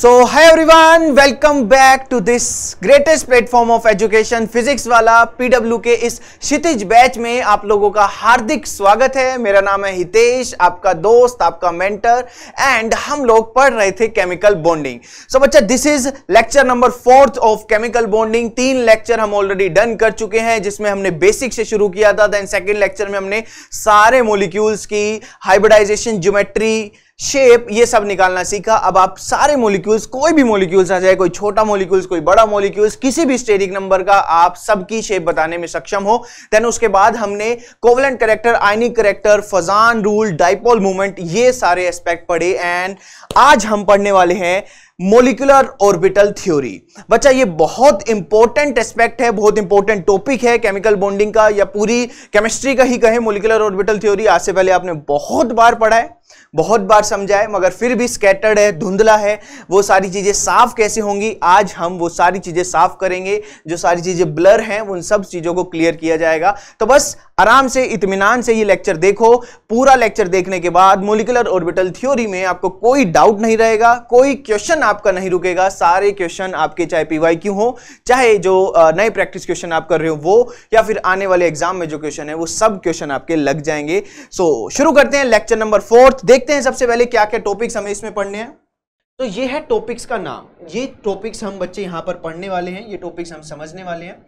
सो है everyone welcome back to this greatest platform of education physics वाला PW के इस क्षितिज बैच में आप लोगों का हार्दिक स्वागत है मेरा नाम है हितेश आपका दोस्त आपका मेंटर एंड हम लोग पढ़ रहे थे केमिकल बॉन्डिंग सो बच्चा this is lecture number fourth of chemical bonding तीन लेक्चर हम ऑलरेडी डन कर चुके हैं जिसमें हमने बेसिक से शुरू किया था देन सेकेंड लेक्चर में हमने सारे मोलिक्यूल्स की हाइब्रिडाइजेशन ज्योमेट्री शेप ये सब निकालना सीखा अब आप सारे मोलिक्यूल्स कोई भी मोलिक्यूल्स आ जाए कोई छोटा मोलिक्यूल्स कोई बड़ा मोलिक्यूल्स किसी भी स्टेरिक नंबर का आप सबकी शेप बताने में सक्षम हो देन उसके बाद हमने covalent character ionic character Fajans rule dipole movement ये सारे एस्पेक्ट पढ़े एंड आज हम पढ़ने वाले हैं मोलिकुलर ऑर्बिटल थ्योरी बच्चा ये बहुत इंपॉर्टेंट एस्पेक्ट है बहुत इंपॉर्टेंट टॉपिक है केमिकल बॉन्डिंग का या पूरी केमिस्ट्री का ही कहें मोलिकुलर ऑर्बिटल थ्योरी आज से पहले आपने बहुत बार पढ़ा है बहुत बार समझा है मगर फिर भी स्कैटर्ड है धुंधला है वो सारी चीज़ें साफ कैसे होंगी आज हम वो सारी चीज़ें साफ करेंगे जो सारी चीज़ें ब्लर हैं उन सब चीज़ों को क्लियर किया जाएगा तो बस आराम से इतमान से ये लेक्चर देखो पूरा लेक्चर देखने के बाद मोलिकुलर ऑर्बिटल थ्योरी में आपको कोई डाउट नहीं रहेगा कोई क्वेश्चन आपका नहीं रुकेगा सारे क्वेश्चन आपके चाहे पीवाई क्यों हो चाहे जो नए प्रैक्टिस क्वेश्चन आप कर रहे हो वो या फिर आने वाले एग्जाम में जो क्वेश्चन है वो सब क्वेश्चन आपके लग जाएंगे सो so, शुरू करते हैं लेक्चर नंबर फोर्थ देखते हैं सबसे पहले क्या क्या टॉपिक्स हमें इसमें पढ़ने हैं तो ये है टॉपिक्स का नाम ये टॉपिक्स हम बच्चे यहाँ पर पढ़ने वाले हैं ये टॉपिक्स हम समझने वाले हैं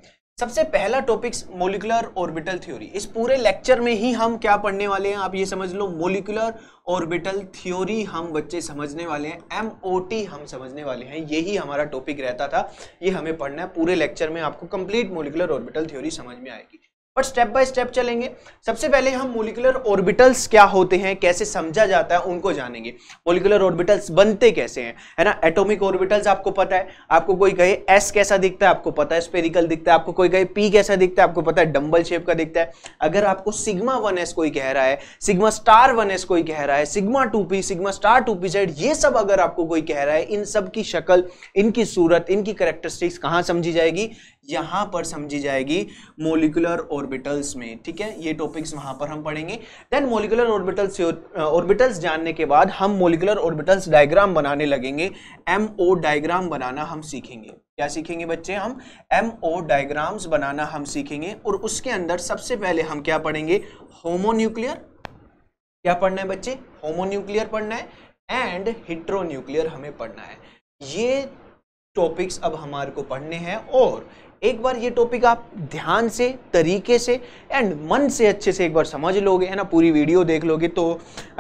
सबसे पहला टॉपिक्स मोलिकुलर ऑर्बिटल थ्योरी इस पूरे लेक्चर में ही हम क्या पढ़ने वाले हैं आप ये समझ लो मोलिकुलर ऑर्बिटल थ्योरी हम बच्चे समझने वाले हैं एम हम समझने वाले हैं यही हमारा टॉपिक रहता था ये हमें पढ़ना है पूरे लेक्चर में आपको कंप्लीट मोलिकुलर ऑर्बिटल थ्योरी समझ में आएगी पर स्टेप बाय स्टेप चलेंगे सबसे पहले हम मोलिकुलर ऑर्बिटल्स क्या होते हैं कैसे समझा जाता है उनको जानेंगे मोलिकुलर ऑर्बिटल्स बनते कैसे हैं है ना एटॉमिक ऑर्बिटल्स आपको पता है आपको कोई कहे एस कैसा दिखता है आपको पता है स्पेरिकल दिखता है आपको कोई कहे पी कैसा दिखता है आपको पता है डम्बल शेप का दिखता है अगर आपको सिग्मा वन एस कोई कह रहा है सिग्मा स्टार वन एस कोई कह रहा है sigma two p sigma star two P Z ये सब अगर आपको कोई कह रहा है इन सब की शक्ल इनकी सूरत इनकी करेक्टरिस्टिक्स कहाँ समझी जाएगी यहाँ पर समझी जाएगी मोलिकुलर ऑर्बिटल्स में ठीक है ये टॉपिक्स वहाँ पर हम पढ़ेंगे देन मोलिकुलर ऑर्बिटल्स ऑर्बिटल्स जानने के बाद हम मोलिकुलर ऑर्बिटल्स डायग्राम बनाने लगेंगे एम ओ डायग्राम बनाना हम सीखेंगे क्या सीखेंगे बच्चे हम एम ओ डायग्राम्स बनाना हम सीखेंगे और उसके अंदर सबसे पहले हम क्या पढ़ेंगे होमोन्यूक्लियर क्या पढ़ना है बच्चे होमोन्यूक्लियर पढ़ना है एंड हिट्रोन्यूक्लियर हमें पढ़ना है ये टॉपिक्स अब हमारे को पढ़ने हैं और एक बार ये टॉपिक आप ध्यान से तरीके से एंड मन से अच्छे से एक बार समझ लोगे है ना पूरी वीडियो देख लोगे तो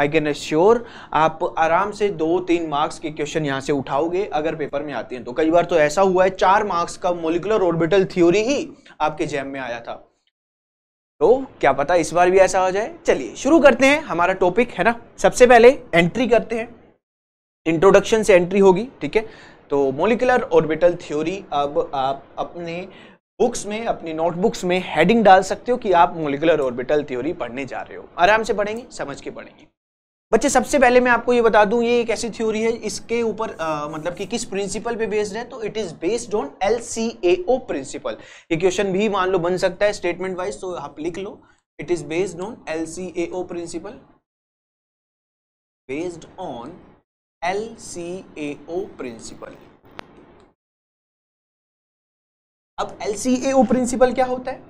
आई कैन श्योर आप आराम से दो तीन मार्क्स के क्वेश्चन यहाँ से उठाओगे अगर पेपर में आते हैं तो कई बार तो ऐसा हुआ है चार मार्क्स का मोलिकुलर ऑर्बिटल थ्योरी ही आपके जैम में आया था तो क्या पता इस बार भी ऐसा हो जाए चलिए शुरू करते हैं हमारा टॉपिक है ना सबसे पहले एंट्री करते हैं इंट्रोडक्शन से एंट्री होगी ठीक है तो मोलिकुलर ऑर्बिटल थ्योरी अब आप अपने बुक्स में अपनी नोटबुक्स में हेडिंग डाल सकते हो कि आप मोलिकुलर ऑर्बिटल थ्योरी पढ़ने जा रहे हो आराम से पढ़ेंगे समझ के पढ़ेंगे बच्चे सबसे पहले मैं आपको ये बता दूं ये एक ऐसी थ्योरी है इसके ऊपर मतलब कि किस प्रिंसिपल पे बेस्ड है तो it is based on L C A O principle ये क्वेश्चन भी मान लो बन सकता है स्टेटमेंट वाइज तो आप लिख लो it is based on L C A O principle based on L C A O principle अब L C A O principle क्या होता है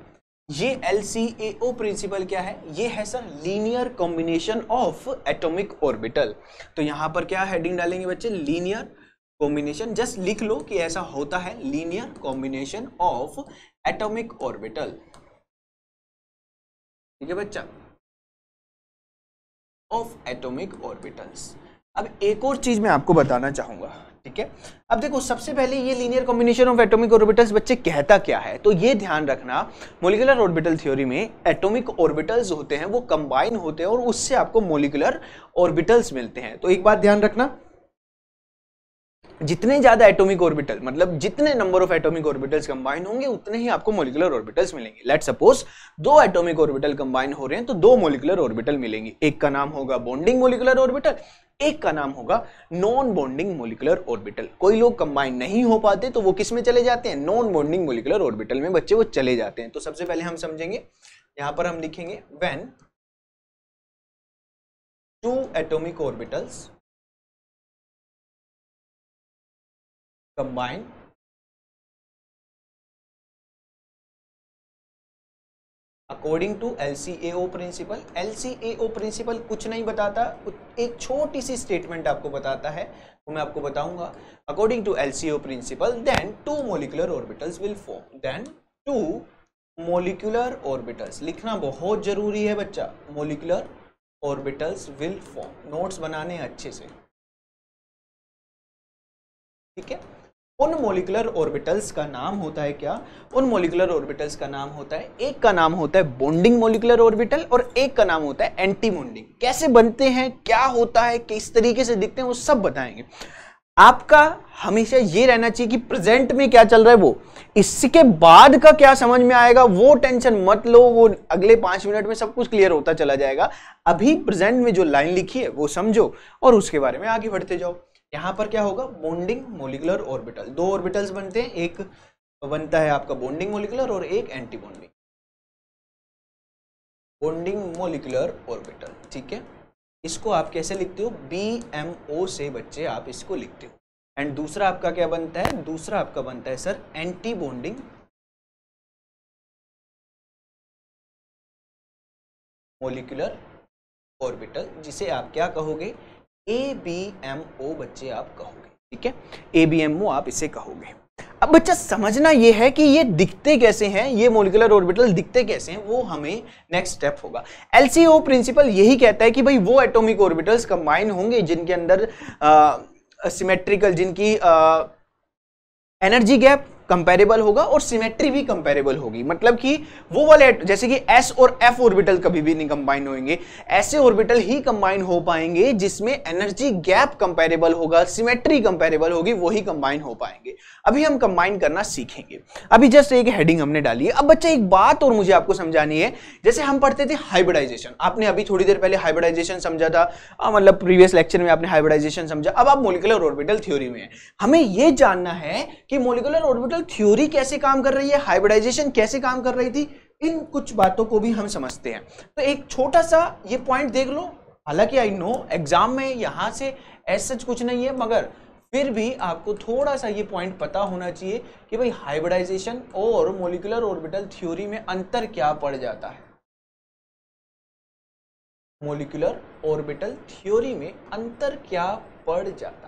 ये L C A O principle क्या है ये है sir linear combination of atomic orbital तो यहां पर क्या हेडिंग डालेंगे बच्चे लीनियर कॉम्बिनेशन जस्ट लिख लो कि ऐसा होता है linear combination of atomic orbital ठीक है बच्चा ऑफ एटॉमिक ऑर्बिटल्स अब एक और चीज़ मैं आपको बताना चाहूंगा ठीक है अब देखो सबसे पहले ये linear combination of atomic orbitals बच्चे कहता क्या है तो ये ध्यान रखना मोलिकुलर ऑर्बिटल थ्योरी में एटॉमिक ऑर्बिटल्स होते हैं वो कंबाइन होते हैं और उससे आपको मोलिकुलर ऑर्बिटल्स मिलते हैं तो एक बात ध्यान रखना जितने ज्यादा एटॉमिक ऑर्बिटल मतलब जितने number of atomic orbitals combine होंगे उतने ही आपको मोलिकुलर ऑर्बिटल्स मिलेंगे लेट सपोज दो एटॉमिक ऑर्बिटल कंबाइन हो रहे हैं तो दो मोलिकुलर ऑर्बिटल मिलेंगे एक का नाम होगा बॉन्डिंग मोलिकुलर ऑर्बिटल एक का नाम होगा नॉन बॉन्डिंग मोलिकुलर ऑर्बिटल कोई लोग कंबाइन नहीं हो पाते तो वो किस में चले जाते हैं नॉन बॉन्डिंग मोलिकुलर ऑर्बिटल में बच्चे वो चले जाते हैं तो सबसे पहले हम समझेंगे यहां पर हम लिखेंगे when two atomic orbitals combine according to L C A O principle L C A O principle कुछ नहीं बताता एक छोटी सी स्टेटमेंट आपको बताता है वो मैं आपको बताऊंगा according to L C O principle then two molecular orbitals will form then two molecular orbitals लिखना बहुत जरूरी है बच्चा molecular orbitals will form notes बनाने अच्छे से ठीक है उन मोलिकुलर ऑर्बिटल्स का नाम होता है क्या उन मोलिकुलर ऑर्बिटल्स का नाम होता है एक का नाम होता है बॉन्डिंग मोलिकुलर ऑर्बिटल और एक का नाम होता है एंटी बॉन्डिंग कैसे बनते हैं क्या होता है किस तरीके से दिखते हैं वो सब बताएंगे आपका हमेशा ये रहना चाहिए कि प्रेजेंट में क्या चल रहा है वो इसके बाद का क्या समझ में आएगा वो टेंशन मत लो वो अगले पांच मिनट में सब कुछ क्लियर होता चला जाएगा अभी प्रेजेंट में जो लाइन लिखी है वो समझो और उसके बारे में आगे बढ़ते जाओ यहाँ पर क्या होगा बॉन्डिंग मोलिकुलर ऑर्बिटल दो ऑर्बिटल्स बनते हैं एक बनता है आपका बॉन्डिंग मोलिकुलर और एक anti bonding bonding molecular orbital ठीक है इसको आप कैसे लिखते हो बी एम ओ से बच्चे आप इसको लिखते हो एंड दूसरा आपका क्या बनता है दूसरा आपका बनता है sir anti bonding molecular orbital जिसे आप क्या कहोगे ए बी एम ओ बच्चे आप कहोगे ठीक है ए बी एम ओ आप इसे कहोगे अब बच्चा समझना ये है कि ये दिखते कैसे हैं ये मोलिकुलर ऑर्बिटल दिखते कैसे हैं वो हमें नेक्स्ट स्टेप होगा एलसीओ प्रिंसिपल यही कहता है कि भाई वो एटॉमिक ऑर्बिटल्स कंबाइन होंगे जिनके अंदर सिमेट्रिकल जिनकी आ, एनर्जी गैप कंपेरेबल होगा और सिमेट्री भी कंपेरेबल होगी मतलब कि वो वाले जैसे कि एस और एफ ऑर्बिटल कभी भी नहीं कंबाइन होंगे ऐसे ऑर्बिटल ही कंबाइन हो पाएंगे जिसमें एनर्जी गैप कंपेरेबल होगा सिमेट्री कंपेरेबल होगी वही कंबाइन हो पाएंगे अभी हम कंबाइन करना सीखेंगे अभी जस्ट एक हेडिंग हमने डाली है अब बच्चा एक बात और मुझे आपको समझानी है जैसे हम पढ़ते थे हाइब्रिडाइजेशन आपने अभी थोड़ी देर पहले हाइब्रिडाइजेशन समझा था मतलब प्रीवियस लेक्चर में आपने हाइब्रिडाइजेशन समझा अब आप मोलिकुलर ऑर्बिटल थ्योरी में है हमें यह जानना है कि मोलिकुलर ऑर्बिटल टोटल थ्योरी कैसे काम कर रही है हाइब्रिडाइजेशन कैसे काम कर रही थी इन कुछ बातों को भी हम समझते हैं तो एक छोटा सा ये पॉइंट देख लो हालांकि आई नो एग्जाम में यहाँ से ऐसा कुछ नहीं है मगर फिर भी आपको थोड़ा सा ये पॉइंट पता होना चाहिए कि भाई हाइब्रिडाइजेशन और मोलिकुलर ऑर्बिटल थ्योरी में अंतर क्या पड़ जाता है मोलिकुलर ऑर्बिटल थ्योरी में अंतर क्या पड़ जाता है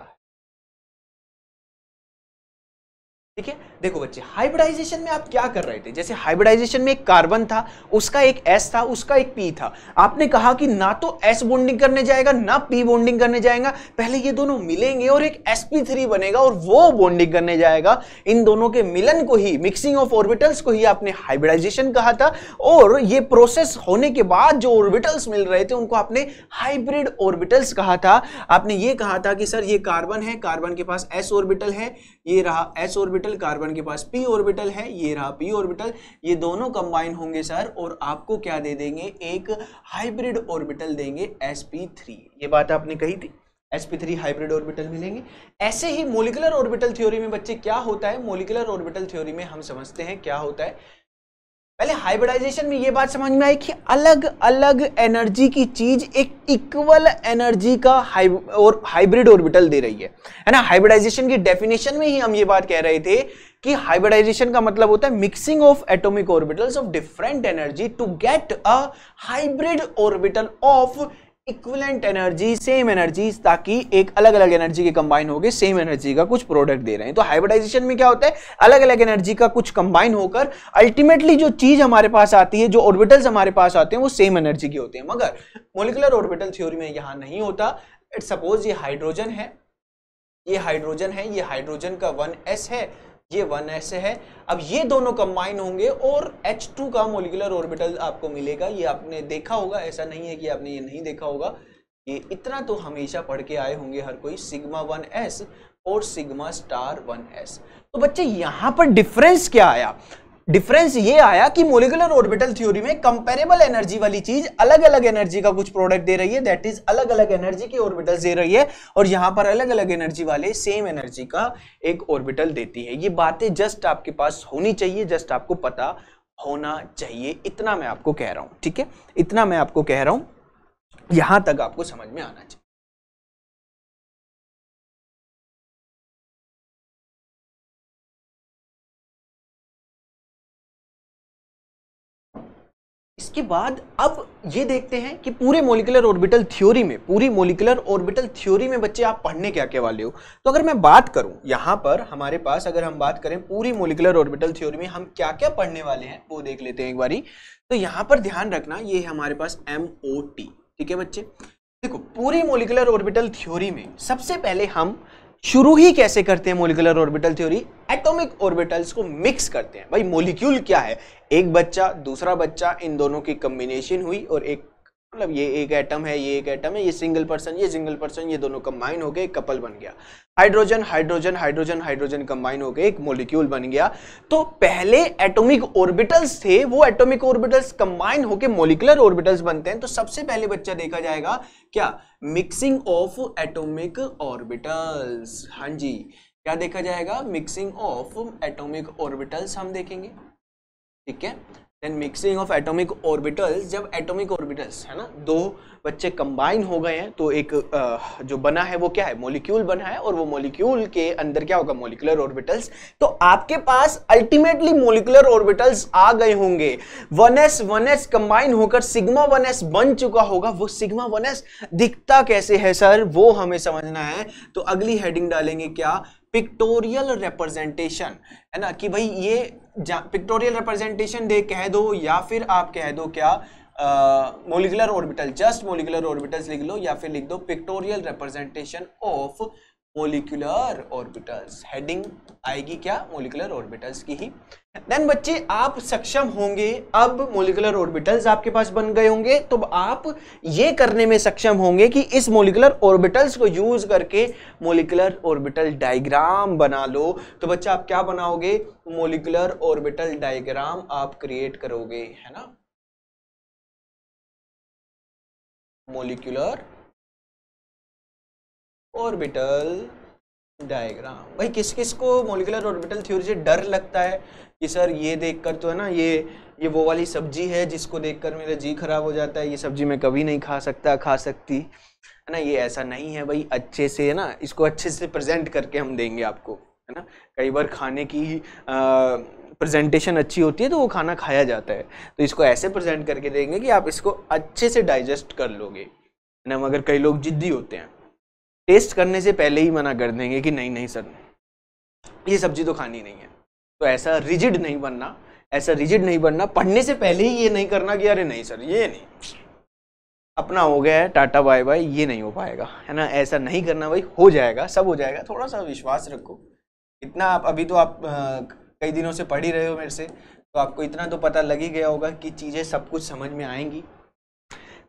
ठीक है देखो बच्चे हाइब्रिडाइजेशन में आप क्या कर रहे थे जैसे हाइब्रिडाइजेशन में एक कार्बन था उसका एक एस था उसका एक पी था आपने कहा कि ना तो एस बॉन्डिंग करने जाएगा ना पी बॉन्डिंग करने जाएगा पहले ये दोनों मिलेंगे और एक sp3 बनेगा और वो बॉन्डिंग करने जाएगा इन दोनों के मिलन को ही मिक्सिंग ऑफ ऑर्बिटल्स को ही आपने हाइब्रिडाइजेशन कहा था और ये प्रोसेस होने के बाद जो ऑर्बिटल्स मिल रहे थे उनको आपने हाइब्रिड ऑर्बिटल्स कहा था आपने ये कहा था कि सर ये कार्बन है कार्बन के पास एस ऑर्बिटल है ये रहा एस ऑर्बिटल ऑर्बिटल कार्बन के पास पी ऑर्बिटल है ये रहा पी ऑर्बिटल ये दोनों कंबाइन होंगे सर और आपको क्या दे देंगे एक हाइब्रिड ऑर्बिटल देंगे एस ये बात आपने कही थी sp3 हाइब्रिड ऑर्बिटल मिलेंगे ऐसे ही मोलिकुलर ऑर्बिटल थ्योरी में बच्चे क्या होता है मोलिकुलर ऑर्बिटल थ्योरी में हम समझते हैं क्या होता है पहले हाइब्रिडाइजेशन में ये बात समझ में आई कि अलग अलग एनर्जी की चीज एक इक्वल एनर्जी का हाइब, और हाइब्रिड ऑर्बिटल दे रही है है ना हाइब्रिडाइजेशन की डेफिनेशन में ही हम ये बात कह रहे थे कि हाइब्रिडाइजेशन का मतलब होता है mixing of atomic orbitals of different energy to get a hybrid orbital of equivalent energy same energy ताकि एक अलग अलग एनर्जी के कंबाइन हो गए सेम एनर्जी का कुछ प्रोडक्ट दे रहे हैं तो हाइब्रिडाइजेशन में क्या होता है अलग अलग एनर्जी का कुछ कंबाइन होकर अल्टीमेटली जो चीज हमारे पास आती है जो ऑर्बिटल्स हमारे पास आते हैं वो सेम एनर्जी के होते हैं मगर मोलिकुलर ऑर्बिटल थ्योरी में यहाँ नहीं होता इट सपोज ये हाइड्रोजन है ये हाइड्रोजन है ये हाइड्रोजन का वन एस है ये वन ऐसे है अब ये दोनों कंबाइन होंगे और H2 का मोलिकुलर ऑर्बिटल आपको मिलेगा ये आपने देखा होगा ऐसा नहीं है कि आपने ये नहीं देखा होगा ये इतना तो हमेशा पढ़ के आए होंगे हर कोई सिग्मा वन एस और सिग्मा स्टार वन एस तो बच्चे यहाँ पर डिफरेंस क्या आया डिफरेंस ये आया कि मोलिकुलर ऑर्बिटल थ्योरी में कंपेरेबल एनर्जी वाली चीज अलग अलग एनर्जी का कुछ प्रोडक्ट दे रही है दैट इज अलग अलग एनर्जी की ऑर्बिटल दे रही है और यहां पर अलग अलग एनर्जी वाले सेम एनर्जी का एक ऑर्बिटल देती है ये बातें जस्ट आपके पास होनी चाहिए जस्ट आपको पता होना चाहिए इतना मैं आपको कह रहा हूं ठीक है इतना मैं आपको कह रहा हूं यहां तक आपको समझ में आना चाहिए इसके बाद अब ये देखते हैं कि पूरे मोलिकुलर ऑर्बिटल थ्योरी में पूरी मोलिकुलर ऑर्बिटल थ्योरी में बच्चे आप पढ़ने क्या क्या वाले हो तो अगर मैं बात करूं यहां पर हमारे पास अगर हम बात करें पूरी मोलिकुलर ऑर्बिटल थ्योरी में हम क्या क्या पढ़ने वाले हैं वो देख लेते हैं एक बारी तो यहां पर ध्यान रखना ये हमारे पास एम ठीक है बच्चे देखो पूरी मोलिकुलर ऑर्बिटल थ्योरी में सबसे पहले हम शुरू ही कैसे करते हैं molecular orbital theory atomic orbitals को मिक्स करते हैं भाई मोलिक्यूल क्या है एक बच्चा दूसरा बच्चा इन दोनों की कम्बिनेशन हुई और एक मतलब ये एक एटम है ये एक एटम है ये सिंगल पर्सन ये सिंगल पर्सन ये दोनों कंबाइन होकर एक कपल बन गया hydrogen hydrogen hydrogen hydrogen combine हो गए एक मोलिक्यूल बन गया तो पहले एटॉमिक ऑर्बिटल्स थे वो एटॉमिक ऑर्बिटल्स कंबाइन होकर मोलिकुलर ऑर्बिटल्स बनते हैं तो सबसे पहले बच्चा देखा जाएगा क्या मिक्सिंग ऑफ एटोमिक ऑर्बिटल्स हाँ जी क्या देखा जाएगा मिक्सिंग ऑफ एटोमिक ऑर्बिटल्स हम देखेंगे ठीक है then mixing of atomic orbitals जब एटॉमिक ऑर्बिटल्स है ना दो बच्चे कंबाइन हो गए हैं तो एक जो बना है वो क्या है मॉलिक्यूल बना है और वो मॉलिक्यूल के अंदर क्या होगा मॉलिक्यूलर ऑर्बिटल्स तो आपके पास अल्टीमेटली मॉलिक्यूलर ऑर्बिटल्स आ गए होंगे 1s 1s कंबाइन होकर सिग्मा 1s बन चुका होगा वो सिग्मा 1s दिखता कैसे है सर वो हमें समझना है तो अगली हेडिंग डालेंगे क्या पिक्टोरियल रिप्रेजेंटेशन है ना कि भाई ये पिक्टोरियल रिप्रेजेंटेशन दे कह दो या फिर आप कह दो क्या molecular orbital just molecular orbitals लिख लो या फिर लिख दो pictorial representation of molecular orbitals heading आएगी क्या मोलिकुलर ऑर्बिटल्स की ही देन बच्चे आप सक्षम होंगे अब मोलिकुलर ऑर्बिटल्स आपके पास बन गए होंगे तो आप ये करने में सक्षम होंगे कि इस मोलिकुलर ऑर्बिटल्स को यूज करके मोलिकुलर ऑर्बिटल डायग्राम बना लो तो बच्चा आप क्या बनाओगे मोलिकुलर ऑर्बिटल डायग्राम आप क्रिएट करोगे है ना मोलिकुलर ऑर्बिटल डायग्राम भाई किस किस को मोलिकुलर ऑर्बिटल थ्योरी से डर लगता है कि सर ये देखकर तो है ना ये ये वो वाली सब्जी है जिसको देखकर मेरा जी खराब हो जाता है ये सब्जी मैं कभी नहीं खा सकता खा सकती है ना ये ऐसा नहीं है भाई अच्छे से है ना इसको अच्छे से प्रेजेंट करके हम देंगे आपको है ना कई बार खाने की प्रेजेंटेशन अच्छी होती है तो वो खाना खाया जाता है तो इसको ऐसे प्रेजेंट करके देंगे कि आप इसको अच्छे से डाइजेस्ट कर लोगे है ना मगर कई लोग जिद्दी होते हैं टेस्ट करने से पहले ही मना कर देंगे कि नहीं नहीं सर ये सब्जी तो खानी नहीं है तो ऐसा रिजिड नहीं बनना ऐसा रिजिड नहीं बनना पढ़ने से पहले ही ये नहीं करना कि अरे नहीं सर ये नहीं अपना हो गया है टाटा बाय बाय ये नहीं हो पाएगा है ना ऐसा नहीं करना भाई हो जाएगा सब हो जाएगा थोड़ा सा विश्वास रखो इतना आप अभी तो आप कई दिनों से पढ़ ही रहे हो मेरे से तो आपको इतना तो पता लग ही गया होगा कि चीज़ें सब कुछ समझ में आएंगी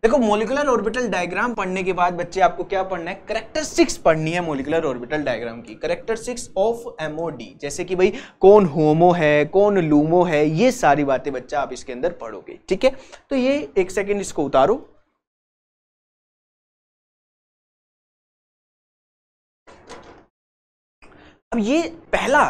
देखो मोलिकुलर ऑर्बिटल डायग्राम पढ़ने के बाद बच्चे आपको क्या पढ़ना है करेक्टर सिक्स पढ़नी है मोलिकुलर ऑर्बिटल डायग्राम की करेक्टर सिक्स ऑफ एमओडी जैसे कि भाई कौन होमो है कौन लूमो है ये सारी बातें बच्चा आप इसके अंदर पढ़ोगे ठीक है तो ये एक सेकेंड इसको उतारो अब ये पहला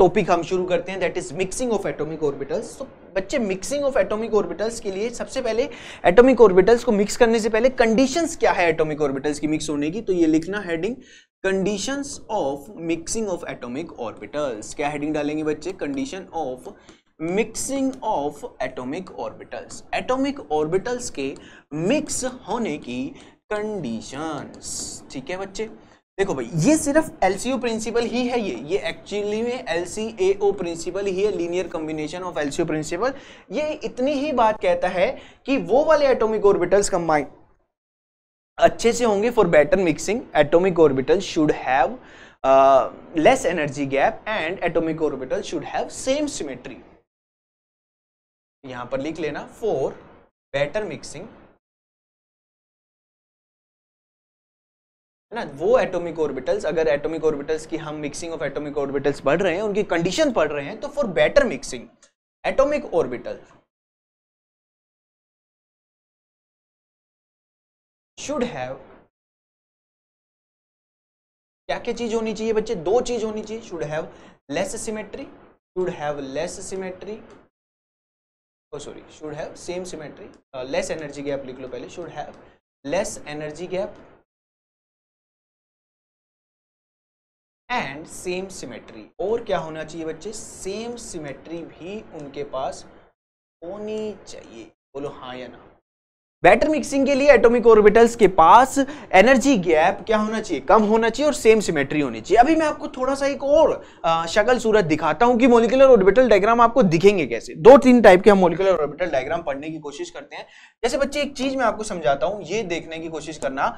टॉपिक हम शुरू करते हैं that is mixing of atomic orbitals तो बच्चे मिक्सिंग ऑफ एटॉमिक ऑर्बिटल्स के लिए सबसे पहले एटॉमिक ऑर्बिटल्स को मिक्स करने से पहले कंडीशंस क्या है एटॉमिक ऑर्बिटल्स की मिक्स होने की तो ये लिखना heading conditions of mixing of atomic orbitals क्या हेडिंग डालेंगे बच्चे condition of mixing of atomic orbitals atomic orbitals के मिक्स होने की कंडीशंस ठीक है बच्चे देखो भाई ये सिर्फ एल प्रिंसिपल ही है ये ये एक्चुअली में एल प्रिंसिपल ही है linear combination of L principle ये इतनी ही बात कहता है कि वो वाले एटॉमिक ऑर्बिटल्स कंबाइन अच्छे से होंगे for better mixing atomic orbital should have less energy gap and atomic orbital should have same symmetry यहां पर लिख लेना फॉर बेटर मिक्सिंग है ना वो एटॉमिक ऑर्बिटल्स अगर एटॉमिक ऑर्बिटल्स की हम मिक्सिंग ऑफ एटॉमिक ऑर्बिटल्स पढ़ रहे हैं उनकी कंडीशन पढ़ रहे हैं तो for better mixing atomic orbital should have क्या क्या चीज होनी चाहिए बच्चे दो चीज होनी चाहिए should have less symmetry should have less symmetry sorry should have same symmetry less energy gap लिख लो पहले should have less energy gap and same symmetry और क्या होना चाहिए बच्चे सेम सिमेट्री भी उनके पास होनी चाहिए बोलो हाँ या ना बैटर मिक्सिंग के लिए एटॉमिक ऑर्बिटल्स के पास एनर्जी गैप क्या होना चाहिए कम होना चाहिए और सेम सिमेट्री होनी चाहिए अभी मैं आपको थोड़ा सा एक और शक्ल सूरत दिखाता हूं कि मोलिकुलर ऑर्बिटल डायग्राम आपको दिखेंगे कैसे दो तीन टाइप के हम मोलिकुलर ऑर्बिटल डायग्राम पढ़ने की कोशिश करते हैं जैसे बच्चे एक चीज मैं आपको समझाता हूँ ये देखने की कोशिश करना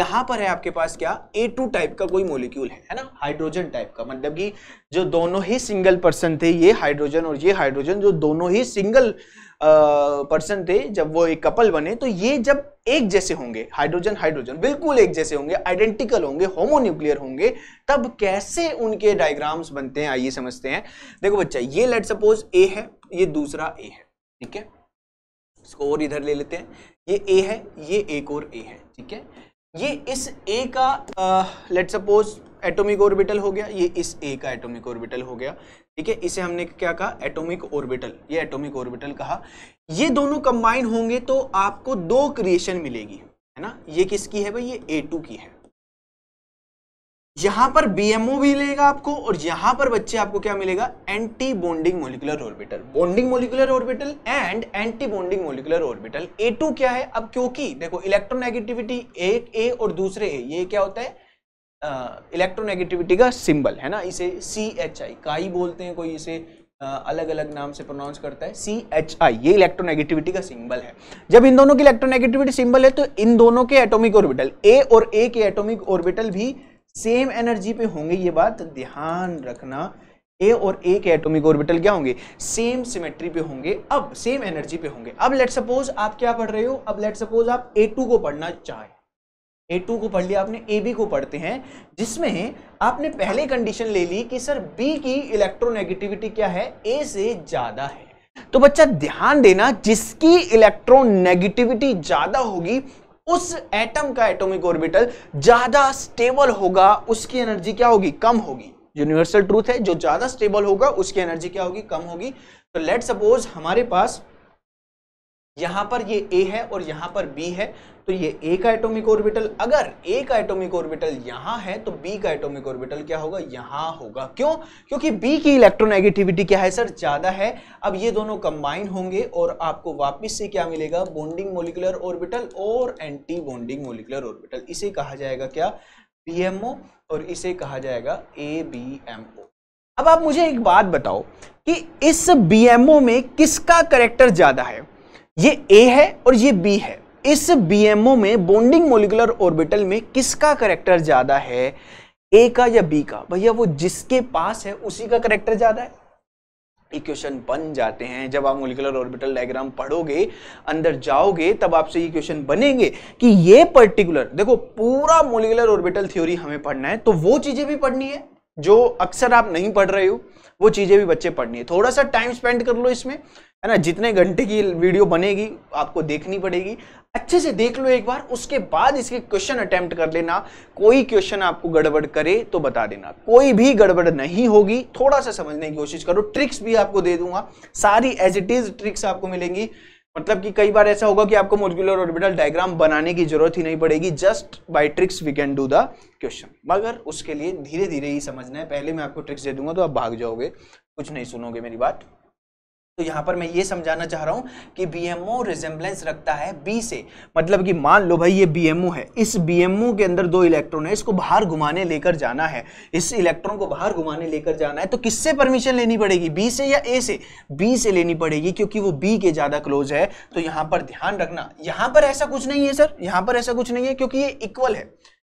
यहाँ पर है आपके पास क्या ए टाइप का कोई मोलिक्यूल है है ना हाइड्रोजन टाइप का मतलब की जो दोनों ही सिंगल पर्सन थे ये हाइड्रोजन और ये हाइड्रोजन जो दोनों ही सिंगल पर्सन थे जब वो एक कपल बने तो ये जब एक जैसे होंगे हाइड्रोजन हाइड्रोजन बिल्कुल एक जैसे होंगे आइडेंटिकल होंगे होमोन्यूक्लियर होंगे तब कैसे उनके डायग्राम्स बनते हैं आइए समझते हैं देखो बच्चा ये लेट सपोज ए है ये दूसरा ए है ठीक है इसको और इधर ले लेते हैं ये ए है ये एक और ए है ठीक है ये इस ए का लेट सपोज एटोमिक ऑर्बिटल हो गया ये इस ए का एटोमिक ऑर्बिटल हो गया ठीक है इसे हमने क्या कहा एटॉमिक ऑर्बिटल ये एटॉमिक ऑर्बिटल कहा ये दोनों कंबाइन होंगे तो आपको दो क्रिएशन मिलेगी है ना ये किसकी है भाई ये ए टू की है यहां पर बीएमओ भी मिलेगा आपको और यहां पर बच्चे आपको क्या मिलेगा anti bonding molecular orbital bonding molecular orbital and anti bonding molecular orbital A two क्या है अब क्योंकि देखो इलेक्ट्रोनेगेटिविटी एक ए और दूसरे ए ये क्या होता है इलेक्ट्रोनेगेटिविटी का सिंबल है ना इसे सी एच आई काई बोलते हैं कोई इसे आ, अलग अलग नाम से प्रोनाउंस करता है सी एच आई ये इलेक्ट्रोनेगेटिविटी का सिंबल है जब इन दोनों की इलेक्ट्रोनेगेटिविटी सिंबल है तो इन दोनों के एटॉमिक ऑर्बिटल ए और ए के एटॉमिक ऑर्बिटल भी सेम एनर्जी पे होंगे ये बात ध्यान रखना ए और ए के एटॉमिक ऑर्बिटल क्या होंगे सेम सिमेट्री पे होंगे अब सेम एनर्जी पे होंगे अब लेट सपोज आप क्या पढ़ रहे हो अब लेट सपोज आप ए टू को पढ़ना चाहें ए टू को पढ़ लिया आपने ए बी को पढ़ते हैं जिसमें आपने पहले कंडीशन ले ली कि सर बी की इलेक्ट्रोनेगेटिविटी क्या है ए से ज़्यादा है तो बच्चा ध्यान देना जिसकी इलेक्ट्रोनेगेटिविटी ज़्यादा होगी उस एटम का एटॉमिक ऑर्बिटल ज़्यादा स्टेबल होगा उसकी एनर्जी क्या होगी कम होगी यूनिवर्सल ट्रूथ है जो ज़्यादा स्टेबल होगा उसकी एनर्जी क्या होगी कम होगी तो लेट सपोज हमारे पास यहाँ पर ये ए है और यहाँ पर बी है तो ये ए का एटोमिक ऑर्बिटल अगर ए का एटोमिक ऑर्बिटल यहाँ है तो बी का एटोमिक ऑर्बिटल क्या होगा यहाँ होगा क्यों क्योंकि बी की इलेक्ट्रोनेगेटिविटी क्या है सर ज़्यादा है अब ये दोनों कंबाइन होंगे और आपको वापस से क्या मिलेगा बॉन्डिंग मोलिकुलर ऑर्बिटल और एंटी बॉन्डिंग मोलिकुलर ऑर्बिटल इसे कहा जाएगा क्या पी और इसे कहा जाएगा ए बी एम ओ अब आप मुझे एक बात बताओ कि इस बी में किसका करेक्टर ज़्यादा है ये ए है और ये बी है इस बीएमओ में बॉन्डिंग मोलिकुलर ऑर्बिटल में किसका करेक्टर ज्यादा है ए का या बी का भैया वो जिसके पास है उसी का करेक्टर ज्यादा है इक्वेशन बन जाते हैं जब आप मोलिकुलर ऑर्बिटल डायग्राम पढ़ोगे अंदर जाओगे तब आपसे ये क्वेश्चन बनेंगे कि ये पर्टिकुलर देखो पूरा मोलिकुलर ऑर्बिटल थ्योरी हमें पढ़ना है तो वो चीजें भी पढ़नी है जो अक्सर आप नहीं पढ़ रहे हो वो चीजें भी बच्चे पढ़नी है थोड़ा सा टाइम स्पेंड कर लो इसमें है ना जितने घंटे की वीडियो बनेगी आपको देखनी पड़ेगी अच्छे से देख लो एक बार उसके बाद इसके क्वेश्चन अटेम्प्ट कर लेना कोई क्वेश्चन आपको गड़बड़ करे तो बता देना कोई भी गड़बड़ नहीं होगी थोड़ा सा समझने की कोशिश करो ट्रिक्स भी आपको दे दूंगा सारी एज इट इज ट्रिक्स आपको मिलेंगी मतलब कि कई बार ऐसा होगा कि आपको मोलिकुलर ऑर्बिटल डायग्राम बनाने की जरूरत ही नहीं पड़ेगी just by tricks we can do the question मगर उसके लिए धीरे धीरे ही समझना है पहले मैं आपको ट्रिक्स दे दूंगा तो आप भाग जाओगे कुछ नहीं सुनोगे मेरी बात तो यहां पर मैं ये समझाना चाह रहा हूं कि बीएमओ रिजेंबलेंस रखता है बी से मतलब कि मान लो भाई ये बीएमओ है इस बीएमओ के अंदर दो इलेक्ट्रॉन है इसको बाहर घुमाने लेकर जाना है इस इलेक्ट्रॉन को बाहर घुमाने लेकर जाना है तो किससे परमिशन लेनी पड़ेगी बी से या ए से बी से लेनी पड़ेगी क्योंकि वो बी के ज़्यादा क्लोज है तो यहां पर ध्यान रखना यहां पर ऐसा कुछ नहीं है सर यहां पर ऐसा कुछ नहीं है क्योंकि ये इक्वल है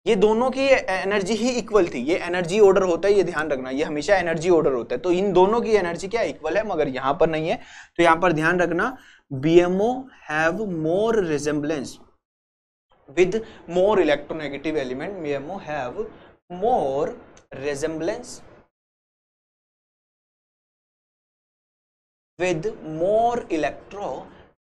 ये दोनों की एनर्जी ही इक्वल थी ये एनर्जी ऑर्डर होता है ये ध्यान रखना ये हमेशा एनर्जी ऑर्डर होता है तो इन दोनों की एनर्जी क्या इक्वल है मगर यहां पर नहीं है तो यहां पर ध्यान रखना BMO have more resemblance with more electronegative element BMO have more with more 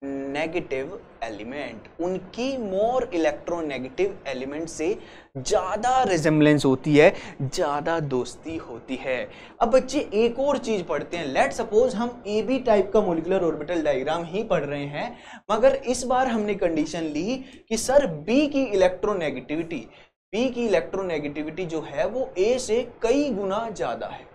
electronegative element उनकी मोर इलेक्ट्रोनेगेटिव एलिमेंट से ज़्यादा रिजेम्बलेंस होती है ज़्यादा दोस्ती होती है अब बच्चे एक और चीज़ पढ़ते हैं लेट सपोज हम ए बी टाइप का मोलिकुलर ऑर्बिटल डायग्राम ही पढ़ रहे हैं मगर इस बार हमने कंडीशन ली कि सर बी की इलेक्ट्रोनेगेटिविटी बी की इलेक्ट्रोनेगेटिविटी जो है वो ए से कई गुना ज़्यादा है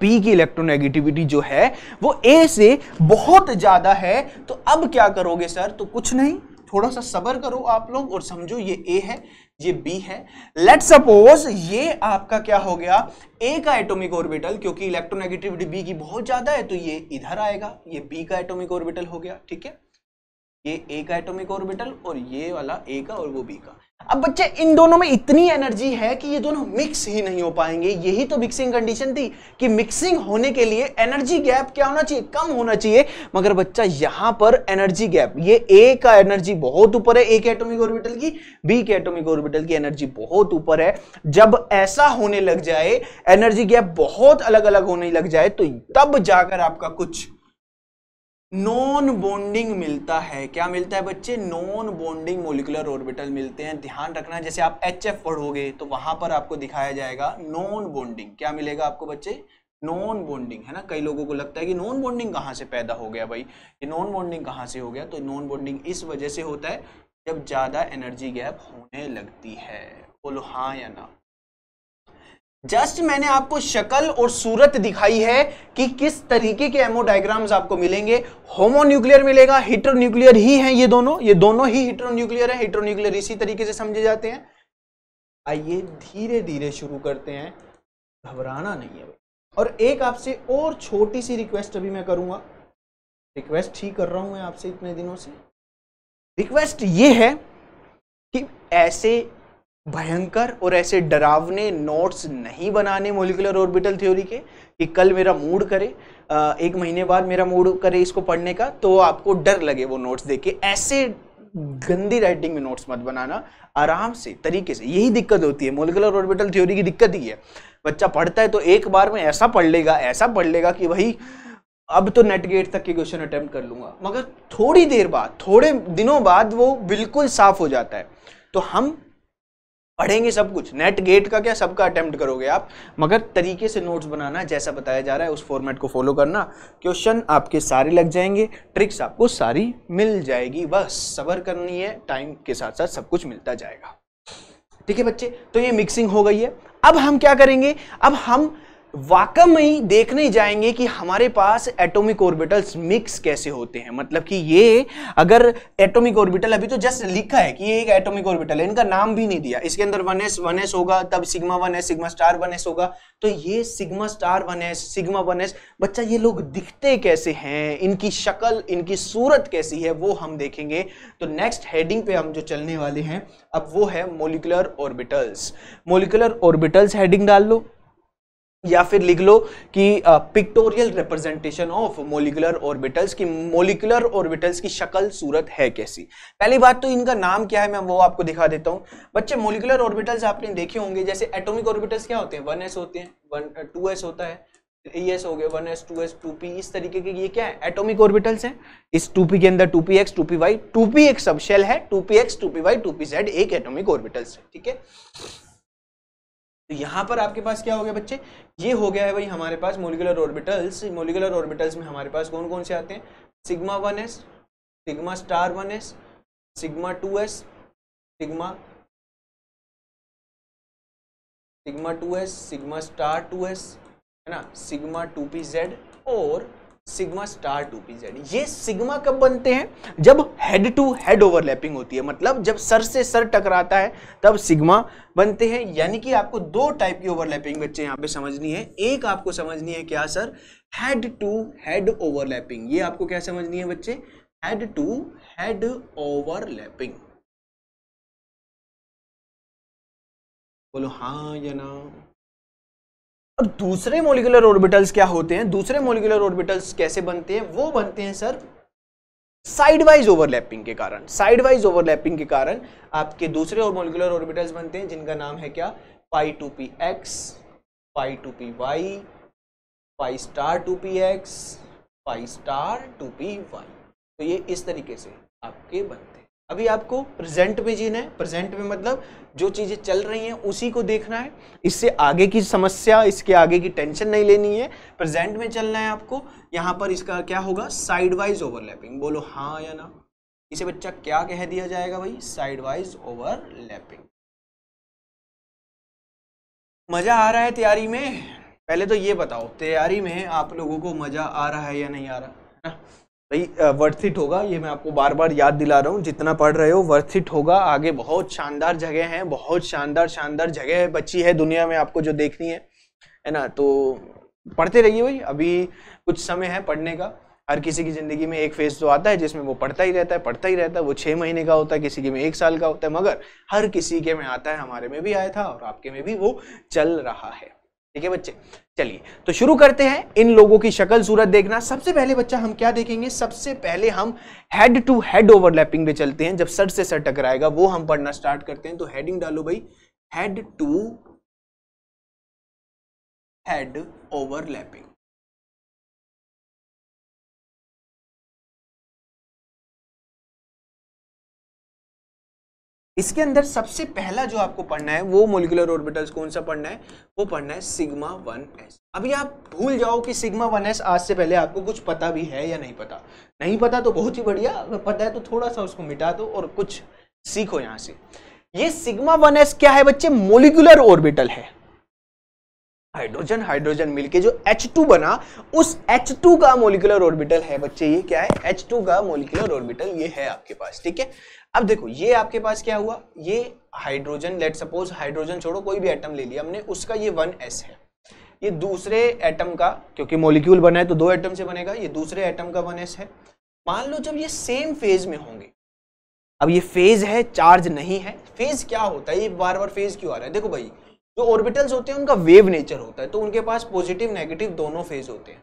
बी की इलेक्ट्रोनेगेटिविटी जो है वो ए से बहुत ज़्यादा है तो अब क्या करोगे सर तो कुछ नहीं थोड़ा सा सबर करो आप लोग और समझो ये ए है ये बी है लेट सपोज ये आपका क्या हो गया ए का एटॉमिक ऑर्बिटल क्योंकि इलेक्ट्रोनेगेटिविटी बी की बहुत ज़्यादा है तो ये इधर आएगा ये बी का एटॉमिक ऑर्बिटल हो गया ठीक है ये ए का ऑर्बिटल और ये वाला ए का और वो बी का अब बच्चे इन दोनों में इतनी एनर्जी है कि ये दोनों मिक्स ही नहीं हो पाएंगे यही तो मिक्सिंग कंडीशन थी कि मिक्सिंग होने के लिए एनर्जी गैप क्या होना चाहिए कम होना चाहिए मगर बच्चा यहां पर एनर्जी गैप ये ए का एनर्जी बहुत ऊपर है ए के एटॉमिक ऑर्बिटल की बी के एटोमिक ऑर्बिटल की एनर्जी बहुत ऊपर है जब ऐसा होने लग जाए एनर्जी गैप बहुत अलग अलग होने लग जाए तो तब जाकर आपका कुछ नॉन बॉन्डिंग मिलता है क्या मिलता है बच्चे नॉन बॉन्डिंग मोलिकुलर ऑर्बिटल मिलते हैं ध्यान रखना है जैसे आप एच एफ पढ़ोगे तो वहां पर आपको दिखाया जाएगा नॉन बॉन्डिंग क्या मिलेगा आपको बच्चे नॉन बॉन्डिंग है ना कई लोगों को लगता है कि नॉन बॉन्डिंग कहाँ से पैदा हो गया भाई ये नॉन बॉन्डिंग कहाँ से हो गया तो नॉन बॉन्डिंग इस वजह से होता है जब ज़्यादा एनर्जी गैप होने लगती है बोलो हाँ या ना जस्ट मैंने आपको शक्ल और सूरत दिखाई है कि किस तरीके के एमओ डायग्राम्स आपको मिलेंगे होमो न्यूक्लियर मिलेगा हिट्रोन्यूक्लियर ही हैं ये दोनों ये दोनों ही हिट्रोन्यूक्लियर हैं हिट्रोन्यूक्लियर इसी तरीके से समझे जाते हैं आइए धीरे धीरे शुरू करते हैं घबराना नहीं है और एक आपसे और छोटी सी रिक्वेस्ट अभी मैं करूंगा रिक्वेस्ट ही कर रहा हूं मैं आपसे इतने दिनों से रिक्वेस्ट ये है कि ऐसे भयंकर और ऐसे डरावने नोट्स नहीं बनाने मोलिकुलर ऑर्बिटल थ्योरी के कि कल मेरा मूड करे एक महीने बाद मेरा मूड करे इसको पढ़ने का तो आपको डर लगे वो नोट्स देख के ऐसे गंदी राइटिंग में नोट्स मत बनाना आराम से तरीके से यही दिक्कत होती है मोलिकुलर ऑर्बिटल थ्योरी की दिक्कत ही है बच्चा पढ़ता है तो एक बार में ऐसा पढ़ लेगा ऐसा पढ़ लेगा कि भाई अब तो नेट गेट तक के क्वेश्चन अटैम्प्ट कर लूँगा मगर थोड़ी देर बाद थोड़े दिनों बाद वो बिल्कुल साफ हो जाता है तो हम पढ़ेंगे सब कुछ नेट गेट का क्या सबका अटेम्प्ट करोगे आप मगर तरीके से नोट्स बनाना जैसा बताया जा रहा है उस फॉर्मेट को फॉलो करना क्वेश्चन आपके सारे लग जाएंगे ट्रिक्स आपको सारी मिल जाएगी बस सबर करनी है टाइम के साथ साथ सब कुछ मिलता जाएगा ठीक है बच्चे तो ये मिक्सिंग हो गई है अब हम क्या करेंगे अब हम वाकई में देखने जाएंगे कि हमारे पास एटॉमिक ऑर्बिटल्स मिक्स कैसे होते हैं मतलब कि ये अगर एटॉमिक ऑर्बिटल अभी तो जस्ट लिखा है कि ये एक एटॉमिक ऑर्बिटल है इनका नाम भी नहीं दिया इसके अंदर वन एस वन एस होगा तब sigma one S sigma star one s होगा तो ये sigma star one S sigma one s बच्चा ये लोग दिखते कैसे हैं इनकी शक्ल इनकी सूरत कैसी है वो हम देखेंगे तो नेक्स्ट हेडिंग पे हम जो चलने वाले हैं अब वो है molecular orbitals molecular orbitals heading डाल लो या फिर लिख लो कि pictorial representation of molecular orbitals की मोलिकुलर ऑर्बिटल्स की शक्ल सूरत है कैसी पहली बात तो इनका नाम क्या है मैं वो आपको दिखा देता हूँ बच्चे मोलिकुलर ऑर्बिटल्स आपने देखे होंगे जैसे एटॉमिक ऑर्बिटल्स क्या होते हैं वन एस होते हैं टू होता है थ्री एस हो गए one S two S two P इस तरीके के ये क्या है एटॉमिक ऑर्बिटल्स हैं इस टू पी के अंदर two P x two P Y two p एक सबशेल है two P x two P Y two P z एक एटॉमिक ऑर्बिटल्स है ठीक है तो यहाँ पर आपके पास क्या हो गया बच्चे ये हो गया है भाई हमारे पास मोलिकुलर ऑर्बिटल्स मोलिकुलर ऑर्बिटल्स में हमारे पास कौन कौन से आते हैं sigma one S sigma star one S sigma two S sigma sigma two S sigma star two s है ना सिग्मा टू पी जेड और sigma star two P Z ये सिग्मा कब बनते हैं जब हेड टू हेड ओवरलैपिंग होती है मतलब जब सर से सर टकराता है तब सिग्मा बनते हैं यानी कि आपको दो टाइप की ओवरलैपिंग बच्चे यहाँ पे समझनी है एक आपको समझनी है क्या sir head to head overlapping ये आपको क्या समझनी है बच्चे हेड टू हेड ओवरलैपिंग बोलो हाँ या ना अब दूसरे मोलिकुलर ऑर्बिटल्स क्या होते हैं दूसरे मोलिकुलर ऑर्बिटल्स कैसे बनते हैं वो बनते हैं सर साइडवाइज ओवरलैपिंग के कारण साइडवाइज ओवरलैपिंग के कारण आपके दूसरे और मोलिकुलर ऑर्बिटल्स बनते हैं जिनका नाम है क्या pi two P x pi two P y pi star two P x pi star two P Y तो ये इस तरीके से आपके बनते अभी आपको प्रेजेंट में जीना है प्रेजेंट में मतलब जो चीज़ें चल रही हैं उसी को देखना है इससे आगे की समस्या इसके आगे की टेंशन नहीं लेनी है प्रेजेंट में चलना है आपको यहाँ पर इसका क्या होगा साइडवाइज ओवरलैपिंग बोलो हाँ या ना इसे बच्चा क्या कह दिया जाएगा भाई साइडवाइज ओवरलैपिंग मज़ा आ रहा है तैयारी में पहले तो ये बताओ तैयारी में आप लोगों को मज़ा आ रहा है या नहीं आ रहा है ना वर्थ इट होगा ये मैं आपको बार बार याद दिला रहा हूँ जितना पढ़ रहे हो वर्थ इट होगा आगे बहुत शानदार जगह है बहुत शानदार शानदार जगह बची है दुनिया में आपको जो देखनी है है ना तो पढ़ते रहिए भाई अभी कुछ समय है पढ़ने का हर किसी की ज़िंदगी में एक फेज़ तो आता है जिसमें वो पढ़ता ही रहता है पढ़ता ही रहता है वो छः महीने का होता है किसी के में एक साल का होता है मगर हर किसी के में आता है हमारे में भी आया था और आपके में भी वो चल रहा है ठीक है बच्चे चलिए तो शुरू करते हैं इन लोगों की शक्ल सूरत देखना सबसे पहले बच्चा हम क्या देखेंगे सबसे पहले हम हेड टू हेड ओवरलैपिंग पे चलते हैं जब सर से सर टकराएगा वो हम पढ़ना स्टार्ट करते हैं तो हेडिंग डालो भाई हेड टू हेड ओवरलैपिंग इसके अंदर सबसे पहला जो आपको पढ़ना है वो मोलिकुलर ऑर्बिटल्स कौन सा पढ़ना है वो पढ़ना है सिग्मा वन एस अभी आप भूल जाओ कि सिग्मा वन एस आज से पहले आपको कुछ पता भी है या नहीं पता नहीं पता तो बहुत ही बढ़िया अगर पता है तो थोड़ा सा उसको मिटा दो और कुछ सीखो यहाँ से ये सिग्मा वन एस क्या है बच्चे मोलिकुलर ऑर्बिटल है हाइड्रोजन हाइड्रोजन मिलके जो H2 बना उस H2 का मोलिकुलर ऑर्बिटल है बच्चे ये क्या है H2 का मोलिकुलर ऑर्बिटल ये है आपके पास ठीक है अब देखो ये आपके पास क्या हुआ ये हाइड्रोजन लेट सपोज हाइड्रोजन छोड़ो कोई भी एटम ले लिया हमने उसका ये वन एस है ये दूसरे एटम का क्योंकि मोलिक्यूल बना है तो दो एटम से बनेगा ये दूसरे एटम का वन एस है मान लो जब ये सेम फेज में होंगे अब ये फेज है चार्ज नहीं है फेज क्या होता है ये बार बार फेज क्यों आ रहा है देखो भाई जो ऑर्बिटल्स होते हैं उनका वेव नेचर होता है तो उनके पास पॉजिटिव नेगेटिव दोनों फेज होते हैं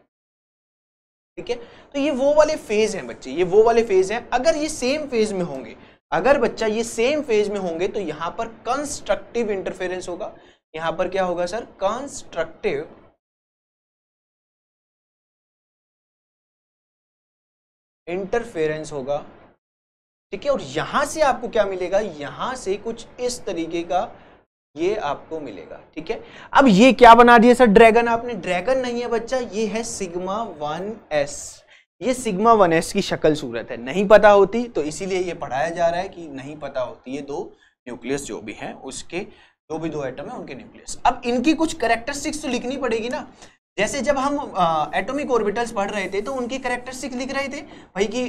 ठीक है तो ये वो वाले फेज हैं बच्चे ये वो वाले फेज हैं अगर ये सेम फेज में होंगे अगर बच्चा ये सेम फेज में होंगे तो यहां पर कंस्ट्रक्टिव इंटरफेरेंस होगा यहां पर क्या होगा सर कंस्ट्रक्टिव इंटरफेरेंस होगा ठीक है और यहां से आपको क्या मिलेगा यहां से कुछ इस तरीके का ये आपको मिलेगा ठीक है अब ये क्या बना दिया सर ड्रैगन आपने ड्रैगन नहीं है बच्चा ये है सिग्मा वन एस ये सिग्मा वन एस की शक्ल सूरत है नहीं पता होती तो इसीलिए ये पढ़ाया जा रहा है कि नहीं पता होती ये दो न्यूक्लियस जो भी हैं उसके जो भी दो एटम है उनके न्यूक्लियस अब इनकी कुछ करेक्टरिस्टिक्स तो लिखनी पड़ेगी ना जैसे जब हम एटॉमिक ऑर्बिटल्स पढ़ रहे थे तो उनके करेक्टरिस्टिक्स लिख रहे थे भाई कि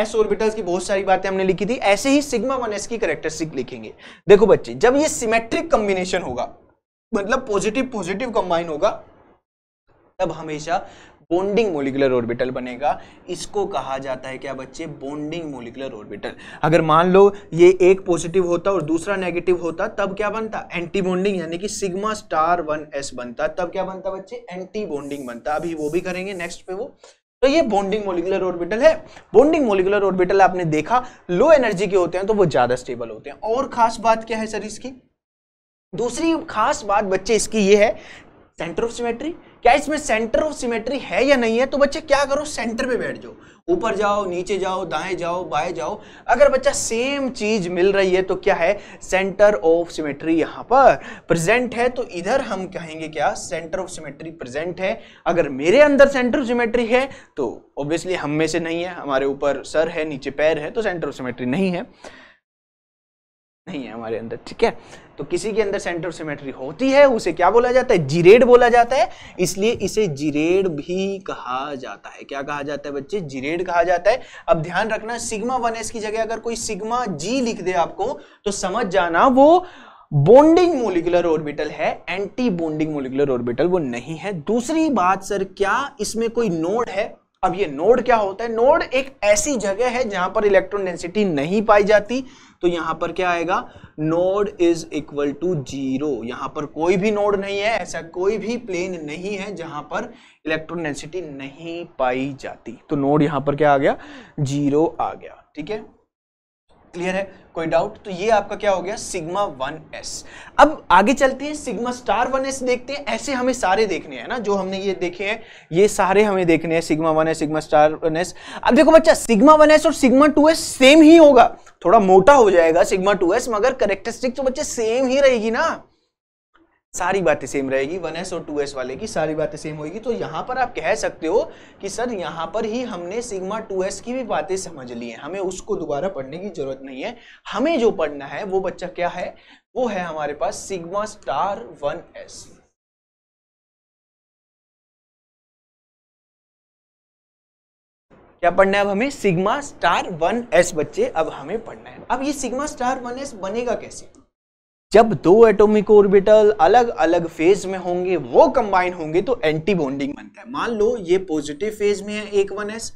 एस ऑर्बिटल्स की बहुत सारी बातें हमने लिखी थी ऐसे ही सिग्मा वन एस की करेक्टरिस्टिक लिखेंगे देखो बच्चे जब ये सिमेट्रिक कॉम्बिनेशन होगा मतलब पॉजिटिव पॉजिटिव कंबाइन होगा तब हमेशा बॉन्डिंग मोलिकुलर ऑर्बिटल बनेगा इसको कहा जाता है क्या बच्चे बॉन्डिंग मोलिकुलर ऑर्बिटल अगर मान लो ये एक पॉजिटिव होता और दूसरा नेगेटिव होता तब क्या बनता एंटी बॉन्डिंग यानी कि सिग्मा स्टार वन एस बनता तब क्या बनता बच्चे एंटी बॉन्डिंग बनता अभी वो भी करेंगे नेक्स्ट पे वो तो ये बॉन्डिंग मोलिकुलर ऑर्बिटल है बॉन्डिंग मोलिकुलर ऑर्बिटल आपने देखा लो एनर्जी के होते हैं तो वो ज़्यादा स्टेबल होते हैं और खास बात क्या है सर इसकी दूसरी खास बात बच्चे इसकी ये है सेंटर ऑफ सिमेट्री क्या इसमें सेंटर ऑफ सिमेट्री है या नहीं है तो बच्चे क्या करो सेंटर पे बैठ जाओ ऊपर जाओ नीचे जाओ दाएं जाओ बाएं जाओ अगर बच्चा सेम चीज मिल रही है तो क्या है सेंटर ऑफ सिमेट्री यहाँ पर प्रेजेंट है तो इधर हम कहेंगे क्या सेंटर ऑफ सिमेट्री प्रेजेंट है अगर मेरे अंदर सेंटर ऑफ सिमेट्री है तो ऑब्वियसली हम में से नहीं है हमारे ऊपर सर है नीचे पैर है तो सेंटर ऑफ सिमेट्री नहीं है नहीं है हमारे अंदर ठीक है तो किसी के अंदर सेंटर ऑफ सिमेट्री होती है उसे क्या बोला जाता है जिरेड बोला जाता है इसलिए इसे जिरेड भी कहा जाता है क्या कहा जाता है बच्चे जिरेड कहा जाता है अब ध्यान रखना सिग्मा वन एस की जगह अगर कोई सिग्मा जी लिख दे आपको तो समझ जाना वो बॉन्डिंग मोलिकुलर ऑर्बिटल है एंटी बॉन्डिंग मोलिकुलर ऑर्बिटल वो नहीं है दूसरी बात सर क्या इसमें कोई नोड है अब ये नोड क्या होता है नोड एक ऐसी जगह है जहां पर इलेक्ट्रॉन डेंसिटी नहीं पाई जाती तो यहां पर क्या आएगा node is equal to zero यहां पर कोई भी नोड नहीं है ऐसा कोई भी प्लेन नहीं है जहां पर इलेक्ट्रोनेसिटी नहीं पाई जाती तो नोड यहां पर क्या आ गया जीरो आ गया ठीक है क्लियर है कोई डाउट तो ये आपका क्या हो गया सिग्मा वन एस अब आगे चलते हैं सिग्मा स्टार वन एस देखते हैं ऐसे हमें सारे देखने हैं ना जो हमने ये देखे हैं ये सारे हमें देखने हैं sigma one S sigma star one S अब देखो बच्चा सिग्मा वन एस और सिग्मा टू एस सेम ही होगा थोड़ा मोटा हो जाएगा सिग्मा टू एस मगर करेक्टरिस्टिक तो बच्चे सेम ही रहेगी ना सारी बातें सेम रहेगी वन एस और टू एस वाले की सारी बातें सेम होगी तो यहाँ पर आप कह सकते हो कि सर यहाँ पर ही हमने सिग्मा टू एस की भी बातें समझ ली हैं हमें उसको दोबारा पढ़ने की जरूरत नहीं है हमें जो पढ़ना है वो बच्चा क्या है वो है हमारे पास सिग्मा स्टार वन एस क्या पढ़ना है अब हमें सिग्मा स्टार वन एस बच्चे अब हमें पढ़ना है अब ये सिग्मा स्टार वन एस बनेगा कैसे जब दो एटॉमिक ऑर्बिटल अलग अलग फेज में होंगे वो कंबाइन होंगे तो एंटी बॉन्डिंग बनता है मान लो ये पॉजिटिव फेज में है एक वन एस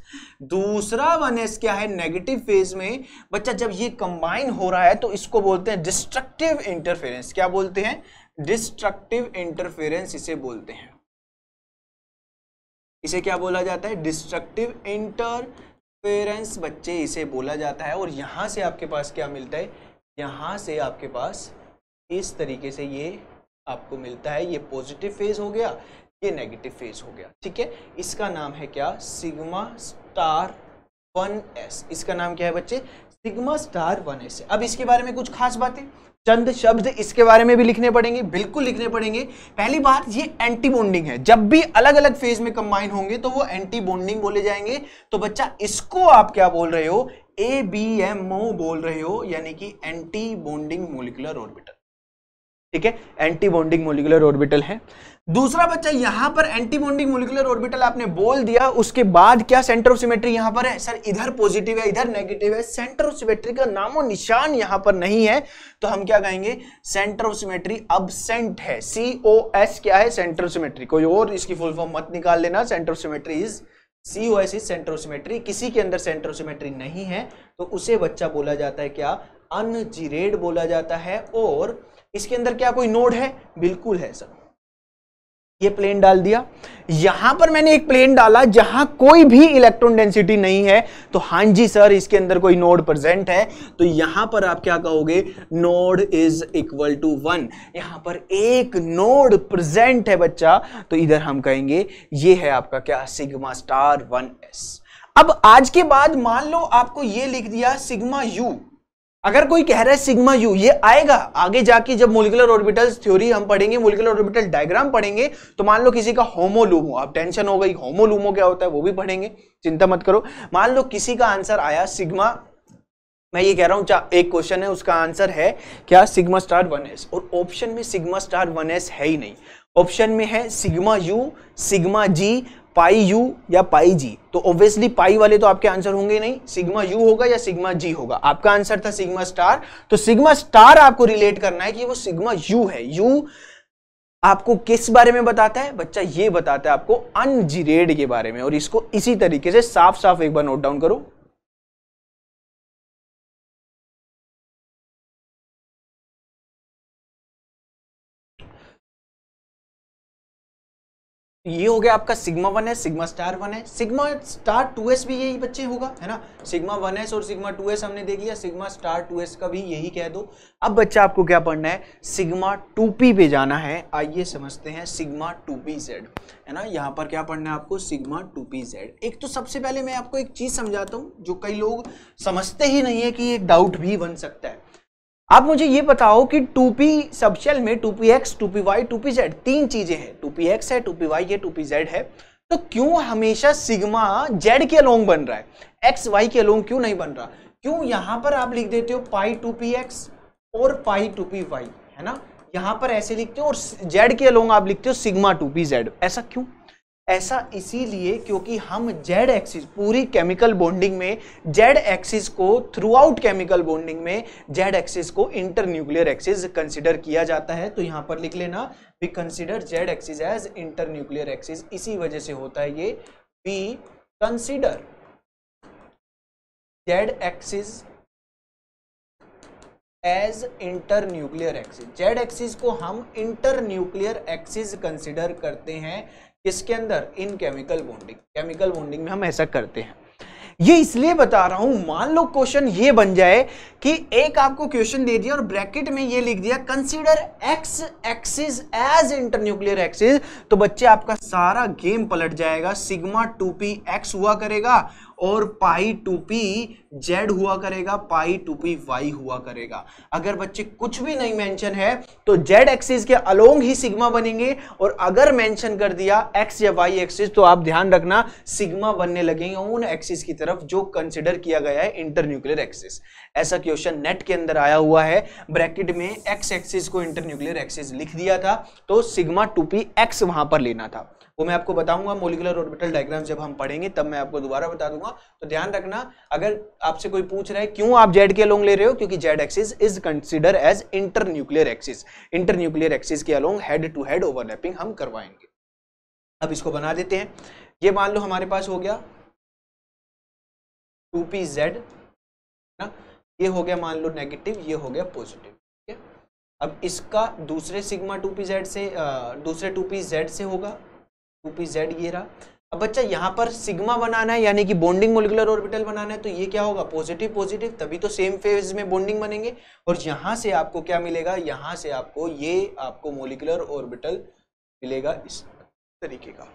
दूसरा वन एस क्या है नेगेटिव फेज में बच्चा जब ये कंबाइन हो रहा है तो इसको बोलते हैं डिस्ट्रक्टिव इंटरफेरेंस क्या बोलते हैं डिस्ट्रक्टिव इंटरफेरेंस इसे बोलते हैं इसे क्या बोला जाता है डिस्ट्रक्टिव इंटरफेरेंस बच्चे इसे बोला जाता है और यहां से आपके पास क्या मिलता है यहां से आपके पास इस तरीके से ये आपको मिलता है ये पॉजिटिव फेज हो गया ये नेगेटिव फेज हो गया ठीक है इसका नाम है क्या सिग्मा स्टार वन एस इसका नाम क्या है बच्चे सिग्मा स्टार वन एस अब इसके बारे में कुछ खास बातें चंद शब्द इसके बारे में भी लिखने पड़ेंगे बिल्कुल लिखने पड़ेंगे पहली बात ये एंटी बॉन्डिंग है जब भी अलग अलग फेज में कंबाइन होंगे तो वो एंटी बॉन्डिंग बोले जाएंगे तो बच्चा इसको आप क्या बोल रहे हो ए बी एम ओ बोल रहे हो यानी कि एंटी बॉन्डिंग मोलिकुलर ऑर्बिटल ठीक है एंटी बॉन्डिंग मोलिकुलर ऑर्बिटल है दूसरा बच्चा यहां पर एंटी बॉन्डिंग मोलिकुलर ऑर्बिटल आपने बोल दिया उसके बाद क्या सेंटर ऑफ सिमेट्री यहां पर है सर इधर पॉजिटिव है इधर नेगेटिव है सेंटर ऑफ सिमेट्री का नामो निशान यहां पर नहीं है तो हम क्या कहेंगे सेंटर ऑफ सिमेट्री अबसेंट है सी ओ एस क्या है सेंटर ऑफ सिमेट्री कोई और इसकी फुल फॉर्म मत निकाल लेना centre of symmetry is C O S is centre of symmetry किसी के अंदर सेंटर ऑफ सिमेट्री नहीं है तो उसे बच्चा बोला जाता है क्या अनजीरेड बोला जाता है और इसके अंदर क्या कोई नोड है बिल्कुल है सर ये प्लेन डाल दिया यहां पर मैंने एक प्लेन डाला जहां कोई भी इलेक्ट्रॉन डेंसिटी नहीं है तो हां जी सर इसके अंदर कोई नोड प्रेजेंट है तो यहां पर आप क्या कहोगे node is equal to one यहां पर एक नोड प्रेजेंट है बच्चा तो इधर हम कहेंगे ये है आपका क्या सिग्मा स्टार वन एस अब आज के बाद मान लो आपको ये लिख दिया सिग्मा यू अगर कोई कह रहा है सिग्मा यू ये आएगा आगे जाके जब मोलिकुलर ऑर्बिटल थ्योरी हम पढ़ेंगे मोलिकुलर ऑर्बिटल डायग्राम पढ़ेंगे तो मान लो किसी का होमोलूमो आप टेंशन हो गई होमोलूमो क्या होता है वो भी पढ़ेंगे चिंता मत करो मान लो किसी का आंसर आया सिग्मा मैं ये कह रहा हूं एक क्वेश्चन है उसका आंसर है क्या सिग्मा स्टार वन एस और ऑप्शन में सिग्मा स्टार वन एस है ही नहीं ऑप्शन में है sigma u sigma g pi u या पाई जी तो ऑब्वियसली पाई वाले तो आपके आंसर होंगे नहीं सिग्मा यू होगा या सिग्मा जी होगा आपका आंसर था सिग्मा स्टार तो सिग्मा स्टार आपको रिलेट करना है कि वो सिग्मा यू है यू आपको किस बारे में बताता है बच्चा ये बताता है आपको अनजिरेड के बारे में और इसको इसी तरीके से साफ साफ एक बार नोट डाउन करो ये हो गया आपका sigma one S sigma star one है सिग्मा स्टार टू एस भी यही बच्चे होगा है ना सिग्मा वन एस और सिग्मा टू एस हमने देख लिया सिग्मा स्टार टू एस का भी यही कह दो अब बच्चा आपको क्या पढ़ना है सिग्मा टू पी पे जाना है आइए समझते हैं सिग्मा टू पी जेड है ना यहाँ पर क्या पढ़ना है आपको सिग्मा टू पी जेड एक तो सबसे पहले मैं आपको एक चीज़ समझाता हूँ जो कई लोग समझते ही नहीं है कि एक डाउट भी बन सकता है आप मुझे ये बताओ कि 2p सबशेल में टू पी जेड तीन चीजें हैं एक्स है वाई है जेड है तो क्यों हमेशा सिग्मा z के अलोंग बन रहा है x y के अलोंग क्यों नहीं बन रहा क्यों यहां पर आप लिख देते हो पाई एक्स और पाई वाई है ना यहां पर ऐसे लिखते हो और z के अलोंग आप लिखते हो सिग्मा जेड ऐसा क्यों ऐसा इसीलिए क्योंकि हम जेड एक्सिस पूरी केमिकल बॉन्डिंग में जेड एक्सिस को थ्रू आउट केमिकल बॉन्डिंग में जेड एक्सिस को इंटर न्यूक्लियर एक्सिस कंसिडर किया जाता है तो यहाँ पर लिख लेना we consider Z axis as internuclear axis इसी वजह से होता है ये we consider Z axis as internuclear axis Z axis को हम इंटर न्यूक्लियर एक्सिस कंसिडर करते हैं किसके अंदर इन केमिकल बॉन्डिंग केमिकल बॉन्डिंग में हम ऐसा करते हैं ये इसलिए बता रहा हूं मान लो क्वेश्चन ये बन जाए कि एक आपको क्वेश्चन दे दिया और ब्रैकेट में ये लिख दिया consider x axis as internuclear axis तो बच्चे आपका सारा गेम पलट जाएगा सिग्मा टू पी एक्स हुआ करेगा और पाई टू पी जेड हुआ करेगा पाई टू पी वाई हुआ करेगा अगर बच्चे कुछ भी नहीं मेंशन है तो जेड एक्सिस के अलोंग ही सिग्मा बनेंगे और अगर मेंशन कर दिया एक्स या वाई एक्सिस तो आप ध्यान रखना सिग्मा बनने लगेंगे उन एक्सिस की तरफ जो कंसिडर किया गया है इंटरन्यूक्लियर एक्सिस ऐसा क्वेश्चन नेट के अंदर आया हुआ है ब्रैकेट में एक्स एक्सिस को इंटरन्यूक्लियर एक्सिस लिख दिया था तो सिग्मा टू पी एक्स वहां पर लेना था वो मैं आपको बताऊंगा मोलिकुलर ऑर्बिटल डायग्राम जब हम पढ़ेंगे तब मैं आपको दोबारा बता दूंगा तो ध्यान रखना अगर आपसे कोई पूछ रहा है क्यों आप जेड के अलोंग ले रहे हो क्योंकि Z axis is consider as internuclear axis internuclear axis के along head to head overlapping हम करवाएंगे अब इसको बना देते हैं ये मान लो हमारे पास हो गया टू पी जेड ना ये हो गया मान लो नेगेटिव ये हो गया पॉजिटिव ठीक है अब इसका दूसरे सिग्मा टू पी जेड से दूसरे टू पी जेड से होगा टू पी जेड ये रहा अब बच्चा यहाँ पर सिग्मा बनाना है यानी कि बॉन्डिंग मोलिकुलर ऑर्बिटल बनाना है तो ये क्या होगा पॉजिटिव पॉजिटिव तभी तो सेम फेज में बॉन्डिंग बनेंगे और यहाँ से आपको क्या मिलेगा यहाँ से आपको ये आपको मोलिकुलर ऑर्बिटल मिलेगा इस तरीके का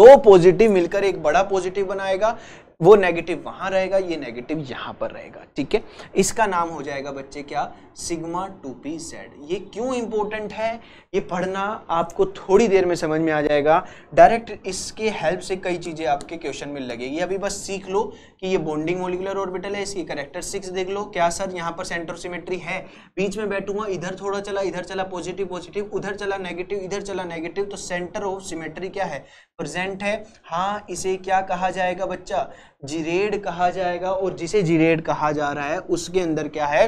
दो पॉजिटिव मिलकर एक बड़ा पॉजिटिव बनाएगा वो नेगेटिव वहां रहेगा ये नेगेटिव यहां पर रहेगा ठीक है इसका नाम हो जाएगा बच्चे क्या सिग्मा टू पी जेड ये क्यों इंपॉर्टेंट है ये पढ़ना आपको थोड़ी देर में समझ में आ जाएगा डायरेक्ट इसके हेल्प से कई चीज़ें आपके क्वेश्चन में लगेगी अभी बस सीख लो कि ये बॉन्डिंग मोलिकुलर ऑर्बिटल है इसकी करेक्टर सिक्स देख लो क्या सर यहाँ पर सिमेट्री है बीच में बैठूंगा इधर थोड़ा चला इधर चला पॉजिटिव पॉजिटिव उधर चला नेगेटिव इधर चला नेगेटिव तो सेंटर ऑफ सिमेट्री क्या है प्रेजेंट है हाँ इसे क्या कहा जाएगा बच्चा जिरेड कहा जाएगा और जिसे जिरेड कहा जा रहा है उसके अंदर क्या है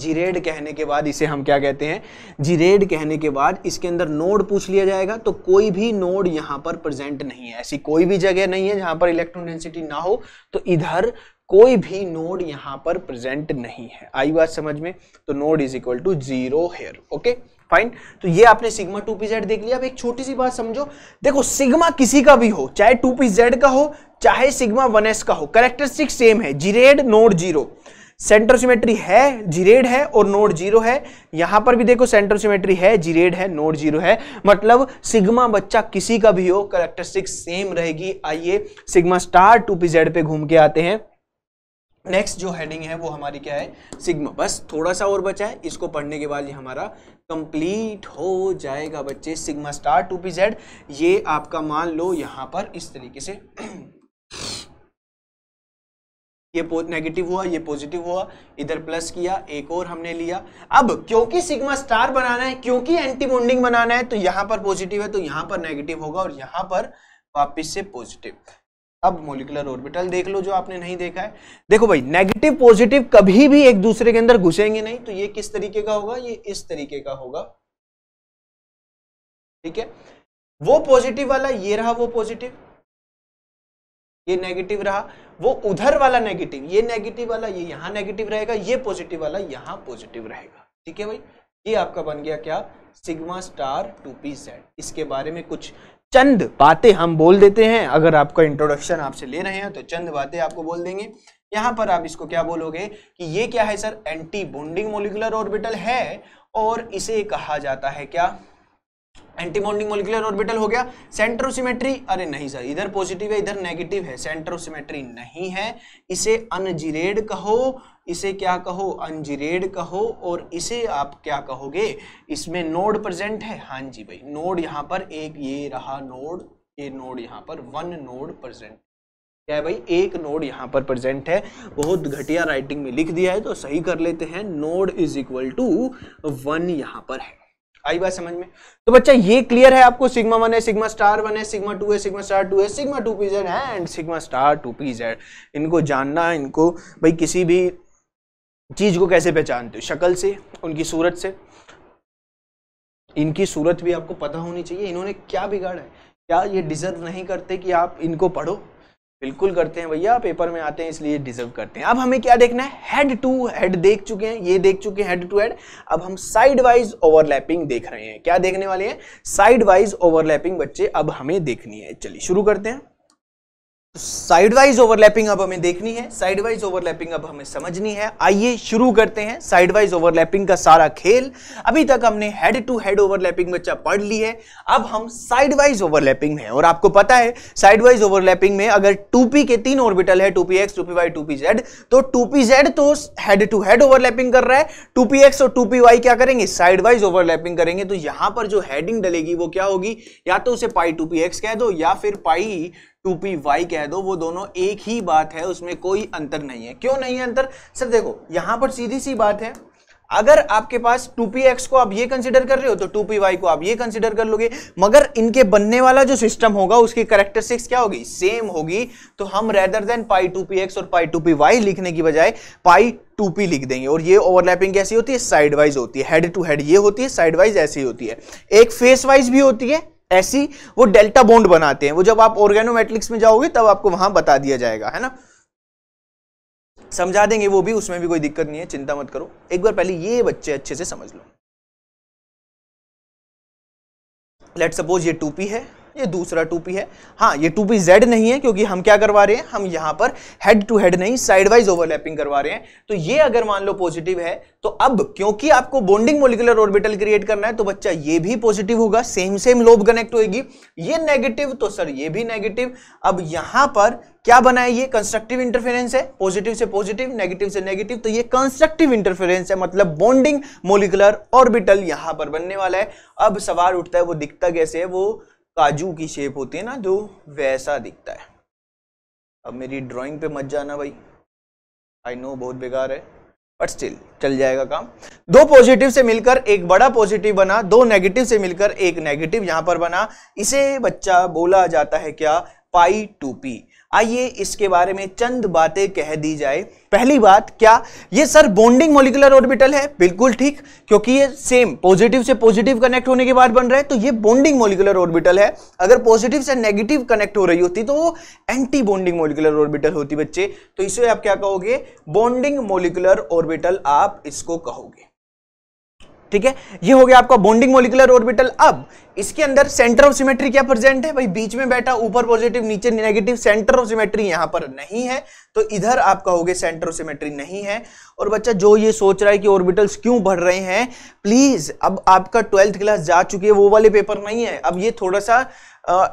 जिरेड कहने के बाद इसे हम क्या कहते हैं जिरेड कहने के बाद इसके अंदर नोड पूछ लिया जाएगा तो कोई भी नोड यहां पर प्रेजेंट नहीं है ऐसी कोई भी जगह नहीं है जहां पर इलेक्ट्रॉन डेंसिटी ना हो तो इधर कोई भी नोड यहां पर प्रेजेंट नहीं है आई बात समझ में तो node is equal to zero here okay fine तो ये आपने सिग्मा टू पी जेड देख लिया अब एक छोटी सी बात समझो देखो सिग्मा किसी का भी हो चाहे टू पी जेड का हो चाहे सिग्मा वन एस का हो करेक्टरिस्टिक सेम है gerade node zero centre symmetry है जीरेड है और नोड जीरो है यहां पर भी देखो सेंटर सिमेट्री है जीरेड है नोड जीरो है मतलब सिग्मा बच्चा किसी का भी हो करेक्टरिस्टिक सेम रहेगी आइए sigma star two P Z पे घूम के आते हैं नेक्स्ट जो हेडिंग है वो हमारी क्या है सिग्मा बस थोड़ा सा और बचा है इसको पढ़ने के बाद ये हमारा कंप्लीट हो जाएगा बच्चे sigma star two P Z ये आपका मान लो यहाँ पर इस तरीके से ये नेगेटिव हुआ ये पॉजिटिव हुआ इधर प्लस किया एक और हमने लिया अब क्योंकि सिग्मा स्टार बनाना है क्योंकि एंटी बॉन्डिंग बनाना है तो यहां पर पॉजिटिव है तो यहां पर नेगेटिव होगा और यहां पर वापिस से पॉजिटिव अब मोलिकुलर ऑर्बिटल देख लो जो आपने नहीं देखा है देखो भाई नेगेटिव पॉजिटिव कभी भी एक दूसरे के अंदर घुसेंगे नहीं तो ये किस तरीके का होगा ये इस तरीके का होगा ठीक है वो पॉजिटिव वाला ये रहा वो पॉजिटिव ये नेगेटिव रहा वो उधर वाला नेगेटिव ये नेगेटिव वाला ये यहाँ नेगेटिव रहेगा ये पॉजिटिव वाला यहाँ पॉजिटिव रहेगा ठीक है भाई ये आपका बन गया क्या sigma star two P set इसके बारे में कुछ चंद बातें हम बोल देते हैं अगर आपका इंट्रोडक्शन आपसे ले रहे हैं तो चंद बातें आपको बोल देंगे यहाँ पर आप इसको क्या बोलोगे कि ये क्या है sir anti bonding molecular orbital है और इसे कहा जाता है क्या एंटीबॉन्डिंग मोलिकुलर ऑर्बिटल हो गया सेंट्रोसिमेट्री अरे नहीं सर इधर पॉजिटिव है इधर नेगेटिव है सेंट्रोसिमेट्री नहीं है इसे अनजिरेड कहो इसे क्या कहो अनजिरेड कहो और इसे आप क्या कहोगे इसमें नोड प्रेजेंट है हाँ जी भाई नोड यहाँ पर एक ये रहा नोड ये नोड यहाँ पर वन नोड प्रेजेंट क्या है भाई एक नोड यहाँ पर प्रेजेंट है बहुत घटिया राइटिंग में लिख दिया है तो सही कर लेते हैं node is equal to one यहाँ पर है आई बात समझ में तो बच्चा ये क्लियर है आपको सिग्मा वन है सिग्मा स्टार वन है सिग्मा टू है सिग्मा स्टार टू है sigma two P Z and sigma star two P Z इनको जानना इनको भाई किसी भी चीज़ को कैसे पहचानते हो शक्ल से उनकी सूरत से इनकी सूरत भी आपको पता होनी चाहिए इन्होंने क्या बिगाड़ा है क्या ये डिजर्व नहीं करते कि आप इनको पढ़ो बिल्कुल करते हैं भैया पेपर में आते हैं इसलिए डिजर्व करते हैं अब हमें क्या देखना है हेड टू हेड देख चुके हैं ये देख चुके हैं हेड टू हेड अब हम साइड वाइज ओवरलैपिंग देख रहे हैं क्या देखने वाले हैं साइड वाइज ओवरलैपिंग बच्चे अब हमें देखनी है चलिए शुरू करते हैं साइडवाइज ओवरलैपिंग अब हमें देखनी है साइडवाइज ओवरलैपिंग अब हमें समझनी है आइए शुरू करते हैं साइडवाइज ओवरलैपिंग का सारा खेल अभी तक हमने हेड टू हेड ओवरलैपिंग बच्चा पढ़ ली है अब हम साइडवाइज ओवरलैपिंग में और आपको पता है साइडवाइज ओवरलैपिंग में अगर टूपी के तीन ऑर्बिटल है two P X two P Y two P Z तो टूपी जेड तो हेड टू हेड ओवरलैपिंग कर रहा है टूपी एक्स और टूपी वाई क्या करेंगे साइडवाइज ओवरलैपिंग करेंगे तो यहां पर जो हेडिंग डलेगी वो क्या होगी या तो उसे पाई टूपी एक्स कह दो या फिर पाई टू पी वाई कह दो वो दोनों एक ही बात है उसमें कोई अंतर नहीं है क्यों नहीं है अंतर सर देखो यहां पर सीधी सी बात है अगर आपके पास टू पी एक्स को आप ये कंसिडर कर रहे हो तो टू पी वाई को आप ये कंसिडर कर लोगे मगर इनके बनने वाला जो सिस्टम होगा उसकी करेक्टरिस्टिक्स क्या होगी सेम होगी तो हम rather than pi two P X और पाई टू पी वाई लिखने की बजाय पाई टू पी लिख देंगे और ये ओवरलैपिंग कैसी होती है साइड वाइज होती है हेड टू हेड ये होती है साइड वाइज ऐसी होती है एक फेस वाइज भी होती है ऐसी वो डेल्टा बॉन्ड बनाते हैं वो जब आप ऑर्गेनोमेट्रिक्स में जाओगे तब आपको वहां बता दिया जाएगा है ना समझा देंगे वो भी उसमें भी कोई दिक्कत नहीं है चिंता मत करो एक बार पहले ये बच्चे अच्छे से समझ लो लेट सपोज ये टूपी है ये दूसरा टूपी है हाँ ये टूपी जेड नहीं है क्योंकि हम क्या करवा रहे हैं हम यहां पर हेड टू हेड नहीं साइडवाइज ओवरलैपिंग करवा रहे हैं तो ये अगर मान लो पॉजिटिव है तो अब क्योंकि आपको बॉन्डिंग मोलिकुलर ऑर्बिटल क्रिएट करना है तो बच्चा ये भी पॉजिटिव होगा सेम सेम लोब कनेक्ट होगी ये नेगेटिव तो सर ये भी नेगेटिव अब यहां पर क्या बनाए ये कंस्ट्रक्टिव इंटरफेरेंस है पॉजिटिव से पॉजिटिव नेगेटिव से नेगेटिव तो ये कंस्ट्रक्टिव इंटरफेरेंस है मतलब बॉन्डिंग मोलिकुलर ऑर्बिटल यहां पर बनने वाला है अब सवाल उठता है वो दिखता कैसे है वो काजू की शेप होती है ना जो वैसा दिखता है अब मेरी ड्राइंग पे मत जाना भाई आई नो बहुत बेकार है बट स्टिल चल जाएगा काम दो पॉजिटिव से मिलकर एक बड़ा पॉजिटिव बना दो नेगेटिव से मिलकर एक नेगेटिव यहां पर बना इसे बच्चा बोला जाता है क्या पाई टू पी आइए इसके बारे में चंद बातें कह दी जाए पहली बात क्या ये सर बॉन्डिंग मोलिकुलर ऑर्बिटल है बिल्कुल ठीक क्योंकि ये सेम पॉजिटिव से पॉजिटिव कनेक्ट होने के बाद बन रहा है तो ये बॉन्डिंग मोलिकुलर ऑर्बिटल है अगर पॉजिटिव से नेगेटिव कनेक्ट हो रही होती तो वो एंटी बॉन्डिंग मोलिकुलर ऑर्बिटल होती बच्चे तो इसे आप क्या कहोगे बॉन्डिंग मोलिकुलर ऑर्बिटल आप इसको कहोगे ठीक है ये हो गया आपका बॉन्डिंग मोलिकुलर ऑर्बिटल अब इसके अंदर सेंटर ऑफ सिमेट्री क्या प्रेजेंट है भाई बीच में बैठा ऊपर पॉजिटिव नीचे नेगेटिव सेंटर ऑफ सिमेट्री यहां पर नहीं है तो इधर आपका हो गया सेंटर ऑफ सिमेट्री नहीं है और बच्चा जो ये सोच रहा है कि ऑर्बिटल्स क्यों बढ़ रहे हैं प्लीज अब आपका ट्वेल्थ क्लास जा चुकी है वो वाले पेपर नहीं है अब ये थोड़ा सा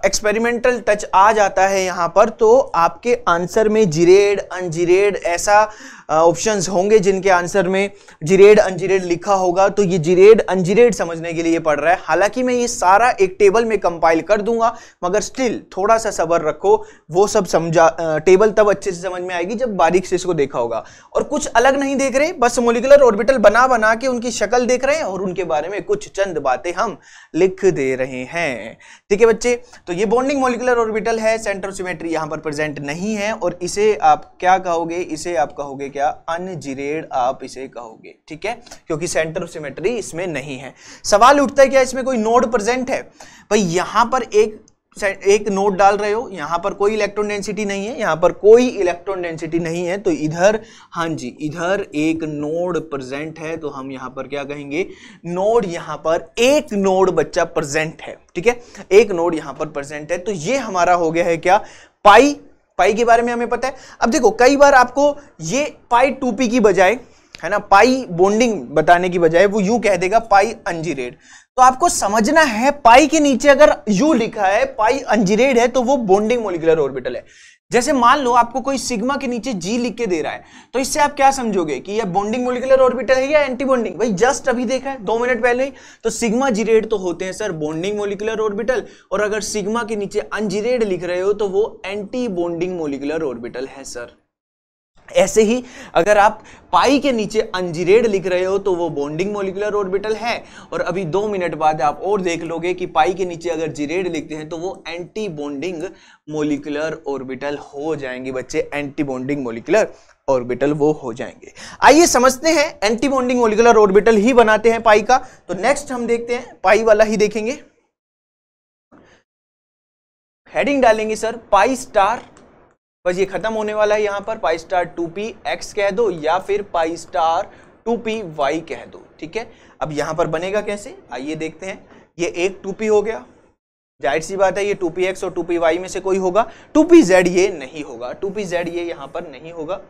एक्सपेरिमेंटल टच आ जाता है यहां पर तो आपके आंसर में जिरेड अनजिरेड ऐसा ऑप्शंस होंगे जिनके आंसर में जिरेड अनजिरेड लिखा होगा तो ये जिरेड अनजिरेड समझने के लिए पढ़ रहा है हालांकि मैं ये सारा एक टेबल में कंपाइल कर दूंगा मगर स्टिल थोड़ा सा सबर रखो वो सब समझा टेबल तब अच्छे से समझ में आएगी जब बारीक से इसको देखा होगा और कुछ अलग नहीं देख रहे बस मोलिकुलर ऑर्बिटल बना बना के उनकी शक्ल देख रहे हैं और उनके बारे में कुछ चंद बातें हम लिख दे रहे हैं ठीक है बच्चे तो ये बॉन्डिंग मोलिकुलर ऑर्बिटल है सेंटर सिमेट्री यहाँ पर प्रेजेंट नहीं है और इसे आप क्या कहोगे इसे आप कहोगे क्या या अनजिरेड आप इसे कहोगे ठीक है क्योंकि सेंटर ऑफ सिमेट्री इसमें नहीं है सवाल उठता है क्या इसमें कोई नोड प्रेजेंट है भाई यहां पर एक एक नोड डाल रहे हो यहां पर कोई इलेक्ट्रॉन डेंसिटी नहीं है यहां पर कोई इलेक्ट्रॉन डेंसिटी नहीं है तो इधर हाँ जी इधर एक नोड प्रेजेंट है तो हम यहां पर क्या कहेंगे नोड यहां पर एक नोड बच्चा प्रेजेंट है ठीक है एक नोड यहां पर प्रेजेंट है तो ये हमारा हो गया है क्या पाई पाई के बारे में हमें पता है अब देखो कई बार आपको ये पाई टू पी की बजाय है ना पाई बॉन्डिंग बताने की बजाय वो यू कह देगा पाई अंजीरेड तो आपको समझना है पाई के नीचे अगर यू लिखा है पाई अंजीरेड है तो वो बॉन्डिंग मोलिकुलर ऑर्बिटल है जैसे मान लो आपको कोई सिग्मा के नीचे जी लिख के दे रहा है तो इससे आप क्या समझोगे कि यह बॉन्डिंग मोलिकुलर ऑर्बिटल है या एंटी बॉन्डिंग भाई जस्ट अभी देखा है दो मिनट पहले ही तो सिग्मा जीरेड तो होते हैं सर बॉन्डिंग मोलिकुलर ऑर्बिटल और अगर सिग्मा के नीचे अनजीरेड लिख रहे हो तो वो एंटी बॉन्डिंग मोलिकुलर ऑर्बिटल है सर ऐसे ही अगर आप पाई के नीचे अंजीरेड लिख रहे हो तो वो बॉन्डिंग मोलिकुलर ऑर्बिटल है और अभी दो मिनट बाद आप और देख लोगे कि पाई के नीचे अगर जीरेड लिखते हैं तो वो एंटी बॉन्डिंग मोलिकुलर ऑर्बिटल हो जाएंगे बच्चे एंटी बॉन्डिंग मोलिकुलर ऑर्बिटल वो हो जाएंगे आइए समझते हैं एंटी बॉन्डिंग मोलिकुलर ऑर्बिटल ही बनाते हैं पाई का तो नेक्स्ट हम देखते हैं पाई वाला ही देखेंगे हेडिंग डालेंगे सर पाई स्टार बस ये खत्म होने वाला है यहाँ पर pi star two P X कह दो या फिर pi star two P Y कह दो ठीक है अब यहाँ पर बनेगा कैसे आइए देखते हैं ये एक टू पी हो गया जाहिर सी बात है ये टू पी एक्स और टू पी वाई में से कोई होगा टू पी जेड ये नहीं होगा टू पी जेड ये यहाँ पर नहीं होगा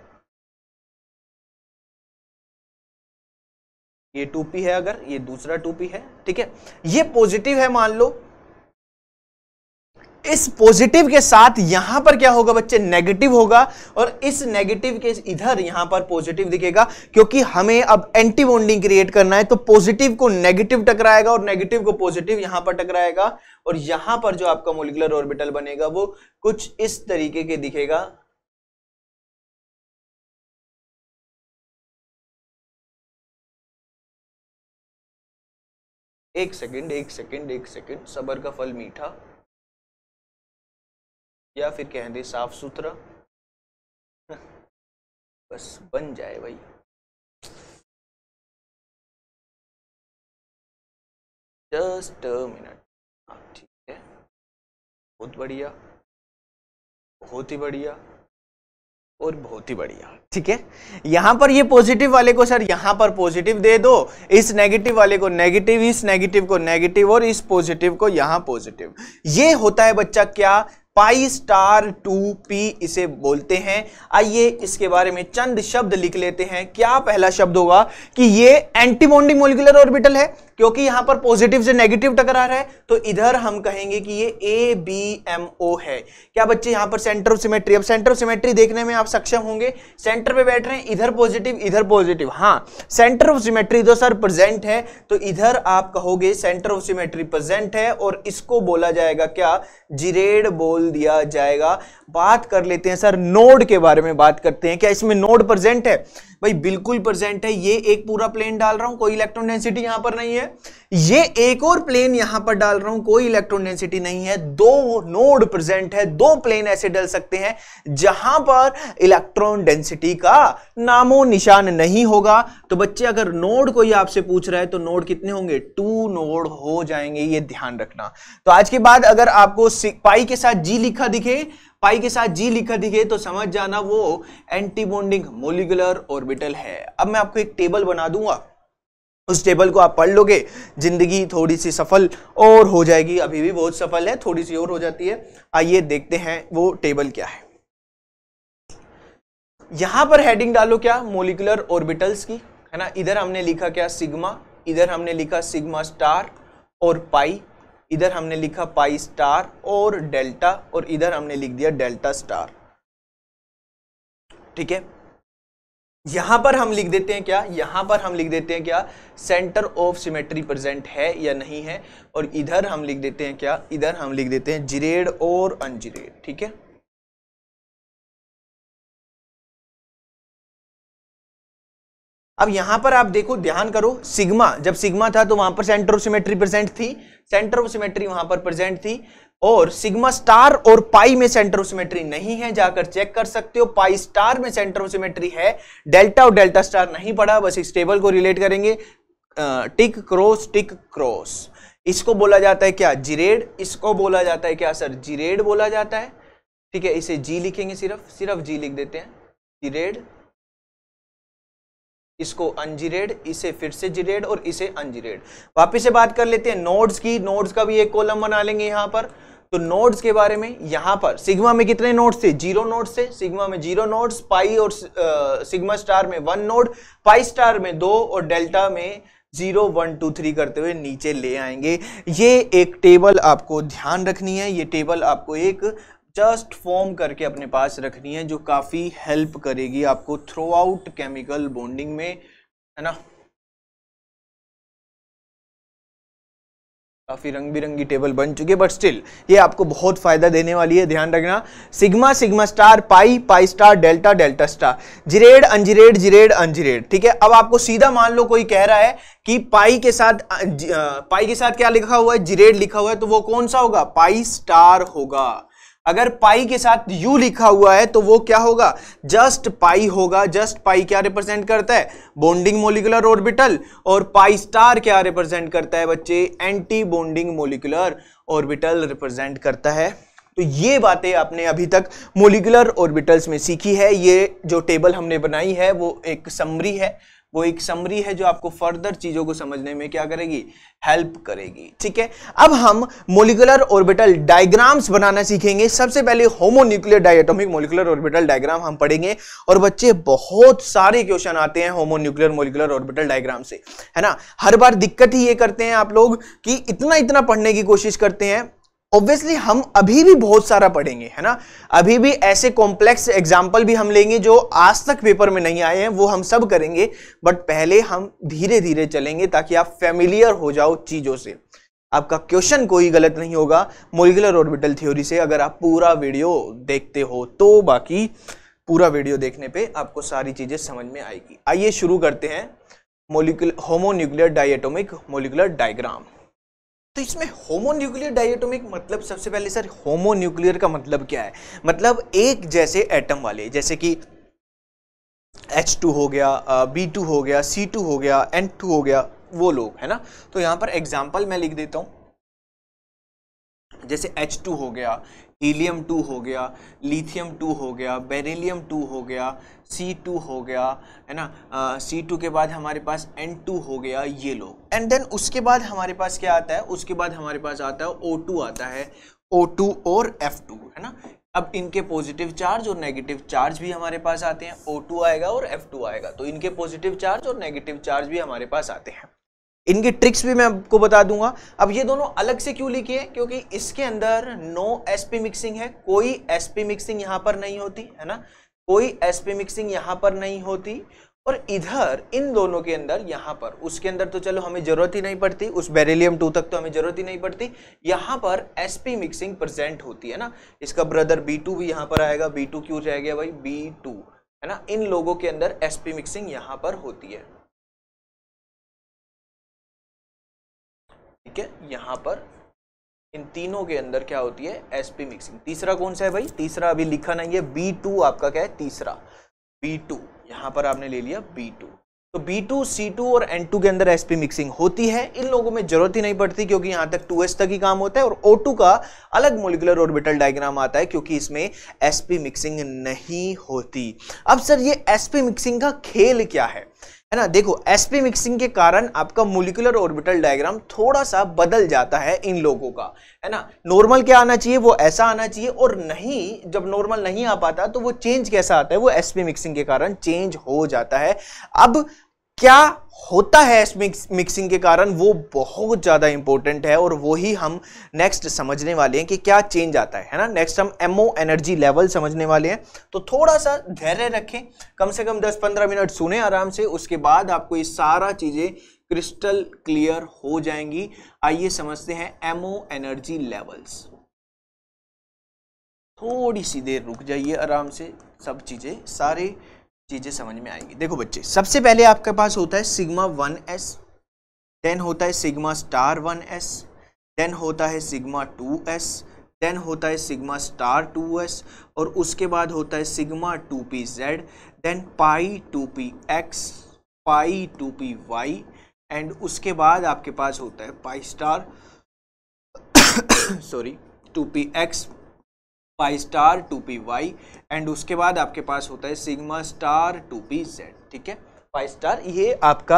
ये टू पी है अगर ये दूसरा टू पी है ठीक है ये पॉजिटिव है मान लो इस पॉजिटिव के साथ यहां पर क्या होगा बच्चे नेगेटिव होगा और इस नेगेटिव के इधर यहां पर पॉजिटिव दिखेगा क्योंकि हमें अब एंटी बॉन्डिंग क्रिएट करना है तो पॉजिटिव को नेगेटिव टकराएगा और नेगेटिव को पॉजिटिव यहां पर टकराएगा और यहां पर जो आपका मोलिकुलर ऑर्बिटल बनेगा वो कुछ इस तरीके के दिखेगा एक सेकंड एक सेकंड एक सेकंड सबर का फल मीठा या फिर कह दे साफ सुथरा बस बन जाए भाई जस्ट मिनट हाँ, ठीक है बहुत बढ़िया बहुत ही बढ़िया और बहुत ही बढ़िया ठीक है यहां पर ये पॉजिटिव वाले को सर यहां पर पॉजिटिव दे दो इस नेगेटिव वाले को नेगेटिव इस नेगेटिव को नेगेटिव और इस पॉजिटिव को यहां पॉजिटिव ये होता है बच्चा क्या पाई स्टार टू पी इसे बोलते हैं आइए इसके बारे में चंद शब्द लिख लेते हैं क्या पहला शब्द होगा कि ये एंटीबॉन्डिंग मोलिकुलर ऑर्बिटल है क्योंकि यहां पर पॉजिटिव से नेगेटिव टकरा रहा है तो इधर हम कहेंगे कि ये ए बी एम ओ है क्या बच्चे यहां पर सेंटर ऑफ सिमेट्री अब सेंटर ऑफ सिमेट्री देखने में आप सक्षम होंगे सेंटर पे बैठ रहे हैं इधर पॉजिटिव इधर पॉजिटिव हाँ सेंटर ऑफ सिमेट्री तो सर प्रेजेंट है तो इधर आप कहोगे सेंटर ऑफ सिमेट्री प्रेजेंट है और इसको बोला जाएगा क्या जिरेड बोल दिया जाएगा बात कर लेते हैं सर नोड के बारे में बात करते हैं क्या इसमें नोड प्रेजेंट है भाई बिल्कुल प्रेजेंट है ये एक पूरा प्लेन डाल रहा हूं कोई इलेक्ट्रॉन डेंसिटी यहां पर नहीं है ये एक और प्लेन यहां पर डाल रहा हूं कोई इलेक्ट्रॉन डेंसिटी नहीं है दो नोड प्रेजेंट है दो प्लेन ऐसे डल सकते हैं जहां पर इलेक्ट्रॉन डेंसिटी का नामो निशान नहीं होगा तो बच्चे अगर नोड कोई आपसे पूछ रहा है तो नोड कितने होंगे टू नोड हो जाएंगे ये ध्यान रखना तो आज के बाद अगर आपको पाई के साथ जी लिखा दिखे पाई के साथ जी लिखा दिखे तो समझ जाना वो बॉन्डिंग मोलिकुलर ऑर्बिटल है अब मैं आपको एक टेबल बना दूंगा उस टेबल को आप पढ़ लोगे जिंदगी थोड़ी सी सफल और हो जाएगी अभी भी बहुत सफल है थोड़ी सी और हो जाती है आइए देखते हैं वो टेबल क्या है यहां पर हेडिंग डालो क्या मोलिकुलर ऑर्बिटल्स की है ना इधर हमने लिखा क्या सिग्मा इधर हमने लिखा सिग्मा स्टार और पाई इधर हमने लिखा पाई स्टार और डेल्टा और इधर हमने लिख दिया डेल्टा स्टार ठीक है यहां पर हम लिख देते हैं क्या यहां पर हम लिख देते हैं क्या सेंटर ऑफ सिमेट्री प्रेजेंट है या नहीं है और इधर हम लिख देते हैं क्या इधर हम लिख देते हैं जिरेड और अनजिरेड ठीक है अब यहां पर आप देखो ध्यान करो सिग्मा जब सिग्मा था तो वहां पर सेंटर ऑफ सिमेट्री प्रेजेंट थी सेंटर ऑफ सिमेट्री वहां पर प्रेजेंट थी और सिग्मा स्टार और पाई में सेंटर ऑफ सिमेट्री नहीं है जाकर चेक कर सकते हो पाई स्टार में सेंटर ऑफ सिमेट्री है डेल्टा और डेल्टा स्टार नहीं पड़ा बस इस टेबल को रिलेट करेंगे टिक क्रॉस टिक क्रॉस इसको बोला जाता है क्या जिरेड इसको बोला जाता है क्या सर जिरेड बोला जाता है ठीक है इसे जी लिखेंगे सिर्फ सिर्फ जी लिख देते हैं जिरेड इसको अनजीरेड इसे फिर से जीरेड और इसे अनजीरेड वापिस से बात कर लेते हैं नोड्स की नोड्स का भी एक कॉलम बना लेंगे यहां पर तो नोड्स के बारे में यहां पर सिग्मा में कितने नोड्स थे जीरो नोड्स थे सिग्मा में जीरो नोड्स पाई और सिग्मा स्टार में वन नोड पाई स्टार में दो और डेल्टा में जीरो वन टू थ्री करते हुए नीचे ले आएंगे ये एक टेबल आपको ध्यान रखनी है ये टेबल आपको एक जस्ट फॉर्म करके अपने पास रखनी है जो काफ़ी हेल्प करेगी आपको थ्रू आउट केमिकल बॉन्डिंग में है ना काफ़ी रंग बिरंगी टेबल बन चुकी है बट स्टिल ये आपको बहुत फायदा देने वाली है ध्यान रखना sigma sigma star pi pi star delta delta star gerade ungerade gerade ungerade ठीक है अब आपको सीधा मान लो कोई कह रहा है कि पाई के साथ पाई अं, के साथ क्या लिखा हुआ है जिरेड लिखा हुआ है तो वो कौन सा होगा पाई स्टार होगा अगर पाई के साथ u लिखा हुआ है तो वो क्या होगा जस्ट पाई होगा जस्ट पाई क्या रिप्रेजेंट करता है बॉन्डिंग मोलिकुलर ऑर्बिटल और पाई स्टार क्या रिप्रेजेंट करता है बच्चे anti bonding molecular orbital represent करता है तो ये बातें आपने अभी तक मोलिकुलर ऑर्बिटल्स में सीखी है ये जो टेबल हमने बनाई है वो एक समरी है वो एक समरी है जो आपको फर्दर चीज़ों को समझने में क्या करेगी हेल्प करेगी ठीक है अब हम मोलिकुलर ऑर्बिटल डायग्राम्स बनाना सीखेंगे सबसे पहले homonuclear diatomic molecular orbital diagram हम पढ़ेंगे और बच्चे बहुत सारे क्वेश्चन आते हैं होमोन्यूक्लियर मोलिकुलर ऑर्बिटल डायग्राम से है ना हर बार दिक्कत ही ये करते हैं आप लोग कि इतना इतना पढ़ने की कोशिश करते हैं ऑब्वियसली हम अभी भी बहुत सारा पढ़ेंगे है ना अभी भी ऐसे कॉम्प्लेक्स एग्जाम्पल भी हम लेंगे जो आज तक पेपर में नहीं आए हैं वो हम सब करेंगे बट पहले हम धीरे धीरे चलेंगे ताकि आप फेमिलियर हो जाओ चीज़ों से आपका क्वेश्चन कोई गलत नहीं होगा मोलिकुलर ऑर्बिटल थ्योरी से अगर आप पूरा वीडियो देखते हो तो बाकी पूरा वीडियो देखने पे आपको सारी चीज़ें समझ में आएगी आइए शुरू करते हैं molecular homonuclear molecular diagram तो इसमें होमोन्यूक्लियर डायटोमिक मतलब सबसे पहले सर होमोन्यूक्लियर का मतलब क्या है मतलब एक जैसे एटम वाले जैसे कि एच टू हो गया बी टू हो गया सी टू हो गया एन टू हो गया वो लोग है ना तो यहां पर एग्जाम्पल मैं लिख देता हूं जैसे एच टू हो गया हीलियम टू हो गया लिथियम टू हो गया बेरिलियम टू हो गया सी टू हो गया है ना सी टू के बाद हमारे पास एन टू हो गया ये लोग एंड देन उसके बाद हमारे पास क्या आता है उसके बाद हमारे पास आता है ओ टू आता है ओ टू और एफ टू है ना अब इनके पॉजिटिव चार्ज और नेगेटिव चार्ज भी हमारे पास आते हैं ओ टू आएगा और एफ टू आएगा तो इनके पॉजिटिव चार्ज और नेगेटिव चार्ज भी हमारे पास आते हैं इनके ट्रिक्स भी मैं आपको बता दूंगा अब ये दोनों अलग से क्यों लिखे हैं क्योंकि इसके अंदर नो एसपी मिक्सिंग है कोई एसपी मिक्सिंग यहाँ पर नहीं होती है ना कोई एसपी मिक्सिंग यहाँ पर नहीं होती और इधर इन दोनों के अंदर यहाँ पर उसके अंदर तो चलो हमें जरूरत ही नहीं पड़ती उस बेरिलियम टू तक तो हमें जरूरत ही नहीं पड़ती यहाँ पर एस पी मिक्सिंग प्रेजेंट होती है ना इसका ब्रदर बी टू भी यहाँ पर आएगा बी टू क्यों रह गया भाई बी टू है ना इन लोगों के अंदर एस पी मिक्सिंग यहाँ पर होती है ठीक है यहाँ पर इन तीनों के अंदर क्या होती है एसपी मिक्सिंग तीसरा कौन सा है भाई तीसरा अभी लिखा नहीं है बी टू आपका क्या है तीसरा बी टू यहां पर आपने ले लिया बी टू तो सी टू और एन टू के अंदर एसपी मिक्सिंग होती है इन लोगों में जरूरत ही नहीं पड़ती क्योंकि यहां तक एस तक ही काम होता है और टू का अलग मोलिकुलर ऑर्बिटल डायग्राम आता है क्योंकि इसमें एसपी मिक्सिंग नहीं होती अब सर ये एसपी मिक्सिंग का खेल क्या है है ना देखो पी मिक्सिंग के कारण आपका मोलिकुलर ऑर्बिटल डायग्राम थोड़ा सा बदल जाता है इन लोगों का है ना नॉर्मल क्या आना चाहिए वो ऐसा आना चाहिए और नहीं जब नॉर्मल नहीं आ पाता तो वो चेंज कैसा आता है वो एसपी मिक्सिंग के कारण चेंज हो जाता है अब क्या होता है इस मिक्स, मिक्सिंग के कारण वो बहुत ज़्यादा इंपॉर्टेंट है और वही हम नेक्स्ट समझने वाले हैं कि क्या चेंज आता है है ना नेक्स्ट हम एमओ एनर्जी लेवल समझने वाले हैं तो थोड़ा सा धैर्य रखें कम से कम 10-15 मिनट सुने आराम से उसके बाद आपको ये सारा चीज़ें क्रिस्टल क्लियर हो जाएंगी आइए समझते हैं एमओ एनर्जी लेवल्स थोड़ी सी देर रुक जाइए आराम से सब चीज़ें सारे चीज़ें समझ में आएंगी देखो बच्चे सबसे पहले आपके पास होता है सिग्मा वन एस देन होता है sigma star one S then होता है सिग्मा टू एस देन होता है सिग्मा स्टार टू एस और उसके बाद होता है sigma two P Z then pi two P x pi two P Y and उसके बाद आपके पास होता है pi star sorry two P x pi star two P Y and उसके बाद आपके पास होता है sigma star two P Z ठीक है फाइव स्टार ये आपका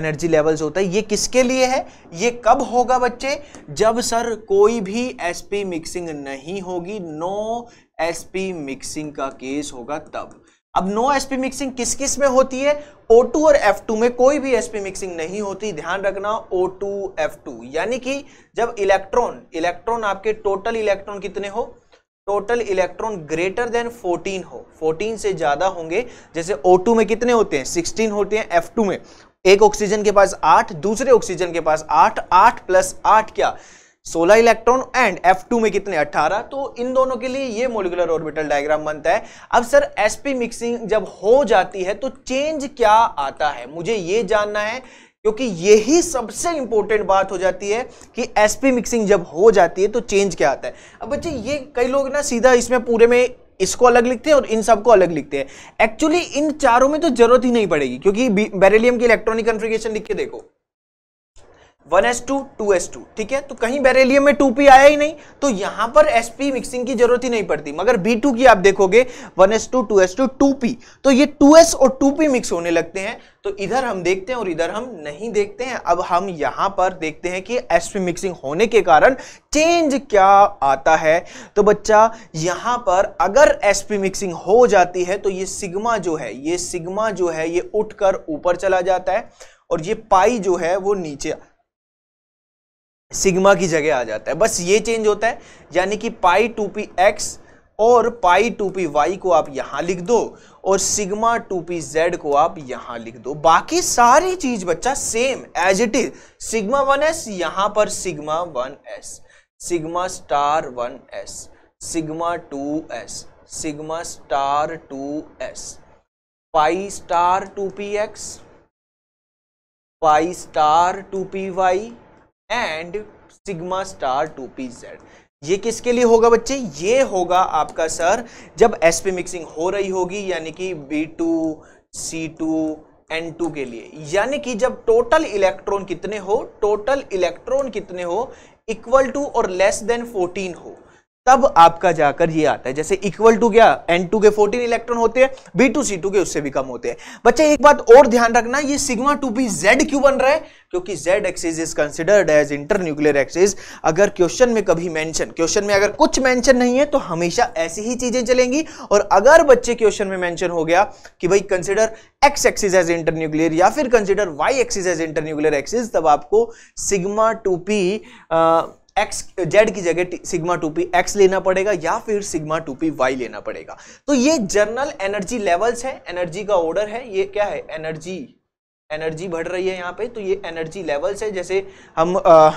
एनर्जी लेवल्स होता है ये किसके लिए है ये कब होगा बच्चे जब सर कोई भी एसपी मिक्सिंग नहीं होगी नो एसपी मिक्सिंग का केस होगा तब अब नो एसपी मिक्सिंग किस किस में होती है O2 और F2 में कोई भी एसपी मिक्सिंग नहीं होती ध्यान रखना O2 F2 यानी कि जब इलेक्ट्रॉन इलेक्ट्रॉन आपके टोटल इलेक्ट्रॉन कितने हो टोटल इलेक्ट्रॉन ग्रेटर देन 14 हो 14 से ज़्यादा होंगे जैसे O2 में कितने होते हैं 16 होते हैं F2 में एक ऑक्सीजन के पास आठ दूसरे ऑक्सीजन के पास आठ आठ प्लस आठ क्या 16 इलेक्ट्रॉन एंड F2 में कितने 18 तो इन दोनों के लिए ये मोलिकुलर ऑर्बिटल डायग्राम बनता है अब सर sp मिक्सिंग जब हो जाती है तो चेंज क्या आता है मुझे ये जानना है क्योंकि यही सबसे इंपॉर्टेंट बात हो जाती है कि एसपी मिक्सिंग जब हो जाती है तो चेंज क्या आता है अब बच्चे ये कई लोग ना सीधा इसमें पूरे में इसको अलग लिखते हैं और इन सबको अलग लिखते हैं एक्चुअली इन चारों में तो जरूरत ही नहीं पड़ेगी क्योंकि बेरेलियम की इलेक्ट्रॉनिक कन्फ्रिगेशन लिख के देखो 1s2, 2s2, ठीक है तो कहीं बेरेलियम में टू पी आया ही नहीं तो यहां पर एस पी मिक्सिंग की जरूरत ही नहीं पड़ती मगर बी टू की आप देखोगे one S two two S two two P तो ये टू एस और टू पी मिक्स होने लगते हैं तो इधर हम देखते हैं और इधर हम नहीं देखते हैं अब हम यहां पर देखते हैं कि एस पी मिक्सिंग होने के कारण चेंज क्या आता है तो बच्चा यहां पर अगर एस पी मिक्सिंग हो जाती है तो ये सिग्मा जो है ये सिग्मा जो है ये उठकर ऊपर चला जाता है और ये पाई जो है वो नीचे सिग्मा की जगह आ जाता है बस ये चेंज होता है यानी कि पाई टू पी एक्स और पाई टू पी वाई को आप यहां लिख दो और सिग्मा टू पी जेड को आप यहां लिख दो बाकी सारी चीज बच्चा same as it is sigma one S यहां पर sigma one S sigma star one S sigma two S sigma star two S pi star two P x pi star two P Y and sigma star two P Z ये किसके लिए होगा बच्चे ये होगा आपका सर जब S P mixing हो रही होगी यानी कि B two C two N two के लिए यानी कि जब टोटल इलेक्ट्रॉन कितने हो टोटल इलेक्ट्रॉन कितने हो इक्वल टू और लेस देन फोर्टीन हो तब आपका जाकर ये आता है जैसे इक्वल टू क्या एन टू के 14 इलेक्ट्रॉन होते हैं बी टू सी टू के उससे भी कम होते हैं बच्चे एक बात और ध्यान रखना ये सिग्मा टू पी जेड क्यों बन रहा है क्योंकि Z axis is considered as internuclear axis अगर क्वेश्चन में कभी मेंशन क्वेश्चन में अगर कुछ मेंशन नहीं है तो हमेशा ऐसी ही चीजें चलेंगी और अगर बच्चे क्वेश्चन में मेंशन हो गया कि भाई consider x axis as internuclear या फिर consider Y axis as internuclear axis तब आपको sigma two P X Z की जगह सिग्मा टू पी एक्स लेना पड़ेगा या फिर सिग्मा टू पी वाई लेना पड़ेगा तो ये जनरल एनर्जी लेवल्स है एनर्जी का ऑर्डर है ये क्या है एनर्जी एनर्जी बढ़ रही है यहाँ पे तो ये एनर्जी लेवल्स है जैसे हम आ,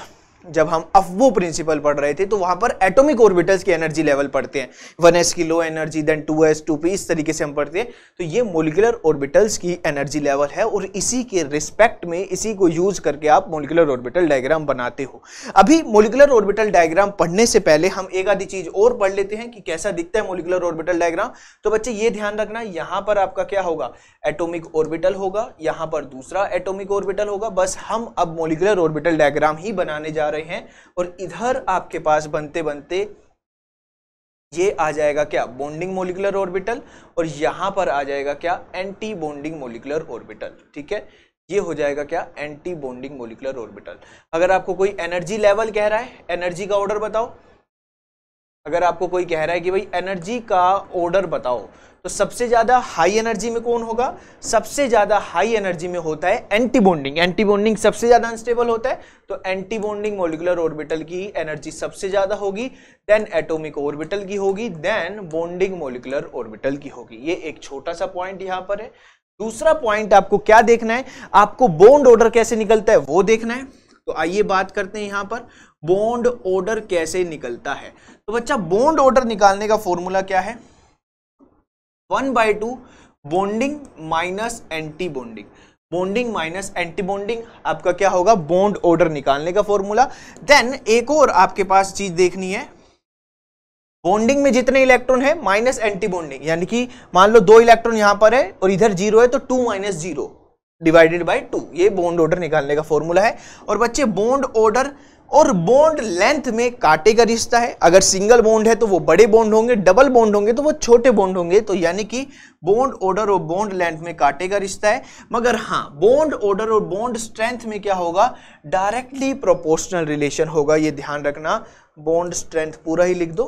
जब हम अफवो प्रिंसिपल पढ़ रहे थे तो वहां पर एटॉमिक ऑर्बिटल्स की एनर्जी लेवल पढ़ते हैं वन एस की low energy then two S two P इस तरीके से हम पढ़ते हैं तो ये मोलिकुलर ऑर्बिटल्स की एनर्जी लेवल है और इसी के रिस्पेक्ट में इसी को यूज करके आप मोलिकुलर ऑर्बिटल डायग्राम बनाते हो अभी मोलिकुलर ऑर्बिटल डायग्राम पढ़ने से पहले हम एक आधी चीज और पढ़ लेते हैं कि कैसा दिखता है मोलिकुलर ऑर्बिटल डायग्राम तो बच्चे ये ध्यान रखना यहां पर आपका क्या होगा एटोमिक ऑर्बिटल होगा यहाँ पर दूसरा एटोमिक ऑर्बिटल होगा बस हम अब मोलिकुलर ऑर्बिटल डायग्राम ही बनाने जा जा रहे हैं और इधर आपके पास बनते बनते ये आ जाएगा क्या बॉन्डिंग मोलिकुलर ऑर्बिटल और यहां पर आ जाएगा क्या एंटी बॉन्डिंग मोलिकुलर ऑर्बिटल ठीक है ये हो जाएगा क्या एंटी बॉन्डिंग मोलिकुलर ऑर्बिटल अगर आपको कोई एनर्जी लेवल कह रहा है एनर्जी का ऑर्डर बताओ अगर आपको कोई कह रहा है कि भाई एनर्जी का ऑर्डर बताओ तो सबसे ज़्यादा हाई एनर्जी में कौन होगा सबसे ज़्यादा हाई एनर्जी में होता है एंटीबॉन्डिंग एंटीबॉन्डिंग सबसे ज़्यादा अनस्टेबल होता है तो एंटीबॉन्डिंग मोलिकुलर ऑर्बिटल की एनर्जी सबसे ज़्यादा होगी देन एटोमिक ऑर्बिटल की होगी देन बॉन्डिंग मोलिकुलर ऑर्बिटल की होगी ये एक छोटा सा पॉइंट यहाँ पर है दूसरा पॉइंट आपको क्या देखना है आपको बॉन्ड ऑर्डर कैसे निकलता है वो देखना है तो आइए बात करते हैं यहां पर बॉन्ड ऑर्डर कैसे निकलता है तो बच्चा बॉन्ड ऑर्डर निकालने का फॉर्मूला क्या है one by two bonding minus anti bonding bonding minus anti bonding आपका क्या होगा बॉन्ड ऑर्डर निकालने का फॉर्मूला देन एक और आपके पास चीज देखनी है बॉन्डिंग में जितने इलेक्ट्रॉन है माइनस एंटी बॉन्डिंग यानी कि मान लो दो इलेक्ट्रॉन यहां पर है और इधर जीरो है तो two minus zero divided by two ये बॉन्ड ऑर्डर निकालने का फॉर्मूला है और बच्चे बॉन्ड ऑर्डर और बॉन्ड लेंथ में कांटे का रिश्ता है अगर सिंगल बॉन्ड है तो वो बड़े बॉन्ड होंगे डबल बॉन्ड होंगे तो वो छोटे बॉन्ड होंगे तो यानी कि बॉन्ड ऑर्डर और बॉन्ड लेंथ में कांटे का रिश्ता है मगर हाँ बॉन्ड ऑर्डर और बॉन्ड स्ट्रेंथ में क्या होगा डायरेक्टली प्रोपोर्शनल रिलेशन होगा ये ध्यान रखना बॉन्ड स्ट्रेंथ पूरा ही लिख दो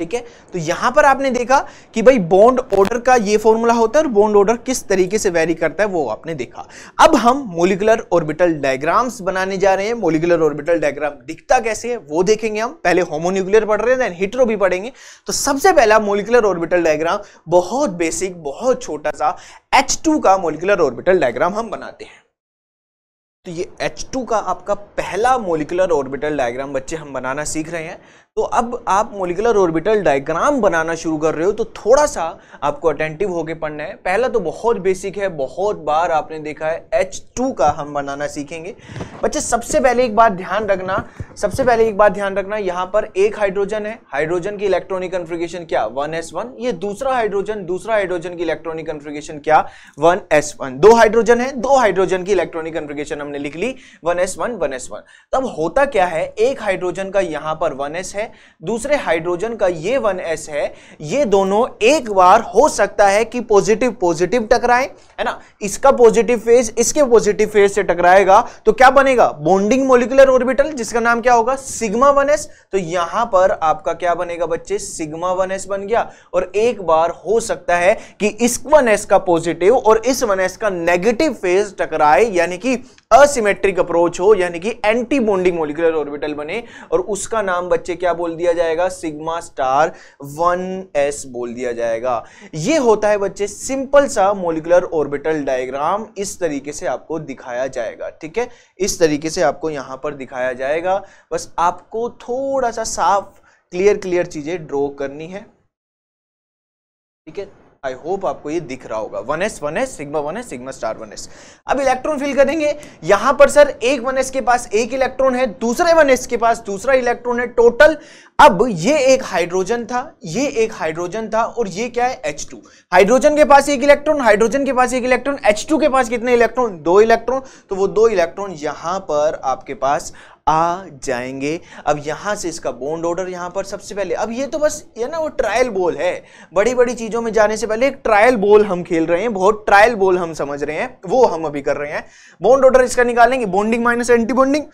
ठीक है तो यहां पर आपने देखा कि भाई बॉन्ड ऑर्डर का ये फॉर्मूला होता है और बॉन्ड ऑर्डर किस तरीके से वेरी करता है वो आपने देखा अब हम मोलिकुलर ऑर्बिटल डायग्राम्स बनाने जा रहे हैं मोलिकुलर ऑर्बिटल डायग्राम दिखता कैसे है वो देखेंगे हम पहले होमोन्यूक्लियर पढ़ रहे हैं देन हिट्रो भी पढ़ेंगे तो सबसे पहला मोलिकुलर ऑर्बिटल डायग्राम बहुत बेसिक बहुत छोटा सा एच का मोलिकुलर ऑर्बिटल डायग्राम हम बनाते हैं तो ये H2 का आपका पहला मोलिकुलर ऑर्बिटल डायग्राम बच्चे हम बनाना सीख रहे हैं तो अब आप मोलिकुलर ऑर्बिटल डायग्राम बनाना शुरू कर रहे हो तो थोड़ा सा आपको अटेंटिव होके पढ़ना है पहला तो बहुत बेसिक है बहुत बार आपने देखा है एच टू का हम बनाना सीखेंगे बच्चे सबसे पहले एक बात ध्यान रखना सबसे पहले एक बात ध्यान रखना यहाँ पर एक हाइड्रोजन है हाइड्रोजन की इलेक्ट्रॉनिक कन्फ्रिगेशन क्या वन एस वन ये दूसरा हाइड्रोजन दूसरा हाइड्रोजन की इलेक्ट्रॉनिक कन्फ्रिगेशन क्या वन एस वन दो हाइड्रोजन है दो हाइड्रोजन की इलेक्ट्रॉनिक कन्फ्रिगेशन हमने लिख ली one S one one S one तब होता क्या है एक हाइड्रोजन का यहाँ पर वन एस है दूसरे हाइड्रोजन का ये वन एस है ये दोनों एक बार हो सकता है कि पॉजिटिव पॉजिटिव टकराए है ना इसका पॉजिटिव फेज इसके पॉजिटिव फेज से टकराएगा तो क्या बनेगा बॉन्डिंग मोलिकुलर ऑर्बिटल जिसका नाम क्या होगा सिग्मा वन एस तो यहां पर आपका क्या बनेगा बच्चे सिग्मा वन एस बन गया और एक बार हो सकता है कि इस वन एस का पॉजिटिव और इस वन एस का नेगेटिव फेज टकराए यानी कि असिमेट्रिक अप्रोच हो यानी कि एंटी बॉन्डिंग मोलिकुलर ऑर्बिटल बने और उसका नाम बच्चे क्या बोल दिया जाएगा सिग्मा स्टार वन एस बोल दिया जाएगा ये होता है बच्चे सिंपल सा मोलिकुलर ऑर्बिटल डायग्राम इस तरीके से आपको दिखाया जाएगा ठीक है इस तरीके से आपको यहाँ पर दिखाया जाएगा बस आपको थोड़ा सा साफ क्लियर क्लियर चीज़ें ड्रॉ करनी है ठीक है आई होप आपको ये दिख रहा होगा one S one S sigma one S sigma star one S अब इलेक्ट्रॉन फिल करेंगे यहां पर सर एक वन एस के पास एक इलेक्ट्रॉन है दूसरे वन एस के पास दूसरा इलेक्ट्रॉन है टोटल अब ये एक हाइड्रोजन था ये एक हाइड्रोजन था और ये क्या है H2 हाइड्रोजन के पास एक इलेक्ट्रॉन हाइड्रोजन के पास एक इलेक्ट्रॉन H2 के पास कितने इलेक्ट्रॉन दो इलेक्ट्रॉन तो वो दो इलेक्ट्रॉन यहां पर आपके पास आ जाएंगे अब यहां से इसका बॉन्ड ऑर्डर यहां पर सबसे पहले अब ये तो बस ये ना वो ट्रायल बोल है बड़ी बड़ी चीज़ों में जाने से पहले एक ट्रायल बोल हम खेल रहे हैं बहुत ट्रायल बोल हम समझ रहे हैं वो हम अभी कर रहे हैं बॉन्ड ऑर्डर इसका निकालेंगे bonding minus anti bonding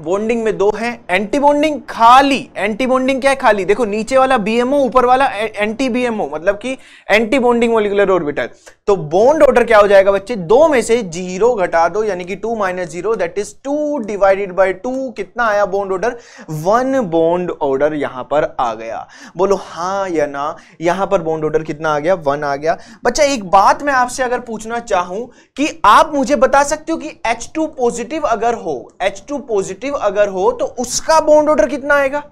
bonding में दो हैं एंटीबॉन्डिंग खाली एंटीबॉन्डिंग क्या है खाली देखो नीचे वाला बीएमओ ऊपर वाला एंटी बीएमओ मतलब कि एंटीबॉन्डिंग मोलिकुलर ऑर्बिटल तो बॉन्ड ऑर्डर क्या हो जाएगा बच्चे दो में से जीरो घटा दो यानी कि two minus zero that is two divided by two कितना आया bond order one bond order यहां पर आ गया बोलो हा या ना यहां पर बॉन्ड ऑर्डर कितना आ गया वन आ गया बच्चा एक बात मैं आपसे अगर पूछना चाहूं कि आप मुझे बता सकते हो कि एच पॉजिटिव अगर हो एच पॉजिटिव पॉजिटिव अगर हो तो उसका बॉन्ड ऑर्डर कितना आएगा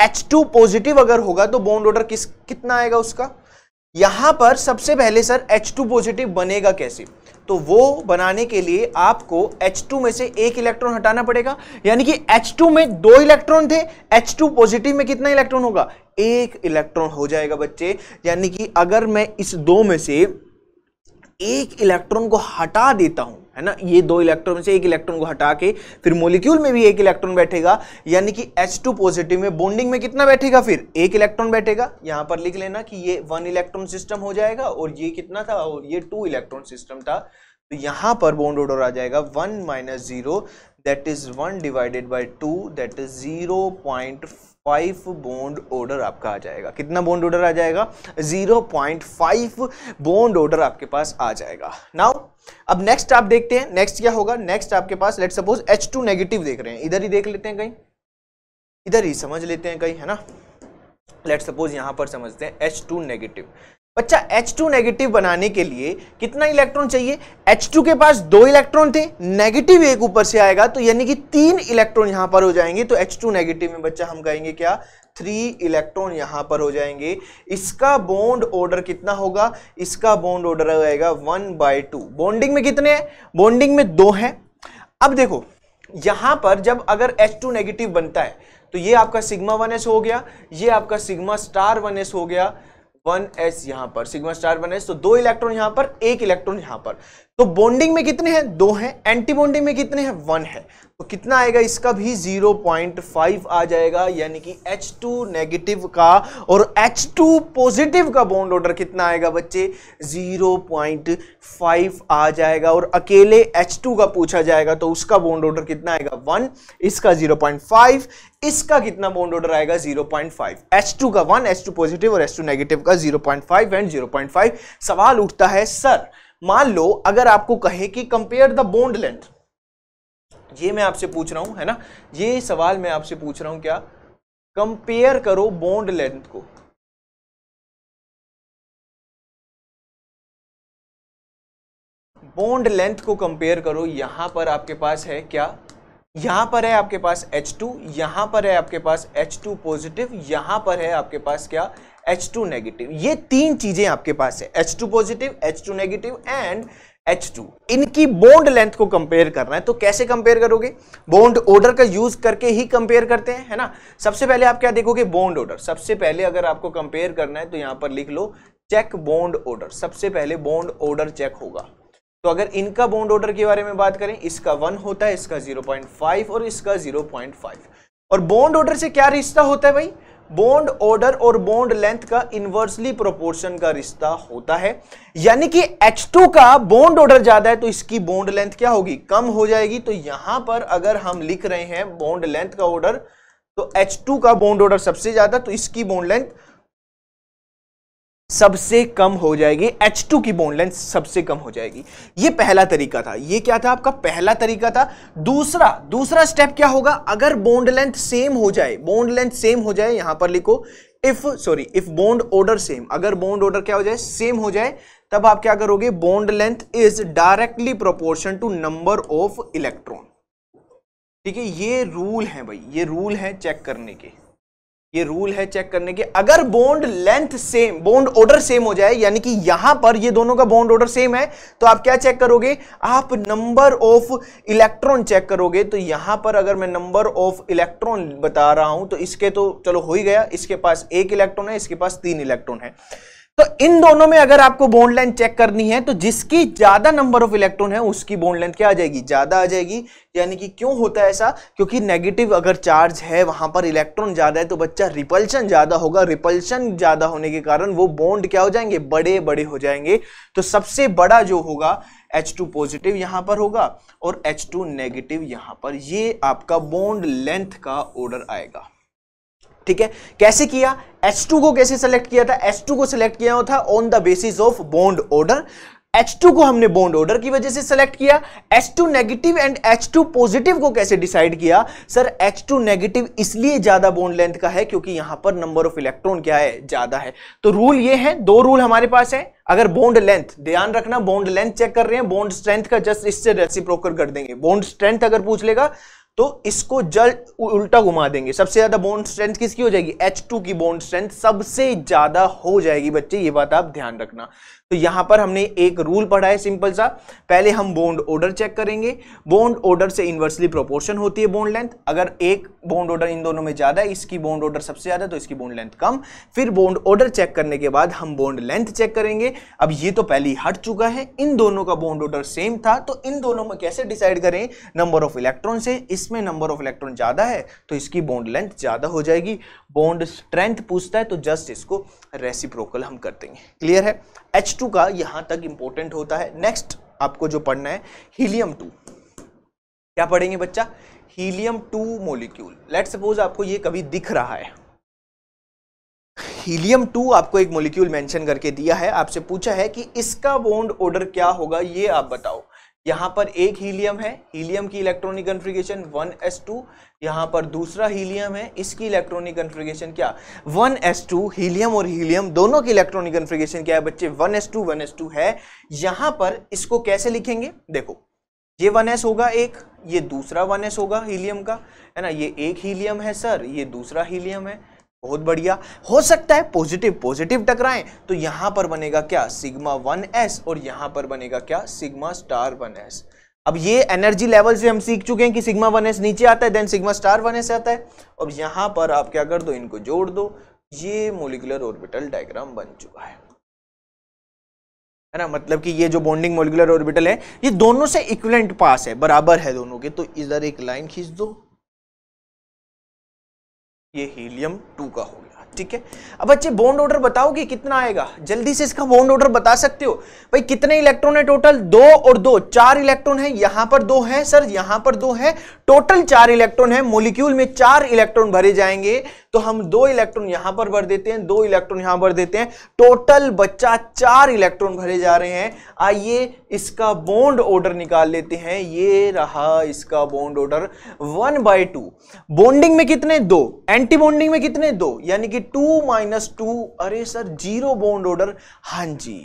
एच टू पॉजिटिव अगर होगा तो बॉन्ड ऑर्डर किस कितना आएगा उसका यहां पर सबसे पहले सर एच टू पॉजिटिव बनेगा कैसे तो वो बनाने के लिए आपको H2 में से एक इलेक्ट्रॉन हटाना पड़ेगा यानी कि H2 में दो इलेक्ट्रॉन थे H2 पॉजिटिव में कितना इलेक्ट्रॉन होगा एक इलेक्ट्रॉन हो जाएगा बच्चे यानी कि अगर मैं इस दो में से एक इलेक्ट्रॉन को हटा देता हूं है ना ये दो इलेक्ट्रॉन में से एक इलेक्ट्रॉन को हटा के फिर मोलिक्यूल में भी एक इलेक्ट्रॉन बैठेगा यानी कि H2 पॉजिटिव में बॉन्डिंग में कितना बैठेगा फिर एक इलेक्ट्रॉन बैठेगा यहां पर लिख लेना कि ये वन इलेक्ट्रॉन सिस्टम हो जाएगा और ये कितना था और ये टू इलेक्ट्रॉन सिस्टम था तो यहाँ पर बॉन्ड ऑर्डर आ जाएगा one minus zero that is one divided by two that is zero point five bond order आपका आ जाएगा कितना बॉन्ड ऑर्डर आ जाएगा zero point five bond order आपके पास आ जाएगा नाउ अब नेक्स्ट आप देखते हैं नेक्स्ट क्या होगा नेक्स्ट आपके पास let suppose H two negative देख रहे हैं इधर ही देख लेते हैं कहीं इधर ही समझ लेते हैं कहीं है ना लेट सपोज यहाँ पर समझते हैं एच टू नेगेटिव बच्चा H2 नेगेटिव बनाने के लिए कितना इलेक्ट्रॉन चाहिए H2 के पास दो इलेक्ट्रॉन थे नेगेटिव एक ऊपर से आएगा तो यानी कि तीन इलेक्ट्रॉन यहां पर हो जाएंगे तो H2 नेगेटिव में बच्चा हम कहेंगे क्या थ्री इलेक्ट्रॉन यहां पर हो जाएंगे इसका बॉन्ड ऑर्डर कितना होगा इसका बॉन्ड ऑर्डर जाएगा वन बाय टू बॉन्डिंग में कितने हैं बॉन्डिंग में दो हैं अब देखो यहां पर जब अगर H2 नेगेटिव बनता है तो ये आपका सिग्मा वन हो गया ये आपका सिग्मा स्टार वन हो गया वन एस यहां पर सिग्मा स्टार वन एस तो दो इलेक्ट्रॉन यहां पर एक इलेक्ट्रॉन यहां पर तो बॉन्डिंग में कितने हैं दो हैं एंटी बॉन्डिंग में कितने हैं वन है तो कितना आएगा इसका भी 0.5 आ जाएगा यानी कि H2 नेगेटिव का और H2 पॉजिटिव का बॉन्ड ऑर्डर कितना आएगा बच्चे 0.5 आ जाएगा और अकेले H2 का पूछा जाएगा तो उसका बॉन्ड ऑर्डर कितना आएगा 1 इसका 0.5 इसका कितना बॉन्ड ऑर्डर आएगा 0.5 H2 का 1 H2 पॉजिटिव और H2 नेगेटिव का 0.5 एंड 0.5 सवाल उठता है सर मान लो अगर आपको कहे कि कंपेयर द बॉन्ड लेंथ ये मैं आपसे पूछ रहा हूँ है ना ये सवाल मैं आपसे पूछ रहा हूँ क्या कंपेयर करो बॉन्ड लेंथ को बॉन्ड लेंथ को कंपेयर करो यहां पर आपके पास है क्या यहां पर है आपके पास H2 टू यहां पर है आपके पास H2 पॉजिटिव यहां पर है आपके पास क्या H2 नेगेटिव ये तीन चीज़ें आपके पास है H2 positive H2 negative and H two इनकी बोन्ड लेंथ को कंपेयर करना है तो कैसे कंपेयर करोगे बॉन्ड ऑर्डर का यूज करके ही कंपेयर करते हैं है ना सबसे पहले आप क्या देखोगे बॉन्ड ऑर्डर सबसे पहले अगर आपको कंपेयर करना है तो यहां पर लिख लो चेक बोन्ड ऑर्डर सबसे पहले बॉन्ड ऑर्डर चेक होगा तो अगर इनका बॉन्ड ऑर्डर के बारे में बात करें इसका वन होता है इसका जीरो पॉइंट फाइव और इसका जीरो पॉइंट फाइव और बोन्ड ऑर्डर से क्या रिश्ता होता है भाई बॉन्ड ऑर्डर और बॉन्ड लेंथ का इन्वर्सली प्रोपोर्शन का रिश्ता होता है यानी कि एच टू का बॉन्ड ऑर्डर ज्यादा है तो इसकी बॉन्ड लेंथ क्या होगी कम हो जाएगी तो यहां पर अगर हम लिख रहे हैं बॉन्ड लेंथ का ऑर्डर तो H2 का बॉन्ड ऑर्डर सबसे ज्यादा तो इसकी बॉन्ड लेंथ सबसे कम हो जाएगी H2 की बोन लेंथ सबसे कम हो जाएगी ये पहला तरीका था ये क्या था आपका पहला तरीका था दूसरा दूसरा स्टेप क्या होगा अगर बोन्ड लेंथ सेम हो जाए बोन्ड लेंथ सेम हो जाए यहां पर लिखो if sorry if bond order same अगर बॉन्ड ऑर्डर क्या हो जाए सेम हो जाए तब आप क्या करोगे bond length is directly proportion to number of electron ठीक है ये रूल है भाई ये रूल है चेक करने के ये रूल है चेक करने के अगर bond length same bond order same हो जाए यानी कि यहां पर ये दोनों का बॉन्ड ऑर्डर सेम है तो आप क्या चेक करोगे आप नंबर ऑफ इलेक्ट्रॉन चेक करोगे तो यहां पर अगर मैं नंबर ऑफ इलेक्ट्रॉन बता रहा हूं तो इसके तो चलो हो ही गया इसके पास एक इलेक्ट्रॉन है इसके पास तीन इलेक्ट्रॉन है तो इन दोनों में अगर आपको बोन लेंथ चेक करनी है तो जिसकी ज्यादा नंबर ऑफ इलेक्ट्रॉन है उसकी बोन लेंथ क्या आ जाएगी ज्यादा आ जाएगी यानी कि क्यों होता है ऐसा क्योंकि नेगेटिव अगर चार्ज है वहां पर इलेक्ट्रॉन ज्यादा है तो बच्चा रिपल्शन ज्यादा होगा रिपल्शन ज्यादा होने के कारण वो बॉन्ड क्या हो जाएंगे बड़े बड़े हो जाएंगे तो सबसे बड़ा जो होगा एच टू पॉजिटिव यहाँ पर होगा और एच टू नेगेटिव यहाँ पर ये आपका बॉन्ड लेंथ का ऑर्डर आएगा ठीक है कैसे किया H2 को कैसे सेलेक्ट किया था H2 को सेलेक्ट किया था on the basis of bond order H2 को हमने बॉन्ड ऑर्डर की वजह से सेलेक्ट किया H2 negative and H2 positive को कैसे डिसाइड किया सर H2 नेगेटिव इसलिए ज्यादा बॉन्ड लेंथ का है क्योंकि यहां पर नंबर ऑफ इलेक्ट्रॉन क्या है ज्यादा है तो रूल ये है दो रूल हमारे पास है अगर बॉन्ड लेंथ ध्यान रखना बॉन्ड लेंथ चेक कर रहे हैं बॉन्ड स्ट्रेंथ का जस्ट इससे रेसिप्रोकर कर देंगे बॉन्ड स्ट्रेंथ अगर पूछ लेगा तो इसको जल उल्टा घुमा देंगे सबसे ज्यादा बोन स्ट्रेंथ किसकी हो जाएगी H2 की बोन स्ट्रेंथ सबसे ज्यादा हो जाएगी बच्चे ये बात आप ध्यान रखना तो यहां पर हमने एक रूल पढ़ा है सिंपल सा पहले हम बोन्ड ऑर्डर चेक करेंगे बोन्ड ऑर्डर से इन्वर्सली प्रोपोर्शन होती है बॉन्ड लेंथ अगर एक बॉन्ड ऑर्डर इन दोनों में ज्यादा है इसकी बोन्ड ऑर्डर सबसे ज्यादा तो इसकी बोन्ड लेंथ कम फिर बोन्ड ऑर्डर चेक करने के बाद हम बोन्ड लेंथ चेक करेंगे अब ये तो पहले ही हट चुका है इन दोनों का बोन्ड ऑर्डर सेम था तो इन दोनों में कैसे डिसाइड करें नंबर ऑफ इलेक्ट्रॉन से इसमें नंबर ऑफ इलेक्ट्रॉन ज्यादा है तो इसकी बोन्ड लेंथ ज्यादा हो जाएगी बोन्ड स्ट्रेंथ पूछता है तो जस्ट इसको रेसिप्रोकल हम कर देंगे क्लियर है एच टू का यहां तक इंपॉर्टेंट होता है नेक्स्ट आपको जो पढ़ना है हीलियम टू क्या पढ़ेंगे बच्चा helium two molecule let suppose आपको ये कभी दिख रहा है हीलियम टू आपको एक मोलिक्यूल मेंशन करके दिया है आपसे पूछा है कि इसका बॉन्ड ऑर्डर क्या होगा ये आप बताओ यहाँ पर एक हीलियम है हीलियम की इलेक्ट्रॉनिक कन्फ्रिगेशन 1s2 यहाँ पर दूसरा हीलियम है इसकी इलेक्ट्रॉनिक कन्फ्रिगेशन क्या 1s2 हीलियम और हीलियम दोनों की इलेक्ट्रॉनिक कन्फ्रिगेशन क्या है बच्चे 1s2 1s2 है यहाँ पर इसको कैसे लिखेंगे देखो ये 1s होगा एक ये दूसरा 1s होगा हीलियम का है ना ये एक हीलियम है सर ये दूसरा हीलियम है बहुत बढ़िया हो सकता है पॉजिटिव पॉजिटिव टकराएं तो यहां पर बनेगा क्या सिग्मा वन एस और यहां पर बनेगा क्या सिग्मा स्टार वन एस अब ये एनर्जी लेवल से हम सीख चुके हैं कि सिग्मा वन एस नीचे आता है then sigma star one S आता है अब यहां पर आप क्या कर दो इनको जोड़ दो ये मोलिकुलर ऑर्बिटल डायग्राम बन चुका है है ना मतलब कि ये जो बॉन्डिंग मोलिकुलर ऑर्बिटल है ये दोनों से इक्वलेंट पास है बराबर है दोनों के तो इधर एक लाइन खींच दो ये हीलियम टू का हो गया ठीक है अब बच्चे बॉन्ड ऑर्डर बताओगे कितना आएगा जल्दी से इसका बॉन्ड ऑर्डर बता सकते हो भाई कितने इलेक्ट्रॉन है टोटल दो और दो चार इलेक्ट्रॉन है यहां पर दो है सर यहां पर दो है टोटल चार इलेक्ट्रॉन है मोलिक्यूल में चार इलेक्ट्रॉन भरे जाएंगे तो हम दो इलेक्ट्रॉन यहां पर भर देते हैं दो इलेक्ट्रॉन यहां पर देते हैं टोटल बच्चा चार इलेक्ट्रॉन भरे जा रहे हैं आइए इसका बॉन्ड ऑर्डर निकाल लेते हैं ये रहा इसका bond order one by two bonding में कितने दो एंटी बॉन्डिंग में कितने दो यानी कि टू माइनस टू अरे सर जीरो बॉन्ड ऑर्डर हाँ जी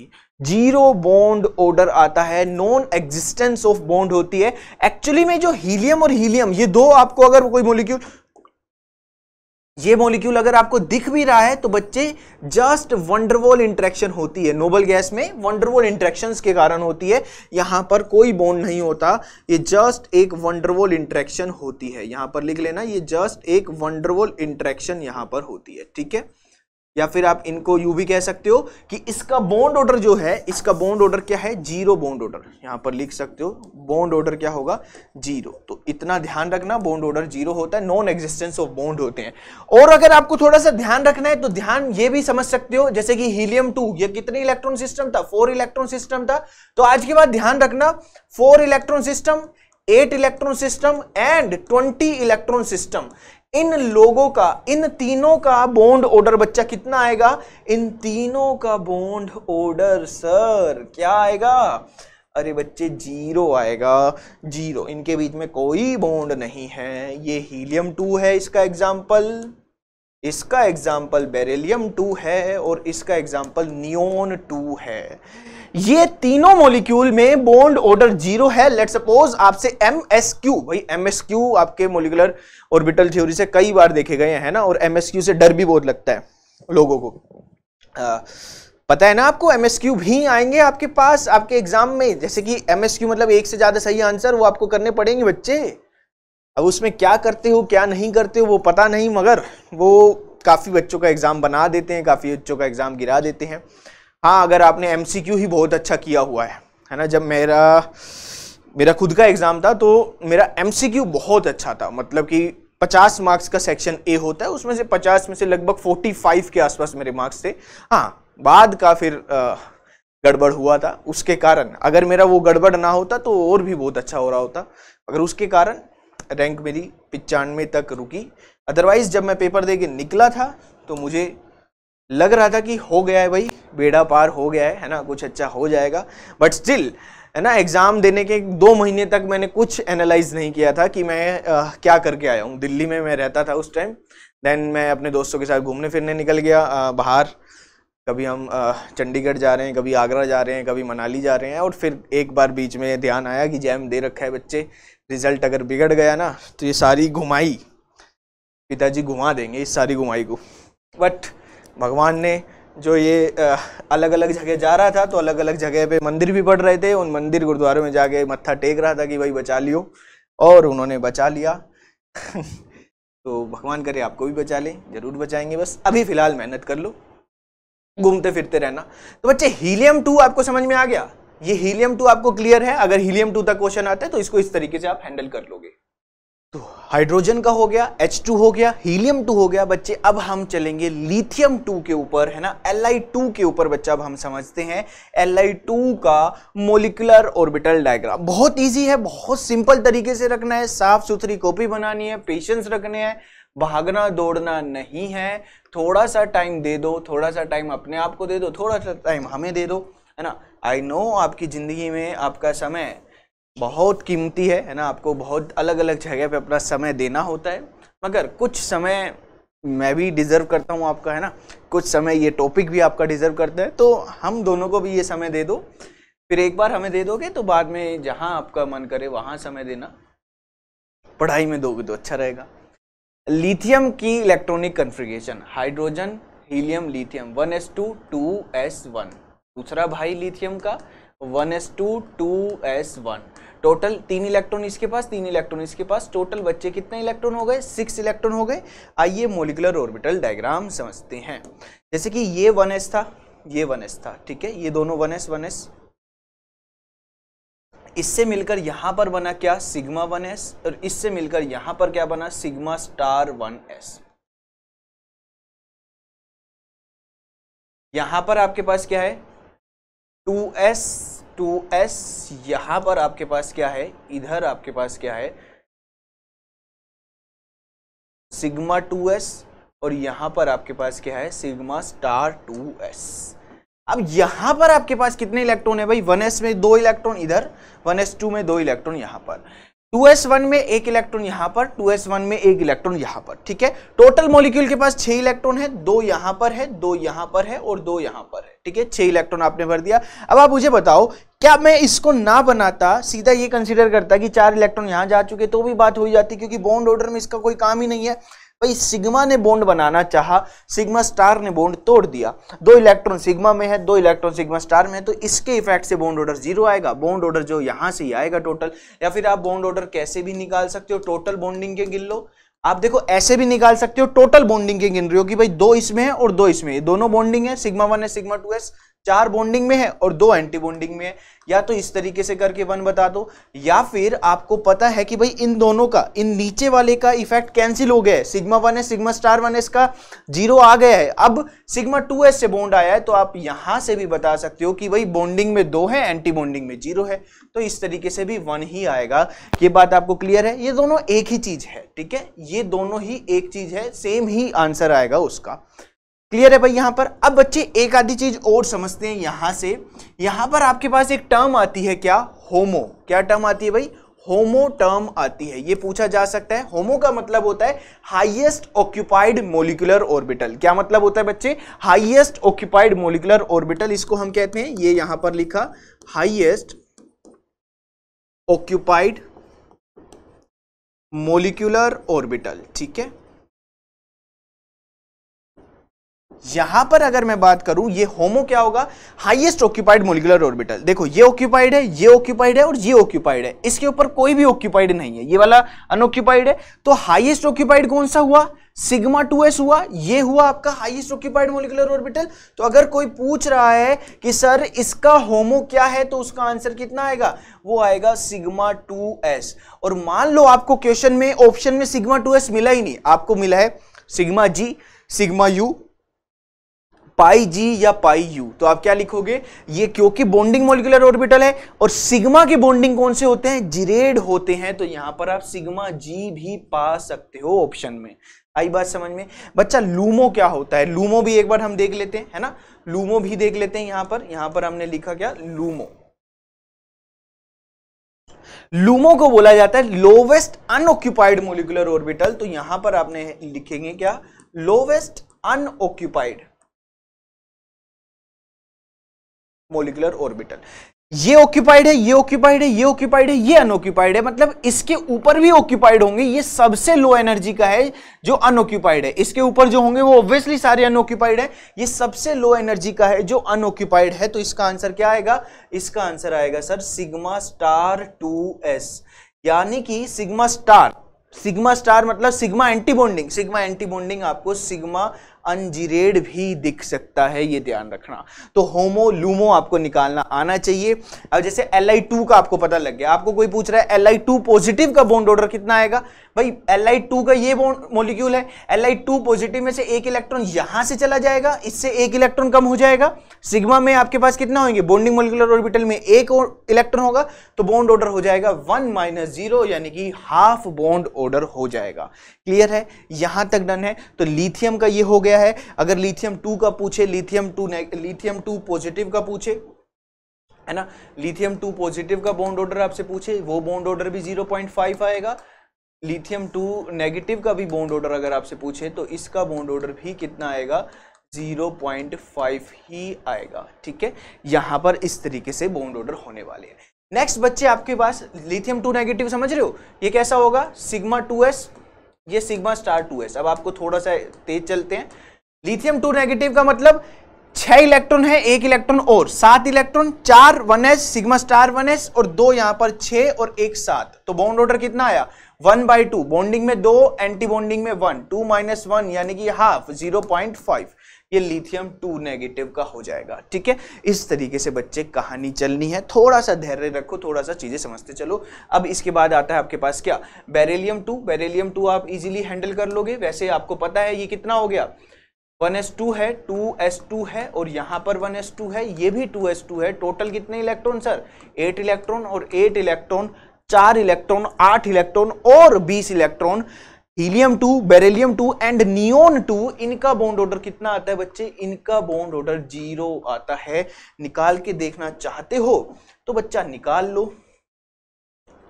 जीरो बॉन्ड ऑर्डर आता है नॉन एग्जिस्टेंस ऑफ बॉन्ड होती है एक्चुअली में जो हीलियम और हीलियम ये दो आपको अगर कोई मोलिक्यूल ये मॉलिक्यूल अगर आपको दिख भी रहा है तो बच्चे जस्ट वंडरवॉल इंट्रैक्शन होती है नोबल गैस में वंडरवॉल इंट्रैक्शन के कारण होती है यहाँ पर कोई बॉन्ड नहीं होता ये जस्ट एक वंडरवॉल इंट्रैक्शन होती है यहाँ पर लिख लेना ये जस्ट एक वंडरवॉल इंट्रैक्शन यहाँ पर होती है ठीक है या फिर आप इनको यू भी कह सकते हो कि इसका बॉन्ड ऑर्डर जो है इसका बॉन्ड ऑर्डर क्या है जीरो बॉन्ड ऑर्डर यहां पर लिख सकते हो बॉन्ड ऑर्डर क्या होगा जीरो तो इतना ध्यान रखना बॉन्ड ऑर्डर जीरो होता है नॉन एग्जिस्टेंस ऑफ बॉन्ड होते हैं और अगर आपको थोड़ा सा ध्यान रखना है तो ध्यान ये भी समझ सकते हो जैसे कि हीलियम टू यह कितने इलेक्ट्रॉन सिस्टम था फोर इलेक्ट्रॉन सिस्टम था तो आज के बाद ध्यान रखना four electron system eight electron system and twenty electron system इन लोगों का इन तीनों का बोन्ड ऑर्डर बच्चा कितना आएगा इन तीनों का बोन्ड ऑर्डर सर क्या आएगा अरे बच्चे जीरो आएगा जीरो इनके बीच में कोई बॉन्ड नहीं है ये हीलियम टू है इसका एग्जाम्पल इसका एग्जाम्पल बेरिलियम टू है और इसका एग्जाम्पल नियोन टू है ये तीनों मोलिक्यूल में बॉन्ड ऑर्डर जीरो है लेट सपोज आपसे एम एस क्यू भाई एम एस क्यू आपके मोलिकुलर ऑर्बिटल थ्योरी से कई बार देखे गए हैं ना और एम एस क्यू से डर भी बहुत लगता है लोगों को आ, पता है ना आपको एम एस क्यू भी आएंगे आपके पास आपके एग्जाम में जैसे कि एम एस क्यू मतलब एक से ज़्यादा सही आंसर वो आपको करने पड़ेंगे बच्चे अब उसमें क्या करते हो क्या नहीं करते हो वो पता नहीं मगर वो काफ़ी बच्चों का एग्ज़ाम बना देते हैं काफ़ी बच्चों का एग्ज़ाम गिरा देते हैं हाँ अगर आपने एम ही बहुत अच्छा किया हुआ है है ना जब मेरा मेरा खुद का एग्ज़ाम था तो मेरा एम बहुत अच्छा था मतलब कि 50 मार्क्स का सेक्शन ए होता है उसमें से 50 में से लगभग 45 के आसपास मेरे मार्क्स थे हाँ बाद का फिर गड़बड़ हुआ था उसके कारण अगर मेरा वो गड़बड़ ना होता तो और भी बहुत अच्छा हो रहा होता अगर उसके कारण रैंक मेरी पचानवे तक रुकी अदरवाइज़ जब मैं पेपर दे के निकला था तो मुझे लग रहा था कि हो गया है भाई बेड़ा पार हो गया है है ना कुछ अच्छा हो जाएगा बट स्टिल है ना एग्ज़ाम देने के दो महीने तक मैंने कुछ एनालाइज नहीं किया था कि मैं आ, क्या करके आया हूँ दिल्ली में मैं रहता था उस टाइम देन मैं अपने दोस्तों के साथ घूमने फिरने निकल गया बाहर कभी हम चंडीगढ़ जा रहे हैं कभी आगरा जा रहे हैं कभी मनाली जा रहे हैं और फिर एक बार बीच में ध्यान आया कि जैम दे रखा है बच्चे रिज़ल्ट अगर बिगड़ गया ना तो ये सारी घुमाई पिताजी घुमा देंगे इस सारी घुमाई को बट भगवान ने जो ये अलग अलग जगह जा रहा था तो अलग अलग जगह पे मंदिर भी पढ़ रहे थे उन मंदिर गुरुद्वारों में जाके मत्था टेक रहा था कि भाई बचा लियो और उन्होंने बचा लिया तो भगवान करे आपको भी बचा लें ज़रूर बचाएंगे बस अभी फ़िलहाल मेहनत कर लो घूमते फिरते रहना तो बच्चे हीलियम टू आपको समझ में आ गया ये हीलियम टू आपको क्लियर है अगर हीलियम टू तक क्वेश्चन आता है तो इसको इस तरीके से आप हैंडल कर लोगे तो हाइड्रोजन का हो गया एच टू हो गया हीलियम टू हो गया बच्चे अब हम चलेंगे लिथियम टू के ऊपर है ना एल टू के ऊपर बच्चा अब हम समझते हैं एल टू का मोलिकुलर ऑर्बिटल डायग्राम बहुत इजी है बहुत सिंपल तरीके से रखना है साफ सुथरी कॉपी बनानी है पेशेंस रखने हैं भागना दौड़ना नहीं है थोड़ा सा टाइम दे दो थोड़ा सा टाइम अपने आप को दे दो थोड़ा सा टाइम हमें दे दो है ना आई नो आपकी ज़िंदगी में आपका समय बहुत कीमती है है ना आपको बहुत अलग अलग जगह पे अपना समय देना होता है मगर कुछ समय मैं भी डिज़र्व करता हूँ आपका है ना कुछ समय ये टॉपिक भी आपका डिज़र्व करता है तो हम दोनों को भी ये समय दे दो फिर एक बार हमें दे दोगे तो बाद में जहाँ आपका मन करे वहाँ समय देना पढ़ाई में दोगे तो अच्छा रहेगा लिथियम की electronic configuration hydrogen helium lithium one S two two S one दूसरा भाई लिथियम का one S two two S one total तीन इलेक्ट्रॉन इसके पास तीन इलेक्ट्रॉन इसके पास टोटल बच्चे कितने इलेक्ट्रॉन हो गए सिक्स इलेक्ट्रॉन हो गए आइए मोलिकुलर ऑर्बिटल डायग्राम समझते हैं जैसे कि ये वन एस था ये वन एस था ठीक है ये दोनों वन एस वन एस इससे मिलकर यहां पर बना क्या सिग्मा वन एस और इससे मिलकर यहां पर क्या बना सिग्मा स्टार वन एस यहां पर आपके पास क्या है टू एस टू एस यहाँ पर आपके पास क्या है इधर आपके पास क्या है सिग्मा टू एस और यहाँ पर आपके पास क्या है सिग्मा स्टार टू एस अब यहाँ पर आपके पास कितने इलेक्ट्रॉन है भाई 1s में दो इलेक्ट्रॉन इधर 1s2 में दो इलेक्ट्रॉन यहाँ पर 2s1 में एक इलेक्ट्रॉन यहां पर 2s1 में एक इलेक्ट्रॉन यहां पर ठीक है टोटल मॉलिक्यूल के पास छह इलेक्ट्रॉन है दो यहां पर है दो यहां पर है और दो यहां पर है ठीक है छह इलेक्ट्रॉन आपने भर दिया अब आप मुझे बताओ क्या मैं इसको ना बनाता सीधा ये कंसिडर करता कि चार इलेक्ट्रॉन यहां जा चुके तो भी बात हो जाती क्योंकि बॉन्ड ऑर्डर में इसका कोई काम ही नहीं है भाई सिग्मा ने बॉन्ड बनाना चाहा सिग्मा स्टार ने बॉन्ड तोड़ दिया दो इलेक्ट्रॉन सिग्मा में है दो इलेक्ट्रॉन सिग्मा स्टार में है तो इसके इफेक्ट से बॉन्ड ऑर्डर जीरो आएगा बॉन्ड ऑर्डर जो यहां से ही आएगा टोटल या फिर आप बॉन्ड ऑर्डर कैसे भी निकाल सकते हो टोटल बॉन्डिंग के गिन लो आप देखो ऐसे भी निकाल सकते हो टोटल बॉन्डिंग के गिन रही हो कि भाई दो इसमें है और दो इसमें दोनों बॉन्डिंग है सिग्मा वन है सिग्मा टू है चार बॉन्डिंग में है और दो एंटी बॉन्डिंग में है या तो इस तरीके से करके वन बता दो या फिर आपको पता है कि भाई इन दोनों का इन नीचे वाले का इफेक्ट कैंसिल हो गया है sigma one S sigma star one S का जीरो आ गया है अब सिग्मा टू एस से बॉन्ड आया है तो आप यहां से भी बता सकते हो कि भाई बॉन्डिंग में दो है एंटी बॉन्डिंग में जीरो है तो इस तरीके से भी वन ही आएगा ये बात आपको क्लियर है ये दोनों एक ही चीज है ठीक है ये दोनों ही एक चीज है सेम ही आंसर आएगा उसका क्लियर है भाई यहां पर अब बच्चे एक आधी चीज और समझते हैं यहां से यहां पर आपके पास एक टर्म आती है क्या होमो क्या टर्म आती है भाई होमो टर्म आती है ये पूछा जा सकता है होमो का मतलब होता है हाईएस्ट ऑक्यूपाइड मोलिकुलर ऑर्बिटल क्या मतलब होता है बच्चे हाईएस्ट ऑक्यूपाइड मोलिकुलर ऑर्बिटल इसको हम कहते हैं ये यहां पर लिखा हाइएस्ट ऑक्यूपाइड मोलिकुलर ऑर्बिटल ठीक है यहां पर अगर मैं बात करूं ये होमो क्या होगा हाईएस्ट ऑक्यूपाइड मोलिकुलर ऑर्बिटल देखो ये ऑक्यूपाइड है ये ऑक्यूपाइड है और ये ऑक्यूपाइड है इसके ऊपर कोई भी ऑक्यूपाइड नहीं है ये वाला अनऑक्यूपाइड है तो हाईएस्ट ऑक्यूपाइड कौन सा हुआ सिग्मा टू एस हुआ ये हुआ आपका हाईएस्ट ऑक्यूपाइड मोलिकुलर ऑर्बिटल तो अगर कोई पूछ रहा है कि सर इसका होमो क्या है तो उसका आंसर कितना आएगा वो आएगा सिग्मा टू एस और मान लो आपको क्वेश्चन में ऑप्शन में सिग्मा टू एस मिला ही नहीं आपको मिला है sigma G sigma U pi G या पाई यू तो आप क्या लिखोगे ये क्योंकि बॉन्डिंग मोलिकुलर ऑर्बिटल है और सिग्मा के बॉन्डिंग कौन से होते हैं जिरेड होते हैं तो यहां पर आप सिग्मा जी भी पा सकते हो ऑप्शन में आई बात समझ में बच्चा लूमो क्या होता है लूमो भी एक बार हम देख लेते हैं है ना लूमो भी देख लेते हैं यहां पर यहां पर हमने लिखा क्या लूमो लूमो को बोला जाता है लोवेस्ट अनऑक्यूपाइड मोलिकुलर ऑर्बिटल तो यहां पर आपने लिखेंगे क्या लोवेस्ट अनऑक्यूपाइड मोलिकुलर ऑर्बिटल ये ऑक्यूपाइड है ये ऑक्यूपाइड है ये ऑक्यूपाइड है ये अनऑक्यूपाइड है मतलब इसके ऊपर भी ऑक्यूपाइड होंगे ये सबसे लो एनर्जी का है जो अनऑक्यूपाइड है इसके ऊपर जो होंगे वो ऑब्वियसली सारे अनऑक्यूपाइड है ये सबसे लो एनर्जी का है जो अनऑक्यूपाइड है तो इसका आंसर क्या आएगा इसका आंसर आएगा सर सिग्मा स्टार टू यानी कि सिग्मा स्टार सिग्मा स्टार मतलब सिग्मा एंटीबॉन्डिंग सिग्मा एंटीबॉन्डिंग आपको सिग्मा अनजिरेड भी दिख सकता है ये ध्यान रखना तो होमो लूमो आपको निकालना आना चाहिए अब जैसे एल आई टू का आपको पता लग गया आपको कोई पूछ रहा है एल आई टू पॉजिटिव का बॉन्ड ऑर्डर कितना आएगा भाई एल आई टू का ये बॉन्ड मोलिक्यूल है एल आई टू पॉजिटिव में से एक इलेक्ट्रॉन यहां से चला जाएगा इससे एक इलेक्ट्रॉन कम हो जाएगा सिग्मा में आपके पास कितना होंगे बॉन्डिंग मोलिकुलर ऑर्बिटल में एक इलेक्ट्रॉन होगा तो बॉन्ड ऑर्डर हो जाएगा वन माइनस जीरो यानी कि हाफ बॉन्ड ऑर्डर हो जाएगा क्लियर है यहां तक डन है तो लिथियम का ये हो गया गया है अगर लिथियम टू का पूछे lithium two lithium two positive का पूछे है ना लिथियम टू पॉजिटिव का बॉन्ड ऑर्डर आपसे पूछे वो बॉन्ड ऑर्डर भी जीरो पॉइंट फाइव आएगा लिथियम टू नेगेटिव का भी बॉन्ड ऑर्डर अगर आपसे पूछे तो इसका बॉन्ड ऑर्डर भी कितना आएगा 0.5 ही आएगा ठीक है यहां पर इस तरीके से बॉन्ड ऑर्डर होने वाले हैं नेक्स्ट बच्चे आपके पास लिथियम टू नेगेटिव समझ रहे हो ये कैसा होगा सिग्मा टू एस ये सिग्मा स्टार टू एस अब आपको थोड़ा सा तेज चलते हैं लिथियम टू नेगेटिव का मतलब छह इलेक्ट्रॉन है एक इलेक्ट्रॉन और सात इलेक्ट्रॉन चार one S sigma star one S और दो यहां पर छह और एक सात तो बॉन्ड ऑर्डर कितना आया वन बाई टू बॉन्डिंग में दो एंटी बॉन्डिंग में वन टू माइनस वन यानी कि हाफ जीरो पॉइंट फाइव ये लिथियम टू नेगेटिव का हो जाएगा ठीक है इस तरीके से बच्चे कहानी चलनी है थोड़ा सा धैर्य रखो थोड़ा सा चीज़ें समझते चलो अब इसके बाद आता है आपके पास क्या बेरेलियम टू बेरेलियम टू आप इजिली हैंडल कर लोगे वैसे आपको पता है ये कितना हो गया वन एस टू है टू एस टू है और यहाँ पर वन एस टू है ये भी टू एस टू है टोटल कितने इलेक्ट्रॉन सर एट इलेक्ट्रॉन और एट इलेक्ट्रॉन चार इलेक्ट्रॉन आठ इलेक्ट्रॉन और बीस electron helium two beryllium two and neon two इनका बॉन्ड ऑर्डर कितना आता है बच्चे इनका बॉन्ड ऑर्डर जीरो आता है निकाल के देखना चाहते हो तो बच्चा निकाल लो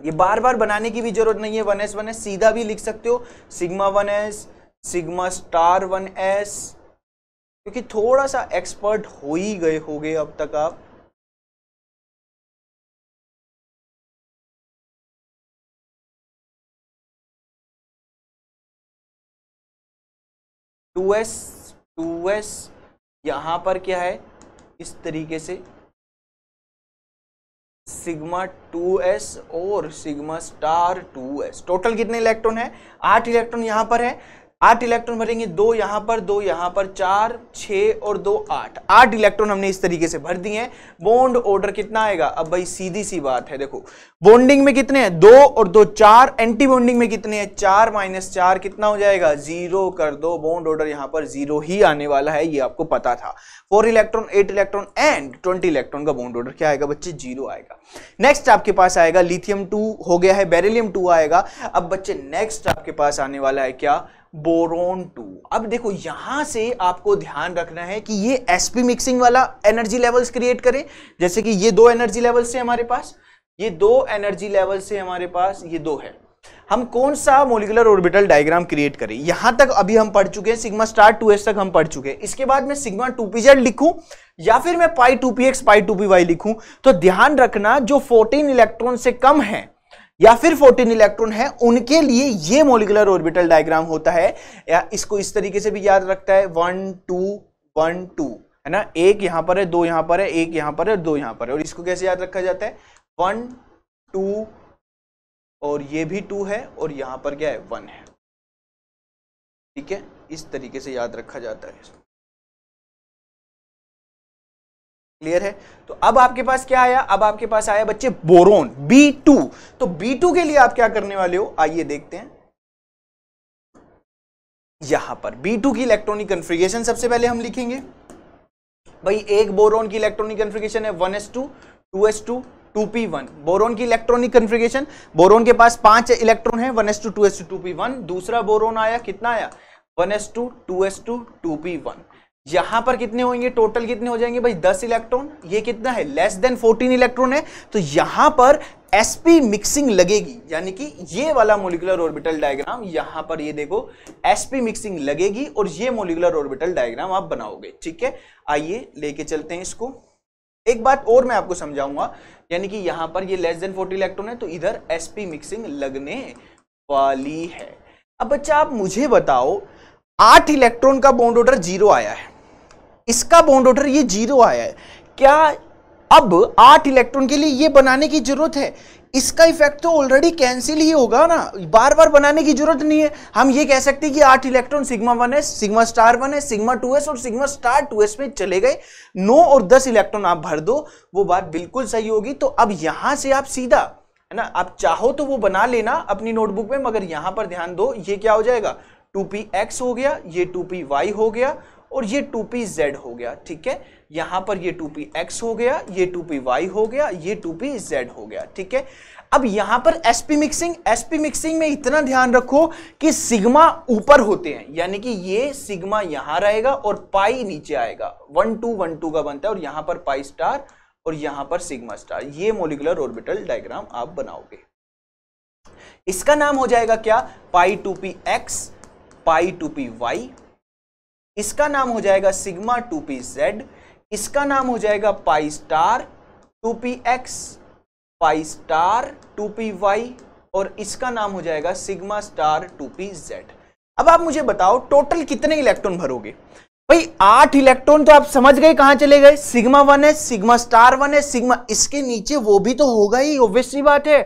ये बार बार बनाने की भी जरूरत नहीं है वन एस वन एस सीधा भी लिख सकते हो sigma one S sigma star one S क्योंकि थोड़ा सा एक्सपर्ट हो ही गए हो गए अब तक आप टू एस टू एस यहां पर क्या है इस तरीके से सिग्मा टू एस और sigma star two S total कितने इलेक्ट्रॉन है आठ इलेक्ट्रॉन यहां पर है आठ इलेक्ट्रॉन भरेंगे दो यहां पर दो यहां पर चार छ और दो आठ आठ इलेक्ट्रॉन हमने इस तरीके से भर दिए बॉन्ड ऑर्डर कितना आएगा अब भाई सीधी सी बात है देखो बॉन्डिंग में कितने हैं दो और दो चार एंटी बॉन्डिंग में कितने हैं चार माइनस चार कितना हो जाएगा जीरो कर दो बॉन्ड ऑर्डर यहाँ पर जीरो ही आने वाला है ये आपको पता था four electron eight electron and twenty electron का बॉन्ड ऑर्डर क्या आएगा बच्चे जीरो आएगा नेक्स्ट आपके पास आएगा लिथियम टू हो गया है बेरिलियम टू आएगा अब बच्चे नेक्स्ट आपके पास आने वाला है क्या बोरोन टू अब देखो यहां से आपको ध्यान रखना है कि ये एसपी मिक्सिंग वाला एनर्जी लेवल्स क्रिएट करे जैसे कि ये दो एनर्जी लेवल्स है हमारे पास ये दो एनर्जी लेवल से हमारे पास ये दो है हम कौन सा मोलिकुलर ऑर्बिटल डायग्राम क्रिएट करें यहां तक अभी हम पढ़ चुके हैं सिग्मा स्टार टू एस तक हम पढ़ चुके हैं इसके बाद मैं सिग्मा टू पी जेड लिखूं या फिर मैं pi two P x pi two P Y लिखूं तो ध्यान रखना जो 14 इलेक्ट्रॉन से कम है या फिर 14 इलेक्ट्रॉन है उनके लिए ये मोलिकुलर ऑर्बिटल डायग्राम होता है या इसको इस तरीके से भी याद रखता है वन टू वन टू है ना एक यहां पर है दो यहां पर है एक यहां पर है दो यहां पर है और इसको कैसे याद रखा जाता है वन टू और ये भी टू है और यहां पर क्या है वन है ठीक है इस तरीके से याद रखा जाता है इसको क्लियर है तो अब आपके पास क्या आया अब आपके पास आया बच्चे बोरोन B2 तो B2 के लिए आप क्या करने वाले हो आइए देखते हैं यहां पर B2 की इलेक्ट्रॉनिक कंफ्रिगेशन सबसे पहले हम लिखेंगे भाई एक बोरोन की इलेक्ट्रॉनिक कंफ्रिगेशन है 1s2 2s2 2p1 बोरोन की इलेक्ट्रॉनिक कंफ्रिगेशन बोरोन के पास पांच इलेक्ट्रॉन है 1s2 2s2 2p1 दूसरा बोरोन आया कितना आया 1s2 2s2 2p1 यहां पर कितने होंगे टोटल कितने हो जाएंगे भाई 10 इलेक्ट्रॉन ये कितना है लेस देन 14 इलेक्ट्रॉन है तो यहां पर sp मिक्सिंग लगेगी यानी कि ये वाला मोलिकुलर ऑर्बिटल डायग्राम यहां पर ये देखो sp मिक्सिंग लगेगी और ये मोलिकुलर ऑर्बिटल डायग्राम आप बनाओगे ठीक है आइए लेके चलते हैं इसको एक बात और मैं आपको समझाऊंगा यानी कि यहां पर ये लेस देन 40 इलेक्ट्रॉन है तो इधर sp मिक्सिंग लगने वाली है अब बच्चा आप मुझे बताओ आठ इलेक्ट्रॉन का बॉन्ड ऑर्डर जीरो आया है इसका बॉन्ड ऑर्डर ये जीरो आया है क्या अब आठ इलेक्ट्रॉन के लिए ये बनाने की जरूरत है इसका इफेक्ट तो ऑलरेडी कैंसिल ही होगा ना बार बार बनाने की जरूरत नहीं है हम ये कह सकते हैं कि आठ electron sigma one S sigma star one S sigma two S और सिग्मा स्टार टू एस में चले गए नौ और दस इलेक्ट्रॉन आप भर दो वो बात बिल्कुल सही होगी तो अब यहां से आप सीधा है ना आप चाहो तो वो बना लेना अपनी नोटबुक में मगर यहां पर ध्यान दो ये क्या हो जाएगा टू पी एक्स हो गया ये टू पी वाई हो गया और ये टू पी जेड हो गया ठीक है यहां पर ये टू पी एक्स हो गया ये टू पी वाई हो गया ये टू पी जेड हो गया ठीक है अब यहां पर एसपी मिक्सिंग एसपी मिक्सिंग में इतना ध्यान रखो कि सिग्मा ऊपर होते हैं यानी कि ये सिग्मा यहां रहेगा और पाई नीचे आएगा वन टू वन टू का बनता है और यहां पर पाई स्टार और यहां पर सिग्मा स्टार ये मोलिकुलर ऑर्बिटल डायग्राम आप बनाओगे इसका नाम हो जाएगा क्या pi two P x pi two P Y इसका नाम हो जाएगा सिग्मा टू पी जेड इसका नाम हो जाएगा pi star two P x pi star two P Y और इसका नाम हो जाएगा sigma star two P Z अब आप मुझे बताओ टोटल कितने इलेक्ट्रॉन भरोगे भाई आठ इलेक्ट्रॉन तो आप समझ गए कहां चले गए सिग्मा वन है सिग्मा स्टार वन है सिग्मा इसके नीचे वो भी तो होगा ही ऑब्वियसली बात है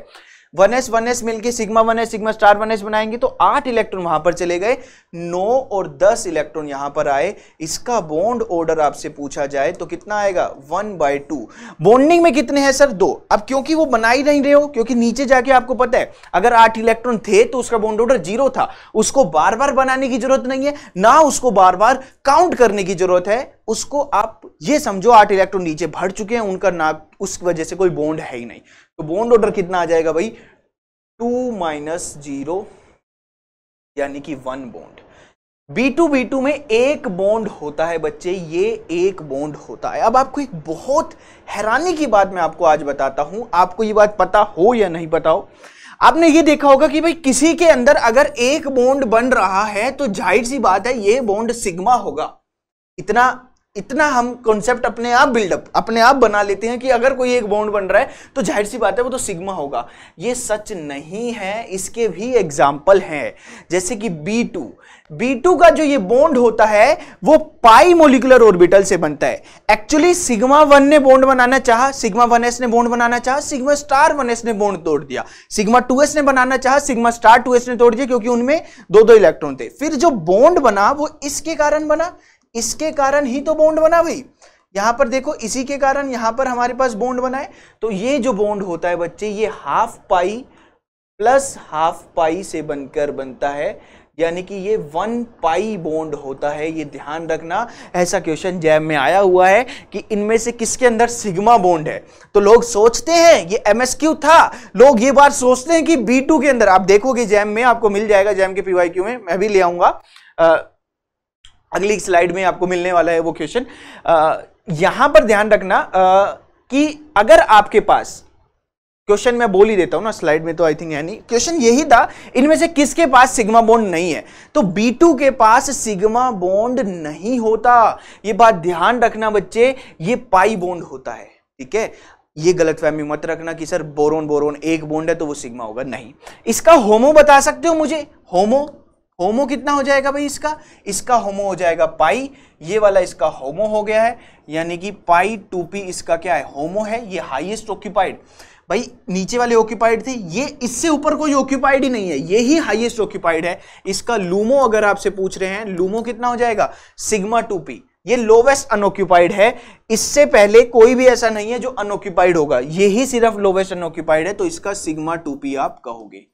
वन एस वन एस मिलकर sigma one S sigma star one S बनाएंगे तो आठ इलेक्ट्रॉन वहां पर चले गए नौ और दस इलेक्ट्रॉन यहां पर आए इसका बॉन्ड ऑर्डर आपसे पूछा जाए तो कितना आएगा वन बाय टू बॉन्डिंग में कितने हैं सर दो अब क्योंकि वो बना ही नहीं रहे हो क्योंकि नीचे जाके आपको पता है अगर आठ इलेक्ट्रॉन थे तो उसका बॉन्ड ऑर्डर जीरो था उसको बार बार बनाने की जरूरत नहीं है ना उसको बार बार काउंट करने की जरूरत है उसको आप ये समझो आठ इलेक्ट्रॉन नीचे भर चुके हैं उनका ना उस वजह से कोई बॉन्ड है ही नहीं तो बॉन्ड ऑर्डर कितना आ जाएगा भाई टू माइनस जीरो यानी कि one bond B two B two में एक बॉन्ड होता है बच्चे ये एक बॉन्ड होता है अब आपको एक बहुत हैरानी की बात मैं आपको आज बताता हूं आपको ये बात पता हो या नहीं पता हो आपने ये देखा होगा कि भाई किसी के अंदर अगर एक बॉन्ड बन रहा है तो जाहिर सी बात है ये बॉन्ड सिग्मा होगा इतना इतना हम कॉन्सेप्ट अपने आप बिल्डअप अपने आप बना लेते हैं कि अगर कोई एक बॉन्ड बन रहा है तो जाहिर सी बात है वो तो सिग्मा होगा ये सच नहीं है इसके भी एग्जाम्पल हैं जैसे कि B2 B2 का जो ये बॉन्ड होता है वो पाई मोलिकुलर ऑर्बिटल से बनता है एक्चुअली सिग्मा वन ने बॉन्ड बनाना चाहा सिग्मा वन एस ने बॉन्ड बनाना चाहा सिग्मा स्टार वन एस ने बॉन्ड तोड़ दिया सिग्मा टू एस ने बनाना चाहा सिग्मा स्टार टू एस ने तोड़ दिया क्योंकि उनमें दो दो इलेक्ट्रॉन थे फिर जो बॉन्ड बना वो इसके कारण बना इसके कारण ही तो बॉन्ड बना हुई यहां पर देखो इसी के कारण यहां पर हमारे पास बॉन्ड बना है तो ये जो बॉन्ड होता है बच्चे ये half pi plus half pi से बनकर बनता है यानी कि ये वन पाई बॉन्ड होता है ये ध्यान रखना ऐसा क्वेश्चन जैम में आया हुआ है कि इनमें से किसके अंदर सिग्मा बॉन्ड है तो लोग सोचते हैं ये एमएसक्यू था लोग ये बार सोचते हैं कि बी टू के अंदर आप देखोगे जैम में आपको मिल जाएगा जैम के पीवाईक्यू में मैं भी ले आऊंगा अगली स्लाइड में आपको मिलने वाला है वो क्वेश्चन यहां पर ध्यान रखना आ, कि अगर आपके पास क्वेश्चन मैं बोल ही देता हूं ना स्लाइड में तो आई थिंक यानी क्वेश्चन यही था इनमें से किसके पास सिग्मा बॉन्ड नहीं है तो बी टू के पास सिग्मा बॉन्ड नहीं होता ये बात ध्यान रखना बच्चे ये पाई बॉन्ड होता है ठीक है ये गलत फहमी मत रखना कि सर बोरोन बोरोन एक बॉन्ड है तो वो सिग्मा होगा नहीं इसका होमो बता सकते हो मुझे होमो होमो कितना हो जाएगा भाई इसका इसका होमो हो जाएगा पाई ये वाला इसका होमो हो गया है यानी कि पाई टू पी इसका क्या है होमो है ये हाईएस्ट ऑक्यूपाइड भाई नीचे वाले ऑक्यूपाइड थे ये इससे ऊपर कोई ऑक्यूपाइड ही नहीं है ये ही हाईएस्ट ऑक्यूपाइड है इसका लूमो अगर आपसे पूछ रहे हैं लूमो कितना हो जाएगा सिग्मा टू पी ये लोवेस्ट अनऑक्यूपाइड है इससे पहले कोई भी ऐसा नहीं है जो अनऑक्यूपाइड होगा ये ही सिर्फ लोवेस्ट अनऑक्यूपाइड है तो इसका सिग्मा टू पी आप कहोगे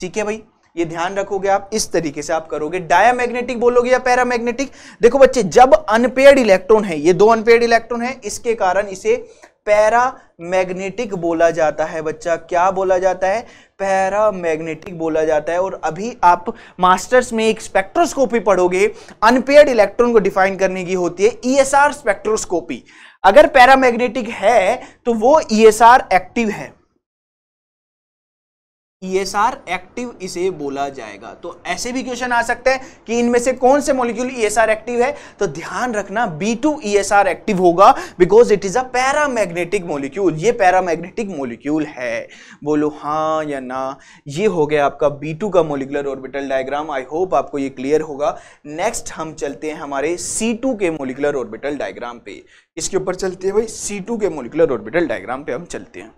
ठीक है भाई ये ध्यान रखोगे आप इस तरीके से आप करोगे मैग्नेटिक बोलोगे या पैरामैग्नेटिक देखो बच्चे जब अनपेयर्ड इलेक्ट्रॉन है ये दो अनपेयर्ड इलेक्ट्रॉन है इसके कारण इसे पैरामैग्नेटिक बोला जाता है बच्चा क्या बोला जाता है पैरामैग्नेटिक बोला जाता है और अभी आप मास्टर्स में एक स्पेक्ट्रोस्कोपी पढ़ोगे अनपेयर्ड इलेक्ट्रॉन को डिफाइन करने की होती है ईएसआर e स्पेक्ट्रोस्कोपी अगर पैरामैग्नेटिक है तो वो ईएसआर e एक्टिव है ESR एक्टिव इसे बोला जाएगा तो ऐसे भी क्वेश्चन आ सकते हैं कि इनमें से कौन से मॉलिक्यूल ESR एक्टिव है तो ध्यान रखना B2 ESR एक्टिव होगा because it is a paramagnetic molecule ये पैरामैग्नेटिक मॉलिक्यूल है बोलो हाँ या ना ये हो गया आपका B2 का molecular orbital diagram I hope आपको ये क्लियर होगा नेक्स्ट हम चलते हैं हमारे C2 के मोलिकुलर ऑर्बिटल डायग्राम पे इसके ऊपर चलते हैं भाई C2 के मोलिकुलर ऑर्बिटल डायग्राम पे हम चलते हैं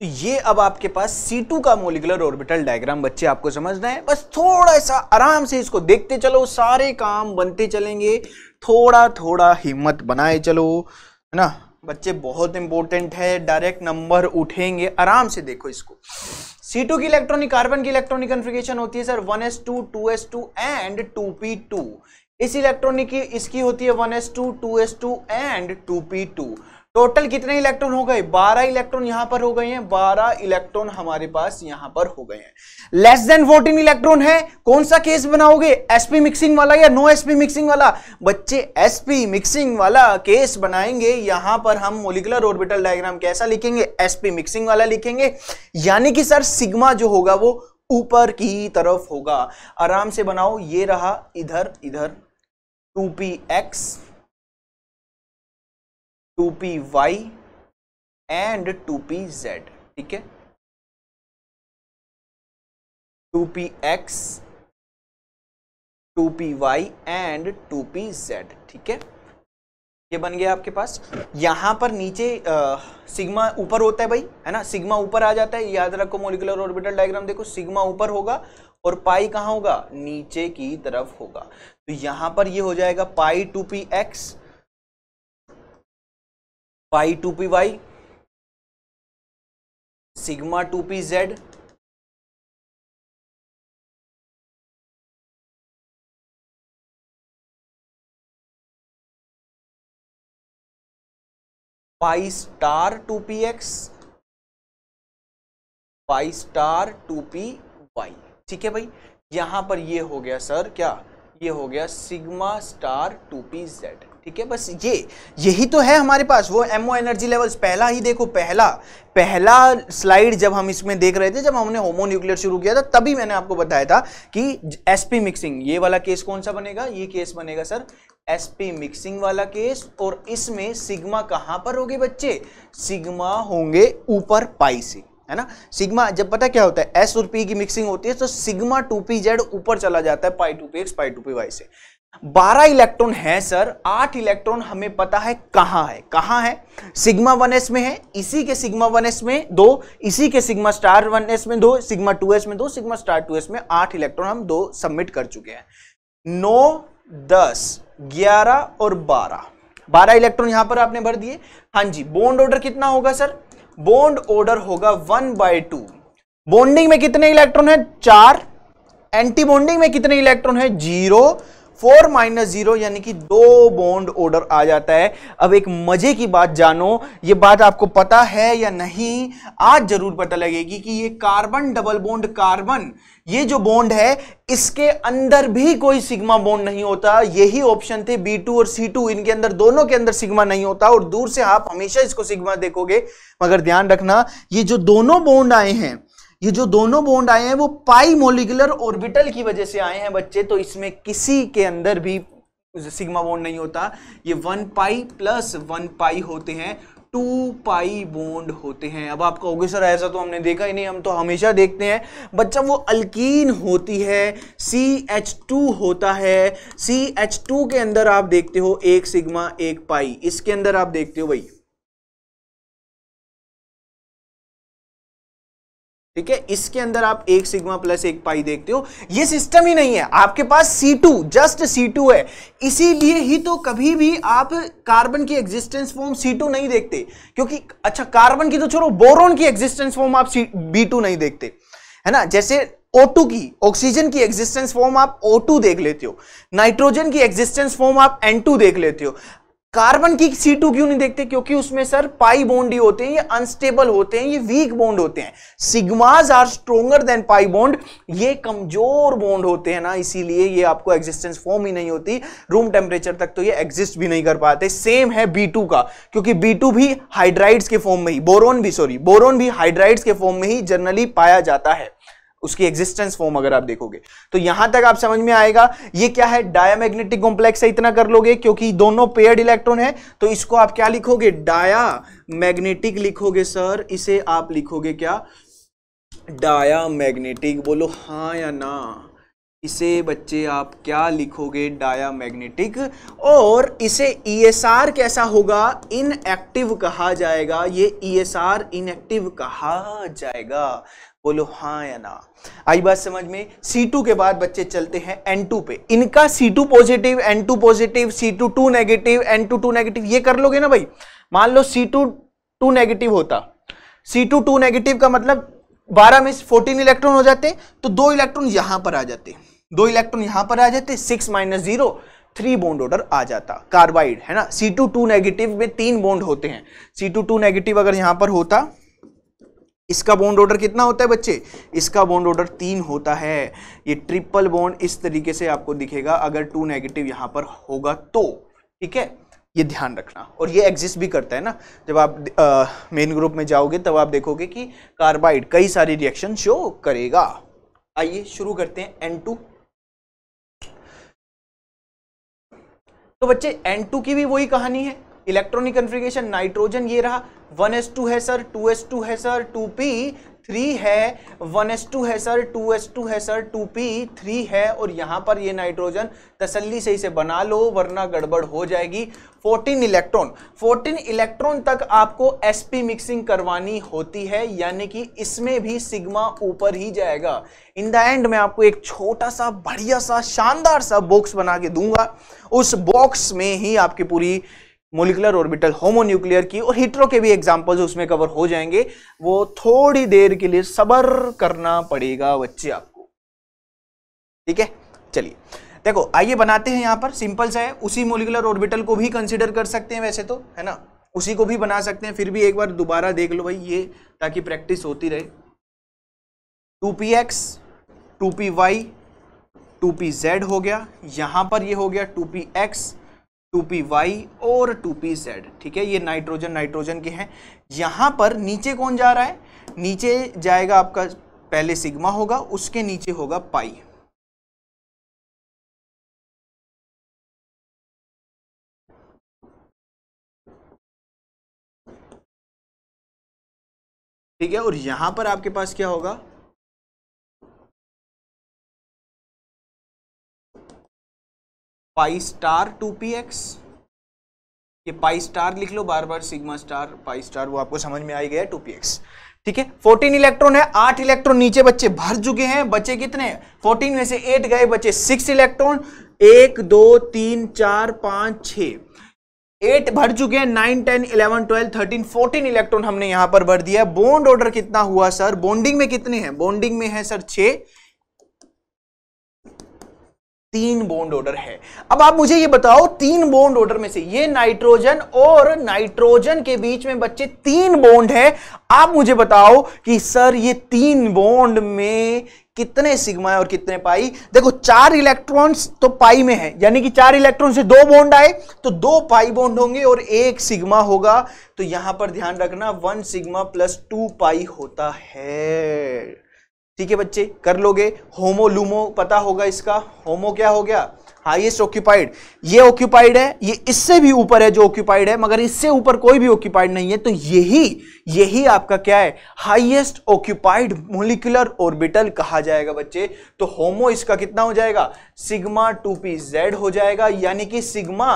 तो ये अब आपके पास C2 का मोलिकुलर ऑर्बिटल डायग्राम बच्चे आपको समझना है बस थोड़ा सा आराम से इसको देखते चलो सारे काम बनते चलेंगे थोड़ा थोड़ा हिम्मत बनाए चलो है ना बच्चे बहुत इंपॉर्टेंट है डायरेक्ट नंबर उठेंगे आराम से देखो इसको C2 की इलेक्ट्रॉनिक कार्बन की इलेक्ट्रॉनिक कन्फिगेशन होती है sir s two and two इस इलेक्ट्रॉनिक की इसकी होती है s two and two total कितने इलेक्ट्रॉन हो गए 12 इलेक्ट्रॉन यहां पर हो गए हैं 12 इलेक्ट्रॉन हमारे पास यहां पर हो गए हैं लेस देन 14 इलेक्ट्रॉन है कौन सा केस बनाओगे एसपी मिक्सिंग वाला या नो एसपी मिक्सिंग वाला बच्चे एसपी मिक्सिंग वाला केस बनाएंगे यहां पर हम मोलिकुलर ऑर्बिटल डायग्राम कैसा लिखेंगे एसपी मिक्सिंग वाला लिखेंगे यानी कि सर सिग्मा जो होगा वो ऊपर की तरफ होगा आराम से बनाओ ये रहा इधर इधर two P x two P Y and two P Z ठीक है two P x two P Y and two P Z ठीक है ये बन गया आपके पास यहां पर नीचे आ, सिग्मा ऊपर होता है भाई है ना सिग्मा ऊपर आ जाता है याद रखो मोलिकुलर ऑर्बिटल डायग्राम देखो सिग्मा ऊपर होगा और पाई कहां होगा नीचे की तरफ होगा तो यहां पर ये हो जाएगा pi two P x pi two P Y sigma two P Z pi star two P x pi star two P y ठीक है भाई यहां पर ये हो गया सर क्या ये हो गया sigma star two P Z ठीक है बस ये यही तो है हमारे पास वो एमओ एनर्जी लेवल्स पहला ही देखो पहला पहला स्लाइड जब हम इसमें देख रहे थे जब हमने होमो न्यूक्लियर शुरू किया था तभी मैंने आपको बताया था कि एसपी मिक्सिंग ये वाला केस कौन सा बनेगा ये केस बनेगा सर एसपी मिक्सिंग वाला केस और इसमें सिग्मा कहां पर होगी बच्चे सिग्मा होंगे ऊपर पाई से है ना सिग्मा जब पता क्या होता है एस और पी की मिक्सिंग होती है तो सिग्मा टू पी जेड ऊपर चला जाता है pi two P x pi two P y से बारह इलेक्ट्रॉन है सर आठ इलेक्ट्रॉन हमें पता है कहां है कहां है सिग्मा वन एस में है इसी के सिग्मा वन एस में दो इसी के सिग्मा स्टार वन एस में दो सिग्मा टू एस में दो सिग्मा स्टार टू एस में आठ इलेक्ट्रॉन हम दो सबमिट कर चुके हैं नौ दस ग्यारह और बारह बारह इलेक्ट्रॉन यहां पर आपने भर दिए हां जी बॉन्ड ऑर्डर कितना होगा सर बॉन्ड ऑर्डर होगा वन बाय टू बॉन्डिंग में कितने इलेक्ट्रॉन है चार एंटी बॉन्डिंग में कितने इलेक्ट्रॉन है जीरो फोर माइनस जीरो यानी कि दो बॉन्ड ऑर्डर आ जाता है अब एक मजे की बात जानो ये बात आपको पता है या नहीं आज जरूर पता लगेगी कि ये कार्बन डबल बॉन्ड कार्बन ये जो बॉन्ड है इसके अंदर भी कोई सिग्मा बॉन्ड नहीं होता यही ऑप्शन थे बी टू और सी टू इनके अंदर दोनों के अंदर सिग्मा नहीं होता और दूर से आप हमेशा इसको सिग्मा देखोगे मगर ध्यान रखना ये जो दोनों बॉन्ड आए हैं ये जो दोनों बॉन्ड आए हैं वो पाई मोलिकुलर ऑर्बिटल की वजह से आए हैं बच्चे तो इसमें किसी के अंदर भी सिग्मा बॉन्ड नहीं होता ये one pi plus one pi होते हैं टू पाई बॉन्ड होते हैं अब आप कहोगे सर ऐसा तो हमने देखा ही नहीं हम तो हमेशा देखते हैं बच्चा वो अल्कीन होती है सी एच टू होता है सी एच टू के अंदर आप देखते हो एक सिग्मा एक पाई इसके अंदर आप देखते हो भाई ठीक है इसके अंदर आप एक सिग्मा प्लस एक पाई देखते हो ये सिस्टम ही नहीं है आपके पास C2 जस्ट C2 है इसीलिए ही तो कभी भी आप कार्बन की एग्जिस्टेंस फॉर्म C2 नहीं देखते क्योंकि अच्छा कार्बन की तो छोड़ो बोरोन की एग्जिस्टेंस फॉर्म आप टू नहीं देखते है ना जैसे O2 की ऑक्सीजन की एग्जिस्टेंस फॉर्म आप O2 देख लेते हो नाइट्रोजन की एग्जिस्टेंस फॉर्म आप N2 देख लेते हो कार्बन की सी टू क्यों नहीं देखते क्योंकि उसमें सर पाई बॉन्ड ही होते हैं ये अनस्टेबल होते हैं ये वीक बॉन्ड होते हैं sigmas are stronger than pi bond ये कमजोर बॉन्ड होते हैं ना इसीलिए ये आपको एग्जिस्टेंस फॉर्म ही नहीं होती रूम टेम्परेचर तक तो ये एग्जिस्ट भी नहीं कर पाते सेम है बी टू का क्योंकि बी टू भी हाइड्राइड्स के फॉर्म में ही बोरोन भी सॉरी बोरोन भी हाइड्राइड्स के फॉर्म में ही जनरली पाया जाता है उसकी एग्जिस्टेंस फॉर्म अगर आप देखोगे तो यहां तक आप समझ में आएगा ये क्या है डायमैग्नेटिक कॉम्प्लेक्स है इतना कर लोगे क्योंकि दोनों पेयर्ड इलेक्ट्रॉन है तो इसको आप क्या लिखोगे डाया मैग्नेटिक लिखोगे सर इसे आप लिखोगे क्या डाया मैग्नेटिक बोलो हाँ या ना इसे बच्चे आप क्या लिखोगे डाया मैग्नेटिक और इसे ईएसआर e कैसा होगा इनएक्टिव कहा जाएगा ये ईएसआर e इनएक्टिव कहा जाएगा बोलो हाँ या ना आई बात समझ में C2 के बाद बच्चे चलते हैं N2 पे इनका C2 positive N2 positive C2 two negative N2 two negative ये कर लोगे ना भाई मान लो C2 टू नेगेटिव होता C2 टू नेगेटिव का मतलब 12 में 14 इलेक्ट्रॉन हो जाते तो दो इलेक्ट्रॉन यहां पर आ जाते दो इलेक्ट्रॉन यहां पर आ जाते six minus zero three bond order आ जाता कार्बाइड है ना सी टू टू नेगेटिव में तीन बॉन्ड होते हैं सी टू टू नेगेटिव अगर यहां पर होता इसका बॉन्ड ऑर्डर कितना होता है बच्चे इसका बॉन्ड ऑर्डर तीन होता है ये ट्रिपल बॉन्ड इस तरीके से आपको दिखेगा अगर टू नेगेटिव यहां पर होगा तो ठीक है ये ध्यान रखना और ये एग्जिस्ट भी करता है ना जब आप मेन ग्रुप में जाओगे तब आप देखोगे कि कार्बाइड कई सारी रिएक्शन शो करेगा आइए शुरू करते हैं एन टू तो बच्चे एन टू की भी वही कहानी है इलेक्ट्रॉनिक कंफ्रिगेशन नाइट्रोजन ये रहा वन एस टू है सर टू एस टू है सर टू पी थ्री है वन एस टू है सर टू एस टू है सर टू पी थ्री है और यहाँ पर ये नाइट्रोजन तसल्ली से इसे बना लो वरना गड़बड़ हो जाएगी फोर्टीन इलेक्ट्रॉन फोर्टीन इलेक्ट्रॉन तक आपको एस पी मिक्सिंग करवानी होती है यानी कि इसमें भी सिग्मा ऊपर ही जाएगा इन द एंड मैं आपको एक छोटा सा बढ़िया सा शानदार सा बॉक्स बना के दूंगा उस बॉक्स में ही आपकी पूरी मोलिकुलर ऑर्बिटल होमोन्यूक्लियर की और हिटरो के भी एग्जाम्पल्स उसमें कवर हो जाएंगे वो थोड़ी देर के लिए सबर करना पड़ेगा बच्चे आपको ठीक है चलिए देखो आइए बनाते हैं यहाँ पर सिंपल सा है उसी मोलिकुलर ऑर्बिटल को भी कंसिडर कर सकते हैं वैसे तो है ना उसी को भी बना सकते हैं फिर भी एक बार दोबारा देख लो भाई ये ताकि प्रैक्टिस होती रहे two P x two P Y two P z हो गया यहां पर ये हो गया two P x two P Y और टू पी जेड ठीक है ये नाइट्रोजन नाइट्रोजन के हैं यहाँ पर नीचे कौन जा रहा है नीचे जाएगा आपका पहले सिग्मा होगा उसके नीचे होगा पाई ठीक है और यहां पर आपके पास क्या होगा pi star two P x ये पाई स्टार लिख लो बार बार सिग्मा स्टार पाई स्टार वो आपको समझ में आई गया टू पी एक्स ठीक है फोर्टीन इलेक्ट्रॉन है आठ इलेक्ट्रॉन नीचे बच्चे भर चुके हैं बच्चे कितने फोर्टीन में से एट गए बच्चे सिक्स इलेक्ट्रॉन एक दो तीन चार पांच छ एट भर चुके हैं nine ten eleven twelve thirteen fourteen electron हमने यहां पर भर दिया है बॉन्ड ऑर्डर कितना हुआ सर बॉन्डिंग में कितने हैं बॉन्डिंग में है सर छह तीन बोन्ड ऑर्डर है अब आप मुझे ये बताओ तीन बोन्ड ऑर्डर में से ये नाइट्रोजन और नाइट्रोजन के बीच में बच्चे तीन बोन्ड है आप मुझे बताओ कि सर ये तीन बोन्ड में कितने सिग्मा है और कितने पाई देखो चार इलेक्ट्रॉन्स तो पाई में है यानी कि चार इलेक्ट्रॉन से दो बोन्ड आए तो दो पाई बोन्ड होंगे और एक सिग्मा होगा तो यहां पर ध्यान रखना one sigma plus two pi होता है ठीक है बच्चे कर लोगे होमो लूमो पता होगा इसका होमो क्या हो गया हाईएस्ट ऑक्यूपाइड ये ऑक्यूपाइड है ये इससे भी ऊपर है जो ऑक्यूपाइड है मगर इससे ऊपर कोई भी ऑक्यूपाइड नहीं है तो यही यही आपका क्या है हाईएस्ट ऑक्यूपाइड मोलिकुलर ऑर्बिटल कहा जाएगा बच्चे तो होमो इसका कितना हो जाएगा सिग्मा टू पी जेड हो जाएगा यानी कि सिग्मा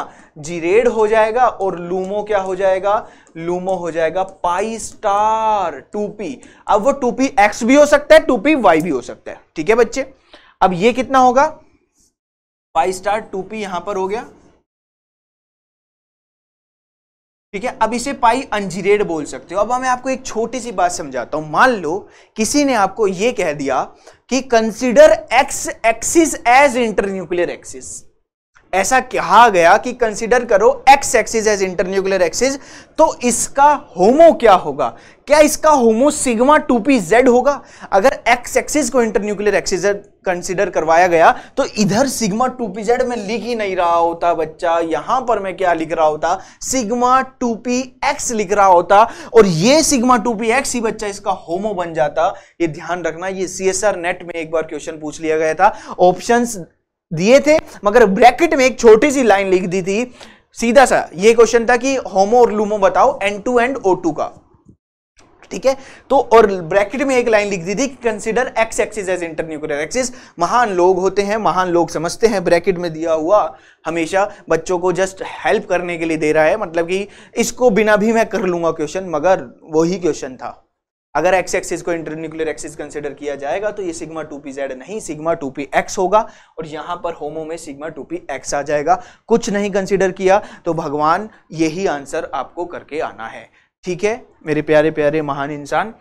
जीरेड हो जाएगा और लूमो क्या हो जाएगा लूमो हो जाएगा पाई स्टार टू पी अब वो टू पी एक्स भी हो सकता है टू पी वाई भी हो सकता है ठीक है बच्चे अब ये कितना होगा पाई स्टार टू पी यहां पर हो गया ठीक है अब इसे पाई अंजीरेड बोल सकते हो अब मैं आपको एक छोटी सी बात समझाता हूं मान लो किसी ने आपको यह कह दिया कि consider x axis as internuclear axis ऐसा कहा गया कि कंसिडर करो x axis as internuclear axis तो इसका होमो क्या होगा क्या इसका HOMO sigma two P z होगा अगर एक्स एक्सिस को इंटरन्यूक्लियर एक्सिस कंसिडर करवाया गया तो इधर सिग्मा टू पी जेड में लिख ही नहीं रहा होता बच्चा यहां पर मैं क्या लिख रहा होता सिग्मा टू पी एक्स लिख रहा होता और ये सिग्मा टू पी एक्स ही बच्चा इसका होमो बन जाता ये ध्यान रखना ये सी नेट में एक बार क्वेश्चन पूछ लिया गया था ऑप्शंस दिए थे मगर ब्रैकेट में एक छोटी सी लाइन लिख दी थी सीधा सा ये क्वेश्चन था कि होमो और लूमो बताओ N two and O two का ठीक है तो और ब्रैकेट में एक लाइन लिख दी थी consider x axis as internuclear axis महान लोग होते हैं महान लोग समझते हैं ब्रैकेट में दिया हुआ हमेशा बच्चों को जस्ट हेल्प करने के लिए दे रहा है मतलब कि इसको बिना भी मैं कर लूंगा क्वेश्चन मगर वही क्वेश्चन था अगर एक्स एक्सिस को इंटरन्यूक्लियर एक्सिस कंसिडर किया जाएगा तो ये सिग्मा टू पी जेड नहीं सिग्मा टू पी एक्स होगा और यहाँ पर होमो में सिग्मा टू पी एक्स आ जाएगा कुछ नहीं कंसिडर किया तो भगवान यही आंसर आपको करके आना है ठीक है मेरे प्यारे प्यारे महान इंसान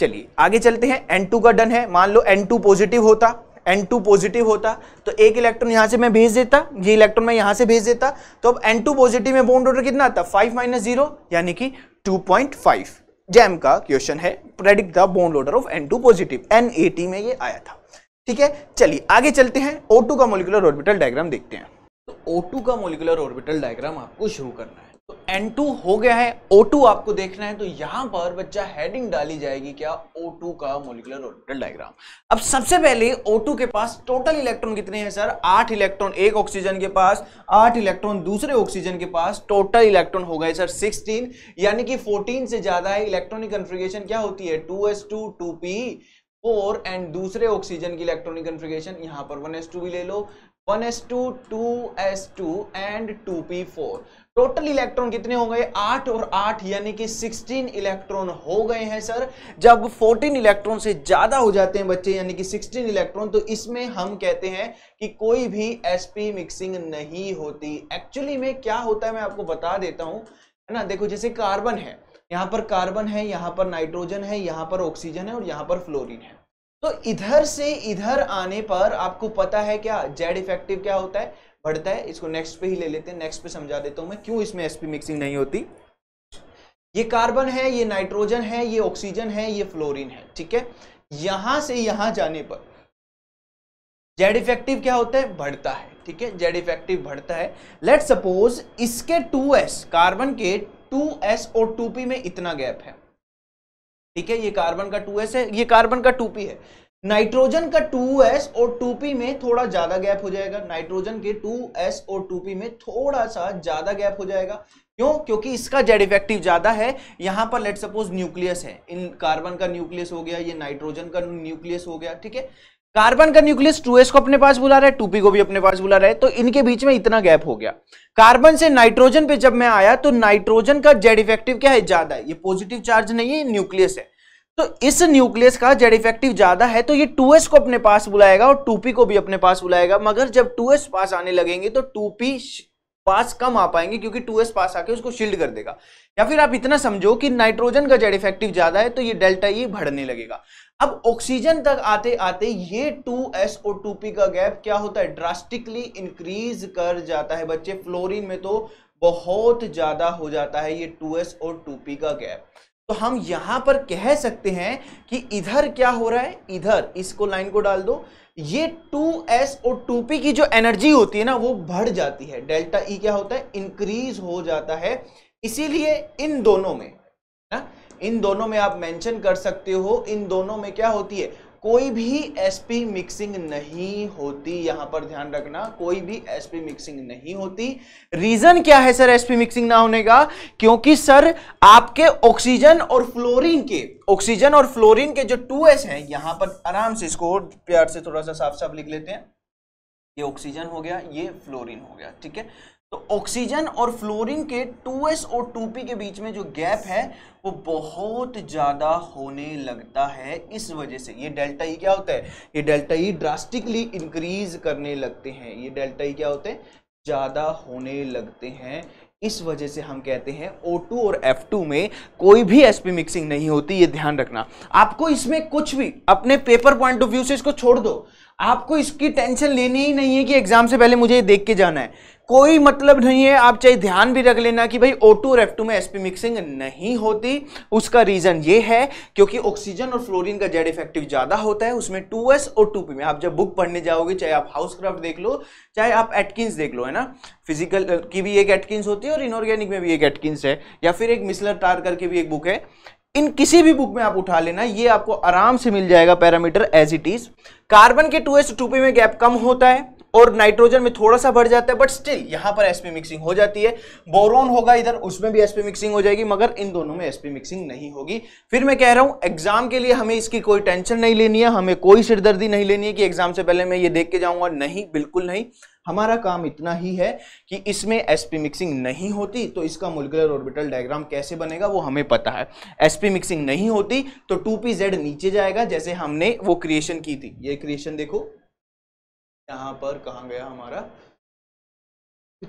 चलिए आगे चलते हैं एन टू का डन है मान लो एन टू पॉजिटिव होता एन टू पॉजिटिव होता तो एक इलेक्ट्रॉन यहाँ से मैं भेज देता ये इलेक्ट्रॉन मैं यहाँ से भेज देता तो अब एन टू पॉजिटिव में बॉन्ड ऑर्डर कितना आता फाइव माइनस जीरो यानी कि टू पॉइंट फाइव जैम का क्वेश्चन है predict the bond order of N two positive N A T में ये आया था ठीक है चलिए आगे चलते हैं ओ टू का मोलिकुलर ऑर्बिटल डायग्राम देखते हैं तो ओ टू का मोलिकुलर ऑर्बिटल डायग्राम आपको शुरू करना है तो N2 हो गया है O2 आपको देखना है तो यहां पर बच्चा हेडिंग डाली जाएगी क्या O2 का मोलिकुलर ऑर्बिटल डायग्राम अब सबसे पहले O2 के पास टोटल इलेक्ट्रॉन कितने हैं सर आठ इलेक्ट्रॉन एक ऑक्सीजन के पास आठ इलेक्ट्रॉन दूसरे ऑक्सीजन के पास टोटल इलेक्ट्रॉन हो गए सर 16 यानी कि 14 से ज्यादा है इलेक्ट्रॉनिक कन्फ्रिगेशन क्या होती है टू 2p फोर एंड दूसरे ऑक्सीजन की इलेक्ट्रॉनिक कन्फिगेशन यहां पर 1s2 भी ले लो 1s2 2s2 and 2p4 total electron कितने हो गए आठ और आठ यानी कि सिक्सटीन इलेक्ट्रॉन हो गए हैं सर जब फोर्टीन इलेक्ट्रॉन से ज्यादा हो जाते हैं बच्चे यानी कि सिक्सटीन इलेक्ट्रॉन तो इसमें हम कहते हैं कि कोई भी sp मिक्सिंग नहीं होती एक्चुअली में क्या होता है मैं आपको बता देता हूं है ना देखो जैसे कार्बन है यहाँ पर कार्बन है यहाँ पर नाइट्रोजन है यहाँ पर ऑक्सीजन है और यहाँ पर फ्लोरिन है तो इधर से इधर आने पर आपको पता है क्या जेड इफेक्टिव क्या होता है बढ़ता है इसको नेक्स्ट पे ही ले लेते हैं नेक्स्ट पे समझा देता हूँ मैं क्यों इसमें एसपी मिक्सिंग नहीं होती ये कार्बन है ये नाइट्रोजन है ये ऑक्सीजन है ये फ्लोरिन है ठीक है यहां से यहां जाने पर जेड इफेक्टिव क्या होता है बढ़ता है ठीक है जेड इफेक्टिव बढ़ता है लेट सपोज इसके 2s कार्बन के 2s और 2p में इतना गैप है ठीक है ये कार्बन का 2s है ये कार्बन का 2p है नाइट्रोजन का 2s और 2p में थोड़ा ज्यादा गैप हो जाएगा नाइट्रोजन के 2s और 2p में थोड़ा सा ज्यादा गैप हो जाएगा क्यों क्योंकि इसका जेड इफेक्टिव ज्यादा है यहां पर लेट सपोज न्यूक्लियस है इन कार्बन का न्यूक्लियस हो गया ये नाइट्रोजन का न्यूक्लियस हो गया ठीक है कार्बन का न्यूक्लियस 2s को अपने पास बुला रहा है 2p को भी अपने पास बुला रहा है तो इनके बीच में इतना गैप हो गया कार्बन से नाइट्रोजन पे जब मैं आया तो नाइट्रोजन का जेड इफेक्टिव क्या है ज्यादा है ये पॉजिटिव चार्ज नहीं है न्यूक्लियस है तो इस न्यूक्लियस का जेड इफेक्टिव ज्यादा है तो ये 2s को अपने पास बुलाएगा और 2p को भी अपने पास बुलाएगा मगर जब 2s पास आने लगेंगे तो 2p पास कम आ पाएंगे क्योंकि 2s पास आके उसको शील्ड कर देगा या फिर आप इतना समझो कि नाइट्रोजन का जेड इफेक्टिव ज्यादा है तो ये डेल्टा ई बढ़ने लगेगा अब ऑक्सीजन तक आते आते ये 2s और 2p का गैप क्या होता है ड्रास्टिकली इंक्रीज कर जाता है बच्चे फ्लोरिन में तो बहुत ज्यादा हो जाता है ये टू और टू का गैप तो हम यहां पर कह सकते हैं कि इधर क्या हो रहा है इधर इसको लाइन को डाल दो ये 2s और 2p की जो एनर्जी होती है ना वो बढ़ जाती है डेल्टा ई e क्या होता है इंक्रीज हो जाता है इसीलिए इन दोनों में ना हाँ? इन दोनों में आप मेंशन कर सकते हो इन दोनों में क्या होती है कोई भी एसपी मिक्सिंग नहीं होती यहां पर ध्यान रखना कोई भी एसपी मिक्सिंग नहीं होती रीजन क्या है सर एसपी मिक्सिंग ना होने का क्योंकि सर आपके ऑक्सीजन और फ्लोरीन के ऑक्सीजन और फ्लोरीन के जो टू एस यहां पर आराम से इसको प्यार से थोड़ा सा साफ साफ लिख लेते हैं ये ऑक्सीजन हो गया ये फ्लोरीन हो गया ठीक है तो ऑक्सीजन और फ्लोरीन के 2s और 2p के बीच में जो गैप है वो बहुत ज़्यादा होने लगता है इस वजह से ये डेल्टा ई e क्या होता है ये डेल्टा ई ड्रास्टिकली इंक्रीज करने लगते हैं ये डेल्टा ई e क्या होते हैं ज़्यादा होने लगते हैं इस वजह से हम कहते हैं O2 और F2 में कोई भी sp मिक्सिंग नहीं होती ये ध्यान रखना आपको इसमें कुछ भी अपने पेपर पॉइंट ऑफ व्यू से इसको छोड़ दो आपको इसकी टेंशन लेनी ही नहीं है कि एग्जाम से पहले मुझे ये देख के जाना है कोई मतलब नहीं है आप चाहे ध्यान भी रख लेना कि भाई ओ टू F2 टू में एसपी मिक्सिंग नहीं होती उसका रीज़न ये है क्योंकि ऑक्सीजन और फ्लोरीन का जेड इफेक्टिव ज़्यादा होता है उसमें 2s और 2p में आप जब बुक पढ़ने जाओगे चाहे आप हाउस क्राफ्ट देख लो चाहे आप एटकिंस देख लो है ना फिजिकल की भी एक एटकिंस होती है और इनऑर्गेनिक में भी एक एटकिंस है या फिर एक मिसलर टार करके भी एक बुक है इन किसी भी बुक में आप उठा लेना ये आपको आराम से मिल जाएगा parameter as it is carbon के टू एस टूपी में गैप कम होता है और नाइट्रोजन में थोड़ा सा बढ़ जाता है बट स्टिल यहां पर एसपी मिक्सिंग हो जाती है बोरोन होगा इधर उसमें भी एसपी मिक्सिंग हो जाएगी मगर इन दोनों में एसपी मिक्सिंग नहीं होगी फिर मैं कह रहा हूं एग्जाम के लिए हमें इसकी कोई टेंशन नहीं लेनी है हमें कोई सिरदर्दी नहीं लेनी है कि एग्जाम से पहले मैं ये देख के जाऊंगा नहीं बिल्कुल नहीं हमारा काम इतना ही है कि इसमें एसपी मिक्सिंग नहीं होती तो इसका मोलिकुलर ऑर्बिटल डायग्राम कैसे बनेगा वो हमें पता है एसपी मिक्सिंग नहीं होती तो टू पी जेड नीचे जाएगा जैसे हमने वो क्रिएशन की थी ये क्रिएशन देखो यहाँ पर कहा गया हमारा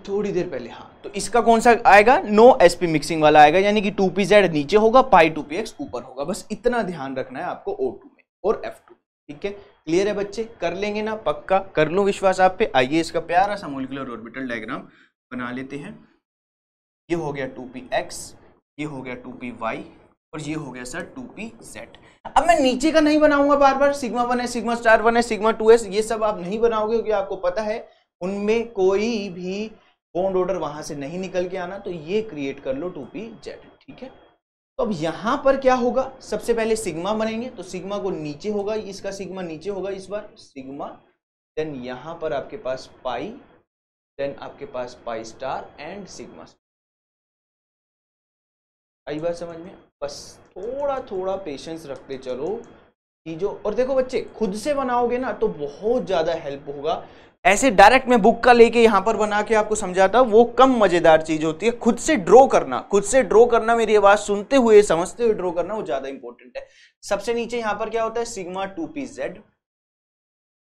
थोड़ी देर पहले हाँ तो इसका कौन सा आएगा नो एस पी मिक्सिंग वाला आएगा यानी कि टू पी जेड नीचे होगा पाई टू पी एक्स ऊपर होगा बस इतना ध्यान रखना है आपको ओ टू में और एफ टू ठीक है क्लियर है बच्चे कर लेंगे ना पक्का कर लो विश्वास आप पे आइए इसका प्यारा सा मोलिकुलर ऑर्बिटल डायग्राम बना लेते हैं ये हो गया टू पी एक्स ये हो गया टू पी वाई और ये हो गया सर टू पी सेट अब मैं नीचे का नहीं बनाऊंगा बार बार सिग्मा वन है सिग्मा स्टार वन है सिग्मा टू एस ये सब आप नहीं बनाओगे क्योंकि आपको पता है उनमें कोई भी बॉन्ड ऑर्डर वहां से नहीं निकल के आना तो ये क्रिएट कर लो टू पी जेड ठीक है तो अब यहां पर क्या होगा सबसे पहले सिग्मा बनेंगे तो सिग्मा को नीचे होगा इसका सिग्मा नीचे होगा इस बार सिग्मा देन यहां पर आपके पास पाई देन आपके पास पाई स्टार एंड सिग्मा आई बात समझ में बस थोड़ा थोड़ा पेशेंस रखते चलो चीज़ों और देखो बच्चे खुद से बनाओगे ना तो बहुत ज़्यादा हेल्प होगा ऐसे डायरेक्ट में बुक का लेके यहाँ पर बना के आपको समझाता वो कम मज़ेदार चीज़ होती है खुद से ड्रॉ करना खुद से ड्रॉ करना मेरी आवाज़ सुनते हुए समझते हुए ड्रॉ करना वो ज़्यादा इंपॉर्टेंट है सबसे नीचे यहाँ पर क्या होता है सिग्मा टू पी जेड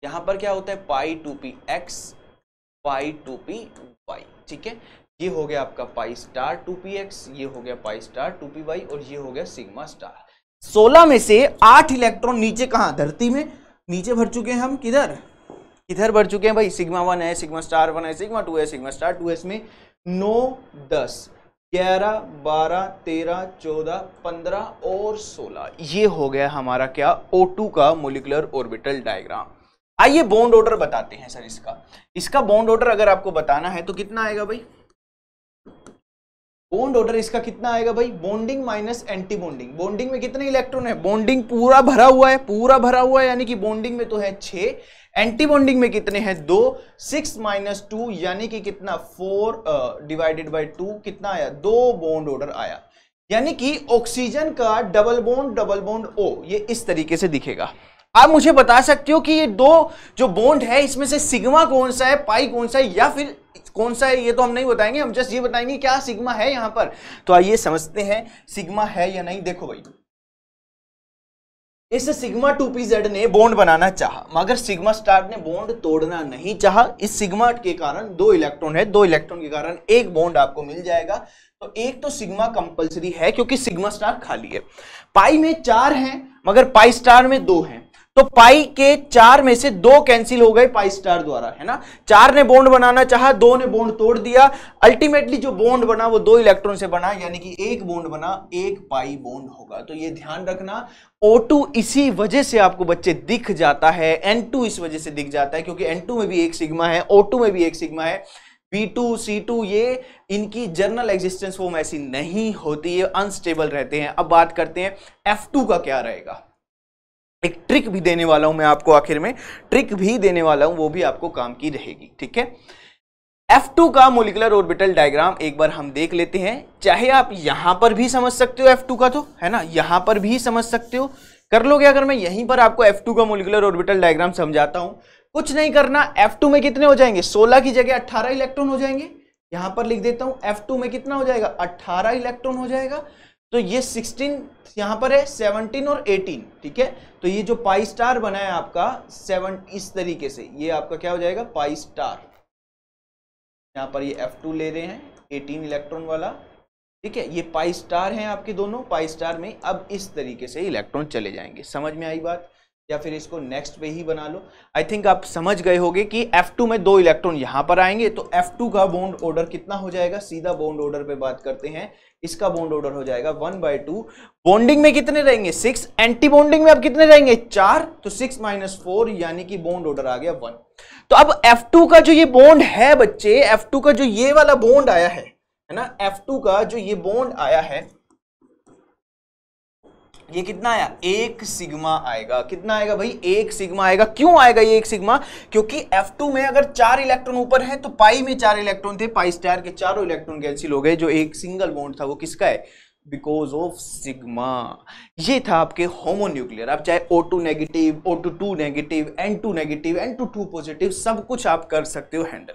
यहाँ पर क्या होता है pi two P x pi two P y ठीक है ये हो गया आपका pi star two P x ये हो गया pi star two P Y और ये हो गया सिग्मा स्टार सोलह में से आठ इलेक्ट्रॉन नीचे कहा धरती में नीचे भर चुके हैं हम किधर किधर भर चुके हैं भाई सिग्मा वन है सिग्मा स्टार वन है सिग्मा टू है सिग्मा स्टार टू एस में नौ दस ग्यारह बारह तेरह चौदह पंद्रह और सोलह ये हो गया हमारा क्या O2 का मोलिकुलर ऑर्बिटल डायग्राम आइए बॉन्ड ऑर्डर बताते हैं सर इसका इसका बॉन्ड ऑर्डर अगर आपको बताना है तो कितना आएगा भाई बॉन्ड ऑर्डर इसका कितना आएगा भाई bonding minus anti bonding bonding में कितने इलेक्ट्रॉन है बॉन्डिंग पूरा भरा हुआ है पूरा भरा हुआ है यानी कि बॉन्डिंग में तो है छः एंटी बॉन्डिंग में कितने हैं दो सिक्स माइनस टू यानी कि कितना फोर डिवाइडेड बाई टू कितना आया दो बॉन्ड ऑर्डर आया यानी कि ऑक्सीजन का double bond double bond O ये इस तरीके से दिखेगा आप मुझे बता सकते हो कि ये दो जो बॉन्ड है इसमें से सिग्मा कौन सा है पाई कौन सा है या फिर कौन सा है ये तो हम नहीं बताएंगे हम जस्ट ये बताएंगे क्या सिग्मा है यहां पर तो आइए समझते हैं सिग्मा है या नहीं देखो भाई इस सिग्मा टू पी जेड ने बॉन्ड बनाना चाहा मगर सिग्मा स्टार ने बॉन्ड तोड़ना नहीं चाहा इस सिग्मा के कारण दो इलेक्ट्रॉन है दो इलेक्ट्रॉन के कारण एक बॉन्ड आपको मिल जाएगा तो एक तो सिग्मा कंपलसरी है क्योंकि सिग्मा स्टार खाली है पाई में चार हैं मगर पाई स्टार में दो हैं तो पाई के चार में से दो कैंसिल हो गए पाई स्टार द्वारा है ना चार ने बॉन्ड बनाना चाहा दो ने बॉन्ड तोड़ दिया अल्टीमेटली जो बॉन्ड बना वो दो इलेक्ट्रॉन से बना यानी कि एक बॉन्ड बना एक पाई बॉन्ड होगा तो ये ध्यान रखना O2 इसी वजह से आपको बच्चे दिख जाता है N2 इस वजह से दिख जाता है क्योंकि एन में भी एक सिग्मा है ओ में भी एक सिग्मा है सी C2 ये इनकी जर्नल एग्जिस्टेंस फॉर्म ऐसी नहीं होती है अनस्टेबल रहते हैं अब बात करते हैं F2 का क्या रहेगा एक ट्रिक भी देने वाला हूं मैं आपको आखिर में ट्रिक भी देने वाला हूं वो भी आपको काम की रहेगी ठीक है F2 का मोलिकुलर ऑर्बिटल डायग्राम एक बार हम देख लेते हैं चाहे आप यहां पर भी समझ सकते हो F2 का तो है ना यहां पर भी समझ सकते हो कर लोगे अगर मैं यहीं पर आपको F2 का मोलिकुलर ऑर्बिटल डायग्राम समझाता हूं कुछ नहीं करना F2 में कितने हो जाएंगे 16 की जगह 18 इलेक्ट्रॉन हो जाएंगे यहां पर लिख देता हूं एफ में कितना हो जाएगा अट्ठारह इलेक्ट्रॉन हो जाएगा तो ये 16 यहाँ पर है 17 और 18 ठीक है तो ये जो पाई स्टार बना है आपका सेवन इस तरीके से ये आपका क्या हो जाएगा पाई स्टार यहाँ पर ये F2 ले रहे हैं 18 इलेक्ट्रॉन वाला ठीक है ये पाई स्टार हैं आपके दोनों पाई स्टार में अब इस तरीके से इलेक्ट्रॉन चले जाएंगे समझ में आई बात या फिर इसको नेक्स्ट पे ही बना लो आई थिंक आप समझ गए होगे कि F2 में दो इलेक्ट्रॉन यहां पर आएंगे तो F2 का बॉन्ड ऑर्डर कितना हो जाएगा सीधा बॉन्ड ऑर्डर पे बात करते हैं इसका बॉन्ड ऑर्डर हो जाएगा वन बाई टू बॉन्डिंग में कितने रहेंगे सिक्स एंटी बॉन्डिंग में अब कितने रहेंगे चार तो सिक्स माइनस फोर यानी कि बॉन्ड ऑर्डर आ गया वन तो अब F2 का जो ये बॉन्ड है बच्चे F2 का जो ये वाला बॉन्ड आया है है ना F2 का जो ये बॉन्ड आया है ये कितना आया एक सिग्मा आएगा कितना आएगा भाई एक सिग्मा आएगा क्यों आएगा ये एक सिग्मा क्योंकि F2 में अगर चार इलेक्ट्रॉन ऊपर है तो पाई में चार इलेक्ट्रॉन थे पाई स्टार के चारों इलेक्ट्रॉन कैंसिल हो गए जो एक सिंगल बॉन्ड था वो किसका है बिकॉज ऑफ सिग्मा ये था आपके होमोन्यूक्लियर आप चाहे O two negative O two two negative N two negative N two two positive सब कुछ आप कर सकते हो हैंडल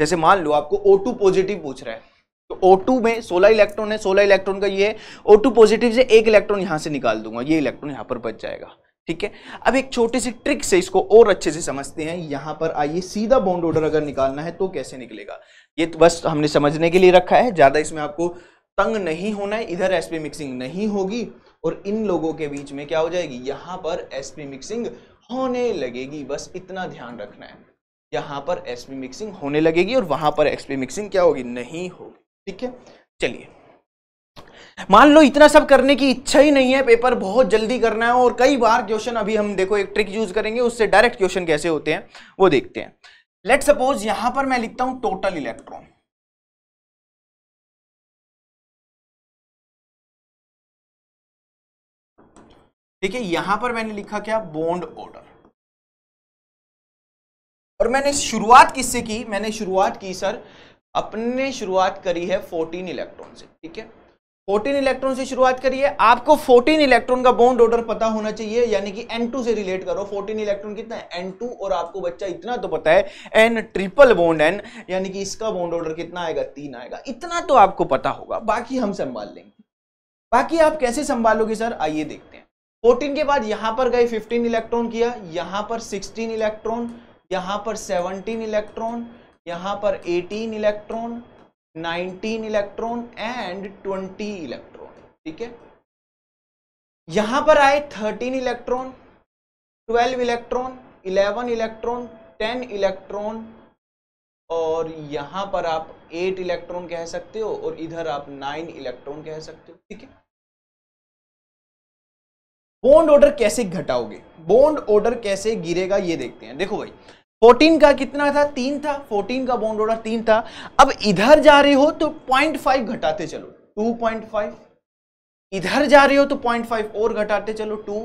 जैसे मान लो आपको ओ टू पॉजिटिव पूछ रहा है तो O2 में 16 इलेक्ट्रॉन है 16 इलेक्ट्रॉन का ये है O2 पॉजिटिव से एक इलेक्ट्रॉन यहां से निकाल दूंगा ये इलेक्ट्रॉन यहाँ पर बच जाएगा ठीक है अब एक छोटी सी ट्रिक से इसको और अच्छे से समझते हैं यहाँ पर आइए सीधा बॉन्ड ऑर्डर अगर निकालना है तो कैसे निकलेगा ये तो बस हमने समझने के लिए रखा है ज़्यादा इसमें आपको तंग नहीं होना है इधर एस मिक्सिंग नहीं होगी और इन लोगों के बीच में क्या हो जाएगी यहाँ पर एस मिक्सिंग होने लगेगी बस इतना ध्यान रखना है यहां पर एस मिक्सिंग होने लगेगी और वहां पर एस मिक्सिंग क्या होगी नहीं होगी ठीक है चलिए मान लो इतना सब करने की इच्छा ही नहीं है पेपर बहुत जल्दी करना है और कई बार क्वेश्चन अभी हम देखो एक ट्रिक यूज करेंगे उससे डायरेक्ट क्वेश्चन कैसे होते हैं वो देखते हैं लेट सपोज यहां पर मैं लिखता हूं टोटल इलेक्ट्रॉन ठीक है यहां पर मैंने लिखा क्या बॉन्ड ऑर्डर और मैंने शुरुआत किससे की मैंने शुरुआत की सर अपने शुरुआत करी है 14 इलेक्ट्रॉन से ठीक है 14 इलेक्ट्रॉन से शुरुआत करिए आपको 14 इलेक्ट्रॉन का बॉन्ड ऑर्डर पता होना चाहिए यानी कि N2 से रिलेट करो 14 इलेक्ट्रॉन कितना है N2 और आपको बच्चा इतना तो पता है N ट्रिपल बॉन्ड N यानी कि इसका बॉन्ड ऑर्डर कितना आएगा तीन आएगा इतना तो आपको पता होगा बाकी हम संभाल लेंगे बाकी आप कैसे संभालोगे सर आइए देखते हैं फोर्टीन के बाद यहाँ पर गए फिफ्टीन इलेक्ट्रॉन किया यहाँ पर सिक्सटीन इलेक्ट्रॉन यहाँ पर सेवनटीन इलेक्ट्रॉन यहां पर 18 इलेक्ट्रॉन 19 इलेक्ट्रॉन एंड 20 इलेक्ट्रॉन ठीक है यहां पर आए 13 इलेक्ट्रॉन 12 इलेक्ट्रॉन 11 इलेक्ट्रॉन 10 इलेक्ट्रॉन और यहां पर आप 8 इलेक्ट्रॉन कह सकते हो और इधर आप 9 इलेक्ट्रॉन कह सकते हो ठीक है बॉन्ड ऑर्डर कैसे घटाओगे बॉन्ड ऑर्डर कैसे गिरेगा ये देखते हैं देखो भाई 14 का कितना था तीन था 14 का बॉन्ड ऑर्डर तीन था अब इधर जा रहे हो तो 0.5 घटाते चलो 2.5 इधर जा रहे हो तो 0.5 और घटाते चलो 2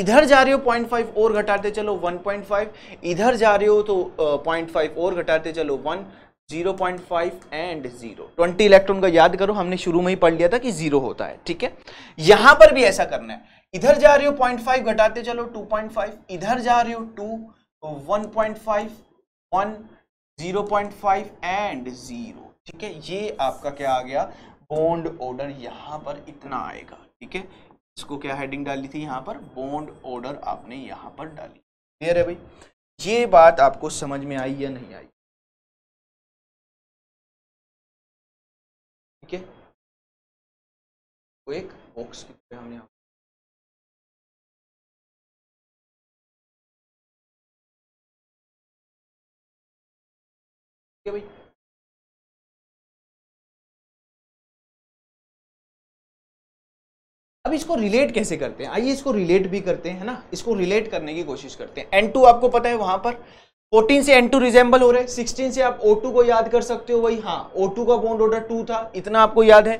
इधर जा रहे हो 0.5 और घटाते चलो 1.5 इधर जा रहे हो तो uh, 0.5 और घटाते चलो 1 0.5 एंड 0 20 इलेक्ट्रॉन का याद करो हमने शुरू में ही पढ़ लिया था कि जीरो होता है ठीक है यहां पर भी ऐसा करना है इधर जा रहे हो पॉइंट घटाते चलो टू इधर जा रहे हो टू तो 1.5 1 0.5 एंड 0 ठीक है ये आपका क्या आ गया बॉन्ड ऑर्डर यहाँ पर इतना आएगा ठीक है इसको क्या हेडिंग डाली थी यहाँ पर बॉन्ड ऑर्डर आपने यहाँ पर डाली क्लियर है भाई ये बात आपको समझ में आई या नहीं आई ठीक है एक बॉक्स हमने है भाई अब इसको रिलेट कैसे करते हैं आइए इसको रिलेट भी करते हैं ना इसको रिलेट करने की कोशिश करते हैं N2 आपको पता है वहां पर 14 से N2 टू रिजेंबल हो रहे हैं 16 से आप O2 को याद कर सकते हो वही हाँ O2 का बॉन्ड ऑर्डर 2 था इतना आपको याद है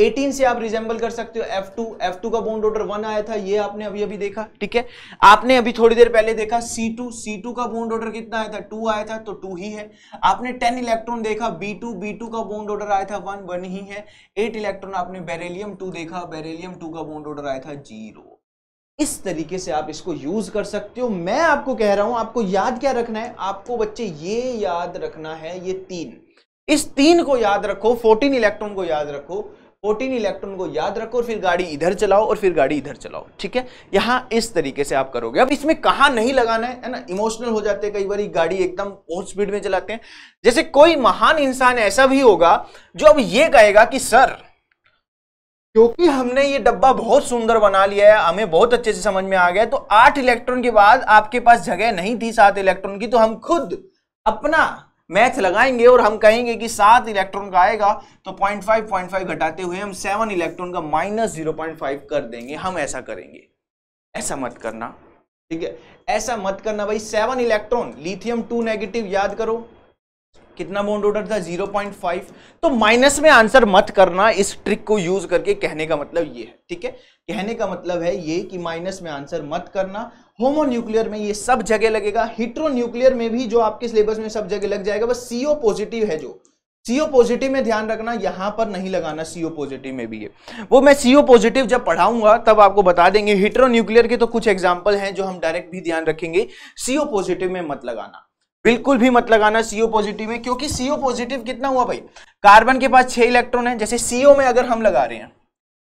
18 से आप रिजेंबल कर सकते हो F2 F2 का बॉन्ड ऑर्डर वन आया था ये आपने अभी अभी देखा ठीक है आपने अभी थोड़ी देर पहले देखा C2 C2 का बॉन्ड ऑर्डर कितना आया था टू आया था तो टू ही है आपने 10 इलेक्ट्रॉन देखा B2 B2 का बॉन्ड ऑर्डर आया था वन वन ही है एट इलेक्ट्रॉन आपने बेरेलियम टू देखा बेरेलियम टू का बॉन्ड ऑर्डर आया था जीरो इस तरीके से आप इसको यूज कर सकते हो मैं आपको कह रहा हूं आपको याद क्या रखना है आपको बच्चे ये याद रखना है ये तीन इस तीन को याद रखो 14 इलेक्ट्रॉन को याद रखो फोर्टीन इलेक्ट्रॉन को याद रखो और फिर गाड़ी इधर चलाओ और फिर गाड़ी इधर चलाओ ठीक है यहाँ इस तरीके से आप करोगे अब इसमें कहाँ नहीं लगाना है ना इमोशनल हो जाते हैं कई बार गाड़ी एकदम बहुत स्पीड में चलाते हैं जैसे कोई महान इंसान ऐसा भी होगा जो अब ये कहेगा कि सर क्योंकि हमने ये डब्बा बहुत सुंदर बना लिया है हमें बहुत अच्छे से समझ में आ गया तो आठ इलेक्ट्रॉन के बाद आपके पास जगह नहीं थी सात इलेक्ट्रॉन की तो हम खुद अपना मैथ लगाएंगे और हम कहेंगे कि सात इलेक्ट्रॉन का आएगा तो 0.5 0.5 घटाते हुए हम सेवन इलेक्ट्रॉन का माइनस जीरो कर देंगे हम ऐसा करेंगे ऐसा मत करना ठीक है ऐसा मत करना भाई seven electron lithium two negative याद करो कितना बॉन्ड ऑर्डर था 0.5 तो माइनस में आंसर मत करना इस ट्रिक को यूज करके कहने का मतलब ये है ठीक है कहने का मतलब है ये कि माइनस में आंसर मत करना होमोन्यूक्लियर में ये सब जगह लगेगा हिट्रोन्यूक्लियर में भी जो आपके सिलेबस में सब जगह लग जाएगा बस सीओ पॉजिटिव है जो सीओ पॉजिटिव में ध्यान रखना यहां पर नहीं लगाना सीओ पॉजिटिव में भी है वो मैं सीओ पॉजिटिव जब पढ़ाऊंगा तब आपको बता देंगे हिट्रोन्यूक्लियर के तो कुछ एग्जाम्पल हैं जो हम डायरेक्ट भी ध्यान रखेंगे सीओ पॉजिटिव में मत लगाना बिल्कुल भी मत लगाना सीओ पॉजिटिव में क्योंकि सीओ पॉजिटिव कितना हुआ भाई कार्बन के पास छह इलेक्ट्रॉन है जैसे सीओ में अगर हम लगा रहे हैं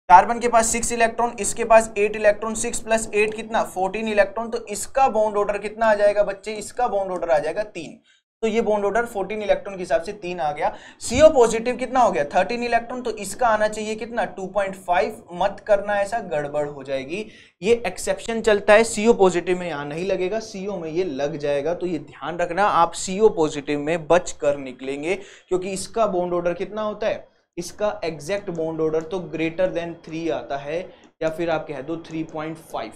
कार्बन के पास सिक्स इलेक्ट्रॉन इसके पास eight electron six plus eight कितना फोर्टीन इलेक्ट्रॉन तो इसका बॉन्ड ऑर्डर कितना आ जाएगा बच्चे इसका बॉन्ड ऑर्डर आ जाएगा तीन तो ये बॉन्ड ऑर्डर 14 इलेक्ट्रॉन के हिसाब से तीन आ गया सीओ पॉजिटिव कितना हो गया 13 इलेक्ट्रॉन तो इसका आना चाहिए कितना 2.5 मत करना ऐसा गड़बड़ हो जाएगी ये एक्सेप्शन चलता है सीओ पॉजिटिव में यहाँ नहीं लगेगा सीओ में ये लग जाएगा तो ये ध्यान रखना आप सीओ पॉजिटिव में बच कर निकलेंगे क्योंकि इसका बॉन्ड ऑर्डर कितना होता है इसका एग्जैक्ट बॉन्ड ऑर्डर तो ग्रेटर देन थ्री आता है या फिर आप कह दो थ्री पॉइंट फाइव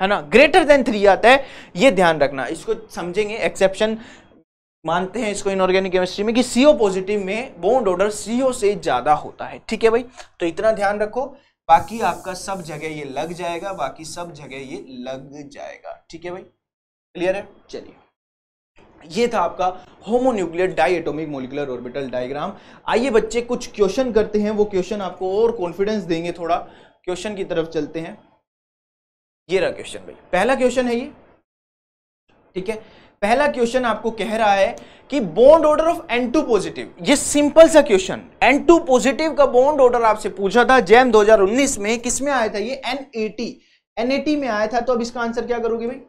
है ना ग्रेटर देन थ्री आता है ये ध्यान रखना इसको समझेंगे एक्सेप्शन मानते हैं इसको इनऑर्गेनिक केमिस्ट्री में कि सीओ पॉजिटिव में बॉन्ड ऑर्डर सीओ से ज़्यादा होता है ठीक है भाई तो इतना ध्यान रखो बाकी आपका सब जगह ये लग जाएगा बाकी सब जगह ये लग जाएगा ठीक है भाई क्लियर है चलिए ये था आपका homonuclear diatomic molecular orbital diagram आइए बच्चे कुछ क्वेश्चन करते हैं वो क्वेश्चन आपको और कॉन्फिडेंस देंगे थोड़ा क्वेश्चन की तरफ चलते हैं ये रहा क्वेश्चन भाई पहला क्वेश्चन है ये ठीक है पहला क्वेश्चन आपको कह रहा है कि bond order of N two positive ये सिंपल सा क्वेश्चन एन टू पॉजिटिव का बॉन्ड ऑर्डर आपसे पूछा था जैम 2019 में किसमें आया था ये एन एनएटी में आया था तो अब इसका आंसर क्या करोगे भाई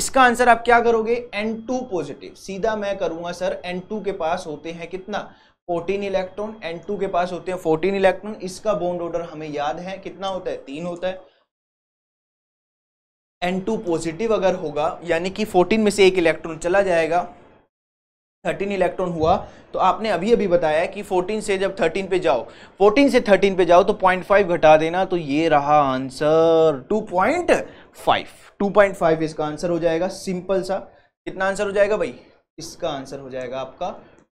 इसका आंसर आप क्या करोगे एन टू पॉजिटिव सीधा मैं करूंगा सर एन टू के पास होते हैं कितना फोर्टीन इलेक्ट्रॉन एन टू के पास होते हैं फोर्टीन इलेक्ट्रॉन इसका बॉन्ड ऑर्डर हमें याद है कितना होता है तीन होता है एन टू पॉजिटिव अगर होगा यानी कि फोर्टीन में से एक इलेक्ट्रॉन चला जाएगा थर्टीन इलेक्ट्रॉन हुआ तो आपने अभी अभी बताया कि फोर्टीन से जब थर्टीन पे जाओ फोर्टीन से थर्टीन पे जाओ तो पॉइंट फाइव घटा देना तो ये रहा answer two point five two point five इसका आंसर हो जाएगा सिंपल सा कितना आंसर हो जाएगा भाई इसका आंसर हो जाएगा आपका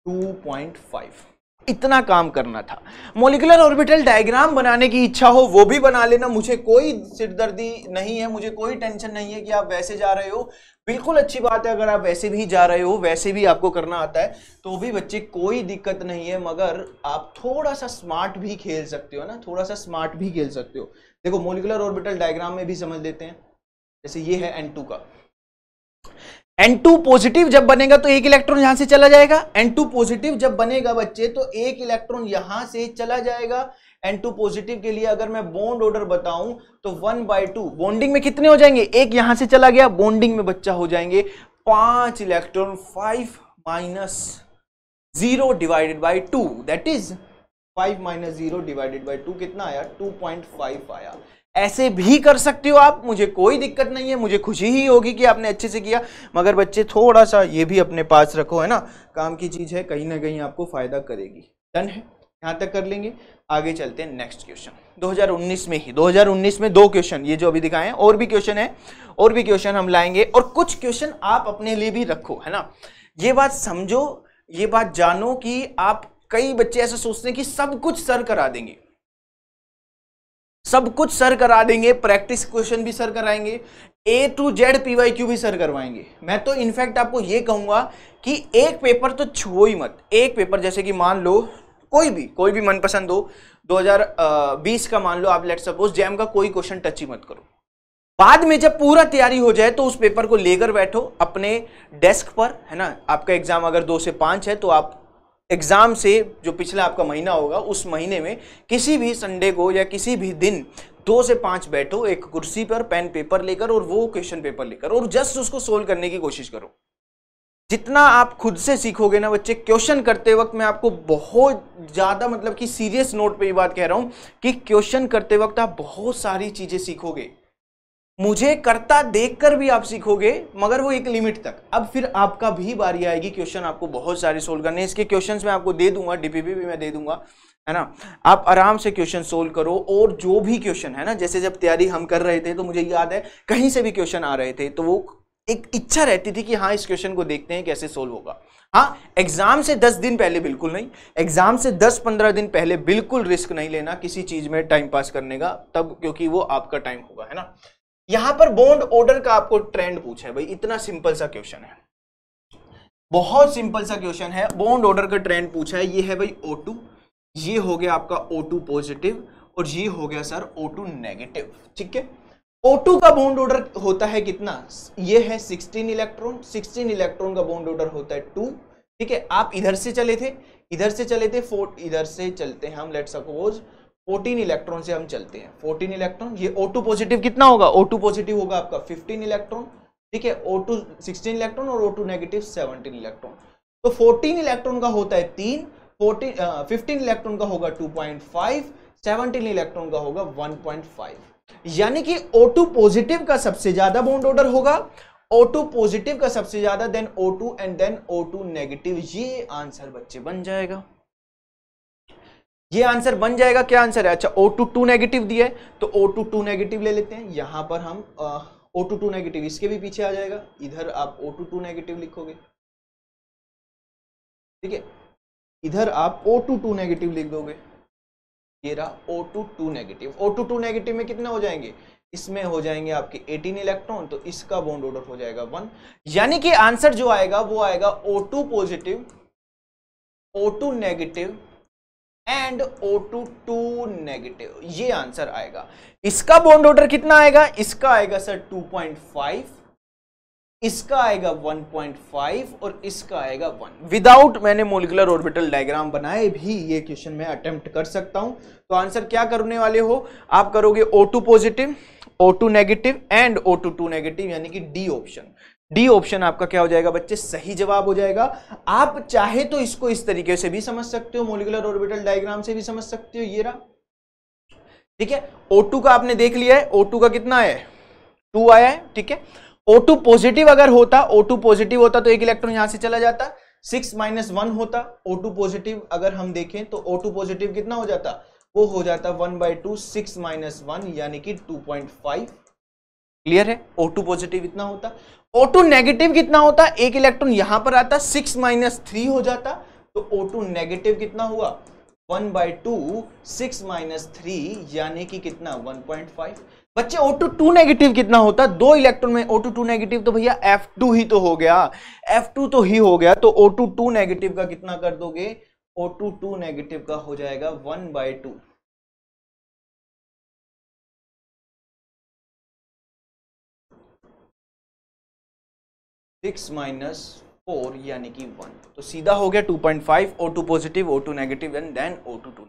टू पॉइंट फाइव इतना काम करना था मोलिकुलर ऑर्बिटल डायग्राम बनाने की इच्छा हो वो भी बना लेना मुझे कोई सिरदर्दी नहीं है मुझे कोई टेंशन नहीं है कि आप वैसे जा रहे हो बिल्कुल अच्छी बात है अगर आप वैसे भी जा रहे हो वैसे भी आपको करना आता है तो भी बच्चे कोई दिक्कत नहीं है मगर आप थोड़ा सा स्मार्ट भी खेल सकते हो ना थोड़ा सा स्मार्ट भी खेल सकते हो देखो मोलिकुलर ऑर्बिटल डायग्राम में भी समझ लेते हैं जैसे ये है एन का N2 पॉजिटिव जब बनेगा तो एक इलेक्ट्रॉन यहां से चला जाएगा N2 पॉजिटिव जब बनेगा बच्चे तो एक इलेक्ट्रॉन यहां से चला जाएगा N2 पॉजिटिव के लिए अगर मैं बॉन्ड ऑर्डर बताऊं तो वन बाई टू बॉन्डिंग में कितने हो जाएंगे एक यहां से चला गया बॉन्डिंग में बच्चा हो जाएंगे पांच electron five minus zero divided by two that is five minus zero divided by two कितना आया टू पॉइंट फाइव आया ऐसे भी कर सकते हो आप मुझे कोई दिक्कत नहीं है मुझे खुशी ही होगी कि आपने अच्छे से किया मगर बच्चे थोड़ा सा ये भी अपने पास रखो है ना काम की चीज़ है कहीं ना कहीं आपको फ़ायदा करेगी डन है यहाँ तक कर लेंगे आगे चलते हैं नेक्स्ट क्वेश्चन 2019 में ही 2019 में दो क्वेश्चन ये जो अभी दिखाए हैं और भी क्वेश्चन है और भी क्वेश्चन हम लाएंगे और कुछ क्वेश्चन आप अपने लिए भी रखो है ना ये बात समझो ये बात जानो कि आप कई बच्चे ऐसे सोचते हैं कि सब कुछ सर करा देंगे सब कुछ सर करा देंगे प्रैक्टिस क्वेश्चन भी सर कराएंगे A to Z P Y Q भी सर करवाएंगे मैं तो इनफैक्ट आपको ये कहूँगा कि एक पेपर तो छुओ ही मत एक पेपर जैसे कि मान लो कोई भी कोई भी मनपसंद हो 2020 का मान लो आप लेट सपोज जैम का कोई क्वेश्चन टच ही मत करो बाद में जब पूरा तैयारी हो जाए तो उस पेपर को लेकर बैठो अपने डेस्क पर है ना आपका एग्जाम अगर दो से पाँच है तो आप एग्ज़ाम से जो पिछला आपका महीना होगा उस महीने में किसी भी संडे को या किसी भी दिन दो से पाँच बैठो एक कुर्सी पर पेन पेपर लेकर और वो क्वेश्चन पेपर लेकर और जस्ट उसको सोल्व करने की कोशिश करो जितना आप खुद से सीखोगे ना बच्चे क्वेश्चन करते वक्त मैं आपको बहुत ज़्यादा मतलब कि सीरियस नोट पे ये बात कह रहा हूँ कि क्वेश्चन करते वक्त आप बहुत सारी चीज़ें सीखोगे मुझे करता देखकर भी आप सीखोगे मगर वो एक लिमिट तक अब फिर आपका भी बारी आएगी क्वेश्चन आपको बहुत सारे सोल्व करने इसके क्वेश्चंस मैं आपको दे दूंगा डीपीपी भी मैं दे दूंगा है ना आप आराम से क्वेश्चन सोल्व करो और जो भी क्वेश्चन है ना जैसे जब तैयारी हम कर रहे थे तो मुझे याद है कहीं से भी क्वेश्चन आ रहे थे तो वो एक इच्छा रहती थी कि हाँ इस क्वेश्चन को देखते हैं कैसे सोल्व होगा हाँ एग्जाम से दस दिन पहले बिल्कुल नहीं एग्जाम से दस पंद्रह दिन पहले बिल्कुल रिस्क नहीं लेना किसी चीज में टाइम पास करने का तब क्योंकि वो आपका टाइम होगा है ना यहां पर बॉन्ड ऑर्डर का आपको ट्रेंड पूछा है भाई इतना सिंपल सा क्वेश्चन है बहुत सिंपल सा क्वेश्चन है बॉन्ड ऑर्डर का ट्रेंड पूछा है ये है भाई O2 ये हो गया आपका O2 पॉजिटिव और ये हो गया सर O2 नेगेटिव ठीक है O2 का बॉन्ड ऑर्डर होता है कितना ये है 16 इलेक्ट्रॉन 16 इलेक्ट्रॉन का बॉन्ड ऑर्डर होता है 2 ठीक है आप इधर से चले थे इधर से चले थे फोर इधर से चलते हैं हम लेट सपोज 14 इलेक्ट्रॉन से हम चलते हैं 14 इलेक्ट्रॉन ये O2 पॉजिटिव कितना होगा O2 पॉजिटिव होगा आपका 15 इलेक्ट्रॉन ठीक है O2 16 इलेक्ट्रॉन और O2 नेगेटिव 17 इलेक्ट्रॉन तो 14 इलेक्ट्रॉन का होता है तीन 14 इलेक्ट्रॉन का होगा 2.5 17 इलेक्ट्रॉन का होगा 1.5 यानी कि O2 पॉजिटिव का सबसे ज्यादा बॉन्ड ऑर्डर होगा O2 पॉजिटिव का सबसे ज्यादा then O2 and then O2 negative ये आंसर बच्चे बन जाएगा ये आंसर बन जाएगा क्या आंसर है अच्छा ओ टू टू नेगेटिव दिया है तो ओ टू टू नेगेटिव ले लेते हैं यहां पर हम ओ टू टू नेगेटिव इसके भी पीछे आ जाएगा इधर आप ओ टू टू नेगेटिव लिखोगे ठीक है इधर आप ओ टू टू नेगेटिव लिख दोगे ये रहा O two two negative O two two negative में कितने हो जाएंगे इसमें हो जाएंगे आपके 18 इलेक्ट्रॉन तो इसका बॉन्ड ऑर्डर हो जाएगा वन यानी कि आंसर जो आएगा वो आएगा two positive two negative and O two two negative ये आंसर आएगा इसका बॉन्ड ऑर्डर कितना आएगा इसका आएगा सर 2.5 इसका आएगा 1.5 और इसका आएगा 1 विदाउट मैंने मोलिकुलर ऑर्बिटल डायग्राम बनाए भी ये क्वेश्चन में अटेम्प्ट कर सकता हूं तो आंसर क्या करने वाले हो आप करोगे O2 positive O2 negative and O2 two negative यानी कि डी ऑप्शन डी ऑप्शन आपका क्या हो जाएगा बच्चे सही जवाब हो जाएगा आप चाहे तो इसको इस तरीके से भी समझ सकते हो मोलिकुलर ऑर्बिटल डायग्राम से भी समझ सकते हो ये रहा ठीक है O2 का आपने देख लिया है O2 का कितना है टू आया है ठीक है O2 पॉजिटिव अगर होता O2 पॉजिटिव होता तो एक इलेक्ट्रॉन यहां से चला जाता सिक्स माइनस वन होता O2 पॉजिटिव अगर हम देखें तो O2 पॉजिटिव कितना हो जाता वो हो जाता one by two six minus one यानी कि टू पॉइंट फाइव क्लियर है O2 पॉजिटिव इतना होता O2 नेगेटिव कितना होता एक इलेक्ट्रॉन यहां पर आता सिक्स माइनस थ्री हो जाता तो O2 नेगेटिव कितना हुआ one by two six minus three यानी कि कितना वन पॉइंट फाइव बच्चे O2 टू नेगेटिव कितना होता दो इलेक्ट्रॉन में O2 टू नेगेटिव तो भैया F2 ही तो हो गया F2 तो ही हो गया तो O2 टू नेगेटिव का कितना कर दोगे O2 टू नेगेटिव का हो जाएगा one by two six minus four यानी कि वन तो सीधा हो गया two point five O two positive O two negative and then O two two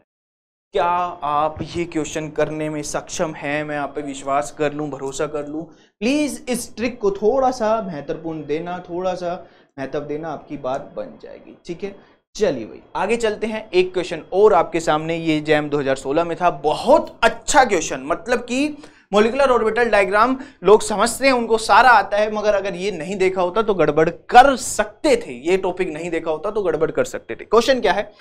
क्या आप ये क्वेश्चन करने में सक्षम हैं मैं आप पे विश्वास कर लूँ भरोसा कर लूँ प्लीज़ इस ट्रिक को थोड़ा सा महत्वपूर्ण देना थोड़ा सा महत्व देना आपकी बात बन जाएगी ठीक है चलिए भाई आगे चलते हैं एक क्वेश्चन और आपके सामने ये जैम 2016 में था बहुत अच्छा क्वेश्चन मतलब कि मोलिकुलर ऑर्बिटल डायग्राम लोग समझते हैं उनको सारा आता है मगर अगर ये नहीं देखा होता तो गड़बड़ कर सकते थे ये टॉपिक नहीं देखा होता तो गड़बड़ कर सकते थे क्वेश्चन क्या है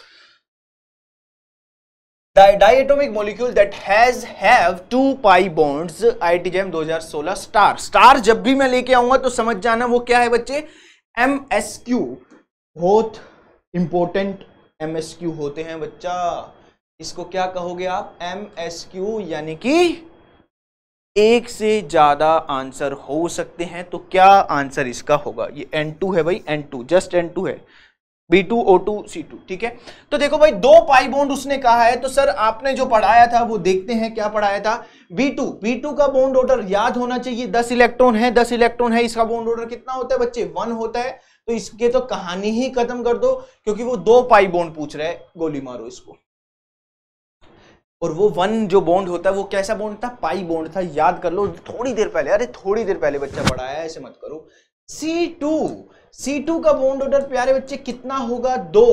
diatomic molecule that has have two pi bonds ITJM 2016 star star जब भी मैं लेके आऊंगा तो समझ जाना वो क्या है बच्चे एम एस क्यू बहुत इंपॉर्टेंट एम एस क्यू होते हैं बच्चा इसको क्या कहोगे आप एम एस क्यू यानी कि एक से ज़्यादा आंसर हो सकते हैं तो क्या आंसर इसका होगा ये N2 है भाई N2 जस्ट N2 है टू सी C2 ठीक है तो देखो भाई दो पाई बॉन्ड उसने कहा है तो सर आपने जो पढ़ाया था वो देखते हैं क्या पढ़ाया था B2 B2 का बॉन्ड ऑर्डर याद होना चाहिए 10 इलेक्ट्रॉन है 10 इलेक्ट्रॉन है इसका बॉन्ड ऑर्डर कितना होता है बच्चे वन होता है तो इसके तो कहानी ही खत्म कर दो क्योंकि वो दो पाई बॉन्ड पूछ रहे गोली मारो इसको और वो वन जो बॉन्ड होता है वो कैसा बॉन्ड था पाई बॉन्ड था याद कर लो थोड़ी देर पहले अरे थोड़ी देर पहले बच्चा पढ़ाया ऐसे मत करो सी टू सी टू का बॉन्ड ऑर्डर प्यारे बच्चे कितना होगा दो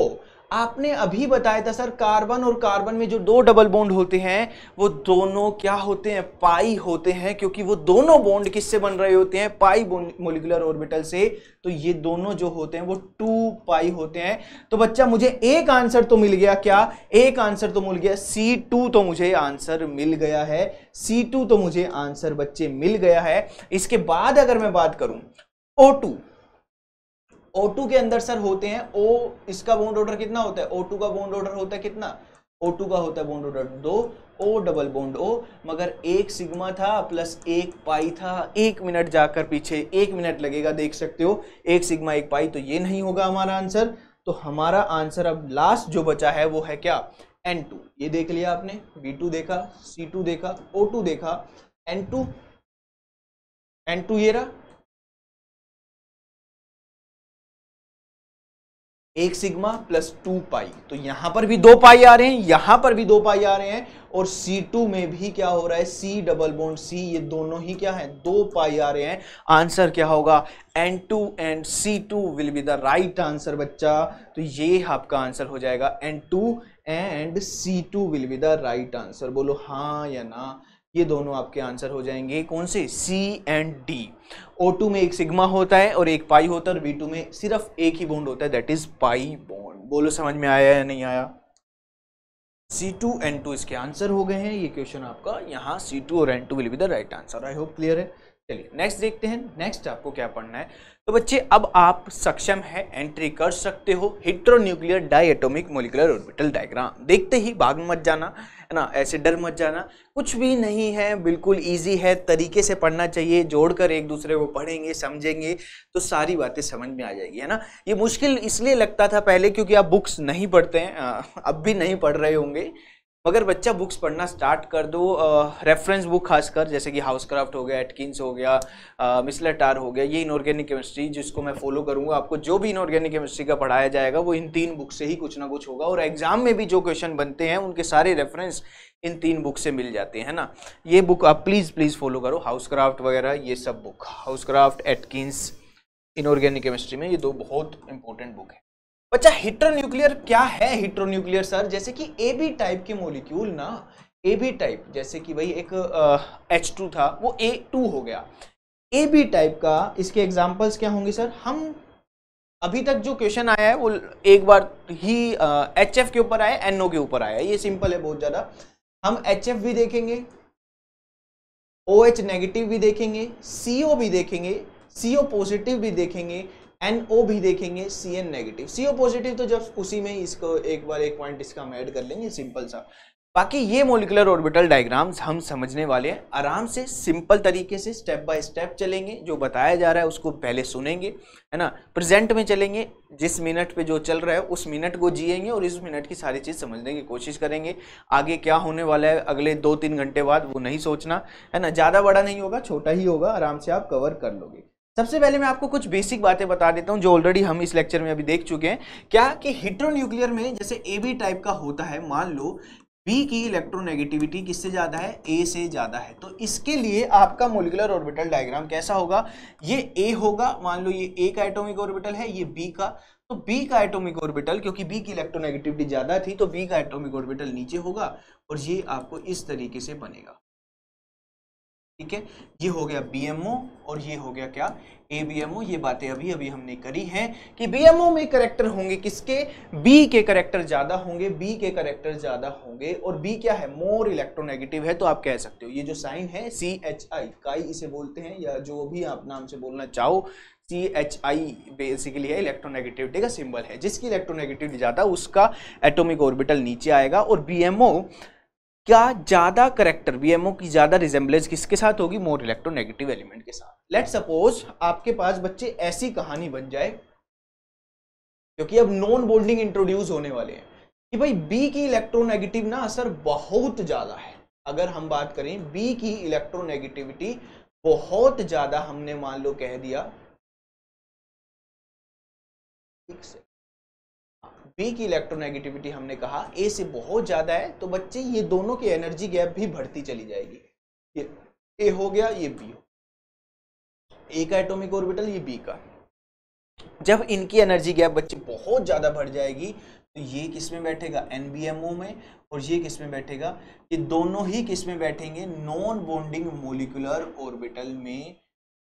आपने अभी बताया था सर कार्बन और कार्बन में जो दो डबल बॉन्ड होते हैं वो दोनों क्या होते हैं पाई होते हैं क्योंकि वो दोनों बॉन्ड किससे बन रहे होते हैं पाई मोलिकुलर ऑर्बिटल से तो ये दोनों जो होते हैं वो टू पाई होते हैं तो बच्चा मुझे एक आंसर तो मिल गया क्या एक आंसर तो मिल गया सी टू तो मुझे आंसर मिल गया है सी टू तो मुझे आंसर बच्चे मिल गया है इसके बाद अगर मैं बात करूं ओ टू O2 के अंदर सर होते हैं O इसका बॉन्ड ऑर्डर कितना होता है O2 का बॉन्ड ऑर्डर होता है कितना O2 का होता है बॉन्ड ऑर्डर दो O डबल बॉन्ड O मगर एक सिग्मा था प्लस एक पाई था एक मिनट जाकर पीछे एक मिनट लगेगा देख सकते हो एक सिग्मा एक पाई तो ये नहीं होगा हमारा आंसर तो हमारा आंसर अब लास्ट जो बचा है वो है क्या N2 ये देख लिया आपने B2 देखा C2 देखा O2 देखा एन एन टू ये रहा एक सिग्मा प्लस टू पाई तो यहां पर भी दो पाई आ रहे हैं यहां पर भी दो पाई आ रहे हैं और C2 में भी क्या हो रहा है C डबल बोन्ड C ये दोनों ही क्या है दो पाई आ रहे हैं आंसर क्या होगा N2 and two will be the right answer बच्चा तो ये आपका आंसर हो जाएगा N2 and two will be the right answer बोलो हाँ या ना ये दोनों आपके आंसर हो जाएंगे कौन से C and D O two में एक सिग्मा होता है और एक पाई होता है और बी टू में सिर्फ एक ही बॉन्ड होता है दैट इज पाई बॉन्ड बोलो समझ में आया या नहीं आया सी टू एन टू इसके आंसर हो गए हैं ये क्वेश्चन आपका यहाँ सी टू और N two will be the right answer I hope clear है चलिए नेक्स्ट देखते हैं नेक्स्ट आपको क्या पढ़ना है तो बच्चे अब आप सक्षम है एंट्री कर सकते हो heteronuclear di molecular orbital diagram देखते ही भाग मत जाना है ना ऐसे डर मत जाना कुछ भी नहीं है बिल्कुल ईजी है तरीके से पढ़ना चाहिए जोड़कर एक दूसरे को पढ़ेंगे समझेंगे तो सारी बातें समझ में आ जाएगी है ना ये मुश्किल इसलिए लगता था पहले क्योंकि आप बुक्स नहीं पढ़ते हैं अब भी नहीं पढ़ रहे होंगे मगर बच्चा बुक्स पढ़ना स्टार्ट कर दो रेफरेंस बुक खासकर जैसे कि हाउस क्राफ्ट हो गया एटकिंस हो गया मिसलर टार हो गया ये इनऑर्गेनिक केमिस्ट्री जिसको मैं फॉलो करूंगा आपको जो भी इनऑर्गेनिक केमिस्ट्री का पढ़ाया जाएगा वो इन तीन बुक से ही कुछ ना कुछ होगा और एग्जाम में भी जो क्वेश्चन बनते हैं उनके सारे रेफरेंस इन तीन बुक से मिल जाते हैं ना ये बुक आप प्लीज़ प्लीज़ फॉलो करो हाउस क्राफ्ट वगैरह ये सब book Housecroft Atkins inorganic chemistry में ये दो बहुत इंपॉर्टेंट बुक है बच्चा हिट्रोन्यूक्लियर क्या है हिट्रोन्यूक्लियर सर जैसे कि ए बी टाइप के मोलिक्यूल ना ए बी टाइप जैसे कि भाई एक एच टू था वो ए टू हो गया ए बी टाइप का इसके एग्जाम्पल्स क्या होंगे सर हम अभी तक जो क्वेश्चन आया है वो एक बार ही एच एफ के ऊपर आया एन ओ के ऊपर आया ये सिंपल है बहुत ज़्यादा हम एच एफ भी देखेंगे ओ OH एच नेगेटिव भी देखेंगे सी ओ भी देखेंगे सी ओ पॉजिटिव भी देखेंगे एन ओ भी देखेंगे C N negative C O positive तो जब उसी में इसको एक बार एक पॉइंट इसका हम ऐड कर लेंगे सिंपल सा बाकी ये मोलिकुलर ऑर्बिटल डायग्राम्स हम समझने वाले हैं आराम से सिंपल तरीके से स्टेप बाय स्टेप चलेंगे जो बताया जा रहा है उसको पहले सुनेंगे है ना प्रेजेंट में चलेंगे जिस मिनट पे जो चल रहा है उस मिनट को जिएंगे और इस मिनट की सारी चीज़ समझने की कोशिश करेंगे आगे क्या होने वाला है अगले दो तीन घंटे बाद वो नहीं सोचना है ना ज़्यादा बड़ा नहीं होगा छोटा ही होगा आराम से आप कवर कर लोगे सबसे पहले मैं आपको कुछ बेसिक बातें बता देता हूँ जो ऑलरेडी हम इस लेक्चर में अभी देख चुके हैं क्या कि हिट्रोन्यूक्लियर में जैसे ए बी टाइप का होता है मान लो बी की इलेक्ट्रोनेगेटिविटी किससे ज़्यादा है ए से ज़्यादा है तो इसके लिए आपका मोलिकुलर ऑर्बिटल डायग्राम कैसा होगा ये ए होगा मान लो ये ए का एटोमिक ऑर्बिटल है ये बी का तो बी का एटोमिक ऑर्बिटल क्योंकि बी की इलेक्ट्रोनेगेटिविटी ज़्यादा थी तो बी का एटोमिक ऑर्बिटल नीचे होगा और ये आपको इस तरीके से बनेगा ठीक है ये हो गया बी और ये हो गया क्या ओ ये बातें अभी अभी हमने करी हैं कि ओ में करेक्टर होंगे किसके बी के करेक्टर ज्यादा होंगे बी के करेक्टर ज्यादा होंगे और बी क्या है मोर इलेक्ट्रोनेगेटिव है तो आप कह सकते हो ये जो साइन है सी एच आई काई इसे बोलते हैं या जो भी आप नाम से बोलना चाहो सी एच आई बेसिकली है इलेक्ट्रोनेगेटिविटी का सिंबल है जिसकी इलेक्ट्रोनेगेटिविटी ज़्यादा उसका एटोमिक ऑर्बिटल नीचे आएगा और ओ क्या ज्यादा करेक्टर बीएमओ की ज्यादा रिजेंबलेज किसके साथ होगी मोर इलेक्ट्रोनेगेटिव एलिमेंट के साथ लेट सपोज आपके पास बच्चे ऐसी कहानी बन जाए क्योंकि अब नॉन बोल्डिंग इंट्रोड्यूस होने वाले हैं कि भाई बी की इलेक्ट्रोनेगेटिव ना असर बहुत ज्यादा है अगर हम बात करें बी की इलेक्ट्रोनेगेटिविटी बहुत ज्यादा हमने मान लो कह दिया बी की इलेक्ट्रोनेगेटिविटी हमने कहा ए से बहुत ज़्यादा है तो बच्चे ये दोनों की एनर्जी गैप भी बढ़ती चली जाएगी ये ए हो गया ये बी हो ए का एटोमिक ऑर्बिटल ये बी का जब इनकी एनर्जी गैप बच्चे बहुत ज़्यादा बढ़ जाएगी तो ये किस में बैठेगा एन में और ये किस में बैठेगा ये दोनों ही किस में बैठेंगे नॉन बॉन्डिंग मोलिकुलर ऑर्बिटल में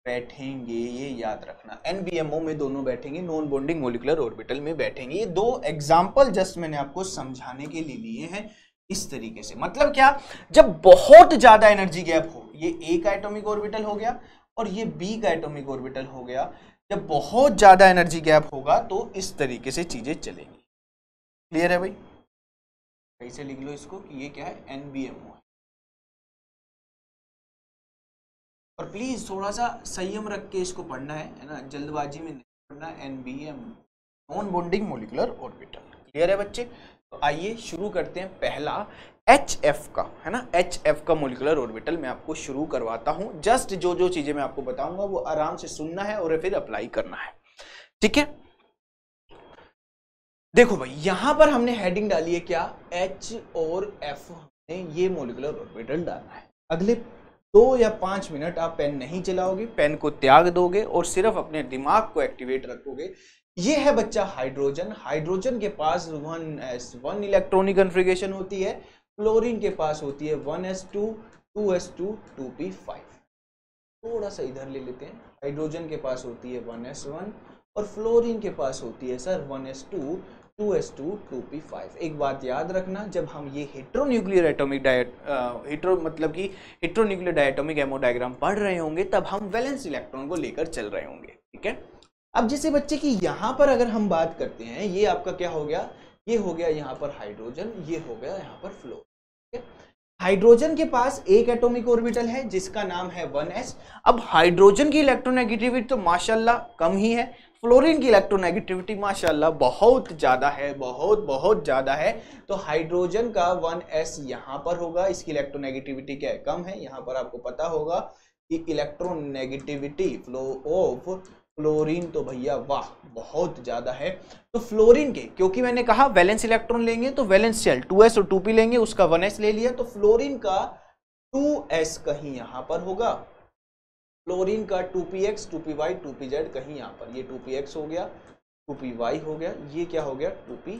बैठेंगे ये याद रखना एनबीएमओ में दोनों बैठेंगे नॉन बॉन्डिंग मोलिकुलर ऑर्बिटल में बैठेंगे ये दो एग्जाम्पल जस्ट मैंने आपको समझाने के लिए लिए हैं इस तरीके से मतलब क्या जब बहुत ज्यादा एनर्जी गैप हो ये ए का एटोमिक ऑर्बिटल हो गया और ये बी का एटोमिक ऑर्बिटल हो गया जब बहुत ज्यादा एनर्जी गैप होगा तो इस तरीके से चीजें चलेंगी क्लियर है भाई कैसे लिख लो इसको कि ये क्या है एनबीएमओ और प्लीज़ थोड़ा सा संयम रख के इसको पढ़ना है है ना जल्दबाजी में नहीं पढ़ना N B M non bonding molecular orbital clear है बच्चे तो आइए शुरू करते हैं पहला एच एफ का है ना एच एफ का मोलिकुलर ऑर्बिटल मैं आपको शुरू करवाता हूँ जस्ट जो जो चीज़ें मैं आपको बताऊंगा वो आराम से सुनना है और फिर अप्लाई करना है ठीक है देखो भाई यहां पर हमने हेडिंग डाली है क्या एच और एफ ने ये मोलिकुलर ऑर्बिटल डालना है अगले दो या पाँच मिनट आप पेन नहीं चलाओगे पेन को त्याग दोगे और सिर्फ अपने दिमाग को एक्टिवेट रखोगे ये है बच्चा हाइड्रोजन हाइड्रोजन के पास one S one electronic configuration होती है क्लोरीन के पास होती है one S two two S two two P five थोड़ा सा इधर ले लेते हैं हाइड्रोजन के पास होती है वन एस वन और फ्लोरीन के पास होती है sir one S to 2s2 2p5 एक बात याद रखना जब हम ये हेट्रोन्यूक्लियर एटॉमिक डायट हेट्रो मतलब कि हेट्रोन्यूक्लियर डायटोमिक एमो डायग्राम पढ़ रहे होंगे तब हम वैलेंस इलेक्ट्रॉन को लेकर चल रहे होंगे ठीक है अब जैसे बच्चे की यहाँ पर अगर हम बात करते हैं ये आपका क्या हो गया ये हो गया यहाँ पर हाइड्रोजन ये हो गया यहाँ पर फ्लो ठीक है हाइड्रोजन के पास एक एटॉमिक ऑर्बिटल है जिसका नाम है 1s अब हाइड्रोजन की इलेक्ट्रोनेगेटिविटी तो माशाल्लाह कम ही है फ्लोरीन की इलेक्ट्रोनेगेटिविटी माशाल्लाह बहुत ज़्यादा है बहुत बहुत ज़्यादा है तो हाइड्रोजन का वन एस यहाँ पर होगा इसकी इलेक्ट्रोनेगेटिविटी क्या है कम है यहाँ पर आपको पता होगा कि इलेक्ट्रोनेगेटिविटी फ्लो ऑफ फ्लोरीन तो भैया वाह बहुत ज़्यादा है तो फ्लोरीन के क्योंकि मैंने कहा वैलेंस इलेक्ट्रॉन लेंगे तो वैलेंस शेल एस और पी लेंगे उसका एस ले लिया तो फ्लोरीन का एस कहीं यहाँ पर होगा क्लोरीन का 2px, 2py, 2pz कहीं यहाँ पर ये 2px हो गया 2py हो गया ये क्या हो गया टू पी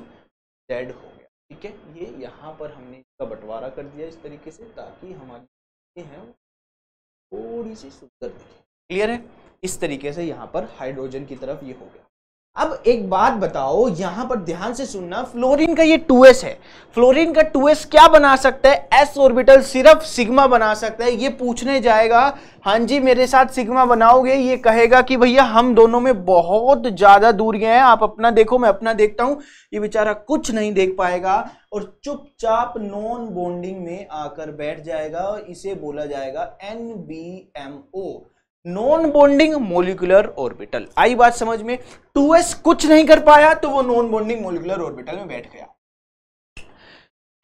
जेड हो गया ठीक है ये यहाँ पर हमने इसका बंटवारा कर दिया इस तरीके से ताकि हमारी हैं थोड़ी सी सुंदर दिखे क्लियर है इस तरीके से यहाँ पर हाइड्रोजन की तरफ ये हो गया अब एक बात बताओ यहां पर ध्यान से सुनना फ्लोरीन का ये 2s है फ्लोरीन का 2s क्या बना सकता है s ऑर्बिटल सिर्फ सिग्मा बना सकता है ये पूछने जाएगा हाँ जी मेरे साथ सिग्मा बनाओगे ये कहेगा कि भैया हम दोनों में बहुत ज्यादा दूर गए हैं आप अपना देखो मैं अपना देखता हूं ये बेचारा कुछ नहीं देख पाएगा और चुपचाप नॉन बॉन्डिंग में आकर बैठ जाएगा और इसे बोला जाएगा N B M O non bonding molecular orbital आई बात समझ में 2s कुछ नहीं कर पाया तो वो नॉन बॉन्डिंग मोलिकुलर ऑर्बिटल में बैठ गया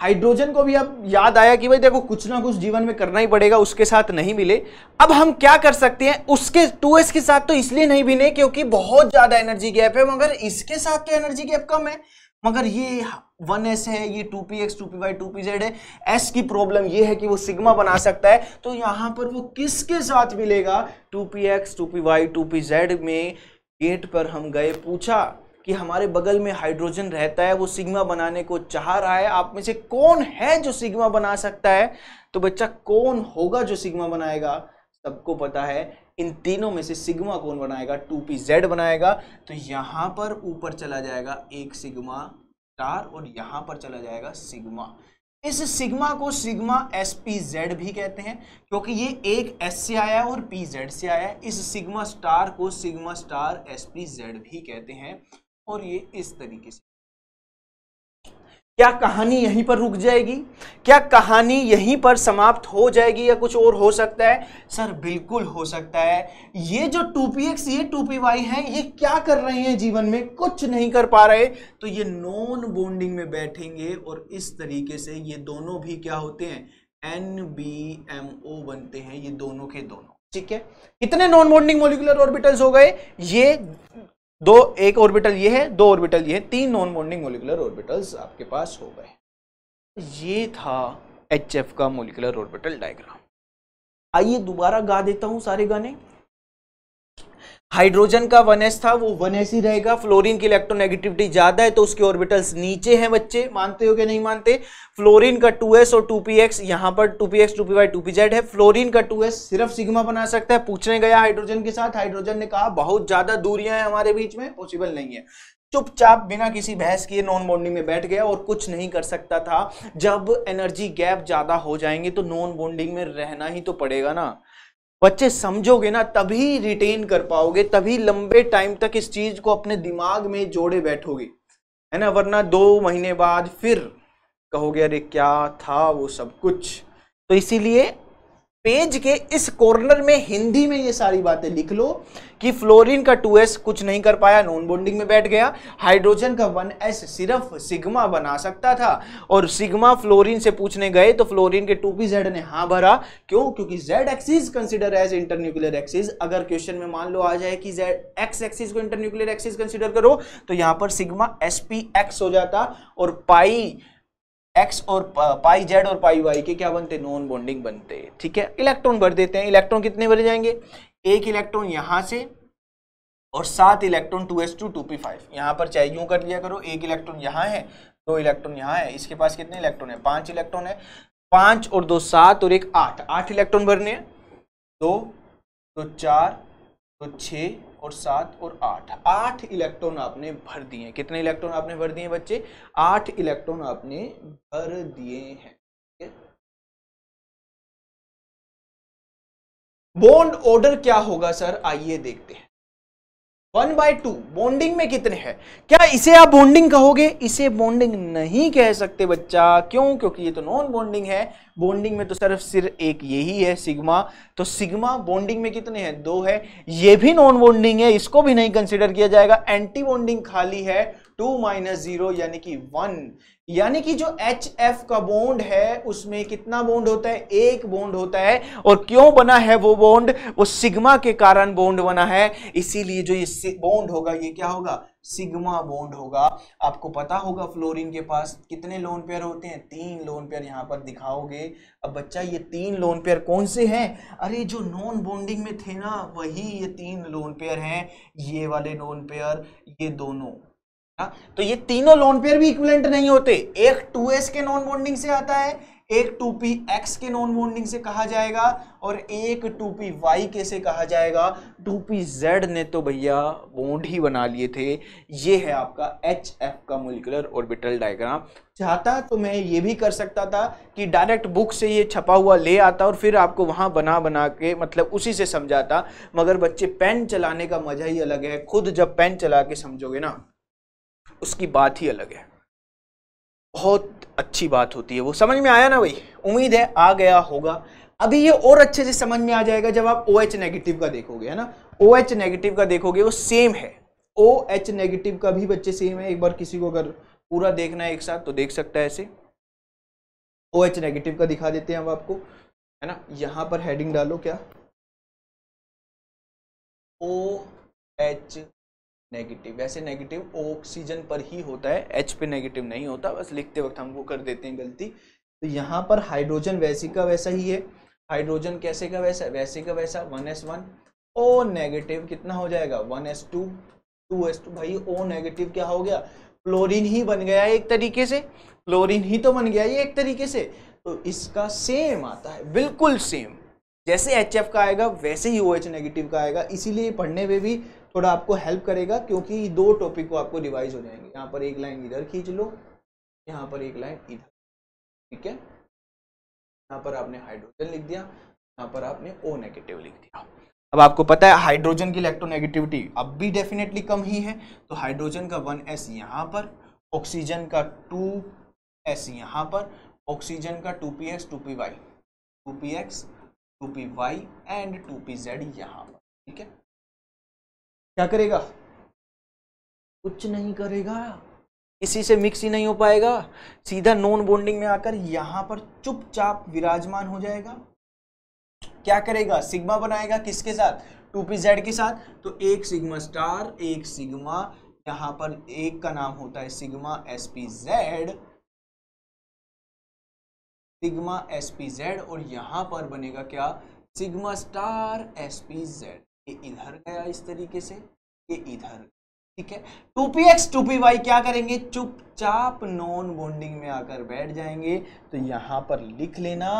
हाइड्रोजन को भी अब याद आया कि भाई देखो कुछ ना कुछ जीवन में करना ही पड़ेगा उसके साथ नहीं मिले अब हम क्या कर सकते हैं उसके 2s के साथ तो इसलिए नहीं मिले क्योंकि बहुत ज्यादा एनर्जी गैप है मगर इसके साथ तो एनर्जी गैप कम है मगर ये वन एस है ये two P x two P Y two P Z है एस की प्रॉब्लम ये है कि वो सिग्मा बना सकता है तो यहाँ पर वो किसके साथ मिलेगा two P x two P Y two P Z में गेट पर हम गए पूछा कि हमारे बगल में हाइड्रोजन रहता है वो सिग्मा बनाने को चाह रहा है आप में से कौन है जो सिग्मा बना सकता है तो बच्चा कौन होगा जो सिग्मा बनाएगा सबको पता है इन तीनों में से सिग्मा कौन बनाएगा टू पी जेड बनाएगा तो यहाँ पर ऊपर चला जाएगा एक सिग्मा स्टार और यहाँ पर चला जाएगा सिग्मा इस सिग्मा को सिग्मा एस पी जेड भी कहते हैं क्योंकि ये एक एस से आया है और पी जेड से आया है इस सिग्मा स्टार को sigma star S P Z भी कहते हैं और ये इस तरीके से क्या कहानी यहीं पर रुक जाएगी क्या कहानी यहीं पर समाप्त हो जाएगी या कुछ और हो सकता है सर बिल्कुल हो सकता है ये जो टू पी एक्स ये टू पी वाई है ये क्या कर रहे हैं जीवन में कुछ नहीं कर पा रहे तो ये नॉन बॉन्डिंग में बैठेंगे और इस तरीके से ये दोनों भी क्या होते हैं एन बी एम ओ बनते हैं ये दोनों के दोनों ठीक है कितने नॉन बॉन्डिंग मोलिकुलर ऑर्बिटल्स हो गए ये दो एक ऑर्बिटल ये है दो ऑर्बिटल ये है तीन नॉन बॉन्डिंग मोलिकुलर ऑर्बिटल्स आपके पास हो गए ये था एच का मोलिकुलर ऑर्बिटल डायग्राम आइए दोबारा गा देता हूँ सारे गाने हाइड्रोजन का वन एस था वो वन एस ही रहेगा फ्लोरीन की इलेक्ट्रोनेगेटिविटी ज़्यादा है तो उसके ऑर्बिटल्स नीचे हैं बच्चे मानते हो कि नहीं मानते फ्लोरीन का 2s और टू पी एक्स यहाँ पर two P x two P two P Z है फ्लोरीन का टू एस सिर्फ सिग्मा बना सकता है पूछने गया हाइड्रोजन के साथ हाइड्रोजन ने कहा बहुत ज़्यादा दूरियां हैं हमारे बीच में पॉसिबल नहीं है चुपचाप बिना किसी बहस किए नॉन बॉन्डिंग में बैठ गया और कुछ नहीं कर सकता था जब एनर्जी गैप ज़्यादा हो जाएंगे तो नॉन बॉन्डिंग में रहना ही तो पड़ेगा ना बच्चे समझोगे ना तभी रिटेन कर पाओगे तभी लंबे टाइम तक इस चीज को अपने दिमाग में जोड़े बैठोगे है ना वरना दो महीने बाद फिर कहोगे अरे क्या था वो सब कुछ तो इसीलिए पेज के इस कॉर्नर में हिंदी में ये सारी बातें लिख लो कि फ्लोरीन का 2s कुछ नहीं कर पाया नॉन बॉन्डिंग में बैठ गया हाइड्रोजन का 1s सिर्फ सिग्मा बना सकता था और सिग्मा फ्लोरीन से पूछने गए तो फ्लोरीन के 2pz ने हाँ भरा क्यों क्योंकि z axis consider as internuclear axis अगर क्वेश्चन में मान लो आ जाए कि z x एक्सिस को इंटरन्यूक्लियर एक्सिस कंसीडर करो तो यहां पर सिग्मा sp हो जाता और पाई एक्स और पाई जेड और पाई वाई के क्या बनते नॉन बॉन्डिंग बनते ठीक है इलेक्ट्रॉन भर देते हैं इलेक्ट्रॉन कितने भरे जाएंगे एक इलेक्ट्रॉन यहाँ से और सात electron two S two two P five यहाँ पर चाहे यूं कर लिया करो एक इलेक्ट्रॉन यहाँ है दो इलेक्ट्रॉन यहाँ है इसके पास कितने इलेक्ट्रॉन है पांच इलेक्ट्रॉन है पांच और दो सात और एक आठ आठ इलेक्ट्रॉन भरने हैं दो तो चार तो छः और सात और आठ आठ इलेक्ट्रॉन आपने भर दिए कितने इलेक्ट्रॉन आपने भर दिए बच्चे आठ इलेक्ट्रॉन आपने भर दिए हैं बॉन्ड ऑर्डर क्या होगा सर आइए देखते हैं वन बाय टू बॉन्डिंग में कितने हैं क्या इसे आप बॉन्डिंग कहोगे इसे बॉन्डिंग नहीं कह सकते बच्चा क्यों क्योंकि ये तो नॉन बॉन्डिंग है बॉन्डिंग में तो सिर्फ सिर्फ एक यही है सिग्मा तो सिग्मा बॉन्डिंग में कितने हैं दो है ये भी नॉन बॉन्डिंग है इसको भी नहीं कंसिडर किया जाएगा एंटी बॉन्डिंग खाली है टू माइनस जीरो यानी कि वन यानी कि जो एच एफ का बॉन्ड है उसमें कितना बॉन्ड होता है एक बॉन्ड होता है और क्यों बना है वो बॉन्ड वो सिग्मा के कारण बॉन्ड बना है इसीलिए जो ये बॉन्ड होगा ये क्या होगा सिग्मा बॉन्ड होगा आपको पता होगा फ्लोरीन के पास कितने लोन पेयर होते हैं तीन लोन पेयर यहाँ पर दिखाओगे अब बच्चा ये तीन लोन पेयर कौन से हैं अरे जो नॉन बॉन्डिंग में थे ना वही ये तीन लोन पेयर हैं ये वाले लोन पेयर ये दोनों तो ये तीनों लोन पेयर भी इक्विवेलेंट नहीं होते एक 2s के नॉन बॉन्डिंग से आता है एक 2px के नॉन बॉन्डिंग से कहा जाएगा और एक 2py के से कहा जाएगा 2pz ने तो भैया बॉन्ड ही बना लिए थे ये है आपका hf का मोलिकुलर ऑर्बिटल डायग्राम चाहता तो मैं ये भी कर सकता था कि डायरेक्ट बुक से ये छपा हुआ ले आता और फिर आपको वहाँ बना बना के मतलब उसी से समझाता मगर बच्चे पेन चलाने का मज़ा ही अलग है खुद जब पेन चला के समझोगे ना उसकी बात ही अलग है बहुत अच्छी बात होती है वो समझ में आया ना भाई उम्मीद है आ गया होगा अभी ये और अच्छे से समझ में आ जाएगा जब आप ओ OH नेगेटिव का देखोगे है ना ओ OH नेगेटिव का देखोगे वो सेम है ओ एच नेगेटिव का भी बच्चे सेम है एक बार किसी को अगर पूरा देखना है एक साथ तो देख सकता है ऐसे ओ OH नेगेटिव का दिखा देते हैं हम आपको है ना यहाँ पर हेडिंग डालो क्या ओ एच नेगेटिव वैसे नेगेटिव ऑक्सीजन पर ही होता है एच पे नेगेटिव नहीं होता बस लिखते वक्त हम वो कर देते हैं गलती तो यहाँ पर हाइड्रोजन वैसे का वैसा ही है हाइड्रोजन कैसे का वैसा वैसे का वैसा one S one O negative कितना हो जाएगा one S two two S two भाई ओ नेगेटिव क्या हो गया क्लोरीन ही बन गया एक तरीके से क्लोरीन ही तो बन गया ये एक तरीके से तो इसका सेम आता है बिल्कुल सेम जैसे एच का आएगा वैसे ही ओ OH नेगेटिव का आएगा इसीलिए पढ़ने में भी थोड़ा आपको हेल्प करेगा क्योंकि दो टॉपिक को आपको रिवाइज हो जाएंगे यहाँ पर एक लाइन इधर खींच लो यहाँ पर एक लाइन इधर ठीक है यहाँ पर आपने हाइड्रोजन लिख दिया यहाँ पर आपने ओ नेगेटिव लिख दिया अब आपको पता है हाइड्रोजन की इलेक्ट्रोनेगेटिविटी अब भी डेफिनेटली कम ही है तो हाइड्रोजन का वन एस यहाँ पर ऑक्सीजन का टू एस यहाँ पर ऑक्सीजन का two P x two P Y two P x two P Y and two P Z यहां पर ठीक है क्या करेगा कुछ नहीं करेगा इसी से मिक्स ही नहीं हो पाएगा सीधा नॉन बॉन्डिंग में आकर यहां पर चुपचाप विराजमान हो जाएगा क्या करेगा सिग्मा बनाएगा किसके साथ टू पी जेड के साथ तो एक सिग्मा स्टार एक सिग्मा यहां पर एक का नाम होता है sigma S P Z sigma S P Z और यहाँ पर बनेगा क्या sigma star S P Z ये इधर गया इस तरीके से ये इधर ठीक है two P x two P Y क्या करेंगे चुपचाप नॉन बॉन्डिंग में आकर बैठ जाएंगे तो यहाँ पर लिख लेना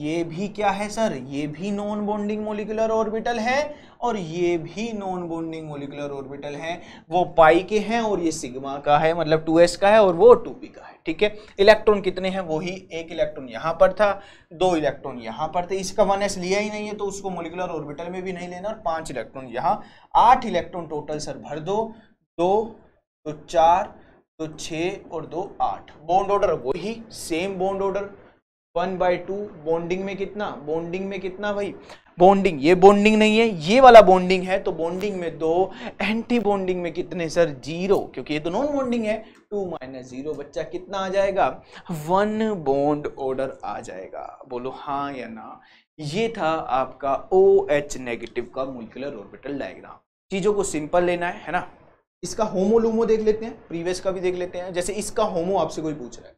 ये भी क्या है सर ये भी नॉन बॉन्डिंग मोलिकुलर ऑर्बिटल है और ये भी नॉन बॉन्डिंग मोलिकुलर ऑर्बिटल है वो पाई के हैं और ये सिग्मा का है मतलब टू एस का है और वो टू पी का है ठीक है इलेक्ट्रॉन कितने हैं वही एक इलेक्ट्रॉन यहाँ पर था दो इलेक्ट्रॉन यहाँ पर थे इसका वन एस लिया ही नहीं है तो उसको मोलिकुलर ऑर्बिटल में भी नहीं लेना और पाँच इलेक्ट्रॉन यहाँ आठ इलेक्ट्रॉन टोटल सर भर दो दो तो चार तो छः और दो आठ बॉन्ड ऑर्डर वही same bond order one by two bonding में कितना बॉन्डिंग में कितना भाई बॉन्डिंग ये बॉन्डिंग नहीं है ये वाला बॉन्डिंग है तो बॉन्डिंग में दो एंटी बॉन्डिंग में कितने सर जीरो क्योंकि ये तो नॉन बॉन्डिंग है टू माइनस जीरो बच्चा कितना आ जाएगा वन बॉन्ड ऑर्डर आ जाएगा बोलो हाँ या ना ये था आपका ओ एच नेगेटिव का मोलिकुलर ऑर्बिटल डायग्राम चीज़ों को सिंपल लेना है है ना इसका होमो लूमो देख लेते हैं प्रीवियस का भी देख लेते हैं जैसे इसका होमो आपसे कोई पूछ रहा है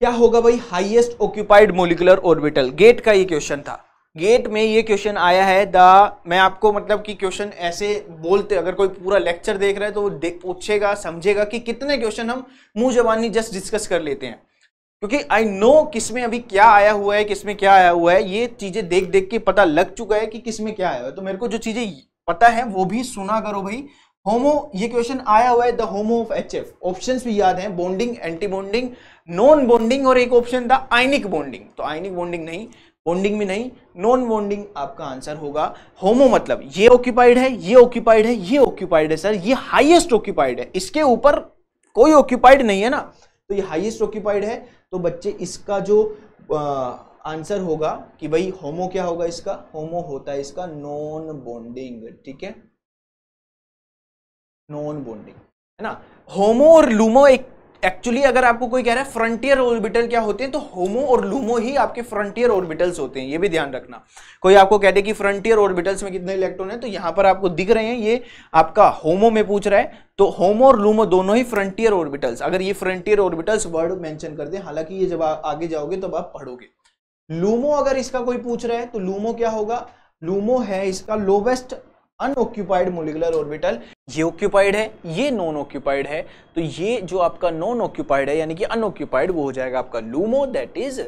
क्या होगा भाई हाईएस्ट ऑक्यूपाइड मोलिकुलर ऑर्बिटल गेट का ये क्वेश्चन था गेट में ये क्वेश्चन आया है द मैं आपको मतलब कि क्वेश्चन ऐसे बोलते अगर कोई पूरा लेक्चर देख रहा है तो वो पूछेगा समझेगा कि कितने क्वेश्चन हम मुंह जबानी जस्ट डिस्कस कर लेते हैं क्योंकि आई नो किस में अभी क्या आया हुआ है किस में क्या आया हुआ है ये चीज़ें देख देख के पता लग चुका है कि किस में क्या आया हुआ है तो मेरे को जो चीज़ें पता है वो भी सुना करो भाई होमो ये क्वेश्चन आया हुआ है the HOMO of H F option भी याद है bonding anti bonding non bonding और एक ऑप्शन था आइनिक बॉन्डिंग तो आइनिक बॉन्डिंग नहीं बॉन्डिंग में नहीं नॉन बॉन्डिंग आपका आंसर होगा होमो मतलब ये ऑक्यूपाइड है ये ऑक्यूपाइड है ये ऑक्यूपाइड है सर ये हाइएस्ट ऑक्यूपाइड है इसके ऊपर कोई ऑक्यूपाइड नहीं है ना तो ये हाइएस्ट ऑक्यूपाइड है तो बच्चे इसका जो आंसर होगा कि भाई होमो क्या होगा इसका होमो होता है इसका नॉन बॉन्डिंग ठीक है नॉन बॉन्डिंग है ना होमो और लूमो एक एक्चुअली अगर आपको कोई कह रहा है फ्रंटियर ऑर्बिटल क्या होते हैं तो होमो और लूमो ही आपके फ्रंटियर ऑर्बिटल्स होते हैं ये भी ध्यान रखना कोई आपको कह दे कि फ्रंटियर ऑर्बिटल्स में कितने इलेक्ट्रॉन हैं तो यहाँ पर आपको दिख रहे हैं ये आपका होमो में पूछ रहा है तो होमो और लूमो दोनों ही फ्रंटियर ऑर्बिटल्स अगर ये फ्रंटियर ऑर्बिटल्स वर्ड मेंशन कर दे हालांकि ये जब आगे जाओगे तब तो आप पढ़ोगे लूमो अगर इसका कोई पूछ रहा है तो लूमो क्या होगा लूमो है इसका लोवेस्ट अनऑक्यूपाइड मोलिकुलर ऑर्बिटल ये ऑक्यूपाइड है ये नॉन ऑक्यूपाइड है तो ये जो आपका नॉन ऑक्यूपाइड है यानी कि अनऑक्यूपाइड वो हो जाएगा आपका LUMO that is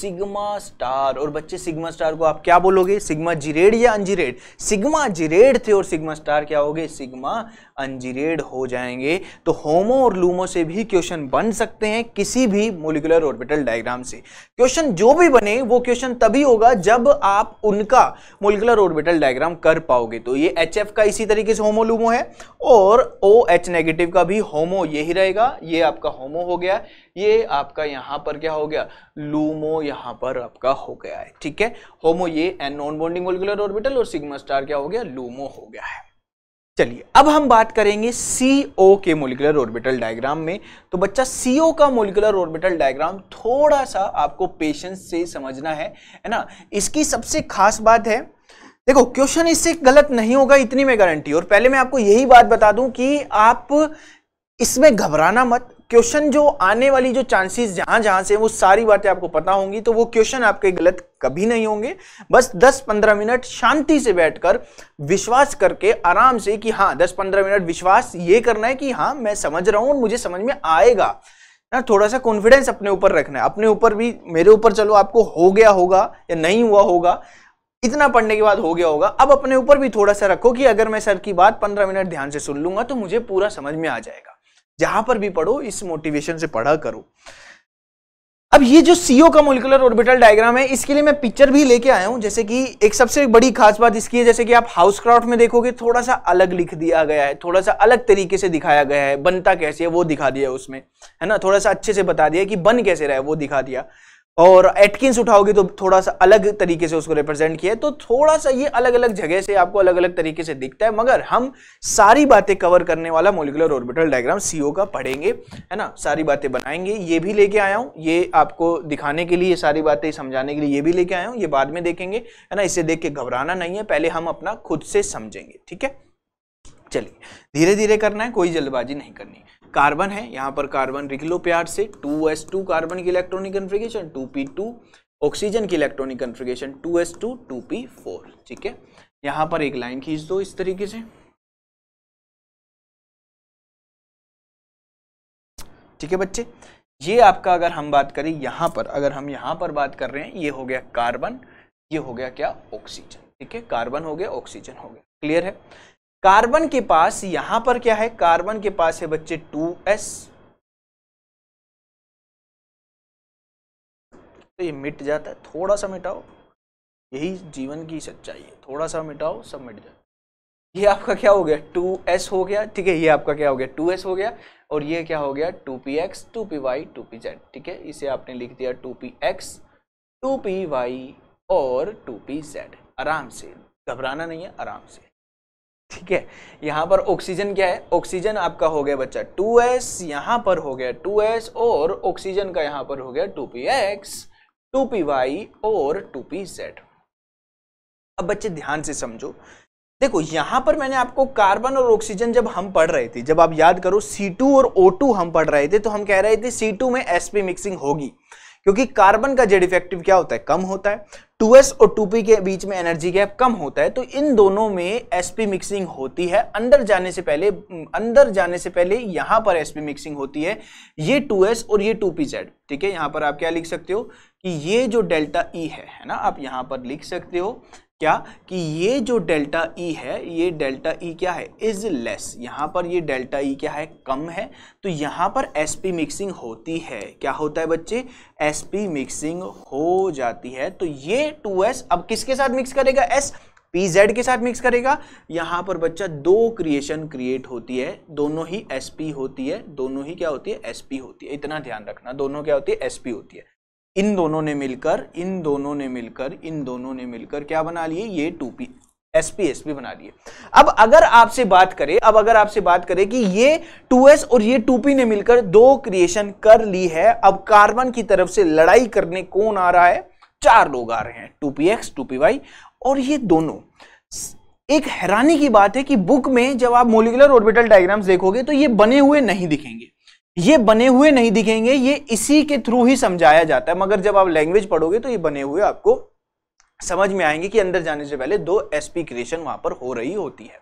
sigma star और बच्चे सिग्मा स्टार को आप क्या बोलोगे सिग्मा जिरेड या अनजिरेड सिग्मा जिरेड थे और सिग्मा स्टार क्या हो गए सिग्मा अंजीरेड हो जाएंगे तो होमो और लूमो से भी क्वेश्चन बन सकते हैं किसी भी मोलिकुलर ऑर्बिटल डायग्राम से क्वेश्चन जो भी बने वो क्वेश्चन तभी होगा जब आप उनका मोलिकुलर ऑर्बिटल डायग्राम कर पाओगे तो ये एच का इसी तरीके से होमो लूमो है और ओ एच नेगेटिव का भी होमो यही रहेगा ये आपका होमो हो गया ये आपका यहाँ पर क्या हो गया लूमो यहाँ पर आपका हो गया है ठीक है होमो ये and non bonding molecular orbital और सिग्मा स्टार क्या हो गया लूमो हो गया है चलिए अब हम बात करेंगे सी ओ के मोलिकुलर ऑर्बिटल डायग्राम में तो बच्चा सी ओ का मोलिकुलर ऑर्बिटल डायग्राम थोड़ा सा आपको पेशेंस से समझना है है ना इसकी सबसे खास बात है देखो क्वेश्चन इससे गलत नहीं होगा इतनी में गारंटी और पहले मैं आपको यही बात बता दूं कि आप इसमें घबराना मत क्वेश्चन जो आने वाली जो चांसेस जहां जहां से वो सारी बातें आपको पता होंगी तो वो क्वेश्चन आपके गलत कभी नहीं होंगे बस 10-15 मिनट शांति से बैठकर विश्वास करके आराम से कि हाँ 10-15 मिनट विश्वास ये करना है कि हाँ मैं समझ रहा हूँ मुझे समझ में आएगा ना थोड़ा सा कॉन्फिडेंस अपने ऊपर रखना है अपने ऊपर भी मेरे ऊपर चलो आपको हो गया होगा या नहीं हुआ होगा इतना पढ़ने के बाद हो गया होगा अब अपने ऊपर भी थोड़ा सा रखो कि अगर मैं सर की बात पंद्रह मिनट ध्यान से सुन लूंगा तो मुझे पूरा समझ में आ जाएगा जहां पर भी पढ़ो इस मोटिवेशन से पढ़ा करो अब ये जो सीओ का मोलिकुलर ऑर्बिटल डायग्राम है इसके लिए मैं पिक्चर भी लेके आया हूं जैसे कि एक सबसे बड़ी खास बात इसकी है जैसे कि आप हाउस क्राफ्ट में देखोगे थोड़ा सा अलग लिख दिया गया है थोड़ा सा अलग तरीके से दिखाया गया है बनता कैसे है वो दिखा दिया उसमें है ना थोड़ा सा अच्छे से बता दिया कि बन कैसे रहा है वो दिखा दिया और एटकिंस उठाओगे तो थोड़ा सा अलग तरीके से उसको रिप्रेजेंट किया है तो थोड़ा सा ये अलग अलग जगह से आपको अलग अलग तरीके से दिखता है मगर हम सारी बातें कवर करने वाला मोलिकुलर ऑर्बिटल डायग्राम सीओ का पढ़ेंगे है ना सारी बातें बनाएंगे ये भी लेके आया हूँ ये आपको दिखाने के लिए सारी बातें समझाने के लिए ये भी लेके आया हूँ ये बाद में देखेंगे है ना इसे देख के घबराना नहीं है पहले हम अपना खुद से समझेंगे ठीक है चलिए धीरे धीरे करना है कोई जल्दबाजी नहीं करनी कार्बन है यहाँ पर कार्बन लिख लो प्यार से 2s2 कार्बन की इलेक्ट्रॉनिक कन्फ्रिगेशन 2p2 ऑक्सीजन की इलेक्ट्रॉनिक कन्फ्रिगेशन 2s2 2p4 ठीक है यहाँ पर एक लाइन खींच दो इस तरीके से ठीक है बच्चे ये आपका अगर हम बात करें यहाँ पर अगर हम यहाँ पर बात कर रहे हैं ये हो गया कार्बन ये हो गया क्या ऑक्सीजन ठीक है कार्बन हो गया ऑक्सीजन हो गया क्लियर है कार्बन के पास यहां पर क्या है कार्बन के पास है बच्चे टू एस तो ये मिट जाता है थोड़ा सा मिटाओ यही जीवन की सच्चाई है थोड़ा सा मिटाओ सब मिट जाए ये आपका क्या हो गया टू एस हो गया ठीक है ये आपका क्या हो गया टू एस हो गया और ये क्या हो गया two P x two P Y two P Z ठीक है इसे आपने लिख दिया two P x two P Y और टू पी जेड आराम से घबराना नहीं है आराम से ठीक है यहाँ पर ऑक्सीजन क्या है ऑक्सीजन आपका हो गया बच्चा 2s एस यहाँ पर हो गया 2s और ऑक्सीजन का यहाँ पर हो गया 2px, 2py और 2pz। अब बच्चे ध्यान से समझो देखो यहाँ पर मैंने आपको कार्बन और ऑक्सीजन जब हम पढ़ रहे थे जब आप याद करो C2 और O2 हम पढ़ रहे थे तो हम कह रहे थे C2 में sp मिक्सिंग होगी क्योंकि कार्बन का जेड इफेक्टिव क्या होता है कम होता है 2s और 2p के बीच में एनर्जी गैप कम होता है तो इन दोनों में sp मिक्सिंग होती है अंदर जाने से पहले अंदर जाने से पहले यहां पर sp मिक्सिंग होती है ये 2s और ये 2pz ठीक है यहां पर आप क्या लिख सकते हो कि ये जो डेल्टा ई e है है ना आप यहां पर लिख सकते हो क्या कि ये जो डेल्टा ई e है ये डेल्टा ई e क्या है इज लेस यहाँ पर ये डेल्टा ई e क्या है कम है तो यहाँ पर एस पी मिक्सिंग होती है क्या होता है बच्चे एस पी मिक्सिंग हो जाती है तो ये टू एस अब किसके साथ मिक्स करेगा एस पी जेड के साथ मिक्स करेगा यहाँ पर बच्चा दो क्रिएशन क्रिएट होती है दोनों ही एस पी होती है दोनों ही क्या होती है एस पी होती है इतना ध्यान रखना दोनों क्या होती है एस पी होती है इन दोनों ने मिलकर इन दोनों ने मिलकर इन दोनों ने मिलकर क्या बना लिए ये two P S P S P बना लिए अब अगर आपसे बात करें अब अगर आपसे बात करें कि ये 2s और ये 2p ने मिलकर दो क्रिएशन कर ली है अब कार्बन की तरफ से लड़ाई करने कौन आ रहा है चार लोग आ रहे हैं 2px 2py और ये दोनों एक हैरानी की बात है कि बुक में जब आप मोलिकुलर ऑर्बिटल डायग्राम्स देखोगे तो ये बने हुए नहीं दिखेंगे ये बने हुए नहीं दिखेंगे ये इसी के थ्रू ही समझाया जाता है मगर जब आप लैंग्वेज पढ़ोगे तो ये बने हुए आपको समझ में आएंगे कि अंदर जाने से पहले दो एसपी क्रिएशन वहां पर हो रही होती है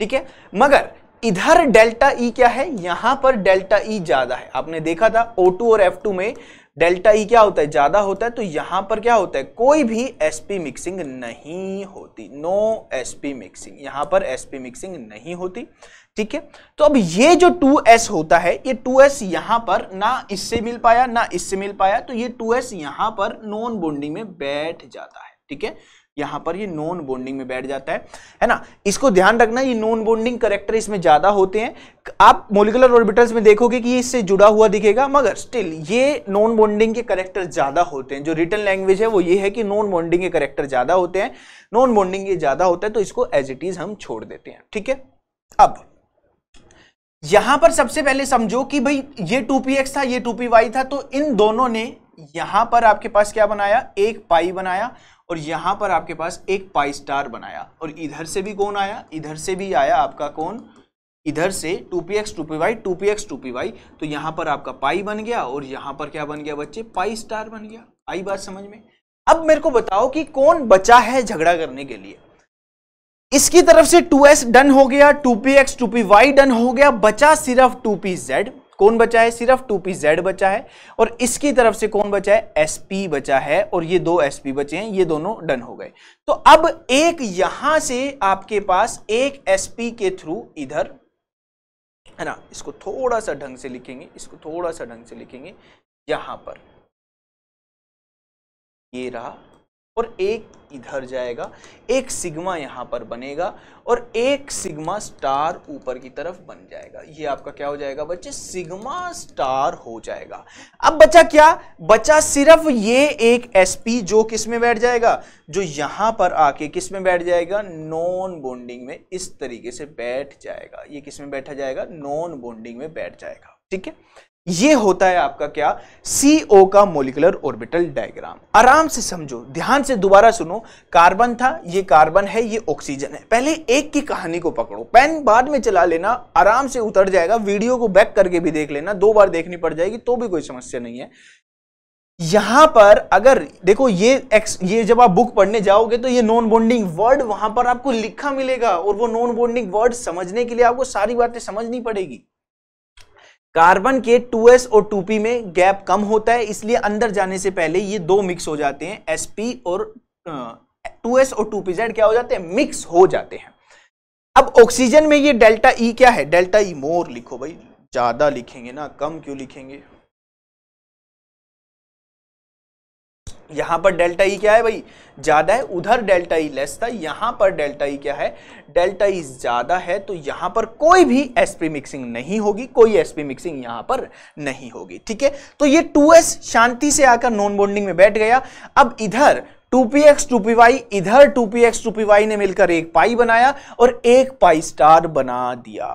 ठीक है मगर इधर डेल्टा ई e क्या है यहां पर डेल्टा ई e ज्यादा है आपने देखा था टू और टू में डेल्टा ई e क्या होता है ज्यादा होता है तो यहां पर क्या होता है कोई भी एसपी मिक्सिंग नहीं होती नो एसपी मिक्सिंग यहां पर एसपी मिक्सिंग नहीं होती ठीक है तो अब ये जो 2s होता है ये 2s यहां पर ना इससे मिल पाया ना इससे मिल पाया तो ये 2s यहां पर नॉन बॉन्डिंग में बैठ जाता है ठीक है यहां पर ये नॉन बॉन्डिंग में बैठ जाता है है ना इसको ध्यान रखना ये नॉन बॉन्डिंग करेक्टर इसमें ज्यादा होते हैं आप मोलिकुलर ऑर्बिटल्स में देखोगे कि ये इससे जुड़ा हुआ दिखेगा मगर स्टिल ये नॉन बॉन्डिंग के करेक्टर ज्यादा होते हैं जो रिटर्न लैंग्वेज है वो ये है कि नॉन बॉन्डिंग के करेक्टर ज्यादा होते हैं नॉन बॉन्डिंग ये ज्यादा होता है तो इसको एज इट इज हम छोड़ देते हैं ठीक है अब यहां पर सबसे पहले समझो कि भाई ये टू पी एक्स था ये टू पी वाई था तो इन दोनों ने यहां पर आपके पास क्या बनाया एक पाई बनाया और यहां पर आपके पास एक पाई स्टार बनाया और इधर से भी कौन आया इधर से भी आया आपका कौन इधर से two P x two P Y two P x two P Y तो यहां पर आपका पाई बन गया और यहां पर क्या बन गया बच्चे पाई स्टार बन गया आई बात समझ में अब मेरे को बताओ कि कौन बचा है झगड़ा करने के लिए इसकी तरफ से 2s डन हो गया 2px 2py डन हो गया बचा सिर्फ 2pz कौन बचा है सिर्फ 2pz बचा है और इसकी तरफ से कौन बचा है sp बचा है और ये दो sp बचे हैं ये दोनों डन हो गए तो अब एक यहां से आपके पास एक sp के थ्रू इधर है ना इसको थोड़ा सा ढंग से लिखेंगे इसको थोड़ा सा ढंग से लिखेंगे यहां पर ये रहा और एक इधर जाएगा एक सिग्मा यहाँ पर बनेगा और एक सिग्मा स्टार ऊपर की तरफ बन जाएगा ये आपका क्या हो जाएगा बच्चे सिग्मा स्टार हो जाएगा अब बचा क्या बचा सिर्फ ये एक एसपी जो किस में बैठ जाएगा जो यहाँ पर आके किस में बैठ जाएगा नॉन बॉन्डिंग में इस तरीके से बैठ जाएगा ये किस में बैठा जाएगा नॉन बॉन्डिंग में बैठ जाएगा ठीक है ये होता है आपका क्या सीओ का मोलिकुलर ऑर्बिटल डायग्राम आराम से समझो ध्यान से दोबारा सुनो कार्बन था ये कार्बन है ये ऑक्सीजन है पहले एक की कहानी को पकड़ो पेन बाद में चला लेना आराम से उतर जाएगा वीडियो को बैक करके भी देख लेना दो बार देखनी पड़ जाएगी तो भी कोई समस्या नहीं है यहां पर अगर देखो ये एक्स ये जब आप बुक पढ़ने जाओगे तो ये नॉन बॉन्डिंग वर्ड वहां पर आपको लिखा मिलेगा और वो नॉन बॉन्डिंग वर्ड समझने के लिए आपको सारी बातें समझनी पड़ेगी कार्बन के 2s और 2p में गैप कम होता है इसलिए अंदर जाने से पहले ये दो मिक्स हो जाते हैं sp और टू एस और टू पी क्या हो जाते हैं मिक्स हो जाते हैं अब ऑक्सीजन में ये डेल्टा ई e क्या है डेल्टा ई e मोर लिखो भाई ज्यादा लिखेंगे ना कम क्यों लिखेंगे यहां पर डेल्टा ई e क्या है भाई ज़्यादा है उधर डेल्टा ई e लेस था यहां पर डेल्टा ई e क्या है डेल्टा ई ज़्यादा है तो यहां पर कोई भी एस पी मिक्सिंग नहीं होगी कोई एस पी मिक्सिंग यहां पर नहीं होगी ठीक है तो ये टू एस शांति से आकर नॉन बॉन्डिंग में बैठ गया अब इधर 2px 2py इधर 2px 2py ने मिलकर एक पाई बनाया और एक पाई स्टार बना दिया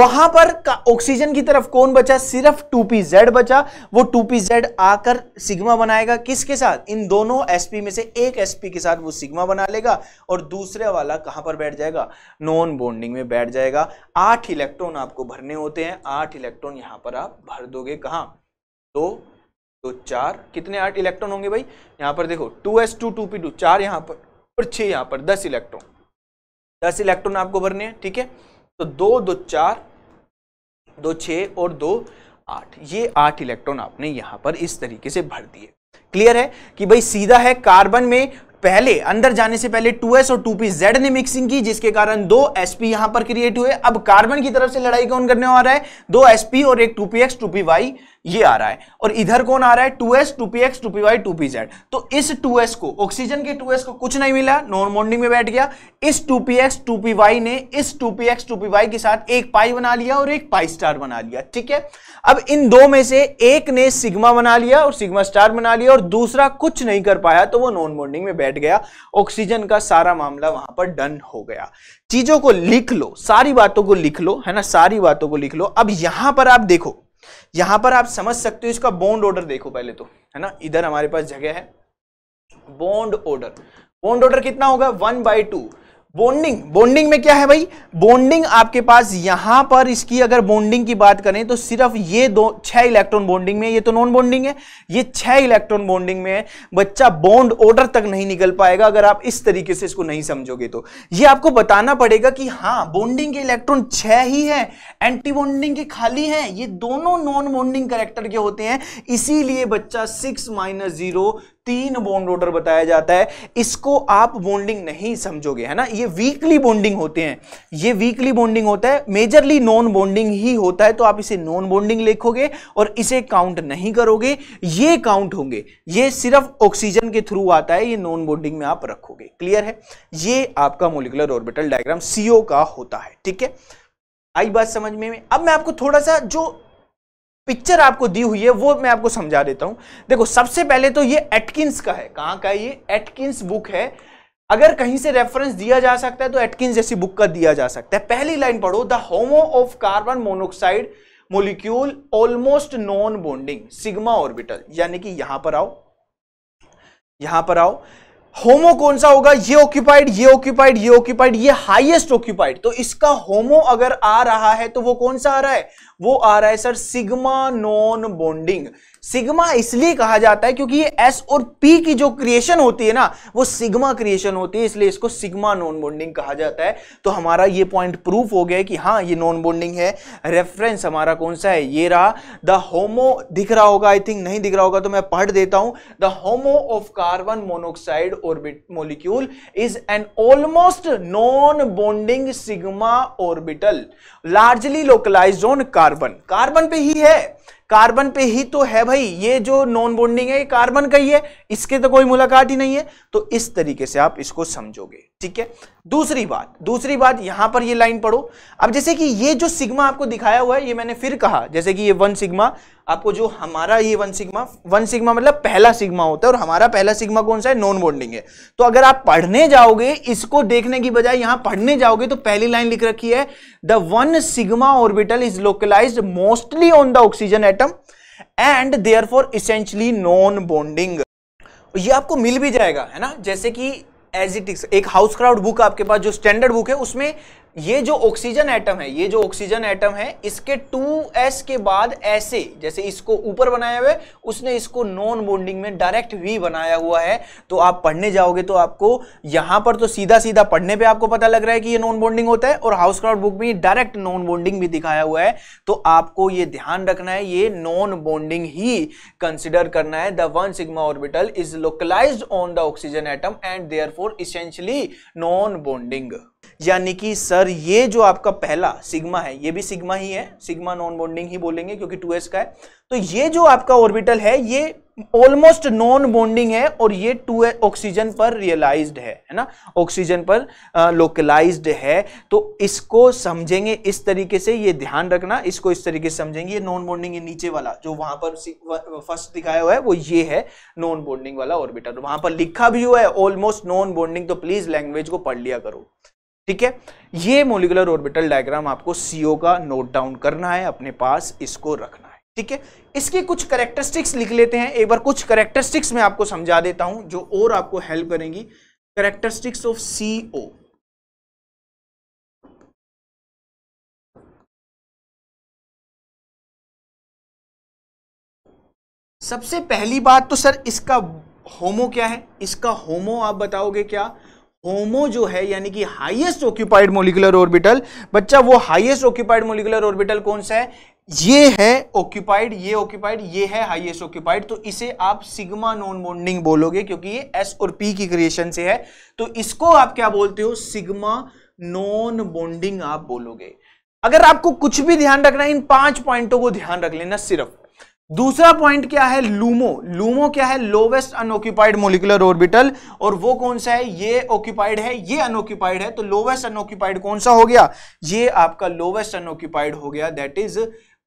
वहां पर ऑक्सीजन की तरफ कौन बचा सिर्फ 2pz बचा वो 2pz आकर सिग्मा बनाएगा किसके साथ इन दोनों sp में से एक sp के साथ वो सिग्मा बना लेगा और दूसरे वाला कहां पर बैठ जाएगा नॉन बॉन्डिंग में बैठ जाएगा आठ इलेक्ट्रॉन आपको भरने होते हैं आठ इलेक्ट्रॉन यहां पर आप भर दोगे कहां तो तो चार कितने आठ इलेक्ट्रॉन होंगे भाई यहाँ पर देखो two S two two P two चार यहाँ पर और छः यहाँ पर दस इलेक्ट्रॉन दस इलेक्ट्रॉन आपको भरने हैं ठीक है तो दो दो चार दो छः और दो आठ ये आठ इलेक्ट्रॉन आपने यहाँ पर इस तरीके से भर दिए क्लियर है कि भाई सीधा है कार्बन में पहले अंदर जाने से पहले 2s और 2p z ने मिक्सिंग की जिसके कारण दो sp यहां पर क्रिएट हुए अब कार्बन की तरफ से लड़ाई कौन करने वाला है दो sp और एक 2px 2py ये आ रहा है और इधर कौन आ रहा है two S two P x two P Y two P Z तो इस टू एस को ऑक्सीजन के टू एस को कुछ नहीं मिला नॉन बॉन्डिंग में बैठ गया इस two P x two P Y ने इस two P x two P Y के साथ एक पाई बना लिया और एक पाई स्टार बना लिया ठीक है अब इन दो में से एक ने सिग्मा बना लिया और सिग्मा स्टार बना लिया और दूसरा कुछ नहीं कर पाया तो वो नॉन बॉन्डिंग में बैठ गया ऑक्सीजन का सारा मामला वहां पर डन हो गया चीजों को लिख लो सारी बातों को लिख लो है ना सारी बातों को लिख लो अब यहां पर आप देखो यहां पर आप समझ सकते हो इसका बॉन्ड ऑर्डर देखो पहले तो है ना इधर हमारे पास जगह है बॉन्ड ऑर्डर बॉन्ड ऑर्डर कितना होगा one by two bonding bonding में क्या है भाई बॉन्डिंग आपके पास यहां पर इसकी अगर बॉन्डिंग की बात करें तो सिर्फ ये दो छह इलेक्ट्रॉन बॉन्डिंग में ये तो नॉन बॉन्डिंग है ये छह इलेक्ट्रॉन बॉन्डिंग में है बच्चा बॉन्ड ऑर्डर तक नहीं निकल पाएगा अगर आप इस तरीके से इसको नहीं समझोगे तो ये आपको बताना पड़ेगा कि हाँ बॉन्डिंग के इलेक्ट्रॉन छह ही है एंटी बॉन्डिंग के खाली है ये दोनों नॉन बॉन्डिंग करेक्टर के होते हैं इसीलिए बच्चा सिक्स माइनस जीरो तीन बॉन्ड ऑर्डर बताया जाता है इसको आप बॉन्डिंग नहीं समझोगे है ना ये वीकली बॉन्डिंग होते हैं ये वीकली बॉन्डिंग होता है मेजरली नॉन बॉन्डिंग ही होता है तो आप इसे नॉन बॉन्डिंग लिखोगे और इसे काउंट नहीं करोगे ये काउंट होंगे ये सिर्फ ऑक्सीजन के थ्रू आता है ये नॉन बॉन्डिंग में आप रखोगे क्लियर है ये आपका मोलिकुलर ऑर्बिटल डायग्राम सीओ का होता है ठीक है आई बात समझ में अब मैं आपको थोड़ा सा जो पिक्चर आपको दी हुई है वो मैं आपको समझा देता हूं देखो सबसे पहले तो ये एटकिंस का है कहां का ये एटकिंस बुक है अगर कहीं से रेफरेंस दिया जा सकता है तो एटकिंस जैसी बुक का दिया जा सकता है पहली लाइन पढ़ो the HOMO of carbon monoxide molecule almost non bonding sigma orbital यानी कि यहां पर आओ यहां पर आओ होमो कौन सा होगा ये ऑक्यूपाइड ये ऑक्यूपाइड ये ऑक्यूपाइड ये हाईएस्ट ऑक्यूपाइड तो इसका होमो अगर आ रहा है तो वो कौन सा आ रहा है वो आ रहा है sir sigma non bonding sigma इसलिए कहा जाता है क्योंकि ये एस और पी की जो क्रिएशन होती है ना वो सिग्मा क्रिएशन होती है इसलिए इसको सिग्मा नॉन बॉन्डिंग कहा जाता है तो हमारा ये पॉइंट प्रूफ हो गया कि हाँ ये नॉन बॉन्डिंग है रेफरेंस हमारा कौन सा है ये रहा द होमो दिख रहा होगा आई थिंक नहीं दिख रहा होगा तो मैं पढ़ देता हूं the HOMO of carbon monoxide orbit molecule is an almost non bonding sigma orbital largely localize on carbon carbon पे ही है कार्बन पे ही तो है भाई ये जो नॉन बॉन्डिंग है ये कार्बन का ही है इसके तो कोई मुलाकात ही नहीं है तो इस तरीके से आप इसको समझोगे ठीक है दूसरी बात दूसरी बात यहां पर ये लाइन पढ़ो अब जैसे कि ये जो सिग्मा आपको दिखाया हुआ है ये मैंने फिर कहा जैसे कि ये वन सिग्मा आपको जो हमारा ये वन सिग्मा वन सिग्मा मतलब पहला सिग्मा होता है और हमारा पहला सिग्मा कौन सा है नॉन बॉन्डिंग है तो अगर आप पढ़ने जाओगे इसको देखने की बजाय यहां पढ़ने जाओगे तो पहली लाइन लिख रखी है the one sigma orbital is localize mostly on the oxygen atom and therefore essentially non bonding ये आपको मिल भी जाएगा है ना जैसे कि एज इट इज एक हाउस क्राउड बुक आपके पास जो स्टैंडर्ड बुक है उसमें ये जो ऑक्सीजन एटम है ये जो ऑक्सीजन एटम है इसके 2s के बाद ऐसे जैसे इसको ऊपर बनाया हुआ है उसने इसको नॉन बॉन्डिंग में डायरेक्ट v बनाया हुआ है तो आप पढ़ने जाओगे तो आपको यहां पर तो सीधा सीधा पढ़ने पे आपको पता लग रहा है कि ये नॉन बॉन्डिंग होता है और हाउस क्राउड बुक में डायरेक्ट नॉन बॉन्डिंग भी दिखाया हुआ है तो आपको ये ध्यान रखना है ये नॉन बॉन्डिंग ही कंसिडर करना है the one sigma orbital is localise on the oxygen atom and they're essentially non bonding यानी कि सर ये जो आपका पहला सिग्मा है ये भी सिग्मा ही है सिग्मा नॉन बॉन्डिंग ही बोलेंगे क्योंकि 2s का है तो ये जो आपका ऑर्बिटल है ये ऑलमोस्ट नॉन बॉन्डिंग है और ये टू ऑक्सीजन पर रियलाइज्ड है है ना ऑक्सीजन पर लोकलाइज्ड है तो इसको समझेंगे इस तरीके से ये ध्यान रखना इसको इस तरीके से समझेंगे ये नॉन बॉन्डिंग नीचे वाला जो वहां पर फर्स्ट दिखाया हुआ है वो ये है नॉन बॉन्डिंग वाला ऑर्बिटल वहां पर लिखा भी हुआ है ऑलमोस्ट नॉन बॉन्डिंग तो प्लीज लैंग्वेज को पढ़ लिया करो ठीक है ये मोलिकुलर ऑर्बिटल डायग्राम आपको सीओ का नोट डाउन करना है अपने पास इसको रखना है ठीक है इसकी कुछ करेक्टरिस्टिक्स लिख लेते हैं एक बार कुछ करेक्टरिस्टिक्स मैं आपको समझा देता हूं जो और आपको हेल्प करेंगी करेक्टरिस्टिक्स ऑफ सीओ सबसे पहली बात तो सर इसका होमो क्या है इसका होमो आप बताओगे क्या होमो जो है यानी कि हाईएस्ट ऑक्यूपाइड मोलिकुलर ऑर्बिटल बच्चा वो हाईएस्ट ऑक्यूपाइड मोलिकुलर ऑर्बिटल कौन सा है ये है ऑक्यूपाइड ये ऑक्यूपाइड ये है हाईएस्ट ऑक्यूपाइड तो इसे आप सिग्मा नॉन बॉन्डिंग बोलोगे क्योंकि ये एस और पी की क्रिएशन से है तो इसको आप क्या बोलते हो सिग्मा नॉन बॉन्डिंग आप बोलोगे अगर आपको कुछ भी ध्यान रखना है इन पांच पॉइंटों को ध्यान रख लेना सिर्फ दूसरा पॉइंट क्या है लूमो लूमो क्या है लोवेस्ट अनऑक्यूपाइड मोलिकुलर ऑर्बिटल और वो कौन सा है ये ऑक्यूपाइड है ये अनऑक्यूपाइड है तो लोवेस्ट अनऑक्यूपाइड कौन सा हो गया ये आपका लोवेस्ट अनऑक्यूपाइड हो गया दैट इज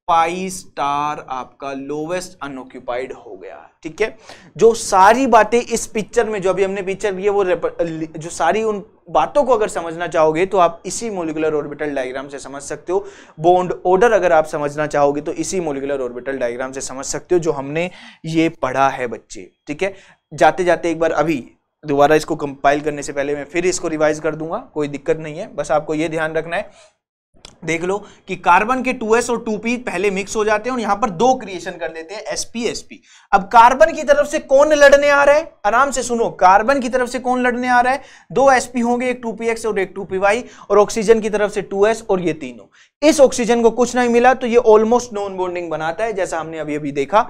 पाई स्टार आपका लोवेस्ट अनऑक्यूपाइड हो गया ठीक है जो सारी बातें इस पिक्चर में जो अभी हमने पिक्चर लिया वो जो सारी उन बातों को अगर समझना चाहोगे तो आप इसी मोलिकुलर ऑर्बिटल डायग्राम से समझ सकते हो बॉन्ड ऑर्डर अगर आप समझना चाहोगे तो इसी मोलिकुलर ऑर्बिटल डायग्राम से समझ सकते हो जो हमने ये पढ़ा है बच्चे ठीक है जाते जाते एक बार अभी दोबारा इसको कंपाइल करने से पहले मैं फिर इसको रिवाइज कर दूंगा कोई दिक्कत नहीं है बस आपको ये ध्यान रखना है देख लो कि कार्बन के 2s और 2p पहले मिक्स हो जाते हैं और यहां पर दो क्रिएशन कर देते हैं sp sp अब कार्बन की तरफ से कौन लड़ने आ रहा है आराम से सुनो कार्बन की तरफ से कौन लड़ने आ रहा है दो sp होंगे एक 2px और एक 2py और ऑक्सीजन की तरफ से 2s और ये तीनों इस ऑक्सीजन को कुछ नहीं मिला तो ये ऑलमोस्ट नॉन बॉन्डिंग बनाता है जैसा हमने अभी अभी देखा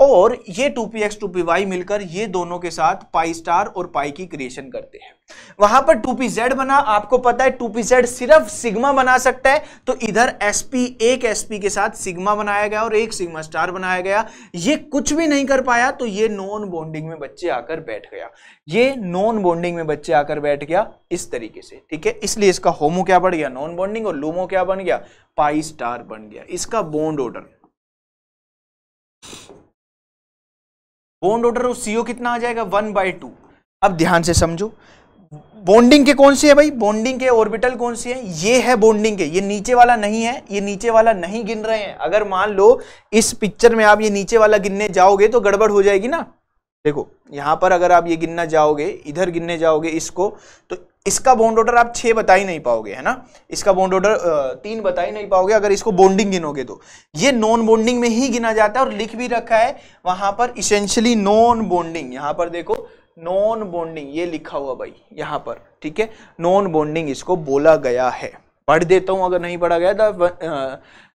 और ये 2px 2py मिलकर ये दोनों के साथ पाई स्टार और पाई की क्रिएशन करते हैं वहां पर 2pz बना आपको पता है 2pz सिर्फ सिग्मा बना सकता है तो इधर sp एक sp के साथ सिग्मा बनाया गया और एक सिग्मा स्टार बनाया गया ये कुछ भी नहीं कर पाया तो ये नॉन बॉन्डिंग में बच्चे आकर बैठ गया ये नॉन बॉन्डिंग में बच्चे आकर बैठ गया इस तरीके से ठीक है इसलिए इसका होमो क्या बढ़ गया नॉन बॉन्डिंग और लूमो क्या बन गया पाई स्टार बन गया इसका bond order bond order CO कितना आ जाएगा वन बाई टू अब ध्यान से समझो बॉन्डिंग के कौन सी है भाई बॉन्डिंग के ऑर्बिटल कौन सी है ये है बॉन्डिंग के ये नीचे वाला नहीं है ये नीचे वाला नहीं गिन रहे हैं अगर मान लो इस पिक्चर में आप ये नीचे वाला गिनने जाओगे तो गड़बड़ हो जाएगी ना देखो यहां पर अगर आप ये गिनना जाओगे इधर गिनने जाओगे इसको तो इसका बॉन्ड ऑर्डर आप छह बता ही नहीं पाओगे है ना इसका बॉन्ड ऑर्डर तीन बता ही नहीं पाओगे अगर इसको बॉन्डिंग गिनोगे तो ये नॉन बॉन्डिंग में ही गिना जाता है और लिख भी रखा है वहां पर इसेंशियली नॉन बॉन्डिंग यहां पर देखो नॉन बॉन्डिंग ये लिखा हुआ भाई यहां पर ठीक है नॉन बॉन्डिंग इसको बोला गया है पढ़ देता हूं अगर नहीं पढ़ा गया तो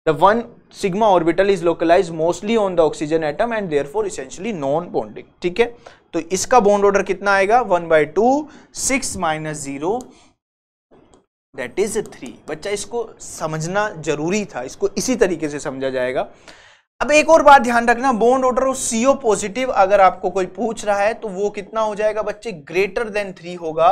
The one sigma orbital is localized mostly on the oxygen atom and therefore essentially non bonding ठीक है तो इसका bond order कितना आएगा one by two six minus zero that is three बच्चा इसको समझना जरूरी था इसको इसी तरीके से समझा जाएगा अब एक और बात ध्यान रखना बॉन्ड ऑर्डर और सीओ पॉजिटिव अगर आपको कोई पूछ रहा है तो वो कितना हो जाएगा बच्चे ग्रेटर देन थ्री होगा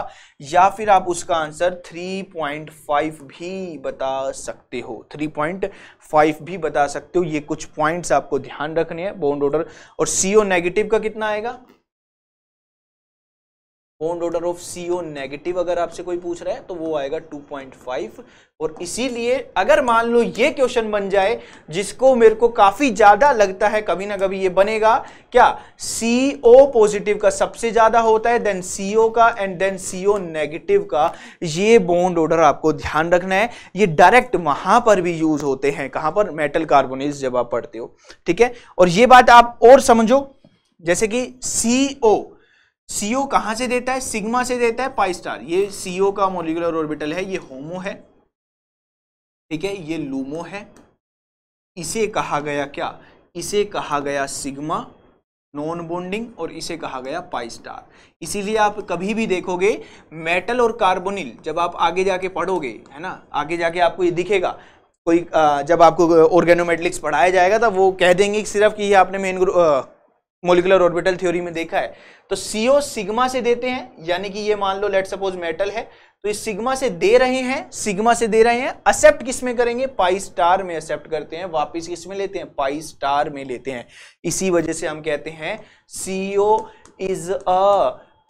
या फिर आप उसका आंसर 3.5 भी बता सकते हो 3.5 भी बता सकते हो ये कुछ पॉइंट्स आपको ध्यान रखने हैं बॉन्ड ऑर्डर और सीओ नेगेटिव का कितना आएगा bond order of CO negative अगर आपसे कोई पूछ रहा है तो वो आएगा 2.5 और इसीलिए अगर मान लो ये क्वेश्चन बन जाए जिसको मेरे को काफी ज्यादा लगता है कभी ना कभी ये बनेगा क्या सीओ पॉजिटिव का सबसे ज्यादा होता है देन सीओ का एंड देन सीओ नेगेटिव का ये बॉन्ड ऑर्डर आपको ध्यान रखना है ये डायरेक्ट वहां पर भी यूज होते हैं कहां पर मेटल कार्बोनेज जब आप पढ़ते हो ठीक है और ये बात आप और समझो जैसे कि सीओ सीओ कहां से देता है सिग्मा से देता है पाई स्टार ये सीओ का मोलिकुलर ऑर्बिटल है ये होमो है ठीक है ये लूमो है इसे कहा गया क्या इसे कहा गया सिग्मा नॉन बॉन्डिंग और इसे कहा गया पाई स्टार इसीलिए आप कभी भी देखोगे मेटल और कार्बोनिल जब आप आगे जाके पढ़ोगे है ना आगे जाके आपको ये दिखेगा कोई जब आपको ऑर्गेनोमेटलिक्स पढ़ाया जाएगा तब वो कह देंगे सिर्फ कि ये आपने main group molecular orbital theory में देखा है तो सीओ सिग्मा से देते हैं यानी कि ये मान लो लेट सपोज मेटल है तो इस सिग्मा से दे रहे हैं सिग्मा से दे रहे हैं एक्सेप्ट किस में करेंगे पाई स्टार में एक्सेप्ट करते हैं वापिस किस में लेते हैं पाई स्टार में लेते हैं इसी वजह से हम कहते हैं CO is a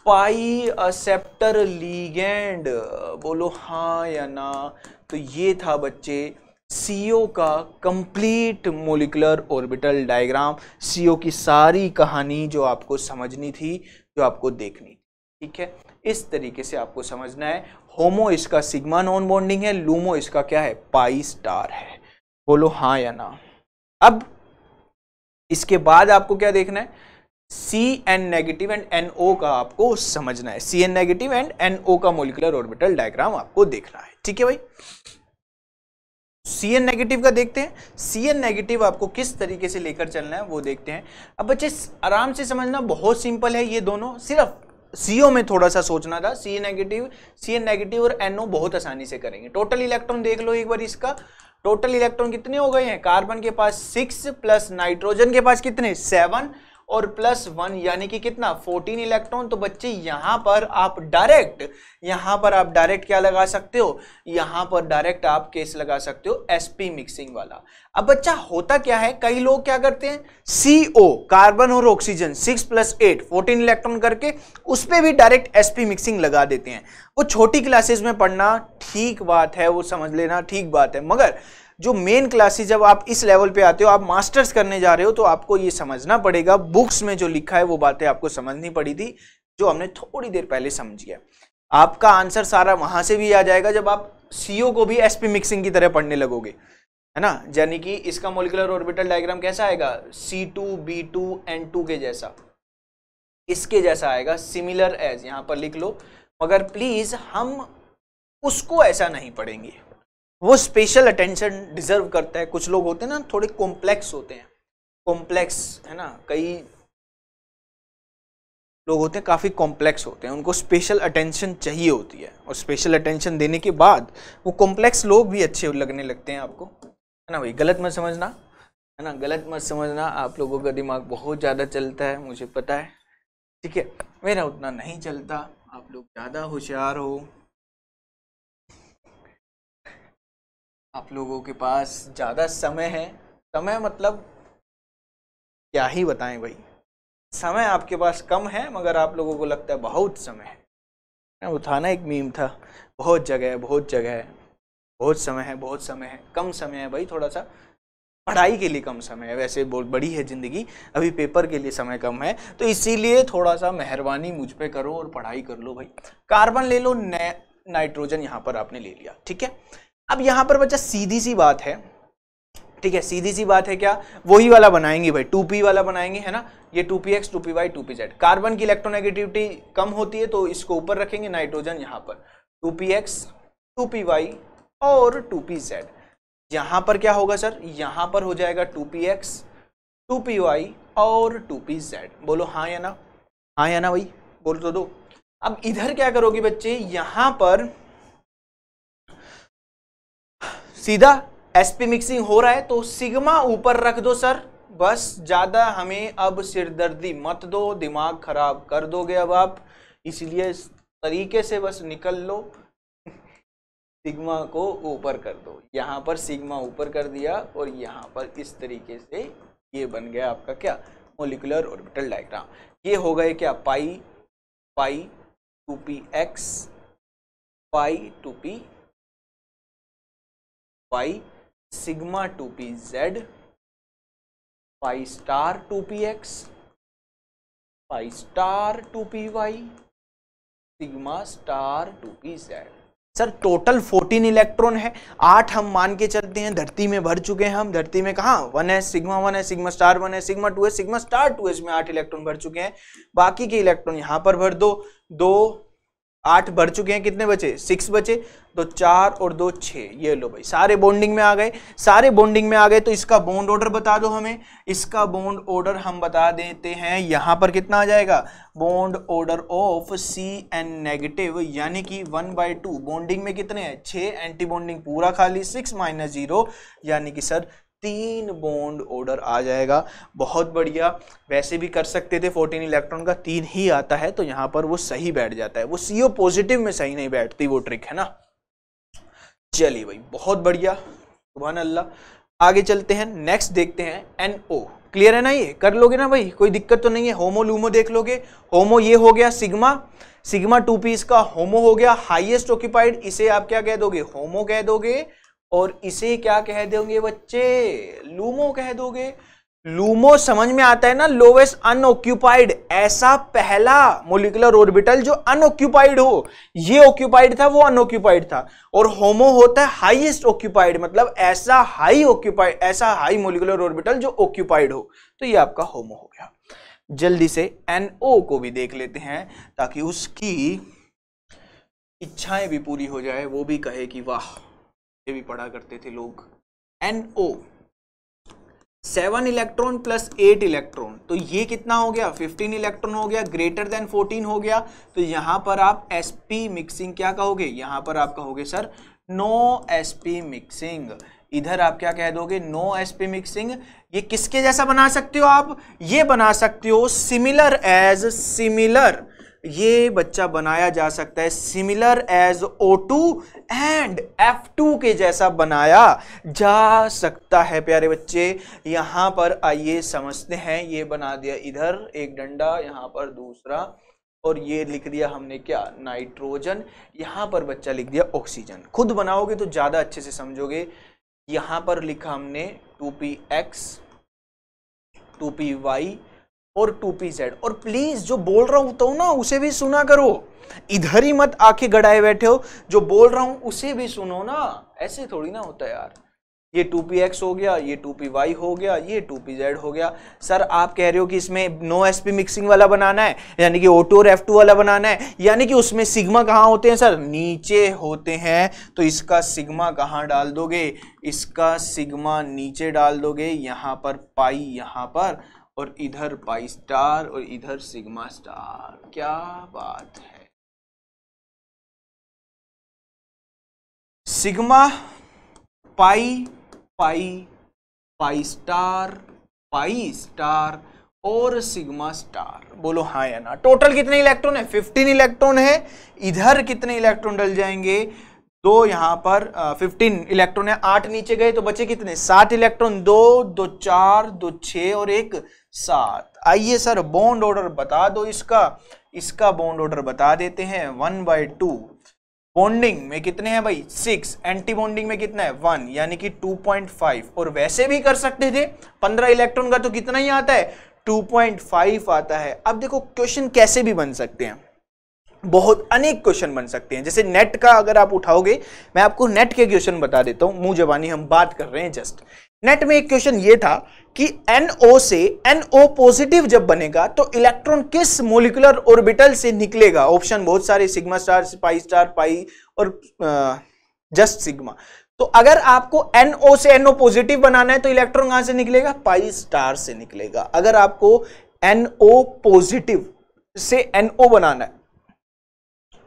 pi acceptor ligand बोलो हाँ या ना तो ये था बच्चे सीओ का complete molecular orbital diagram CO की सारी कहानी जो आपको समझनी थी जो आपको देखनी थी ठीक है इस तरीके से आपको समझना है होमो इसका सिग्मा नॉन बॉन्डिंग है लूमो इसका क्या है पाई स्टार है बोलो हाँ या ना अब इसके बाद आपको क्या देखना है C N negative and N O का आपको समझना है C N negative and N O का मोलिकुलर ऑर्बिटल डायग्राम आपको देखना है ठीक है भाई सी एन नेगेटिव का देखते हैं सी एन नेगेटिव आपको किस तरीके से लेकर चलना है वो देखते हैं अब बच्चे आराम से समझना बहुत सिंपल है ये दोनों सिर्फ सीओ में थोड़ा सा सोचना था सी नेगेटिव सी नेगेटिव और एनओ बहुत आसानी से करेंगे टोटल इलेक्ट्रॉन देख लो एक बार इसका टोटल इलेक्ट्रॉन कितने हो गए हैं कार्बन के पास सिक्स प्लस नाइट्रोजन के पास कितने सेवन और प्लस वन यानी कि कितना फोर्टीन इलेक्ट्रॉन तो बच्चे यहाँ पर आप डायरेक्ट यहाँ पर आप डायरेक्ट क्या लगा सकते हो यहाँ पर डायरेक्ट आप केस लगा सकते हो एसपी मिक्सिंग वाला अब बच्चा होता क्या है कई लोग क्या करते हैं सीओ कार्बन और oxygen six plus eight fourteen electron करके उस पर भी डायरेक्ट एसपी मिक्सिंग लगा देते हैं वो छोटी क्लासेज में पढ़ना ठीक बात है वो समझ लेना ठीक बात है मगर जो मेन क्लासेज जब आप इस लेवल पे आते हो आप मास्टर्स करने जा रहे हो तो आपको ये समझना पड़ेगा बुक्स में जो लिखा है वो बातें आपको समझनी पड़ी थी जो हमने थोड़ी देर पहले समझ गया आपका आंसर सारा वहां से भी आ जाएगा जब आप सी को भी एस मिक्सिंग की तरह पढ़ने लगोगे है ना यानी कि इसका मोलिकुलर ऑर्बिटल डायग्राम कैसा आएगा C two B two N two के जैसा इसके जैसा आएगा सिमिलर एज यहां पर लिख लो मगर प्लीज़ हम उसको ऐसा नहीं पढ़ेंगे वो स्पेशल अटेंशन डिजर्व करता है कुछ लोग होते हैं ना थोड़े कॉम्प्लेक्स होते हैं कॉम्प्लेक्स है ना कई लोग होते हैं काफ़ी कॉम्प्लेक्स होते हैं उनको स्पेशल अटेंशन चाहिए होती है और स्पेशल अटेंशन देने के बाद वो कॉम्प्लेक्स लोग भी अच्छे लगने लगते हैं आपको है ना भाई गलत मत समझना है ना गलत मत समझना आप लोगों का दिमाग बहुत ज़्यादा चलता है मुझे पता है ठीक है मेरा उतना नहीं चलता आप लोग ज़्यादा होशियार हो आप लोगों के पास ज़्यादा समय है समय मतलब क्या ही बताएं भाई समय आपके पास कम है मगर आप लोगों को लगता है बहुत समय है ना उठाना एक मीम था बहुत जगह है बहुत जगह है बहुत समय है बहुत समय है कम समय है भाई थोड़ा सा पढ़ाई के लिए कम समय है वैसे बहुत बड़ी है ज़िंदगी अभी पेपर के लिए समय कम है तो इसीलिए थोड़ा सा मेहरबानी मुझ पर करो और पढ़ाई कर लो भाई कार्बन ले लो नाइट्रोजन यहाँ पर आपने ले लिया ठीक है अब यहां पर बच्चा सीधी सी बात है ठीक है सीधी सी बात है क्या वही वाला बनाएंगे भाई टू पी वाला बनाएंगे है ना ये two P x two P Y two P Z carbon की इलेक्ट्रोनेगेटिविटी कम होती है तो इसको ऊपर रखेंगे नाइट्रोजन यहां पर two P x two P Y और टू पी जेड यहां पर क्या होगा सर यहां पर हो जाएगा two P x two P Y और टू पी जेड बोलो हाँ या ना हाँ या ना भाई बोल तो दो अब इधर क्या करोगे बच्चे यहां पर सीधा एसपी मिक्सिंग हो रहा है तो सिग्मा ऊपर रख दो सर बस ज़्यादा हमें अब सिरदर्दी मत दो दिमाग खराब कर दोगे अब आप इसलिए इस तरीके से बस निकल लो सिग्मा को ऊपर कर दो यहां पर सिग्मा ऊपर कर दिया और यहां पर इस तरीके से ये बन गया आपका क्या मोलिकुलर ऑर्बिटल डायग्राम ये हो गए क्या pi pi two P x pi two P pi sigma two P Z pi star two P x pi star two P Y sigma star two P Z sir total 14 electron है आठ हम मान के चलते हैं धरती में भर चुके हैं हम धरती में कहा वन है सिग्मा वन है सिग्मा स्टार वन है सिग्मा टू है सिग्मा स्टार टू है आठ इलेक्ट्रॉन भर चुके हैं बाकी के इलेक्ट्रॉन यहां पर भर दो दो आठ भर चुके हैं कितने बचे सिक्स बचे तो चार और दो छः ये लो भाई सारे बॉन्डिंग में आ गए सारे बॉन्डिंग में आ गए तो इसका बॉन्ड ऑर्डर बता दो हमें इसका बॉन्ड ऑर्डर हम बता देते हैं यहाँ पर कितना आ जाएगा bond order of C N negative यानी कि वन बाई टू बॉन्डिंग में कितने हैं छः एंटी बॉन्डिंग पूरा खाली सिक्स माइनस जीरो यानी कि सर तीन बॉन्ड ऑर्डर आ जाएगा बहुत बढ़िया वैसे भी कर सकते थे 14 इलेक्ट्रॉन का तीन ही आता है तो यहाँ पर वो सही बैठ जाता है वो सीओ पॉजिटिव में सही नहीं बैठती वो ट्रिक है ना चलिए भाई बहुत बढ़िया सुबहान अल्लाह आगे चलते हैं नेक्स्ट देखते हैं एन ओ क्लियर है ना ये कर लोगे ना भाई कोई दिक्कत तो नहीं है होमो लूमो देख लोगे होमो ये हो गया सिग्मा सिग्मा टू पीस का होमो हो गया हाईएस्ट ऑक्यूपाइड इसे आप क्या कह दोगे होमो कह दोगे और इसे क्या कह दोगे बच्चे लूमो कह दोगे लूमो समझ में आता है ना लोवेस्ट अनऑक्यूपाइड ऐसा पहला मोलिकुलर ऑर्बिटल जो अनऑक्यूपाइड हो ये ऑक्यूपाइड था वो अनऑक्यूपाइड था और होमो होता है हाईएस्ट ऑक्यूपाइड मतलब ऐसा हाई ऑक्यूपाइड ऐसा हाई मोलिकुलर ऑर्बिटल जो ऑक्यूपाइड हो तो ये आपका होमो हो गया जल्दी से एनओ को भी देख लेते हैं ताकि उसकी इच्छाएं भी पूरी हो जाए वो भी कहे कि वाह ये भी पढ़ा करते थे लोग NO seven electron plus eight electron तो ये कितना हो गया फिफ्टीन इलेक्ट्रॉन हो गया ग्रेटर देन फोर्टीन हो गया तो यहाँ पर आप एस पी मिक्सिंग क्या कहोगे यहाँ पर आप कहोगे sir no S P mixing इधर आप क्या कह दोगे नो एस पी मिक्सिंग ये किसके जैसा बना सकते हो आप ये बना सकते हो सिमिलर एज सिमिलर ये बच्चा बनाया जा सकता है similar as O2 and F2 के जैसा बनाया जा सकता है प्यारे बच्चे यहाँ पर आइए समझते हैं ये बना दिया इधर एक डंडा यहाँ पर दूसरा और ये लिख दिया हमने क्या नाइट्रोजन यहां पर बच्चा लिख दिया ऑक्सीजन खुद बनाओगे तो ज़्यादा अच्छे से समझोगे यहां पर लिखा हमने two P x two P Y और टू पी जेड और प्लीज जो बोल रहा हूं तो ना उसे भी सुना करो इधर ही मत आके गड़ाए बैठे हो जो बोल रहा हूं उसे भी सुनो ना ऐसे थोड़ी ना होता है यार ये टू पी एक्स हो गया ये टू पी वाई हो गया ये टू पी जेड हो गया सर आप कह रहे हो कि इसमें नो एस पी मिक्सिंग वाला बनाना है यानी कि ओ टू और एफ टू वाला बनाना है यानी कि उसमें सिग्मा कहाँ होते हैं सर नीचे होते हैं तो इसका सिग्मा कहाँ डाल दोगे इसका सिग्मा नीचे डाल दोगे यहाँ पर पाई यहाँ पर और इधर पाई स्टार और इधर सिग्मा स्टार क्या बात है sigma pi pi pi star pi star और सिग्मा स्टार बोलो हा या ना टोटल कितने इलेक्ट्रॉन है 15 इलेक्ट्रॉन है इधर कितने इलेक्ट्रॉन डल जाएंगे दो यहां पर फिफ्टीन इलेक्ट्रॉन है आठ नीचे गए तो बचे कितने सात इलेक्ट्रॉन दो दो चार दो छ और एक सात आइए सर बॉन्ड ऑर्डर बता दो इसका इसका बॉन्ड ऑर्डर बता देते हैं वन बाई टू बॉन्डिंग में कितने हैं भाई सिक्स एंटी बॉन्डिंग में कितना है वन यानी कि टू पॉइंट फाइव और वैसे भी कर सकते थे पंद्रह इलेक्ट्रॉन का तो कितना ही आता है टू पॉइंट फाइव आता है अब देखो क्वेश्चन कैसे भी बन सकते हैं बहुत अनेक क्वेश्चन बन सकते हैं जैसे नेट का अगर आप उठाओगे मैं आपको नेट के क्वेश्चन बता देता हूं मुंह जबानी हम बात कर रहे हैं जस्ट नेट में एक क्वेश्चन ये था कि NO से NO पॉजिटिव जब बनेगा तो इलेक्ट्रॉन किस मोलिकुलर ऑर्बिटल से निकलेगा ऑप्शन बहुत सारे sigma star pi star pi और जस्ट सिग्मा तो अगर आपको NO से NO पॉजिटिव बनाना है तो इलेक्ट्रॉन कहां से निकलेगा पाई स्टार से निकलेगा अगर आपको NO पॉजिटिव से NO बनाना है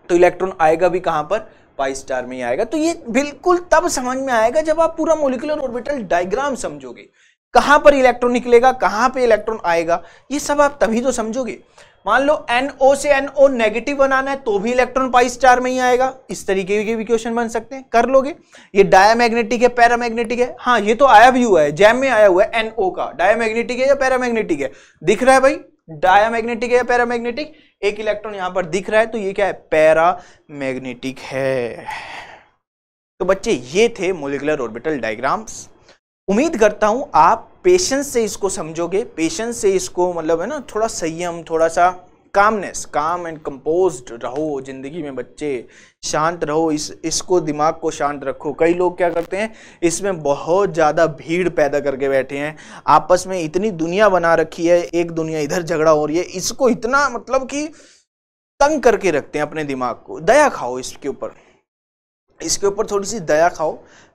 तो इलेक्ट्रॉन आएगा भी कहां पर पाई स्टार में आएगा तो ये बिल्कुल तब समझ में आएगा जब आप पूरा मोलिकुलर ऑर्बिटल डायग्राम समझोगे कहां पर इलेक्ट्रॉन निकलेगा कहां पे इलेक्ट्रॉन आएगा ये सब आप तभी तो समझोगे मान लो NO से NO नेगेटिव बनाना है तो भी इलेक्ट्रॉन पाई स्टार में ही आएगा इस तरीके के भी क्वेश्चन बन सकते हैं कर लोगे ये डायामैग्नेटिक है पैरामैग्नेटिक है हाँ ये तो आया भी हुआ है जैम में आया हुआ है NO का डायामैग्नेटिक है या पैरामैग्नेटिक है दिख रहा है भाई डायामैग्नेटिक है या पैरामैग्नेटिक एक इलेक्ट्रॉन यहां पर दिख रहा है तो ये क्या है पैरा मैग्नेटिक है तो बच्चे ये थे मोलिकुलर ऑर्बिटल डायग्राम्स उम्मीद करता हूं आप पेशेंस से इसको समझोगे पेशेंस से इसको मतलब है ना थोड़ा संयम थोड़ा सा कामनेस काम एंड कंपोज्ड रहो जिंदगी में बच्चे शांत रहो इस इसको दिमाग को शांत रखो कई लोग क्या करते हैं इसमें बहुत ज़्यादा भीड़ पैदा करके बैठे हैं आपस में इतनी दुनिया बना रखी है एक दुनिया इधर झगड़ा हो रही है इसको इतना मतलब कि तंग करके रखते हैं अपने दिमाग को दया खाओ इसके ऊपर इसके ऊपर थोड़ी सी दया खाओ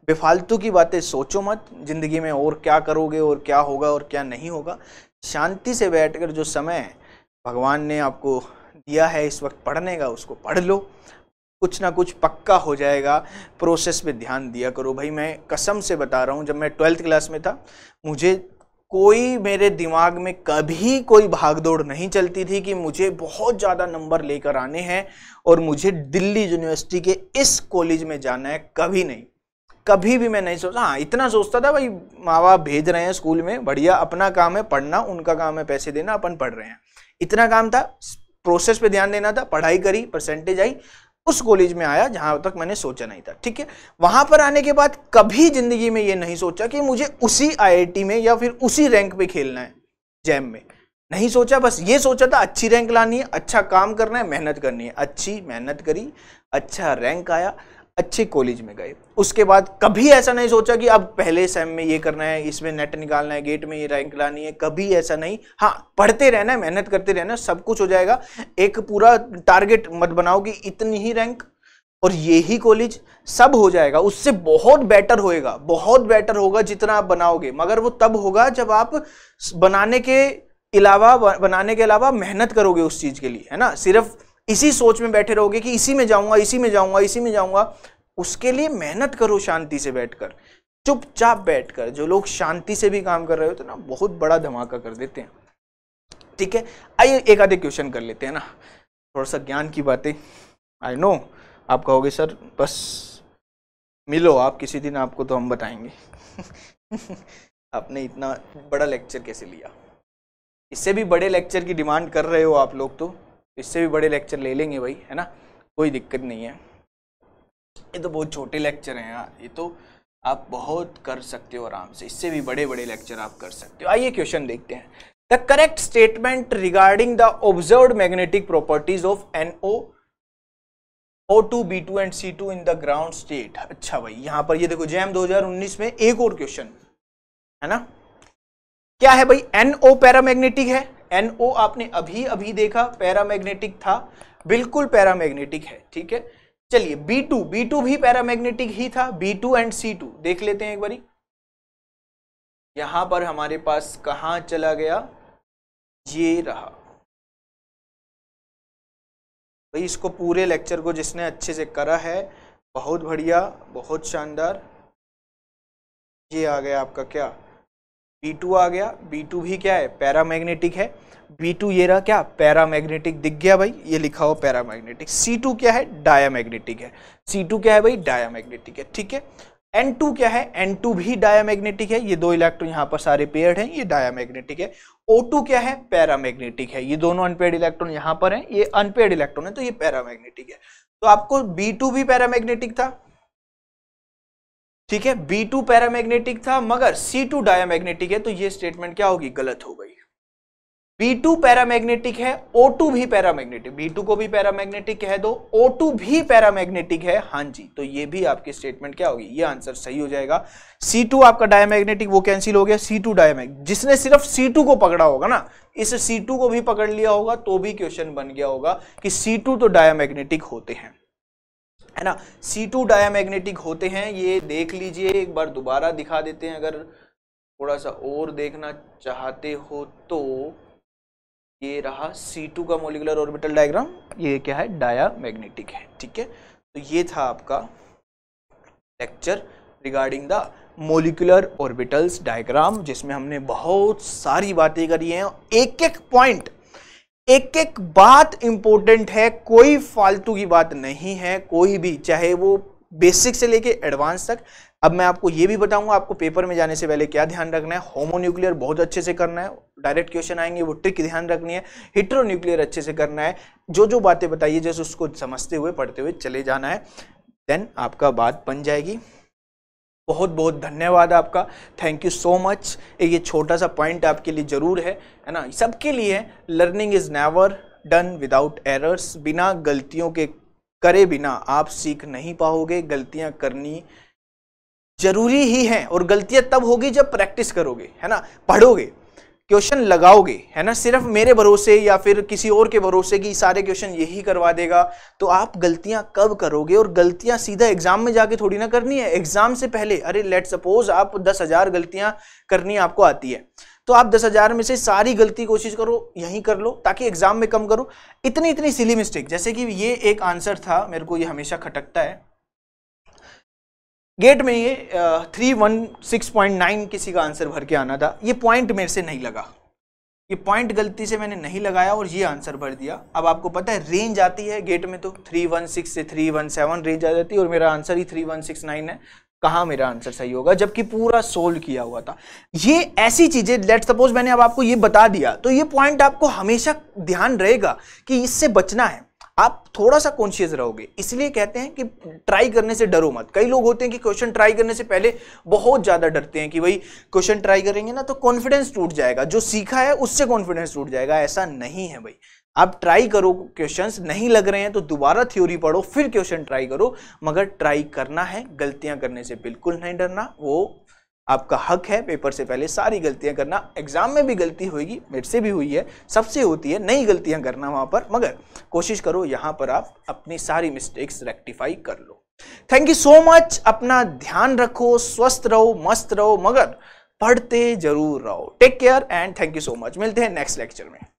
बेफालतू की बातें सोचो मत ज़िंदगी में और क्या करोगे और क्या होगा और क्या नहीं होगा शांति से बैठकर जो समय भगवान ने आपको दिया है इस वक्त पढ़ने का उसको पढ़ लो कुछ ना कुछ पक्का हो जाएगा प्रोसेस पे ध्यान दिया करो भाई मैं कसम से बता रहा हूँ जब मैं ट्वेल्थ क्लास में था मुझे कोई मेरे दिमाग में कभी कोई भागदौड़ नहीं चलती थी कि मुझे बहुत ज़्यादा नंबर लेकर आने हैं और मुझे दिल्ली यूनिवर्सिटी के इस कॉलेज में जाना है कभी नहीं कभी भी मैं नहीं सोचा हाँ इतना सोचता था भाई माँ बाप भेज रहे हैं स्कूल में बढ़िया अपना काम है पढ़ना उनका काम है पैसे देना अपन पढ़ रहे हैं इतना काम था प्रोसेस पे ध्यान देना था पढ़ाई करी परसेंटेज आई उस कॉलेज में आया जहां तक मैंने सोचा नहीं था ठीक है वहां पर आने के बाद कभी जिंदगी में ये नहीं सोचा कि मुझे उसी आईआईटी में या फिर उसी रैंक पे खेलना है जैम में नहीं सोचा बस ये सोचा था अच्छी रैंक लानी है अच्छा काम करना है मेहनत करनी है अच्छी मेहनत करी अच्छा रैंक आया अच्छे कॉलेज में गए उसके बाद कभी ऐसा नहीं सोचा कि अब पहले सेम में ये करना है इसमें नेट निकालना है गेट में ये रैंक लानी है कभी ऐसा नहीं हाँ पढ़ते रहना है मेहनत करते रहना सब कुछ हो जाएगा एक पूरा टारगेट मत बनाओ कि इतनी ही रैंक और ये ही कॉलेज सब हो जाएगा उससे बहुत बेटर होएगा बहुत बेटर होगा जितना आप बनाओगे मगर वो तब होगा जब आप बनाने के अलावा बनाने के अलावा मेहनत करोगे उस चीज़ के लिए है ना सिर्फ इसी सोच में बैठे रहोगे कि इसी में जाऊंगा इसी में जाऊंगा इसी में जाऊंगा उसके लिए मेहनत करो शांति से बैठकर चुपचाप बैठकर जो लोग शांति से भी काम कर रहे हो तो ना बहुत बड़ा धमाका कर देते हैं ठीक है आइए एक आधे क्वेश्चन कर लेते हैं ना थोड़ा सा ज्ञान की बातें आई नो आप कहोगे सर बस मिलो आप किसी दिन आपको तो हम बताएंगे आपने इतना बड़ा लेक्चर कैसे लिया इससे भी बड़े लेक्चर की डिमांड कर रहे हो आप लोग तो इससे भी बड़े लेक्चर ले लेंगे भाई है ना कोई दिक्कत नहीं है ये तो बहुत छोटे लेक्चर हैं यार ये तो आप बहुत कर सकते हो आराम से इससे भी बड़े बड़े लेक्चर आप कर सकते हो आइए क्वेश्चन देखते हैं the correct statement regarding the observe magnetic properties of N O O two B two and C two in the ground state अच्छा भाई यहाँ पर ये देखो जैम 2019 में एक और क्वेश्चन है ना क्या है भाई एन ओ पैरामैग्नेटिक है एनओ आपने अभी अभी देखा पैरामैग्नेटिक था बिल्कुल पैरामैग्नेटिक है ठीक है चलिए बी टू बी टू भी पैरामैग्नेटिक ही था B two and C two देख लेते हैं एक बारी यहां पर हमारे पास कहां चला गया ये रहा भाई इसको पूरे लेक्चर को जिसने अच्छे से करा है बहुत बढ़िया बहुत शानदार ये आ गया आपका क्या टू आ गया टू भी क्या है मैग्नेटिक है बी ये रहा क्या मैग्नेटिक दिख गया भाई ये लिखा हो पैरामैग्नेटिक C2 क्या है डायामैग्नेटिक है C2 क्या है भाई डायामैग्नेटिक है ठीक है N2 क्या है N2 भी डायामैग्नेटिक है ये दो इलेक्ट्रॉन यहाँ पर सारे पेयर्ड हैं ये मैग्नेटिक है O2 क्या है पैरामैग्नेटिक है ये दोनों अनपेड इलेक्ट्रॉन यहाँ पर हैं ये अनपेड इलेक्ट्रॉन है तो ये पैरामैग्नेटिक है तो आपको B2 भी पैरामैग्नेटिक था ठीक है बी टू पैरामैग्नेटिक था मगर सी टू डायामैग्नेटिक है तो ये स्टेटमेंट क्या होगी गलत हो गई बी टू पैरामैग्नेटिक है ओ टू भी पैरामैग्नेटिक बी टू को भी पैरामैग्नेटिक कह दो ओ टू भी पैरामैग्नेटिक है हां जी तो ये भी आपकी स्टेटमेंट क्या होगी ये आंसर सही हो जाएगा सी टू आपका डायामैग्नेटिक वो कैंसिल हो गया सी टू डायामैग जिसने सिर्फ सी टू को पकड़ा होगा ना इस सी टू को भी पकड़ लिया होगा तो भी क्वेश्चन बन गया होगा कि सी टू तो डायामैग्नेटिक होते हैं है ना सी टू डायामैग्नेटिक होते हैं ये देख लीजिए एक बार दोबारा दिखा देते हैं अगर थोड़ा सा और देखना चाहते हो तो ये रहा सी टू का मोलिकुलर ऑर्बिटल डायग्राम ये क्या है डाया मैग्नेटिक है ठीक है तो ये था आपका lecture regarding the molecular orbitals diagram जिसमें हमने बहुत सारी बातें करी हैं एक एक पॉइंट एक एक बात इंपॉर्टेंट है कोई फालतू की बात नहीं है कोई भी चाहे वो बेसिक से लेके एडवांस तक अब मैं आपको ये भी बताऊंगा आपको पेपर में जाने से पहले क्या ध्यान रखना है होमोन्यूक्लियर बहुत अच्छे से करना है डायरेक्ट क्वेश्चन आएंगे वो ट्रिक ध्यान रखनी है हिट्रोन्यूक्लियर अच्छे से करना है जो जो बातें बताइए जैसे उसको समझते हुए पढ़ते हुए चले जाना है देन आपका बात बन जाएगी बहुत बहुत धन्यवाद आपका थैंक यू सो मच ये छोटा सा पॉइंट आपके लिए ज़रूर है है ना सबके लिए learning is never done without errors बिना गलतियों के करे बिना आप सीख नहीं पाओगे गलतियां करनी ज़रूरी ही हैं और गलतियां तब होगी जब प्रैक्टिस करोगे है ना पढ़ोगे क्वेश्चन लगाओगे है ना सिर्फ मेरे भरोसे या फिर किसी और के भरोसे कि सारे क्वेश्चन यही करवा देगा तो आप गलतियां कब करोगे और गलतियां सीधा एग्जाम में जाके थोड़ी ना करनी है एग्जाम से पहले अरे लेट सपोज आप दस हजार गलतियां करनी आपको आती है तो आप दस हजार में से सारी गलती कोशिश करो यहीं कर लो ताकि एग्जाम में कम करो इतनी इतनी सिली मिस्टेक जैसे कि ये एक आंसर था मेरे को ये हमेशा खटकता है गेट में ये three one six point nine किसी का आंसर भर के आना था ये पॉइंट मेरे से नहीं लगा ये पॉइंट गलती से मैंने नहीं लगाया और ये आंसर भर दिया अब आपको पता है रेंज आती है गेट में तो थ्री वन सिक्स से थ्री वन सेवन रेंज आ जाती है और मेरा आंसर ही थ्री वन सिक्स नाइन है कहाँ मेरा आंसर सही होगा जबकि पूरा सोल्व किया हुआ था ये ऐसी चीज़ें लेट सपोज मैंने अब आपको ये बता दिया तो ये पॉइंट आपको हमेशा ध्यान रहेगा कि इससे बचना है आप थोड़ा सा कॉन्शियस रहोगे इसलिए कहते हैं कि ट्राई करने से डरो मत कई लोग होते हैं कि क्वेश्चन ट्राई करने से पहले बहुत ज़्यादा डरते हैं कि भाई क्वेश्चन ट्राई करेंगे ना तो कॉन्फिडेंस टूट जाएगा जो सीखा है उससे कॉन्फिडेंस टूट जाएगा ऐसा नहीं है भाई आप ट्राई करो क्वेश्चंस नहीं लग रहे हैं तो दोबारा थ्योरी पढ़ो फिर क्वेश्चन ट्राई करो मगर ट्राई करना है गलतियां करने से बिल्कुल नहीं डरना वो आपका हक है पेपर से पहले सारी गलतियां करना एग्जाम में भी गलती होगी मेरे से भी हुई है सबसे होती है नई गलतियां करना वहां पर मगर कोशिश करो यहां पर आप अपनी सारी मिस्टेक्स रेक्टिफाई कर लो थैंक यू सो मच अपना ध्यान रखो स्वस्थ रहो मस्त रहो मगर पढ़ते जरूर रहो take care and thank you so much मिलते हैं नेक्स्ट लेक्चर में